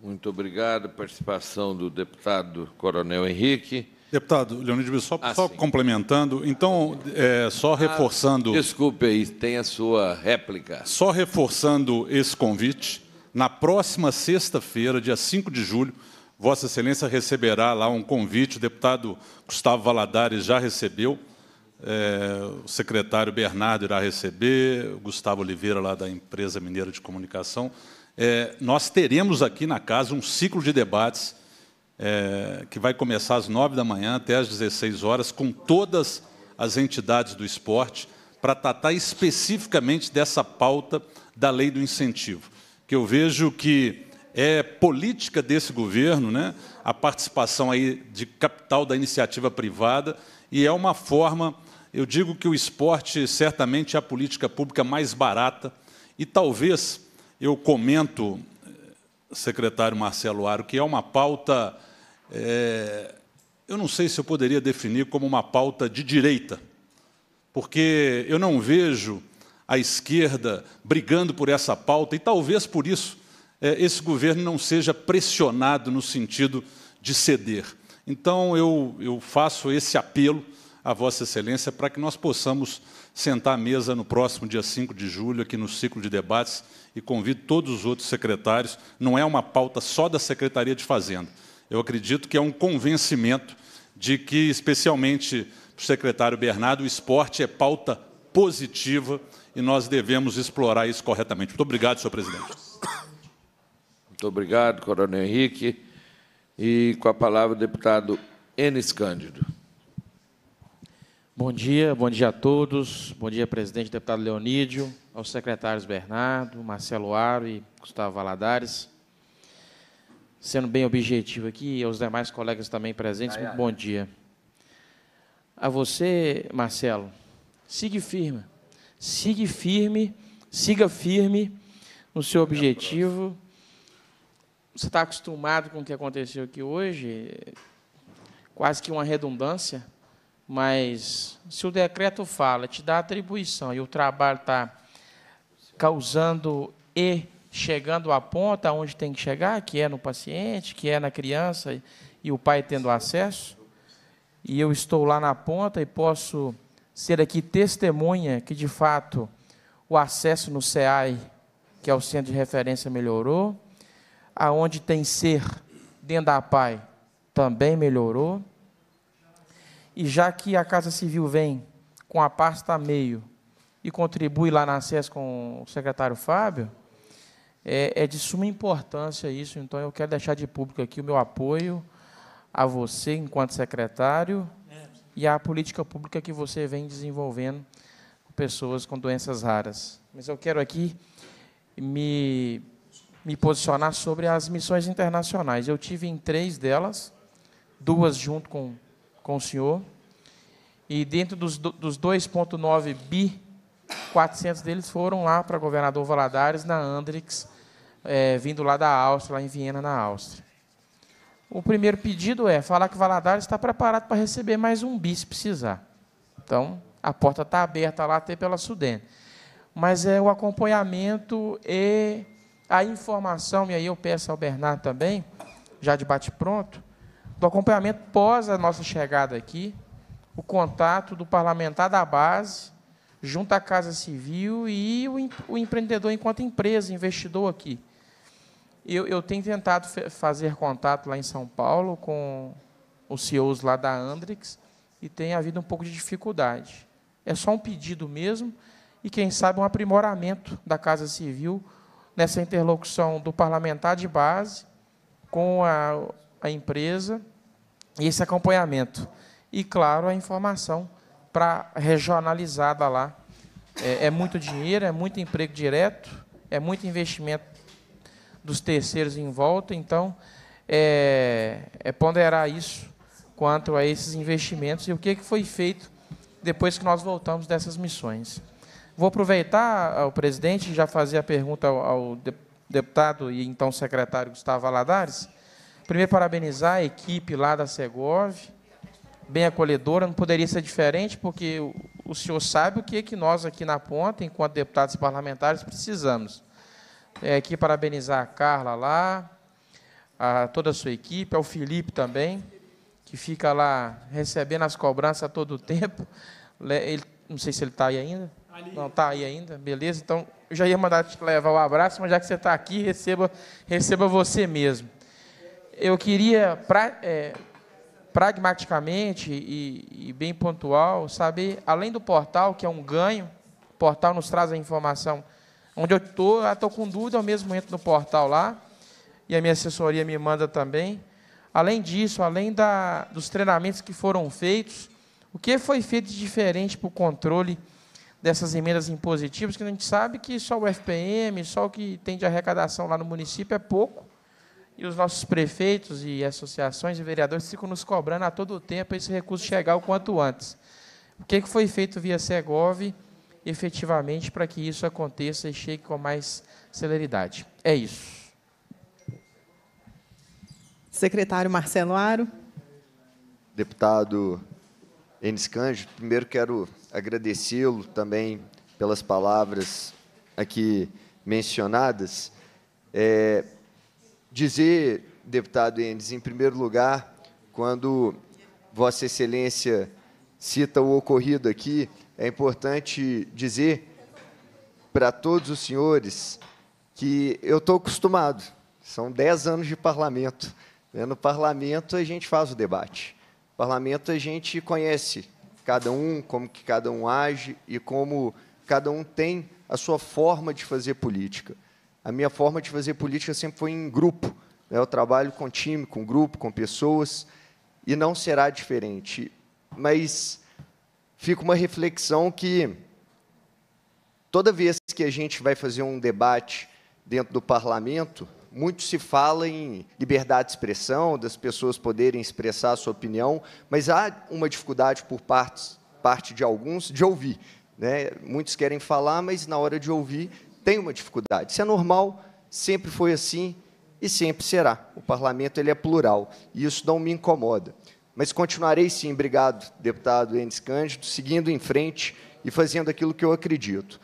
S1: Muito obrigado. Participação do deputado Coronel Henrique.
S12: Deputado Leonid, só, ah, só complementando, então, é, só ah, reforçando... Ah,
S1: desculpe aí, tem a sua réplica.
S12: Só reforçando esse convite, na próxima sexta-feira, dia 5 de julho, Vossa Excelência receberá lá um convite, o deputado Gustavo Valadares já recebeu, é, o secretário Bernardo irá receber, o Gustavo Oliveira, lá da Empresa Mineira de Comunicação, é, nós teremos aqui na casa um ciclo de debates é, que vai começar às 9 da manhã até às 16 horas, com todas as entidades do esporte, para tratar especificamente dessa pauta da lei do incentivo, que eu vejo que é política desse governo, né, a participação aí de capital da iniciativa privada, e é uma forma, eu digo que o esporte certamente é a política pública mais barata, e talvez eu comento, eh, secretário Marcelo Aro, que é uma pauta, é, eu não sei se eu poderia definir como uma pauta de direita, porque eu não vejo a esquerda brigando por essa pauta, e talvez por isso é, esse governo não seja pressionado no sentido de ceder. Então, eu, eu faço esse apelo à Vossa Excelência para que nós possamos sentar à mesa no próximo dia 5 de julho, aqui no ciclo de debates, e convido todos os outros secretários. Não é uma pauta só da Secretaria de Fazenda. Eu acredito que é um convencimento de que, especialmente para o secretário Bernardo, o esporte é pauta positiva e nós devemos explorar isso corretamente. Muito obrigado, senhor presidente. Muito obrigado, coronel Henrique.
S13: E
S1: com a palavra o deputado Enes Cândido.
S13: Bom dia, bom dia a todos. Bom dia, presidente, deputado Leonídio, aos secretários Bernardo, Marcelo Aro e Gustavo Valadares. Sendo bem objetivo aqui, e aos demais colegas também presentes, muito bom dia. A você, Marcelo, siga firme, siga firme, siga firme no seu objetivo. Você está acostumado com o que aconteceu aqui hoje, quase que uma redundância, mas se o decreto fala, te dá atribuição e o trabalho está causando e chegando à ponta onde tem que chegar, que é no paciente, que é na criança, e o pai tendo acesso, e eu estou lá na ponta e posso ser aqui testemunha que, de fato, o acesso no SEAI, que é o centro de referência, melhorou, aonde tem ser dentro da PAI também melhorou, e já que a Casa Civil vem com a pasta meio e contribui lá na SES com o secretário Fábio, é, é, de suma importância isso. Então, eu quero deixar de público aqui o meu apoio a você, enquanto secretário, e à política pública que você vem desenvolvendo com pessoas com doenças raras. Mas eu quero aqui me, me posicionar sobre as missões internacionais. Eu tive em três delas, duas junto com com o senhor. E dentro dos, dos 2,9 bi, 400 deles foram lá para governador Valadares, na Andrix, é, vindo lá da Áustria, lá em Viena, na Áustria. O primeiro pedido é falar que Valadares está preparado para receber mais um bi, se precisar. Então, a porta está aberta lá até pela Sudene. Mas é o acompanhamento e a informação, e aí eu peço ao Bernardo também, já de bate-pronto, do acompanhamento pós a nossa chegada aqui, o contato do parlamentar da base, junto à Casa Civil e o, empreendedor enquanto empresa, investidor aqui. Eu, eu tenho tentado fazer contato lá em São Paulo com os CEOs lá da Andrix e tem havido um pouco de dificuldade. É só um pedido mesmo e, quem sabe, um aprimoramento da Casa Civil nessa interlocução do parlamentar de base com a, a empresa esse acompanhamento. E, claro, a informação para regionalizada lá. É, é, muito dinheiro, é muito emprego direto, é muito investimento dos terceiros em volta. Então, é, é ponderar isso quanto a esses investimentos e o que, que foi feito depois que nós voltamos dessas missões. Vou aproveitar ah, o presidente já fazer a pergunta ao, ao deputado e então secretário Gustavo Aladares Primeiro, parabenizar a equipe lá da Segov, bem acolhedora, não poderia ser diferente, porque o senhor sabe o que, é que nós aqui na ponta, enquanto deputados parlamentares, precisamos. É, aqui parabenizar a Carla lá, a toda a sua equipe, ao Felipe também, que fica lá recebendo as cobranças a todo tempo. Ele, não sei se ele está aí ainda. Ali. Não está aí ainda, beleza? Então, eu já ia mandar te levar o um abraço, mas já que você está aqui, receba, receba você mesmo eu queria, pra, é, pragmaticamente e, e, bem pontual, saber, além do portal, que é um ganho, o portal nos traz a informação onde eu estou, estou com dúvida, eu mesmo entro no portal lá, e a minha assessoria me manda também. Além disso, além da, dos treinamentos que foram feitos, o que foi feito de diferente para o controle dessas emendas impositivas, que a gente sabe que só o FPM, só o que tem de arrecadação lá no município é pouco, e os nossos prefeitos e associações e vereadores ficam nos cobrando a todo tempo esse recurso chegar o quanto antes. O que, foi feito via Segov efetivamente para que isso aconteça e chegue com mais celeridade? É isso.
S8: Secretário Marcelo Aro.
S5: Deputado Enes Cândido, primeiro quero agradecê-lo também pelas palavras aqui mencionadas. É, dizer, deputado Enes, em primeiro lugar, quando Vossa Excelência cita o ocorrido aqui, é importante dizer para todos os senhores que eu estou acostumado, são 10 anos de parlamento. Né? No parlamento a gente faz o debate. No parlamento a gente conhece cada um, como que cada um age e como cada um tem a sua forma de fazer política a minha forma de fazer política sempre foi em grupo. Né? Eu trabalho com time, com grupo, com pessoas, e não será diferente. Mas fica uma reflexão que toda vez que a gente vai fazer um debate dentro do parlamento, muito se fala em liberdade de expressão, das pessoas poderem expressar a sua opinião, mas há uma dificuldade por partes, parte de alguns de ouvir. Né? Muitos querem falar, mas na hora de ouvir tem uma dificuldade. Isso é normal, sempre foi assim e sempre será. O parlamento ele é plural e isso não me incomoda. Mas continuarei sim, obrigado, deputado Enes Cândido, seguindo em frente e fazendo aquilo que eu acredito.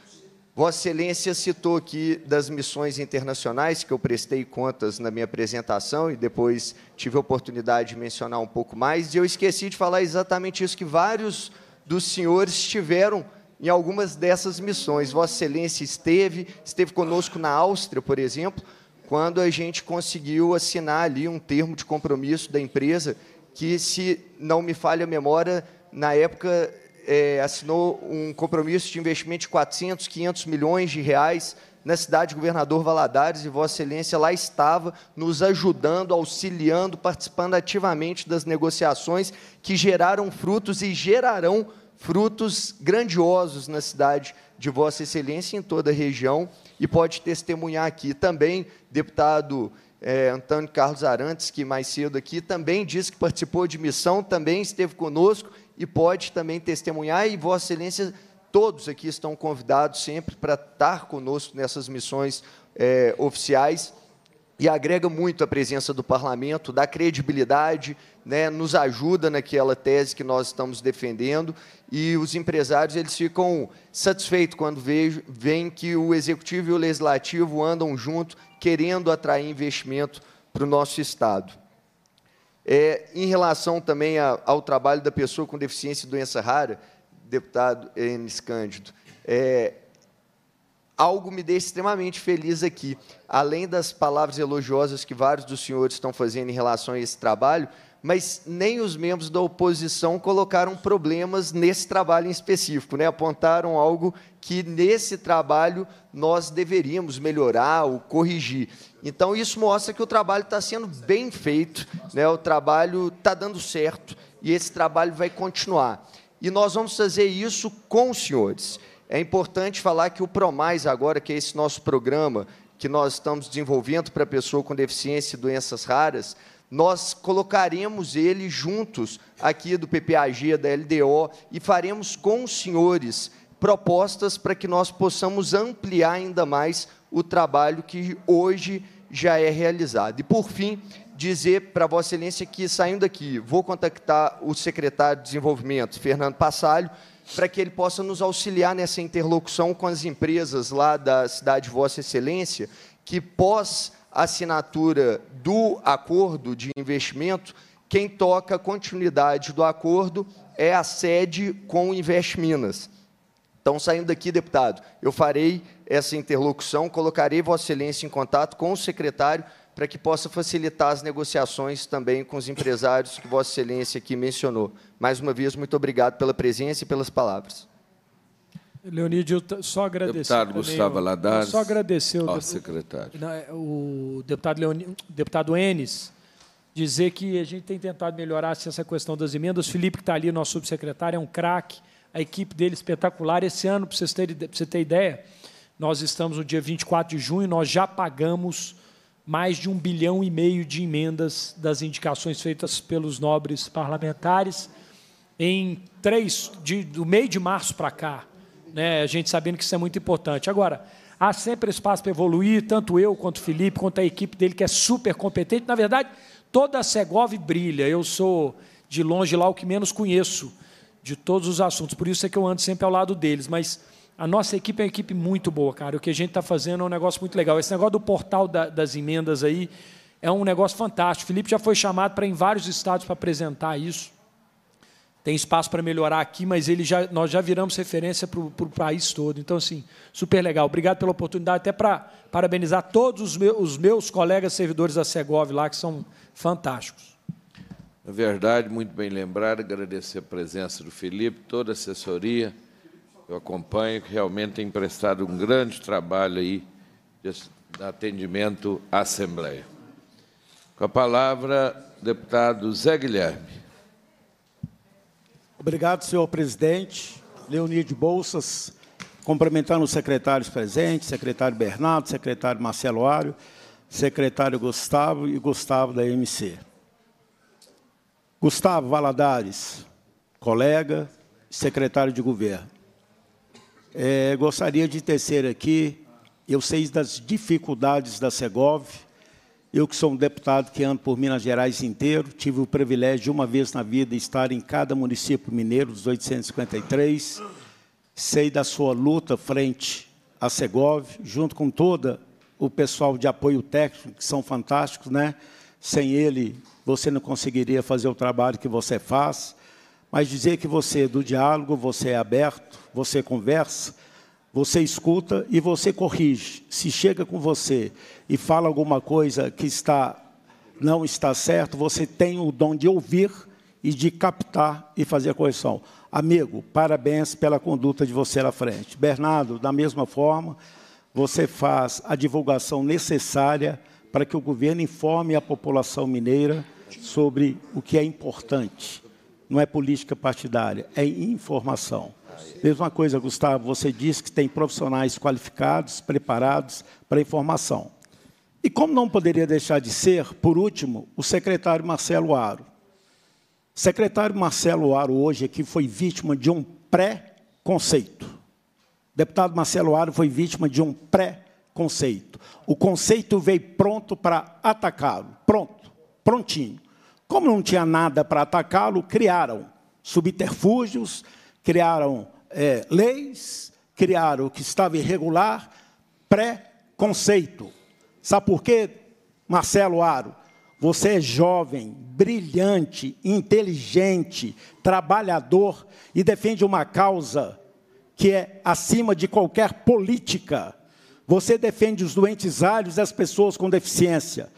S5: Vossa Excelência citou aqui das missões internacionais, que eu prestei contas na minha apresentação e depois tive a oportunidade de mencionar um pouco mais, e eu esqueci de falar exatamente isso, que vários dos senhores tiveram em algumas dessas missões. Vossa Excelência esteve, esteve conosco na Áustria, por exemplo, quando a gente conseguiu assinar ali um termo de compromisso da empresa que, se não me falha a memória, na época é, assinou um compromisso de investimento de 400, 500 milhões de reais na cidade Governador Valadares e Vossa Excelência lá estava nos ajudando, auxiliando, participando ativamente das negociações que geraram frutos e gerarão frutos frutos grandiosos na cidade de Vossa Excelência em toda a região e pode testemunhar aqui também, deputado é, Antônio Carlos Arantes, que mais cedo aqui também disse que participou de missão, também esteve conosco e pode também testemunhar, e Vossa Excelência, todos aqui estão convidados sempre para estar conosco nessas missões é, oficiais e agrega muito a presença do parlamento, dá credibilidade, né, nos ajuda naquela tese que nós estamos defendendo e os empresários eles ficam satisfeitos quando vejo, veem que o executivo e o legislativo andam junto querendo atrair investimento para o nosso Estado. É, em relação também a, ao trabalho da pessoa com deficiência e doença rara, deputado Enes Cândido, é, algo me deixa extremamente feliz aqui. Além das palavras elogiosas que vários dos senhores estão fazendo em relação a esse trabalho, mas nem os membros da oposição colocaram problemas nesse trabalho em específico, né? apontaram algo que nesse trabalho nós deveríamos melhorar ou corrigir. Então, isso mostra que o trabalho está sendo bem feito, né? o trabalho está dando certo e esse trabalho vai continuar. E nós vamos fazer isso com os senhores. É importante falar que o PROMAIS, agora, que é esse nosso programa que nós estamos desenvolvendo para pessoa com deficiência e doenças raras, nós colocaremos ele juntos aqui do PPAG, da LDO, e faremos com os senhores propostas para que nós possamos ampliar ainda mais o trabalho que hoje já é realizado. E, por fim, dizer para Vossa Excelência que, saindo aqui, vou contactar o secretário de Desenvolvimento, Fernando Passalho, para que ele possa nos auxiliar nessa interlocução com as empresas lá da cidade Vossa Excelência, que pós assinatura do acordo de investimento, quem toca a continuidade do acordo é a sede com o Invest Minas. Então, saindo daqui, deputado, eu farei essa interlocução, colocarei Vossa Excelência em contato com o secretário para que possa facilitar as negociações também com os empresários que Vossa Excelência aqui mencionou. Mais uma vez, muito obrigado pela presença e pelas palavras. Leonide, só agradecer.
S1: Deputado Gustavo Aladares. Só
S2: agradecer ao, ao
S1: secretário.
S2: É, o, deputado, Leoni, deputado Enes dizer que a gente tem tentado melhorar assim, essa questão das emendas. O Felipe, que está ali, nosso subsecretário, é um craque. A equipe dele é espetacular. Esse ano, para vocês terem, para você ter ideia, nós estamos no dia 24 de junho, nós já pagamos mais de um bilhão e meio de emendas das indicações feitas pelos nobres parlamentares em três, de, do meio de março para cá né, a gente sabendo que isso é muito importante. Agora, há sempre espaço para evoluir, tanto eu quanto o Felipe, quanto a equipe dele, que é super competente. Na verdade, toda a Segov brilha. Eu sou, de longe, lá o que menos conheço de todos os assuntos. Por isso é que eu ando sempre ao lado deles. Mas a nossa equipe é uma equipe muito boa, cara. O que a gente está fazendo é um negócio muito legal. Esse negócio do portal da, das emendas aí é um negócio fantástico. O Felipe já foi chamado para em vários estados para apresentar isso. Tem espaço para melhorar aqui, mas ele já, nós já viramos referência para o país todo. Então, assim, super legal. Obrigado pela oportunidade, até para parabenizar todos os meus, os meus colegas servidores da Segov lá, que são fantásticos.
S1: Na é verdade, muito bem lembrado, agradecer a presença do Felipe, toda a assessoria, eu acompanho, que realmente tem prestado um grande trabalho aí de atendimento à Assembleia. Com a palavra, deputado Zé Guilherme.
S14: Obrigado, senhor presidente. Leonir de Bolsas, cumprimentando os secretários presentes, secretário Bernardo, secretário Marcelo Ário, secretário Gustavo e Gustavo da MC. Gustavo Valadares, colega, secretário de governo. É, gostaria de tecer aqui, eu sei das dificuldades da Segov, eu que sou um deputado que ando por Minas Gerais inteiro, tive o privilégio de uma vez na vida estar em cada município mineiro dos 853. Sei da sua luta frente à Segovia junto com toda o pessoal de apoio técnico, que são fantásticos, né? Sem ele, você não conseguiria fazer o trabalho que você faz. Mas dizer que você é do diálogo, você é aberto, você conversa, você escuta e você corrige. Se chega com você e fala alguma coisa que está não está certo, você tem o dom de ouvir e de captar e fazer a correção. Amigo, parabéns pela conduta de você à frente. Bernardo, da mesma forma, você faz a divulgação necessária para que o governo informe a população mineira sobre o que é importante. Não é política partidária, é informação. Mesma coisa, Gustavo, você disse que tem profissionais qualificados, preparados para a informação. E como não poderia deixar de ser, por último, o secretário Marcelo Aro. secretário Marcelo Aro hoje aqui foi vítima de um pré-conceito. deputado Marcelo Aro foi vítima de um pré-conceito. O conceito veio pronto para atacá-lo. Pronto, prontinho. Como não tinha nada para atacá-lo, criaram subterfúgios, criaram é, leis, criaram o que estava irregular, pré-conceito. Sabe por quê, Marcelo Aro? Você é jovem, brilhante, inteligente, trabalhador e defende uma causa que é acima de qualquer política. Você defende os alhos e as pessoas com deficiência.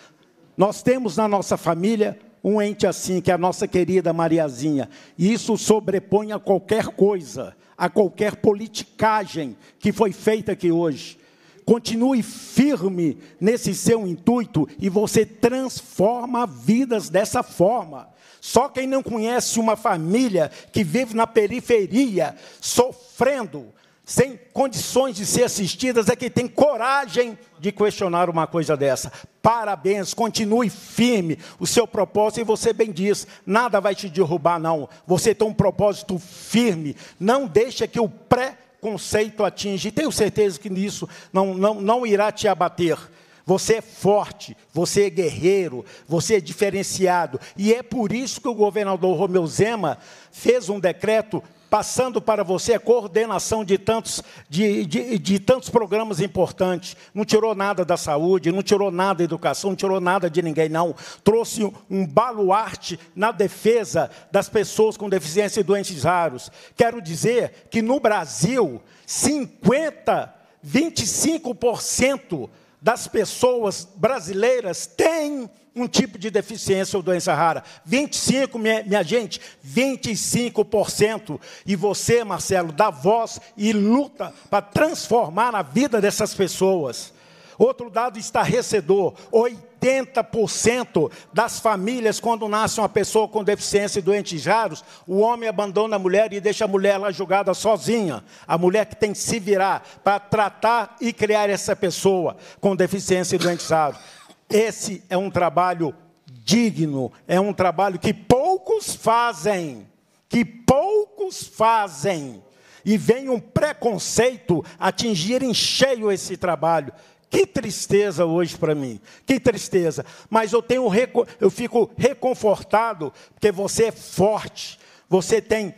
S14: Nós temos na nossa família um ente assim, que é a nossa querida Mariazinha. E isso sobrepõe a qualquer coisa, a qualquer politicagem que foi feita aqui hoje continue firme nesse seu intuito e você transforma vidas dessa forma. Só quem não conhece uma família que vive na periferia, sofrendo, sem condições de ser assistidas, é que tem coragem de questionar uma coisa dessa. Parabéns, continue firme o seu propósito e você bem diz, nada vai te derrubar não. Você tem um propósito firme, não deixa que o pré conceito atinge. E tenho certeza que nisso não, não, não irá te abater. Você é forte, você é guerreiro, você é diferenciado. E é por isso que o governador Romeu Zema fez um decreto passando para você a coordenação de tantos, de, de, de tantos programas importantes. Não tirou nada da saúde, não tirou nada da educação, não tirou nada de ninguém, não. Trouxe um baluarte na defesa das pessoas com deficiência e doentes raros. Quero dizer que no Brasil, 50, 25% das pessoas brasileiras tem um tipo de deficiência ou doença rara. 25, minha, minha gente, 25%. E você, Marcelo, dá voz e luta para transformar a vida dessas pessoas. Outro dado estarrecedor: 80 80% das famílias, quando nasce uma pessoa com deficiência e doentes raros, o homem abandona a mulher e deixa a mulher lá jogada sozinha. A mulher que tem que se virar para tratar e criar essa pessoa com deficiência e doentes raros. Esse é um trabalho digno, é um trabalho que poucos fazem, que poucos fazem. E vem um preconceito atingir em cheio esse trabalho. Que tristeza hoje para mim, que tristeza. Mas eu tenho eu fico reconfortado porque você é forte, você tem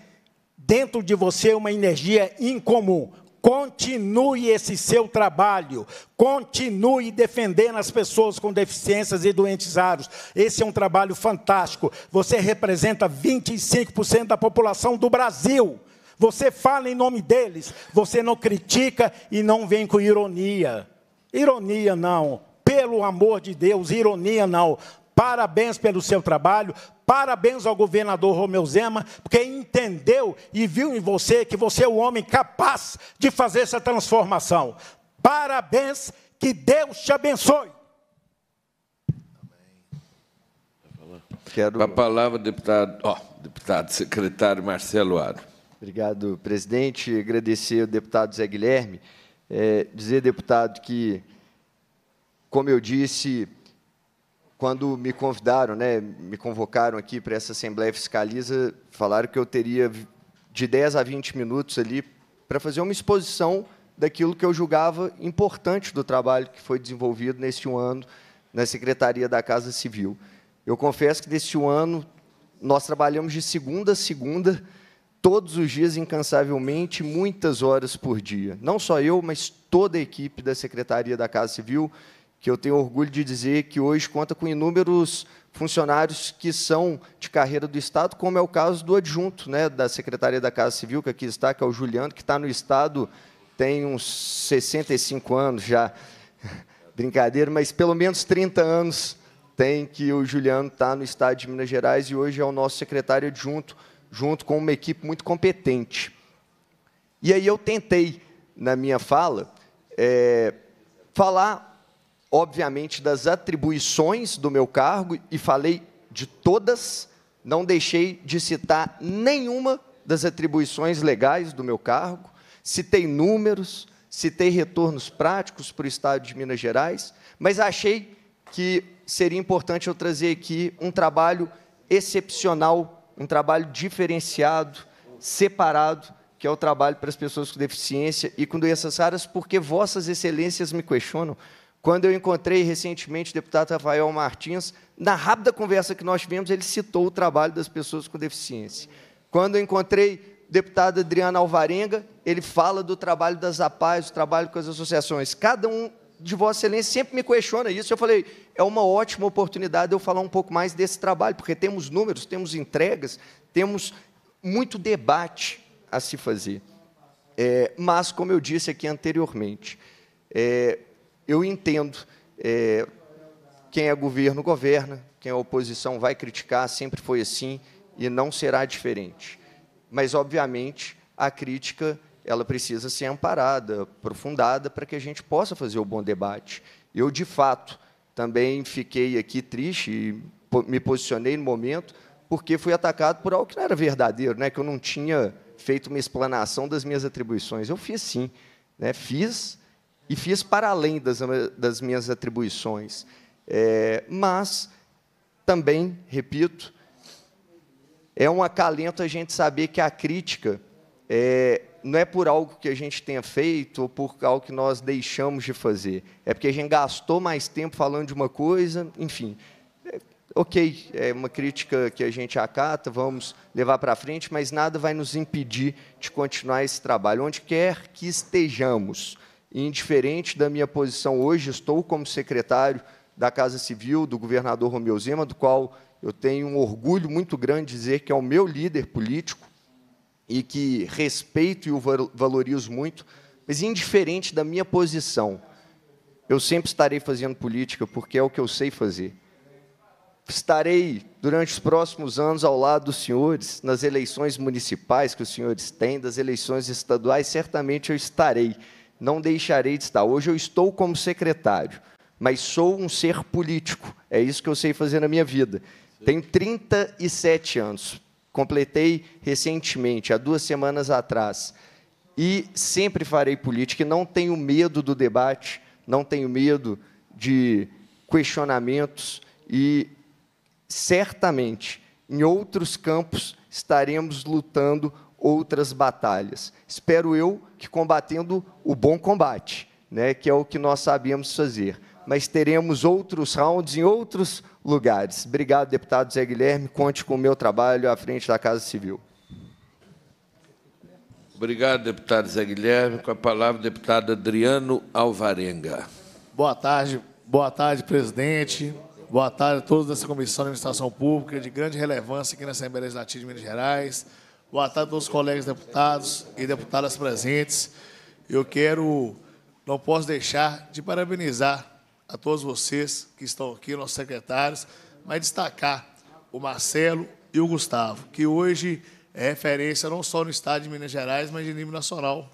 S14: dentro de você uma energia incomum. Continue esse seu trabalho, continue defendendo as pessoas com deficiências e doentes raros. Esse é um trabalho fantástico. Você representa 25% da população do Brasil. Você fala em nome deles, você não critica e não vem com ironia. Ironia não. Pelo amor de Deus, ironia não. Parabéns pelo seu trabalho, parabéns ao governador Romeu Zema, porque entendeu e viu em você que você é o homem capaz de fazer essa transformação. Parabéns, que Deus te abençoe.
S1: Quero... A palavra, deputado, deputado secretário Marcelo Aro.
S5: Obrigado, presidente. Agradecer ao deputado Zé Guilherme é, dizer, deputado, que, como eu disse, quando me convidaram, né, me convocaram aqui para essa Assembleia Fiscaliza, falaram que eu teria de 10 a 20 minutos ali para fazer uma exposição daquilo que eu julgava importante do trabalho que foi desenvolvido neste um ano na Secretaria da Casa Civil. Eu confesso que, neste um ano, nós trabalhamos de segunda a segunda, todos os dias, incansavelmente, muitas horas por dia. Não só eu, mas toda a equipe da Secretaria da Casa Civil, que eu tenho orgulho de dizer que hoje conta com inúmeros funcionários que são de carreira do Estado, como é o caso do adjunto né, da Secretaria da Casa Civil, que aqui está, que é o Juliano, que está no Estado tem uns 65 anos já. *laughs* Brincadeira, mas pelo menos 30 anos tem que o Juliano está no Estado de Minas Gerais e hoje é o nosso secretário adjunto junto com uma equipe muito competente. E aí eu tentei, na minha fala, é, falar, obviamente, das atribuições do meu cargo, e falei de todas, não deixei de citar nenhuma das atribuições legais do meu cargo, citei números, citei retornos práticos para o Estado de Minas Gerais, mas achei que seria importante eu trazer aqui um trabalho excepcional um trabalho diferenciado, separado, que é o trabalho para as pessoas com deficiência e com doenças raras, porque vossas excelências me questionam. Quando eu encontrei recentemente o deputado Rafael Martins, na rápida conversa que nós tivemos, ele citou o trabalho das pessoas com deficiência. Quando eu encontrei o deputado Adriano Alvarenga, ele fala do trabalho das APAES, o trabalho com as associações. Cada um de Vossa Excelência sempre me questiona isso. Eu falei, é uma ótima oportunidade eu falar um pouco mais desse trabalho, porque temos números, temos entregas, temos muito debate a se fazer. É, mas, como eu disse aqui anteriormente, é, eu entendo é, quem é governo governa, quem é oposição vai criticar, sempre foi assim e não será diferente. Mas, obviamente, a crítica ela precisa ser amparada, aprofundada, para que a gente possa fazer o bom debate. Eu, de fato, também fiquei aqui triste e me posicionei no momento, porque fui atacado por algo que não era verdadeiro, né? que eu não tinha feito uma explanação das minhas atribuições. Eu fiz sim, né? fiz e fiz para além das, das minhas atribuições. É, mas, também, repito, é um acalento a gente saber que a crítica é, não é por algo que a gente tenha feito ou por algo que nós deixamos de fazer. É porque a gente gastou mais tempo falando de uma coisa, enfim. É, ok, é uma crítica que a gente acata, vamos levar para frente, mas nada vai nos impedir de continuar esse trabalho, onde quer que estejamos. E, indiferente da minha posição hoje, estou como secretário da Casa Civil, do governador Romeu Zema, do qual eu tenho um orgulho muito grande de dizer que é o meu líder político e que respeito e o valorizo muito, mas indiferente da minha posição, eu sempre estarei fazendo política porque é o que eu sei fazer. Estarei durante os próximos anos ao lado dos senhores, nas eleições municipais que os senhores têm, das eleições estaduais, certamente eu estarei, não deixarei de estar. Hoje eu estou como secretário, mas sou um ser político, é isso que eu sei fazer na minha vida. Tenho 37 anos, completei recentemente, há duas semanas atrás. E sempre farei política e não tenho medo do debate, não tenho medo de questionamentos e certamente em outros campos estaremos lutando outras batalhas. Espero eu que combatendo o bom combate, né, que é o que nós sabemos fazer mas teremos outros rounds em outros lugares. Obrigado, deputado Zé Guilherme. Conte com o meu trabalho à frente da Casa Civil.
S1: Obrigado, deputado Zé Guilherme. Com a palavra, deputado Adriano Alvarenga.
S15: Boa tarde, boa tarde, presidente. Boa tarde a todos dessa Comissão de Administração Pública, de grande relevância aqui na Assembleia Legislativa de Minas Gerais. Boa tarde a todos os colegas deputados e deputadas presentes. Eu quero, não posso deixar de parabenizar a todos vocês que estão aqui, nossos secretários, mas destacar o Marcelo e o Gustavo, que hoje é referência não só no estado de Minas Gerais, mas de nível nacional.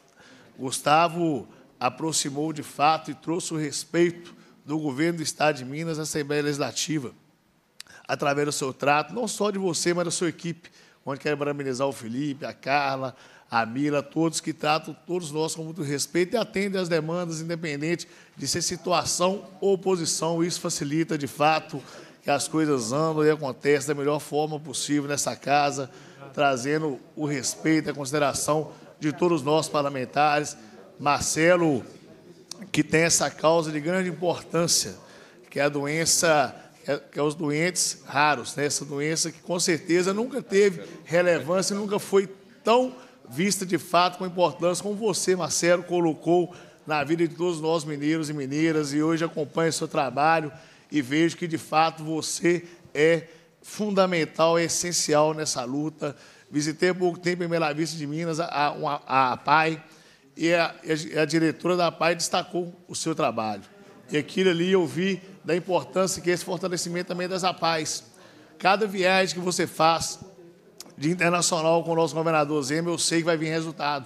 S15: Gustavo aproximou de fato e trouxe o respeito do governo do estado de Minas à Assembleia Legislativa, através do seu trato, não só de você, mas da sua equipe, onde quero parabenizar o Felipe, a Carla, a Mila, todos que tratam todos nós com muito respeito e atendem às demandas, independente de ser situação ou oposição. Isso facilita, de fato, que as coisas andam e aconteçam da melhor forma possível nessa casa, trazendo o respeito e a consideração de todos nós parlamentares. Marcelo, que tem essa causa de grande importância, que é a doença que é, é os doentes raros, né? essa doença que com certeza nunca teve relevância, nunca foi tão vista de fato com importância, como você, Marcelo, colocou na vida de todos nós mineiros e mineiras, e hoje acompanho o seu trabalho e vejo que de fato você é fundamental, é essencial nessa luta. Visitei há pouco tempo em Bela Vista de Minas a, a, a PAI e a, a, diretora da PAI destacou o seu trabalho. E aquilo ali eu vi da importância que é esse fortalecimento também das APAIs. Cada viagem que você faz, de internacional com o nosso governador Zema, eu sei que vai vir resultado.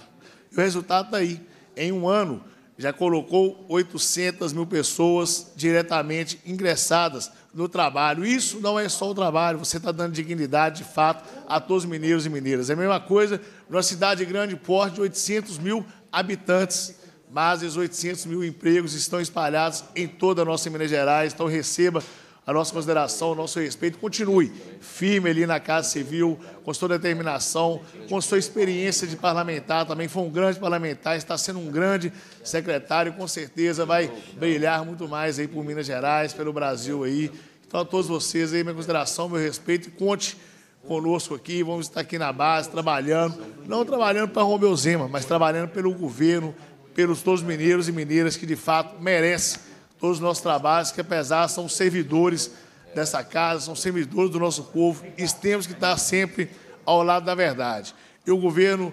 S15: E o resultado está aí. Em um ano, já colocou 800 mil pessoas diretamente ingressadas no trabalho. Isso não é só o trabalho, você está dando dignidade, de fato, a todos os mineiros e mineiras. É a mesma coisa numa cidade grande, porte de 800 mil habitantes, mas os 800 mil empregos estão espalhados em toda a nossa Minas Gerais. Então, receba a nossa consideração, o nosso respeito. Continue firme ali na Casa Civil, com sua determinação, com sua experiência de parlamentar também. Foi um grande parlamentar, está sendo um grande secretário, com certeza vai brilhar muito mais aí por Minas Gerais, pelo Brasil aí. Então, a todos vocês aí, minha consideração, meu respeito, conte conosco aqui, vamos estar aqui na base, trabalhando, não trabalhando para Romeu Zema, mas trabalhando pelo governo, pelos todos os mineiros e mineiras que, de fato, merecem todos os nossos trabalhos, que apesar são servidores dessa casa, são servidores do nosso povo, e temos que estar sempre ao lado da verdade. E o governo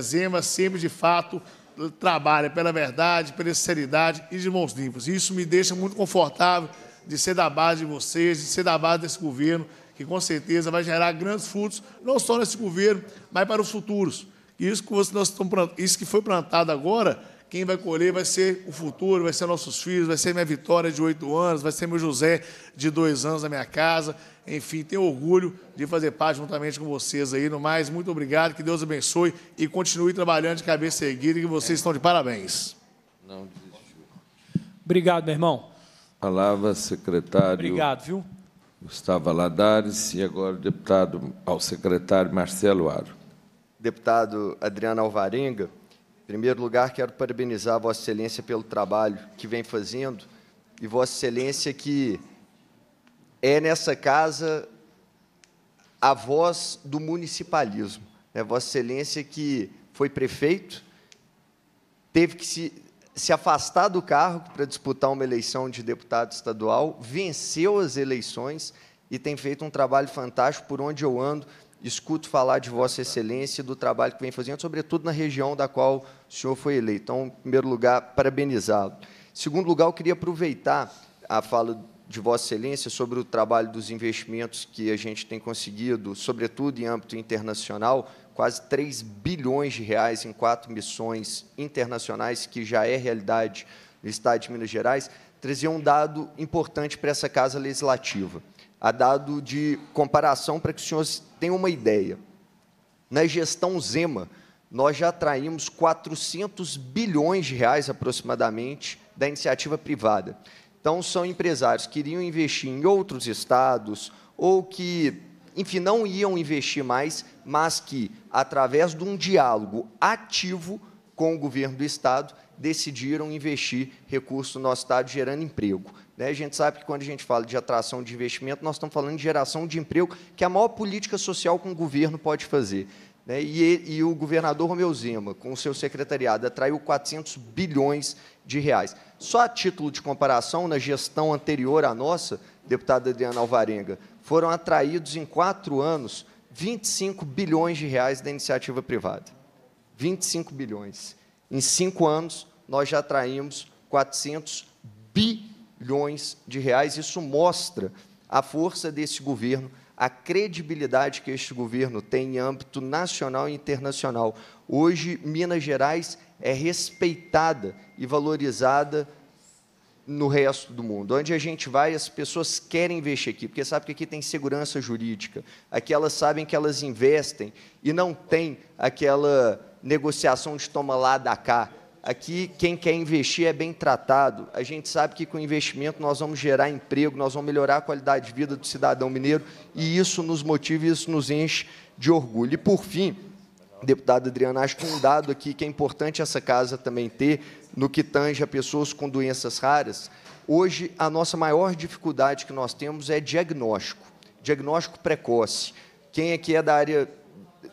S15: Zema sempre, de fato, trabalha pela verdade, pela sinceridade e de mãos limpas. Isso me deixa muito confortável de ser da base de vocês, de ser da base desse governo, que com certeza vai gerar grandes frutos, não só nesse governo, mas para os futuros. Isso que, nós estamos, isso que foi plantado agora quem vai colher vai ser o futuro, vai ser nossos filhos, vai ser minha Vitória de oito anos, vai ser meu José de dois anos na minha casa. Enfim, tenho orgulho de fazer parte juntamente com vocês aí. No mais, muito obrigado, que Deus abençoe e continue trabalhando de cabeça erguida, que vocês estão de parabéns.
S1: Não desistiu. Obrigado, meu irmão. Palavra, secretário. Obrigado, viu? Gustavo Aladares e agora deputado ao secretário Marcelo Aro.
S5: Deputado Adriano Alvarenga primeiro lugar, quero parabenizar Vossa Excelência pelo trabalho que vem fazendo e Vossa Excelência que é nessa casa a voz do municipalismo. é Vossa Excelência que foi prefeito, teve que se, se afastar do cargo para disputar uma eleição de deputado estadual, venceu as eleições e tem feito um trabalho fantástico por onde eu ando escuto falar de Vossa Excelência e do trabalho que vem fazendo, sobretudo na região da qual o senhor foi eleito. Então, em primeiro lugar, parabenizá-lo. Em segundo lugar, eu queria aproveitar a fala de Vossa Excelência sobre o trabalho dos investimentos que a gente tem conseguido, sobretudo em âmbito internacional, quase 3 bilhões de reais em quatro missões internacionais, que já é realidade no Estado de Minas Gerais, trazer um dado importante para essa Casa Legislativa a dado de comparação para que os senhores tenham uma ideia. Na gestão Zema, nós já atraímos 400 bilhões de reais aproximadamente da iniciativa privada. Então, são empresários que iriam investir em outros estados ou que, enfim, não iam investir mais, mas que, através de um diálogo ativo com o governo do estado, decidiram investir recursos no nosso estado, gerando emprego. Né, a gente sabe que quando a gente fala de atração de investimento, nós estamos falando de geração de emprego, que é a maior política social que um governo pode fazer. Né, e, e o governador Romeu Zema, com o seu secretariado, atraiu 400 bilhões de reais. Só a título de comparação, na gestão anterior à nossa, deputada Adriana Alvarenga, foram atraídos em quatro anos 25 bilhões de reais da iniciativa privada. 25 bilhões. Em cinco anos, nós já atraímos 400 bilhões bilhões de reais. Isso mostra a força desse governo, a credibilidade que este governo tem em âmbito nacional e internacional. Hoje, Minas Gerais é respeitada e valorizada no resto do mundo. Onde a gente vai, as pessoas querem investir aqui, porque sabem que aqui tem segurança jurídica, aqui elas sabem que elas investem e não tem aquela negociação de toma lá, da cá Aqui, quem quer investir é bem tratado. A gente sabe que com investimento nós vamos gerar emprego, nós vamos melhorar a qualidade de vida do cidadão mineiro e isso nos motiva, e isso nos enche de orgulho. E, por fim, deputado Adriano, acho que um dado aqui que é importante essa casa também ter no que tange a pessoas com doenças raras. Hoje, a nossa maior dificuldade que nós temos é diagnóstico, diagnóstico precoce. Quem aqui é, é da área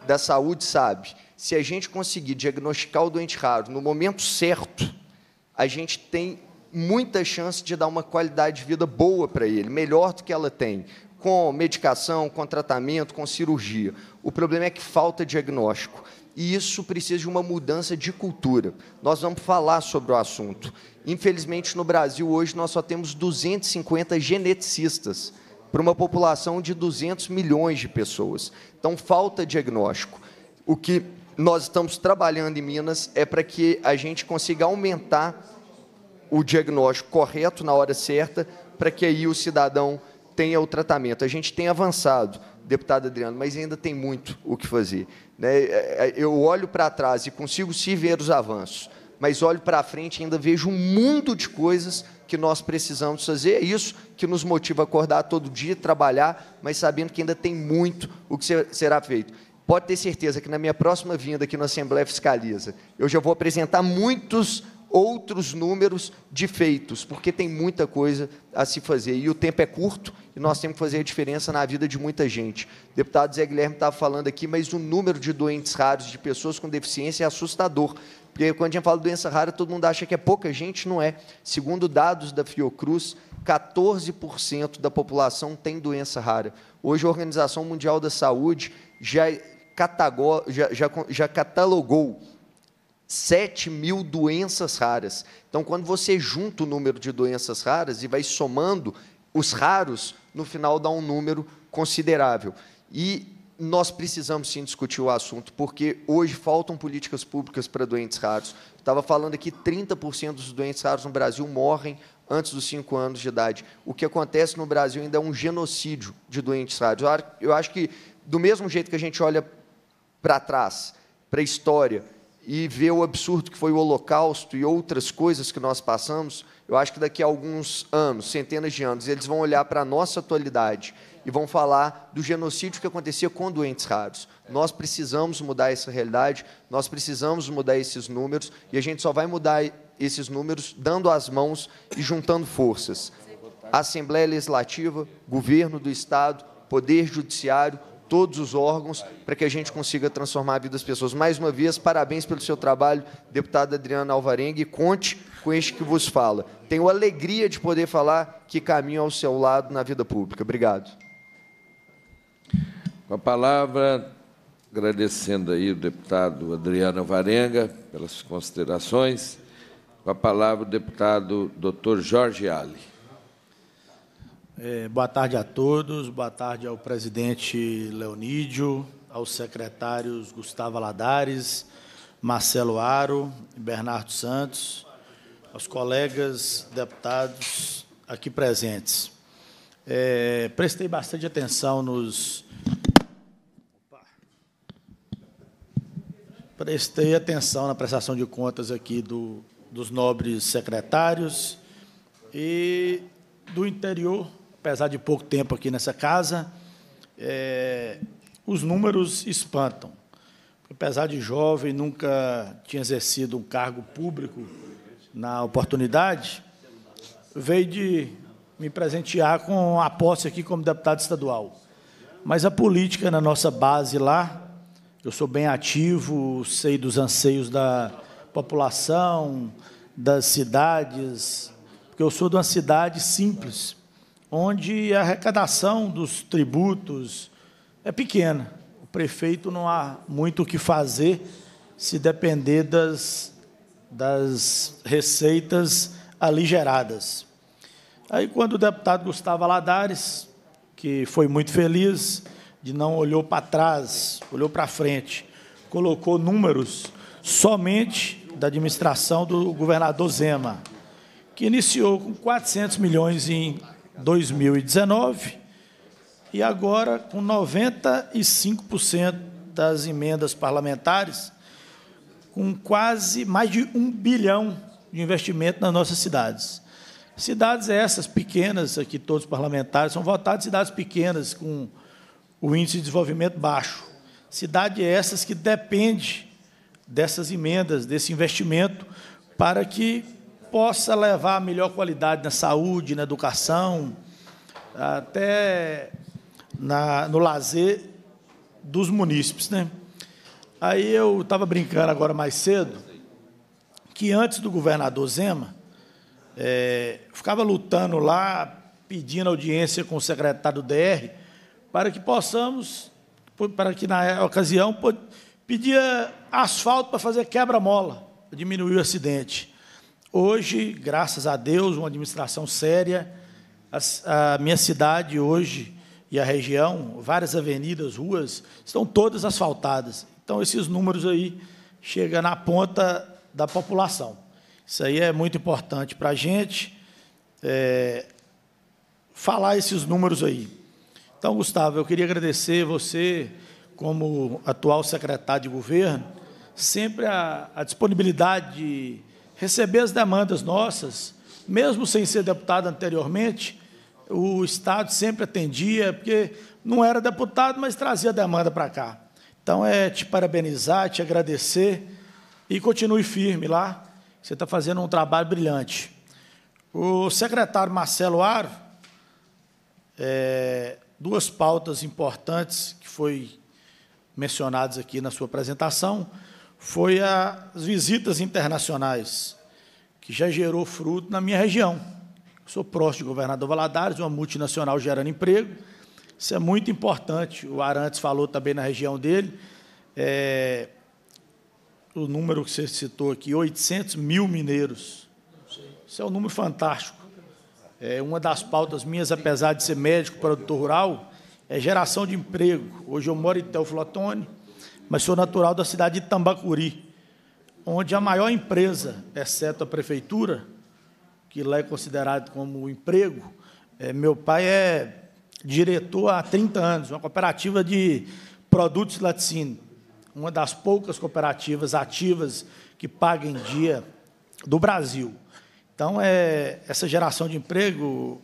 S5: da saúde sabe se a gente conseguir diagnosticar o doente raro no momento certo, a gente tem muita chance de dar uma qualidade de vida boa para ele, melhor do que ela tem, com medicação, com tratamento, com cirurgia. O problema é que falta diagnóstico. E isso precisa de uma mudança de cultura. Nós vamos falar sobre o assunto. Infelizmente, no Brasil, hoje, nós só temos 250 geneticistas para uma população de 200 milhões de pessoas. Então, falta diagnóstico. O que nós estamos trabalhando em Minas é para que a gente consiga aumentar o diagnóstico correto na hora certa, para que aí o cidadão tenha o tratamento. A gente tem avançado, deputado Adriano, mas ainda tem muito o que fazer. Né? É, é, eu olho para trás e consigo se ver os avanços, mas olho para frente e ainda vejo um mundo de coisas que nós precisamos fazer. É isso que nos motiva a acordar todo dia, trabalhar, mas sabendo que ainda tem muito o que será feito. Pode ter certeza que na minha próxima vinda aqui na Assembleia Fiscaliza, eu já vou apresentar muitos outros números de feitos, porque tem muita coisa a se fazer. E o tempo é curto e nós temos que fazer a diferença na vida de muita gente. O deputado Zé Guilherme estava falando aqui, mas o número de doentes raros, de pessoas com deficiência, é assustador. Porque quando a gente fala doença rara, todo mundo acha que é pouca gente, não é. Segundo dados da Fiocruz, 14% da população tem doença rara. Hoje, a Organização Mundial da Saúde já já, já, já catalogou 7 mil doenças raras. Então, quando você junta o número de doenças raras e vai somando os raros, no final dá um número considerável. E nós precisamos sim discutir o assunto, porque hoje faltam políticas públicas para doentes raros. Estava falando aqui, 30% dos doentes raros no Brasil morrem antes dos 5 anos de idade. O que acontece no Brasil ainda é um genocídio de doentes raros. Eu acho que, do mesmo jeito que a gente olha para trás, para a história, e ver o absurdo que foi o Holocausto e outras coisas que nós passamos, eu acho que daqui a alguns anos, centenas de anos, eles vão olhar para a nossa atualidade e vão falar do genocídio que acontecia com doentes raros. Nós precisamos mudar essa realidade, nós precisamos mudar esses números, e a gente só vai mudar esses números dando as mãos e juntando forças. Assembleia Legislativa, Governo do Estado, Poder Judiciário, todos os órgãos para que a gente consiga transformar a vida das pessoas. Mais uma vez, parabéns pelo seu trabalho, deputado Adriano Alvarenga, e conte com este que vos fala. Tenho alegria de poder falar que caminho ao seu lado na vida pública. Obrigado.
S1: Com a palavra, agradecendo aí o deputado Adriano Alvarenga pelas considerações, com a palavra o deputado doutor Jorge Ali.
S11: É, boa tarde a todos, boa tarde ao presidente Leonídio, aos secretários Gustavo Aladares, Marcelo Aro, Bernardo Santos, aos colegas deputados aqui presentes. É, prestei bastante atenção nos. Opa. Prestei atenção na prestação de contas aqui do, dos nobres secretários e do interior apesar de pouco tempo aqui nessa casa, é, os números espantam. Apesar de jovem, nunca tinha exercido um cargo público na oportunidade, veio de me presentear com a posse aqui como deputado estadual. Mas a política na nossa base lá, eu sou bem ativo, sei dos anseios da população, das cidades, porque eu sou de uma cidade simples, onde a arrecadação dos tributos é pequena. O prefeito não há muito o que fazer se depender das, das receitas aligeradas. Aí, quando o deputado Gustavo Aladares, que foi muito feliz, de não olhou para trás, olhou para frente, colocou números somente da administração do governador Zema, que iniciou com 400 milhões em 2019 e agora com 95% das emendas parlamentares, com quase mais de um bilhão de investimento nas nossas cidades. Cidades essas pequenas, aqui todos os parlamentares são votados cidades pequenas com o índice de desenvolvimento baixo. Cidade essas que depende dessas emendas, desse investimento para que possa levar a melhor qualidade na saúde, na educação, até na, no lazer dos munícipes. Né? Aí eu estava brincando agora mais cedo que antes do governador Zema, é, ficava lutando lá, pedindo audiência com o secretário do DR, para que possamos, para que na ocasião, pedia asfalto para fazer quebra-mola, diminuir o acidente. Hoje, graças a Deus, uma administração séria, a, a minha cidade hoje e a região, várias avenidas, ruas, estão todas asfaltadas. Então, esses números aí chegam na ponta da população. Isso aí é muito importante para a gente é, falar esses números aí. Então, Gustavo, eu queria agradecer você, como atual secretário de governo, sempre a, a disponibilidade de receber as demandas nossas, mesmo sem ser deputado anteriormente, o Estado sempre atendia, porque não era deputado, mas trazia demanda para cá. Então, é te parabenizar, te agradecer e continue firme lá. Você está fazendo um trabalho brilhante. O secretário Marcelo Aro, é, duas pautas importantes que foi mencionadas aqui na sua apresentação foi as visitas internacionais, que já gerou fruto na minha região. Sou próximo de governador Valadares, uma multinacional gerando emprego. Isso é muito importante. O Arantes falou também na região dele. É, o número que você citou aqui, 800 mil mineiros. Isso é um número fantástico. É uma das pautas minhas, apesar de ser médico, produtor rural, é geração de emprego. Hoje eu moro em Teoflotone, mas sou natural da cidade de Tambacuri, onde a maior empresa, exceto a prefeitura, que lá é considerado como emprego, é, meu pai é diretor há 30 anos, uma cooperativa de produtos de laticínio, uma das poucas cooperativas ativas que paga em dia do Brasil. Então, é, essa geração de emprego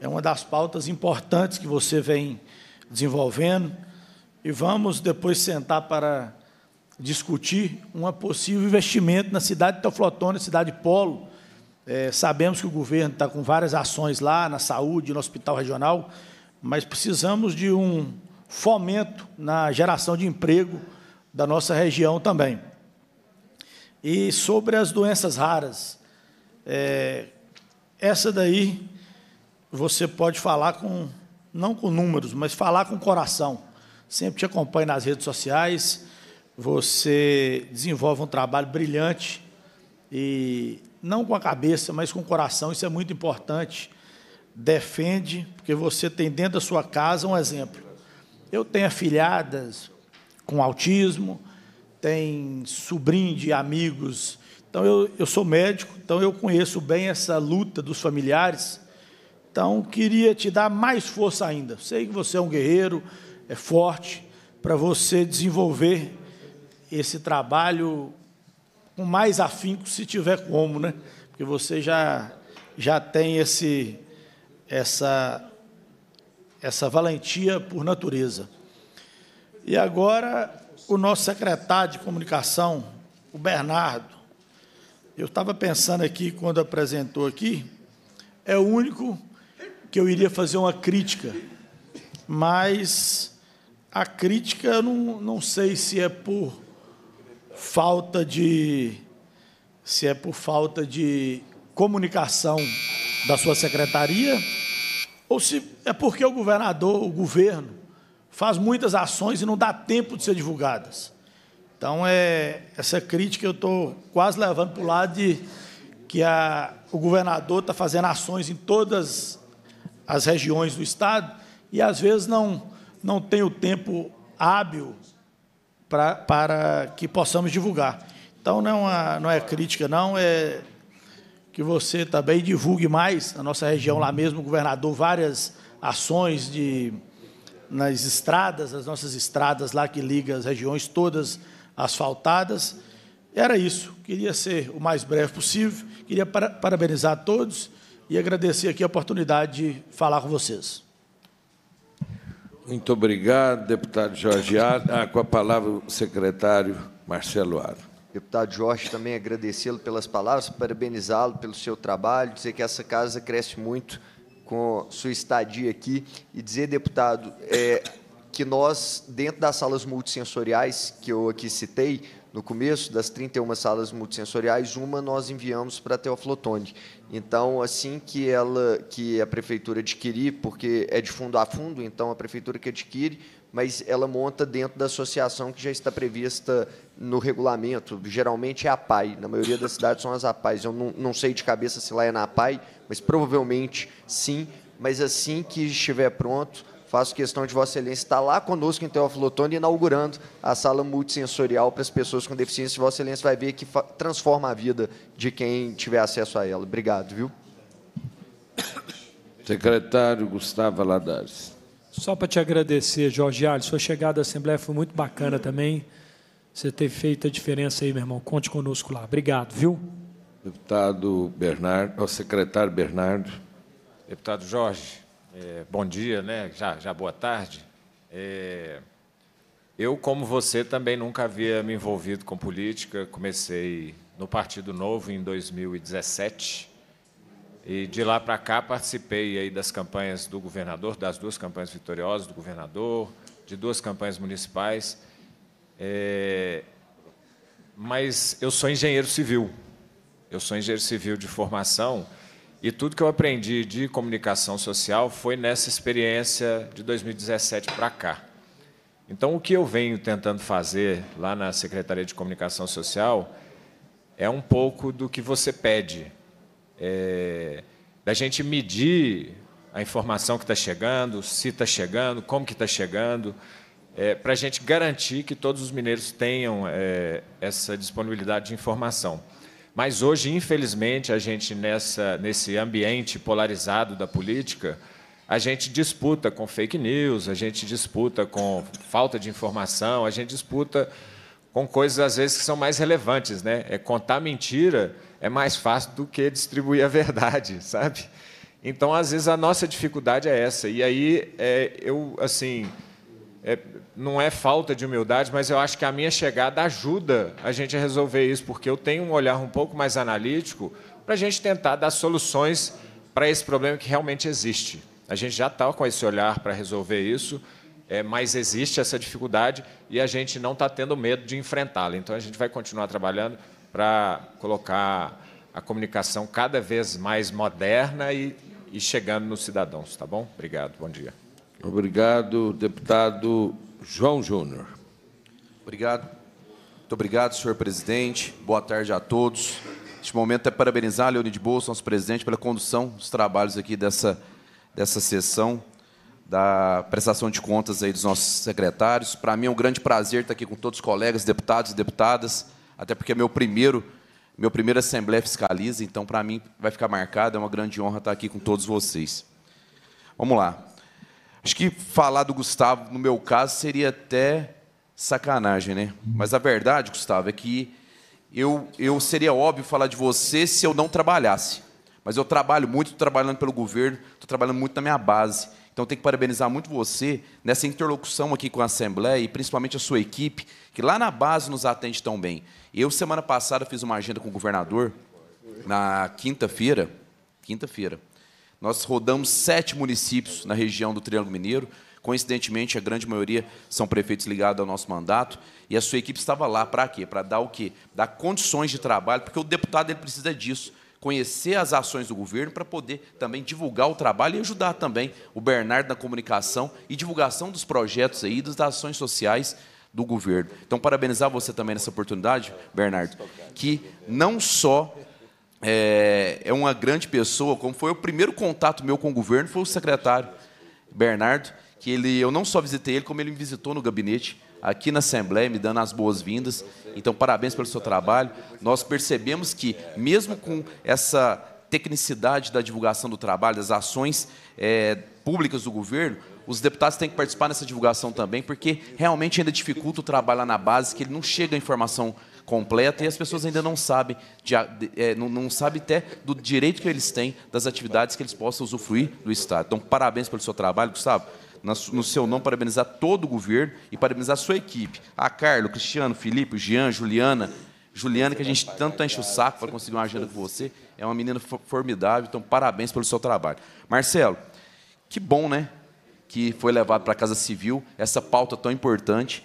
S11: é uma das pautas importantes que você vem desenvolvendo e vamos depois sentar para discutir um possível investimento na cidade de Teoflotone, cidade de Polo. É, sabemos que o governo está com várias ações lá, na saúde, no hospital regional, mas precisamos de um fomento na geração de emprego da nossa região também. E sobre as doenças raras, é, essa daí você pode falar com, não com números, mas falar com coração. Sempre te acompanho nas redes sociais. Você desenvolve um trabalho brilhante e não com a cabeça, mas com o coração. Isso é muito importante. Defende, porque você tem dentro da sua casa um exemplo. Eu tenho afilhadas com autismo, tem sobrinho de amigos. Então, eu, eu sou médico, então eu conheço bem essa luta dos familiares. Então, queria te dar mais força ainda. Sei que você é um guerreiro, é forte para você desenvolver esse trabalho com mais afinco, se tiver como, né? Porque você já já tem esse essa essa valentia por natureza. E agora o nosso secretário de comunicação, o Bernardo, eu estava pensando aqui quando apresentou aqui, é o único que eu iria fazer uma crítica, mas a crítica, não, não sei se é por falta de se é por falta de comunicação da sua secretaria ou se é porque o governador, o governo faz muitas ações e não dá tempo de ser divulgadas. Então é essa crítica eu estou quase levando para o lado de que a, o governador está fazendo ações em todas as regiões do estado e às vezes não não tem o tempo hábil pra, para que possamos divulgar. Então, não é, uma, não é crítica, não, é que você também divulgue mais. Na nossa região, lá mesmo, o governador, várias ações de, nas estradas, as nossas estradas lá que ligam as regiões todas asfaltadas. Era isso. Queria ser o mais breve possível. Queria parabenizar a todos e agradecer aqui a oportunidade de falar com vocês.
S1: Muito obrigado, deputado Jorge Ada. Ah, com a palavra, o secretário Marcelo Ada.
S5: Deputado Jorge, também agradecê-lo pelas palavras, parabenizá-lo pelo seu trabalho, dizer que essa casa cresce muito com sua estadia aqui e dizer, deputado, é, que nós, dentro das salas multissensoriais que eu aqui citei, no começo, das 31 salas multissensoriais, uma nós enviamos para a Teoflotone. Então, assim que ela que a prefeitura adquirir, porque é de fundo a fundo, então a prefeitura que adquire, mas ela monta dentro da associação que já está prevista no regulamento. Geralmente é a PAI, na maioria das cidades são as APAIs. Eu não, não sei de cabeça se lá é na PAI, mas provavelmente sim. Mas assim que estiver pronto, Faço questão de Vossa Excelência estar lá conosco em Teófilo Otoni, inaugurando a sala multissensorial para as pessoas com deficiência. Vossa Excelência vai ver que transforma a vida de quem tiver acesso a ela. Obrigado, viu?
S1: Secretário Gustavo Aladares.
S2: Só para te agradecer, Jorge Alves, sua chegada à Assembleia foi muito bacana também. Você ter feito a diferença aí, meu irmão. Conte conosco lá.
S1: Obrigado, viu? Deputado Bernardo, é o secretário Bernardo.
S6: Deputado Jorge, é, bom dia, né? Já, já boa tarde. É, eu, como você, também nunca havia me envolvido com política. Comecei no Partido Novo em 2017 e de lá para cá participei aí das campanhas do governador, das duas campanhas vitoriosas do governador, de duas campanhas municipais. É, mas eu sou engenheiro civil. Eu sou engenheiro civil de formação e tudo que eu aprendi de comunicação social foi nessa experiência de 2017 para cá. Então, o que eu venho tentando fazer lá na Secretaria de Comunicação Social é um pouco do que você pede, é, da gente medir a informação que está chegando, se está chegando, como que está chegando, é, para a gente garantir que todos os mineiros tenham é, essa disponibilidade de informação. Mas hoje, infelizmente, a gente nessa, nesse ambiente polarizado da política, a gente disputa com fake news, a gente disputa com falta de informação, a gente disputa com coisas às vezes que são mais relevantes, né? É contar mentira é mais fácil do que distribuir a *laughs* verdade, sabe? Então às vezes a nossa dificuldade é essa. E aí é, eu assim é, não é falta de humildade, mas eu acho que a minha chegada ajuda a gente a resolver isso, porque eu tenho um olhar um pouco mais analítico para a gente tentar dar soluções para esse problema que realmente existe. A gente já está com esse olhar para resolver isso, é, mas existe essa dificuldade e a gente não está tendo medo de enfrentá-la. Então a gente vai continuar trabalhando para colocar a comunicação cada vez mais moderna e, e chegando nos cidadãos, tá bom? Obrigado, bom dia.
S1: Obrigado, deputado João Júnior. Obrigado. Muito obrigado, senhor presidente. Boa tarde a
S16: todos. Este momento é parabenizar a Leone de Bolsa, nosso presidente, pela condução dos trabalhos aqui dessa, dessa sessão da prestação de contas aí dos nossos secretários. Para mim é um grande prazer estar aqui com todos os colegas, deputados e deputadas, até porque é meu primeiro, meu primeiro Assembleia Fiscaliza, então para mim vai ficar marcado, é uma grande honra estar aqui com todos vocês. Vamos lá. Acho que falar do Gustavo, no meu caso, seria até sacanagem, né? Mas a verdade, Gustavo, é que eu, eu seria óbvio falar de você se eu não trabalhasse. Mas eu trabalho muito, estou trabalhando pelo governo, estou trabalhando muito na minha base. Então eu tenho que parabenizar muito você nessa interlocução aqui com a Assembleia e principalmente a sua equipe, que lá na base nos atende tão bem. Eu, semana passada, fiz uma agenda com o governador, na quinta-feira. Quinta-feira. Nós rodamos sete municípios na região do Triângulo Mineiro. Coincidentemente, a grande maioria são prefeitos ligados ao nosso mandato. E a sua equipe estava lá para quê? Para dar o quê? Dar condições de trabalho, porque o deputado ele precisa disso conhecer as ações do governo para poder também divulgar o trabalho e ajudar também o Bernardo na comunicação e divulgação dos projetos aí, das ações sociais do governo. Então, parabenizar você também nessa oportunidade, Bernardo, que não só é, é uma grande pessoa, como foi o primeiro contato meu com o governo, foi o secretário Bernardo, que ele, eu não só visitei ele, como ele me visitou no gabinete, aqui na Assembleia, me dando as boas-vindas. Então, parabéns pelo seu trabalho. Nós percebemos que, mesmo com essa tecnicidade da divulgação do trabalho, das ações é, públicas do governo, os deputados têm que participar nessa divulgação também, porque realmente ainda dificulta o trabalho lá na base, que ele não chega a informação completa e as pessoas ainda não sabem, de, é, não, não sabem até do direito que eles têm das atividades que eles possam usufruir do Estado. Então, parabéns pelo seu trabalho, Gustavo no seu nome, parabenizar todo o governo e parabenizar a sua equipe. A Carlos, Cristiano, Felipe, Jean, Juliana. Juliana, que a gente tanto enche o saco para conseguir uma agenda com você, é uma menina formidável, então parabéns pelo seu trabalho. Marcelo, que bom, né? Que foi levado para a Casa Civil essa pauta tão importante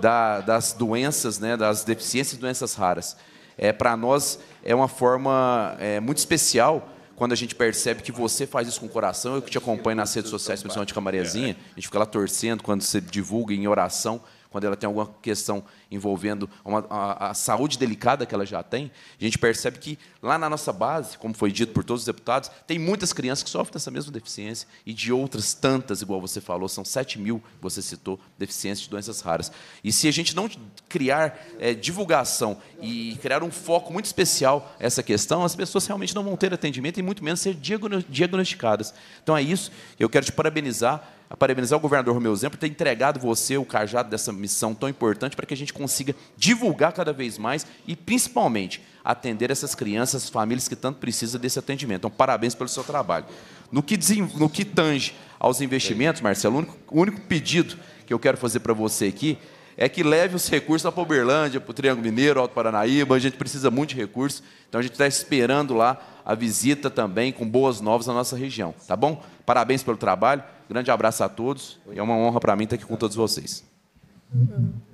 S16: da, das doenças, né, das deficiências e doenças raras. É, Para nós é uma forma é, muito especial quando a gente percebe que você faz isso com o coração, eu que te acompanho nas redes sociais, principalmente com a Mariazinha, é. a gente fica lá torcendo quando você divulga em oração quando ela tem alguma questão envolvendo uma, a, a, saúde delicada que ela já tem, a gente percebe que lá na nossa base, como foi dito por todos os deputados, tem muitas crianças que sofrem dessa mesma deficiência e de outras tantas, igual você falou, são 7 mil, você citou, deficiências de doenças raras. E se a gente não criar é, divulgação e criar um foco muito especial a essa questão, as pessoas realmente não vão ter atendimento e muito menos ser diagnosticadas. Então é isso, eu quero te parabenizar a parabenizar o governador Romeu Zema por ter entregado você o cajado dessa missão tão importante para que a gente consiga divulgar cada vez mais e, principalmente, atender essas crianças, essas famílias que tanto precisam desse atendimento. Então, parabéns pelo seu trabalho. No que, no que tange aos investimentos, Marcelo, o único, o único pedido que eu quero fazer para você aqui é que leve os recursos lá para Uberlândia, para o Triângulo Mineiro, Alto Paranaíba. A gente precisa muito de recursos. Então a gente está esperando lá a visita também com boas novas na nossa região. Tá bom? Parabéns pelo trabalho. Grande abraço a todos. É uma honra para mim estar tá aqui com todos vocês.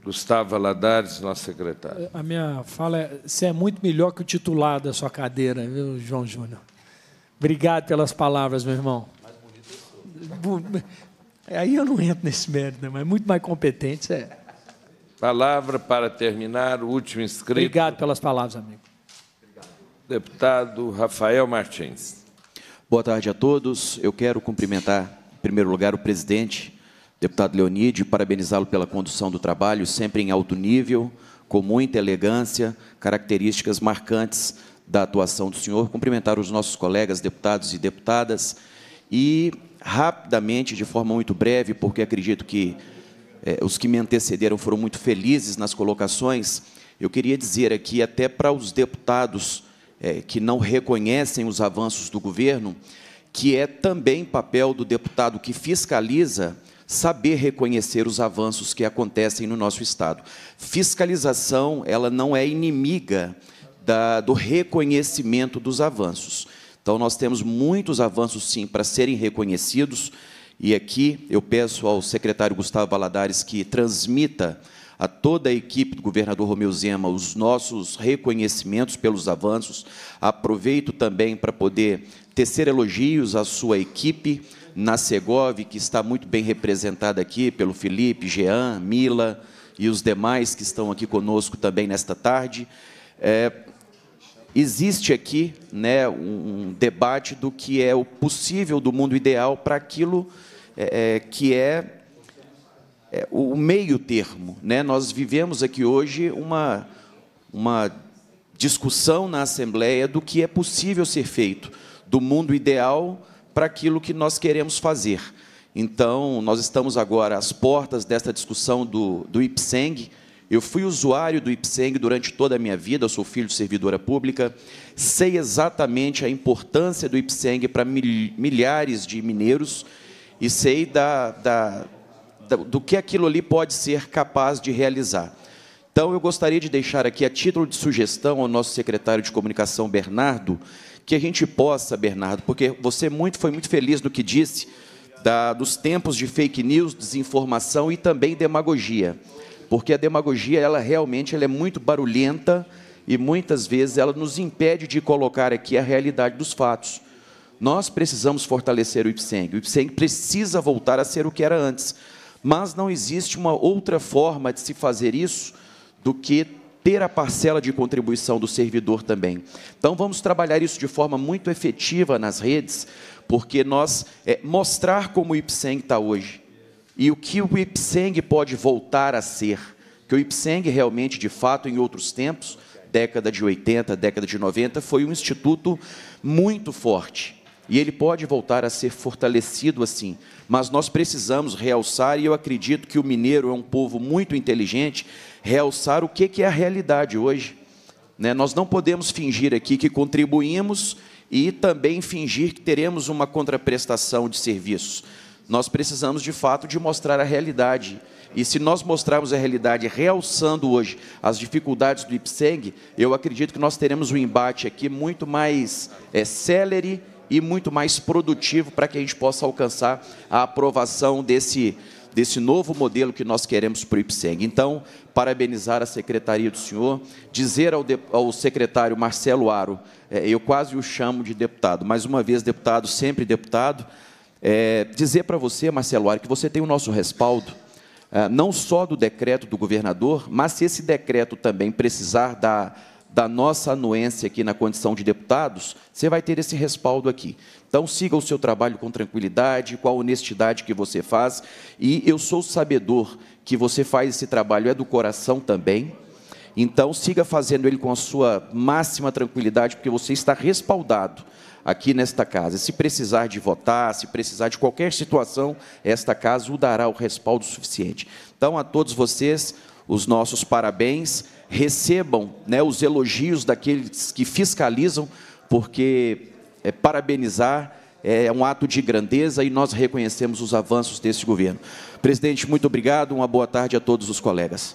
S1: Gustavo Valadares, nosso secretário.
S2: A minha fala é: você é muito melhor que o titular da sua cadeira, viu, João Júnior? Obrigado pelas palavras, meu irmão. Mais bonito eu sou. Aí eu não entro nesse mérito, né, mas muito mais competente é.
S1: Palavra para terminar, o último inscrito. Obrigado pelas palavras, amigo. Deputado Rafael Martins.
S16: Boa tarde a todos. Eu quero cumprimentar, em primeiro lugar, o presidente, deputado Leonide, parabenizá-lo pela condução do trabalho, sempre em alto nível, com muita elegância, características marcantes da atuação do senhor. Cumprimentar os nossos colegas, deputados e deputadas. E, rapidamente, de forma muito breve, porque acredito que é, os que me antecederam foram muito felizes nas colocações. Eu queria dizer aqui, até para os deputados é, que não reconhecem os avanços do governo, que é também papel do deputado que fiscaliza saber reconhecer os avanços que acontecem no nosso Estado. Fiscalização, ela não é inimiga da, do reconhecimento dos avanços. Então, nós temos muitos avanços, sim, para serem reconhecidos. E aqui eu peço ao secretário Gustavo Valadares que transmita a toda a equipe do governador Romeu Zema os nossos reconhecimentos pelos avanços. Aproveito também para poder tecer elogios à sua equipe na Segov, que está muito bem representada aqui pelo Felipe, Jean, Mila e os demais que estão aqui conosco também nesta tarde. É, existe aqui né, um debate do que é o possível do mundo ideal para aquilo é, é que é, é, o meio termo. Né? Nós vivemos aqui hoje uma, uma discussão na Assembleia do que é possível ser feito, do mundo ideal para aquilo que nós queremos fazer. Então, nós estamos agora às portas desta discussão do, do IPSENG, eu fui usuário do IPSENG durante toda a minha vida, sou filho de servidora pública, sei exatamente a importância do IPSENG para milhares de mineiros e sei da, da, da, do que aquilo ali pode ser capaz de realizar. Então, eu gostaria de deixar aqui, a título de sugestão, ao nosso secretário de Comunicação, Bernardo, que a gente possa, Bernardo, porque você muito, foi muito feliz no que disse da, dos tempos de fake news, desinformação e também demagogia porque a demagogia, ela realmente ela é muito barulhenta e muitas vezes ela nos impede de colocar aqui a realidade dos fatos. Nós precisamos fortalecer o IPSENG. O IPSENG precisa voltar a ser o que era antes. Mas não existe uma outra forma de se fazer isso do que ter a parcela de contribuição do servidor também. Então, vamos trabalhar isso de forma muito efetiva nas redes, porque nós é, mostrar como o IPSENG está hoje, e o que o Ipseng pode voltar a ser. Que o Ipseng realmente, de fato, em outros tempos, década de 80, década de 90, foi um instituto muito forte. E ele pode voltar a ser fortalecido assim. Mas nós precisamos realçar, e eu acredito que o mineiro é um povo muito inteligente, realçar o que é a realidade hoje. Né? Nós não podemos fingir aqui que contribuímos e também fingir que teremos uma contraprestação de serviços. Nós precisamos, de fato, de mostrar a realidade. E se nós mostrarmos a realidade, realçando hoje as dificuldades do IPSEG, eu acredito que nós teremos um embate aqui muito mais é, célere e muito mais produtivo para que a gente possa alcançar a aprovação desse, desse novo modelo que nós queremos para o IPSEG. Então, parabenizar a secretaria do senhor, dizer ao, de, ao secretário Marcelo Aro, é, eu quase o chamo de deputado, mais uma vez, deputado, sempre deputado, é, dizer para você, Marcelo Ari, que você tem o nosso respaldo, é, não só do decreto do governador, mas se esse decreto também precisar da, da nossa anuência aqui na condição de deputados, você vai ter esse respaldo aqui. Então, siga o seu trabalho com tranquilidade, com a honestidade que você faz. E eu sou sabedor que você faz esse trabalho, é do coração também. Então, siga fazendo ele com a sua máxima tranquilidade, porque você está respaldado aqui nesta casa. Se precisar de votar, se precisar de qualquer situação, esta casa o dará o respaldo suficiente. Então, a todos vocês, os nossos parabéns. Recebam né, os elogios daqueles que fiscalizam, porque é, parabenizar é um ato de grandeza e nós reconhecemos os avanços desse governo. Presidente, muito obrigado, uma boa tarde a todos os
S1: colegas.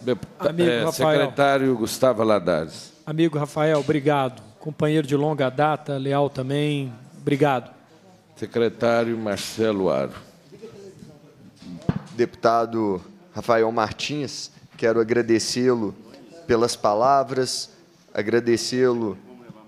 S1: Deputa, Amigo é, Rafael. Secretário Gustavo Ladares. Amigo
S2: Rafael, obrigado companheiro de longa data, leal também. Obrigado.
S5: Secretário Marcelo Aro. Deputado Rafael Martins, quero agradecê-lo pelas palavras, agradecê-lo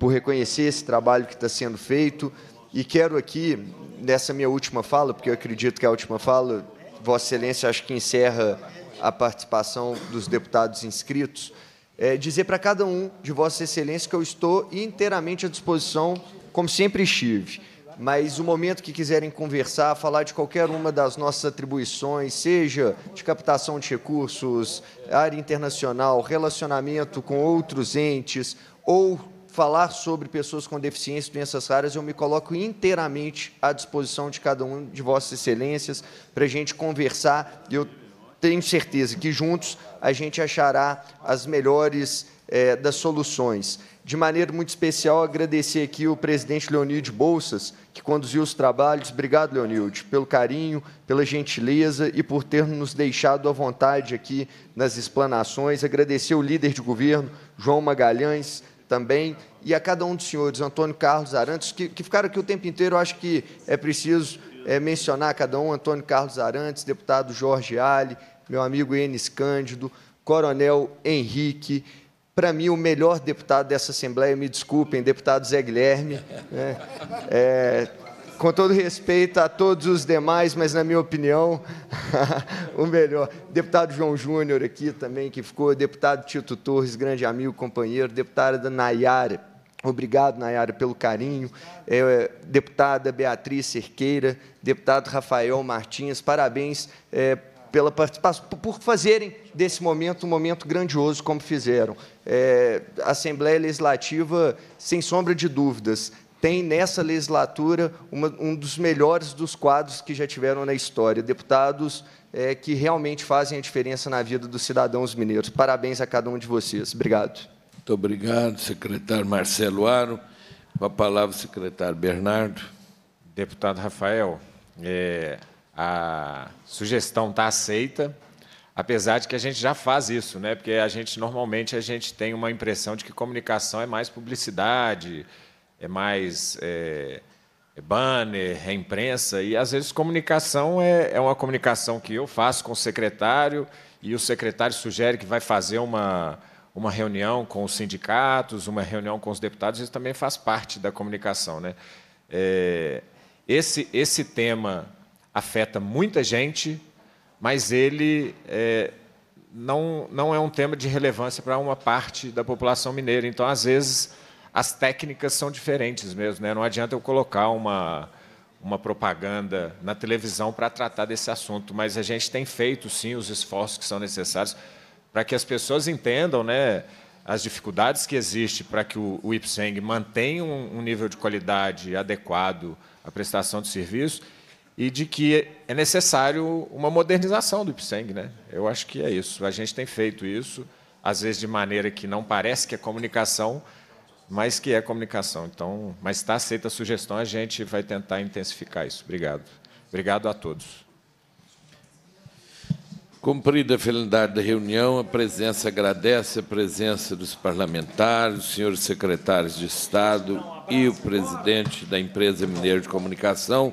S5: por reconhecer esse trabalho que está sendo feito e quero aqui, nessa minha última fala, porque eu acredito que é a última fala, Vossa Excelência acho que encerra a participação dos deputados inscritos é, dizer para cada um de Vossa Excelência que eu estou inteiramente à disposição, como sempre estive. Mas o momento que quiserem conversar, falar de qualquer uma das nossas atribuições, seja de captação de recursos, área internacional, relacionamento com outros entes, ou falar sobre pessoas com deficiência e doenças raras, eu me coloco inteiramente à disposição de cada um de Vossas Excelências para a gente conversar. E eu tenho certeza que juntos a gente achará as melhores é, das soluções. De maneira muito especial, agradecer aqui o presidente Leonilde Bolsas, que conduziu os trabalhos. Obrigado, Leonilde, pelo carinho, pela gentileza e por ter nos deixado à vontade aqui nas explanações. Agradecer o líder de governo, João Magalhães, também, e a cada um dos senhores, Antônio Carlos Arantes, que, que ficaram aqui o tempo inteiro, acho que é preciso é, mencionar cada um, Antônio Carlos Arantes, deputado Jorge Ali, meu amigo Enes Cândido, Coronel Henrique, para mim, o melhor deputado dessa Assembleia, me desculpem, deputado Zé Guilherme, né? é, com todo respeito a todos os demais, mas, na minha opinião, *laughs* o melhor. Deputado João Júnior aqui também, que ficou, deputado Tito Torres, grande amigo, companheiro, deputada Nayara, Obrigado, Nayara, pelo carinho. É, deputada Beatriz Cerqueira, deputado Rafael Martins, parabéns é, pela participação, por fazerem desse momento um momento grandioso como fizeram. É, a Assembleia Legislativa, sem sombra de dúvidas, tem nessa legislatura uma, um dos melhores dos quadros que já tiveram na história. Deputados é, que realmente fazem a diferença na vida dos cidadãos mineiros. Parabéns a cada um de vocês. Obrigado.
S1: Muito obrigado, secretário Marcelo Aro. Com a palavra, secretário Bernardo.
S6: Deputado Rafael, é, a sugestão está aceita, apesar de que a gente já faz isso, né? Porque a gente normalmente a gente tem uma impressão de que comunicação é mais publicidade, é mais é, é banner, é imprensa e às vezes comunicação é, é uma comunicação que eu faço com o secretário e o secretário sugere que vai fazer uma uma reunião com os sindicatos, uma reunião com os deputados, isso também faz parte da comunicação, né? É, esse esse tema afeta muita gente, mas ele é, não, não é um tema de relevância para uma parte da população mineira. Então, às vezes, as técnicas são diferentes mesmo. Né? Não adianta eu colocar uma, uma propaganda na televisão para tratar desse assunto, mas a gente tem feito, sim, os esforços que são necessários para que as pessoas entendam né, as dificuldades que existem para que o, o IPSENG mantenha um, um nível de qualidade adequado à prestação de serviço e de que é necessário uma modernização do IPSENG. Né? Eu acho que é isso. A gente tem feito isso, às vezes de maneira que não parece que é comunicação, mas que é comunicação. Então, mas está aceita a sugestão, a gente vai tentar intensificar isso. Obrigado. Obrigado a todos.
S1: Cumprida a finalidade da reunião, a presença agradece a presença dos parlamentares, os senhores secretários de Estado e o presidente da Empresa Mineira de Comunicação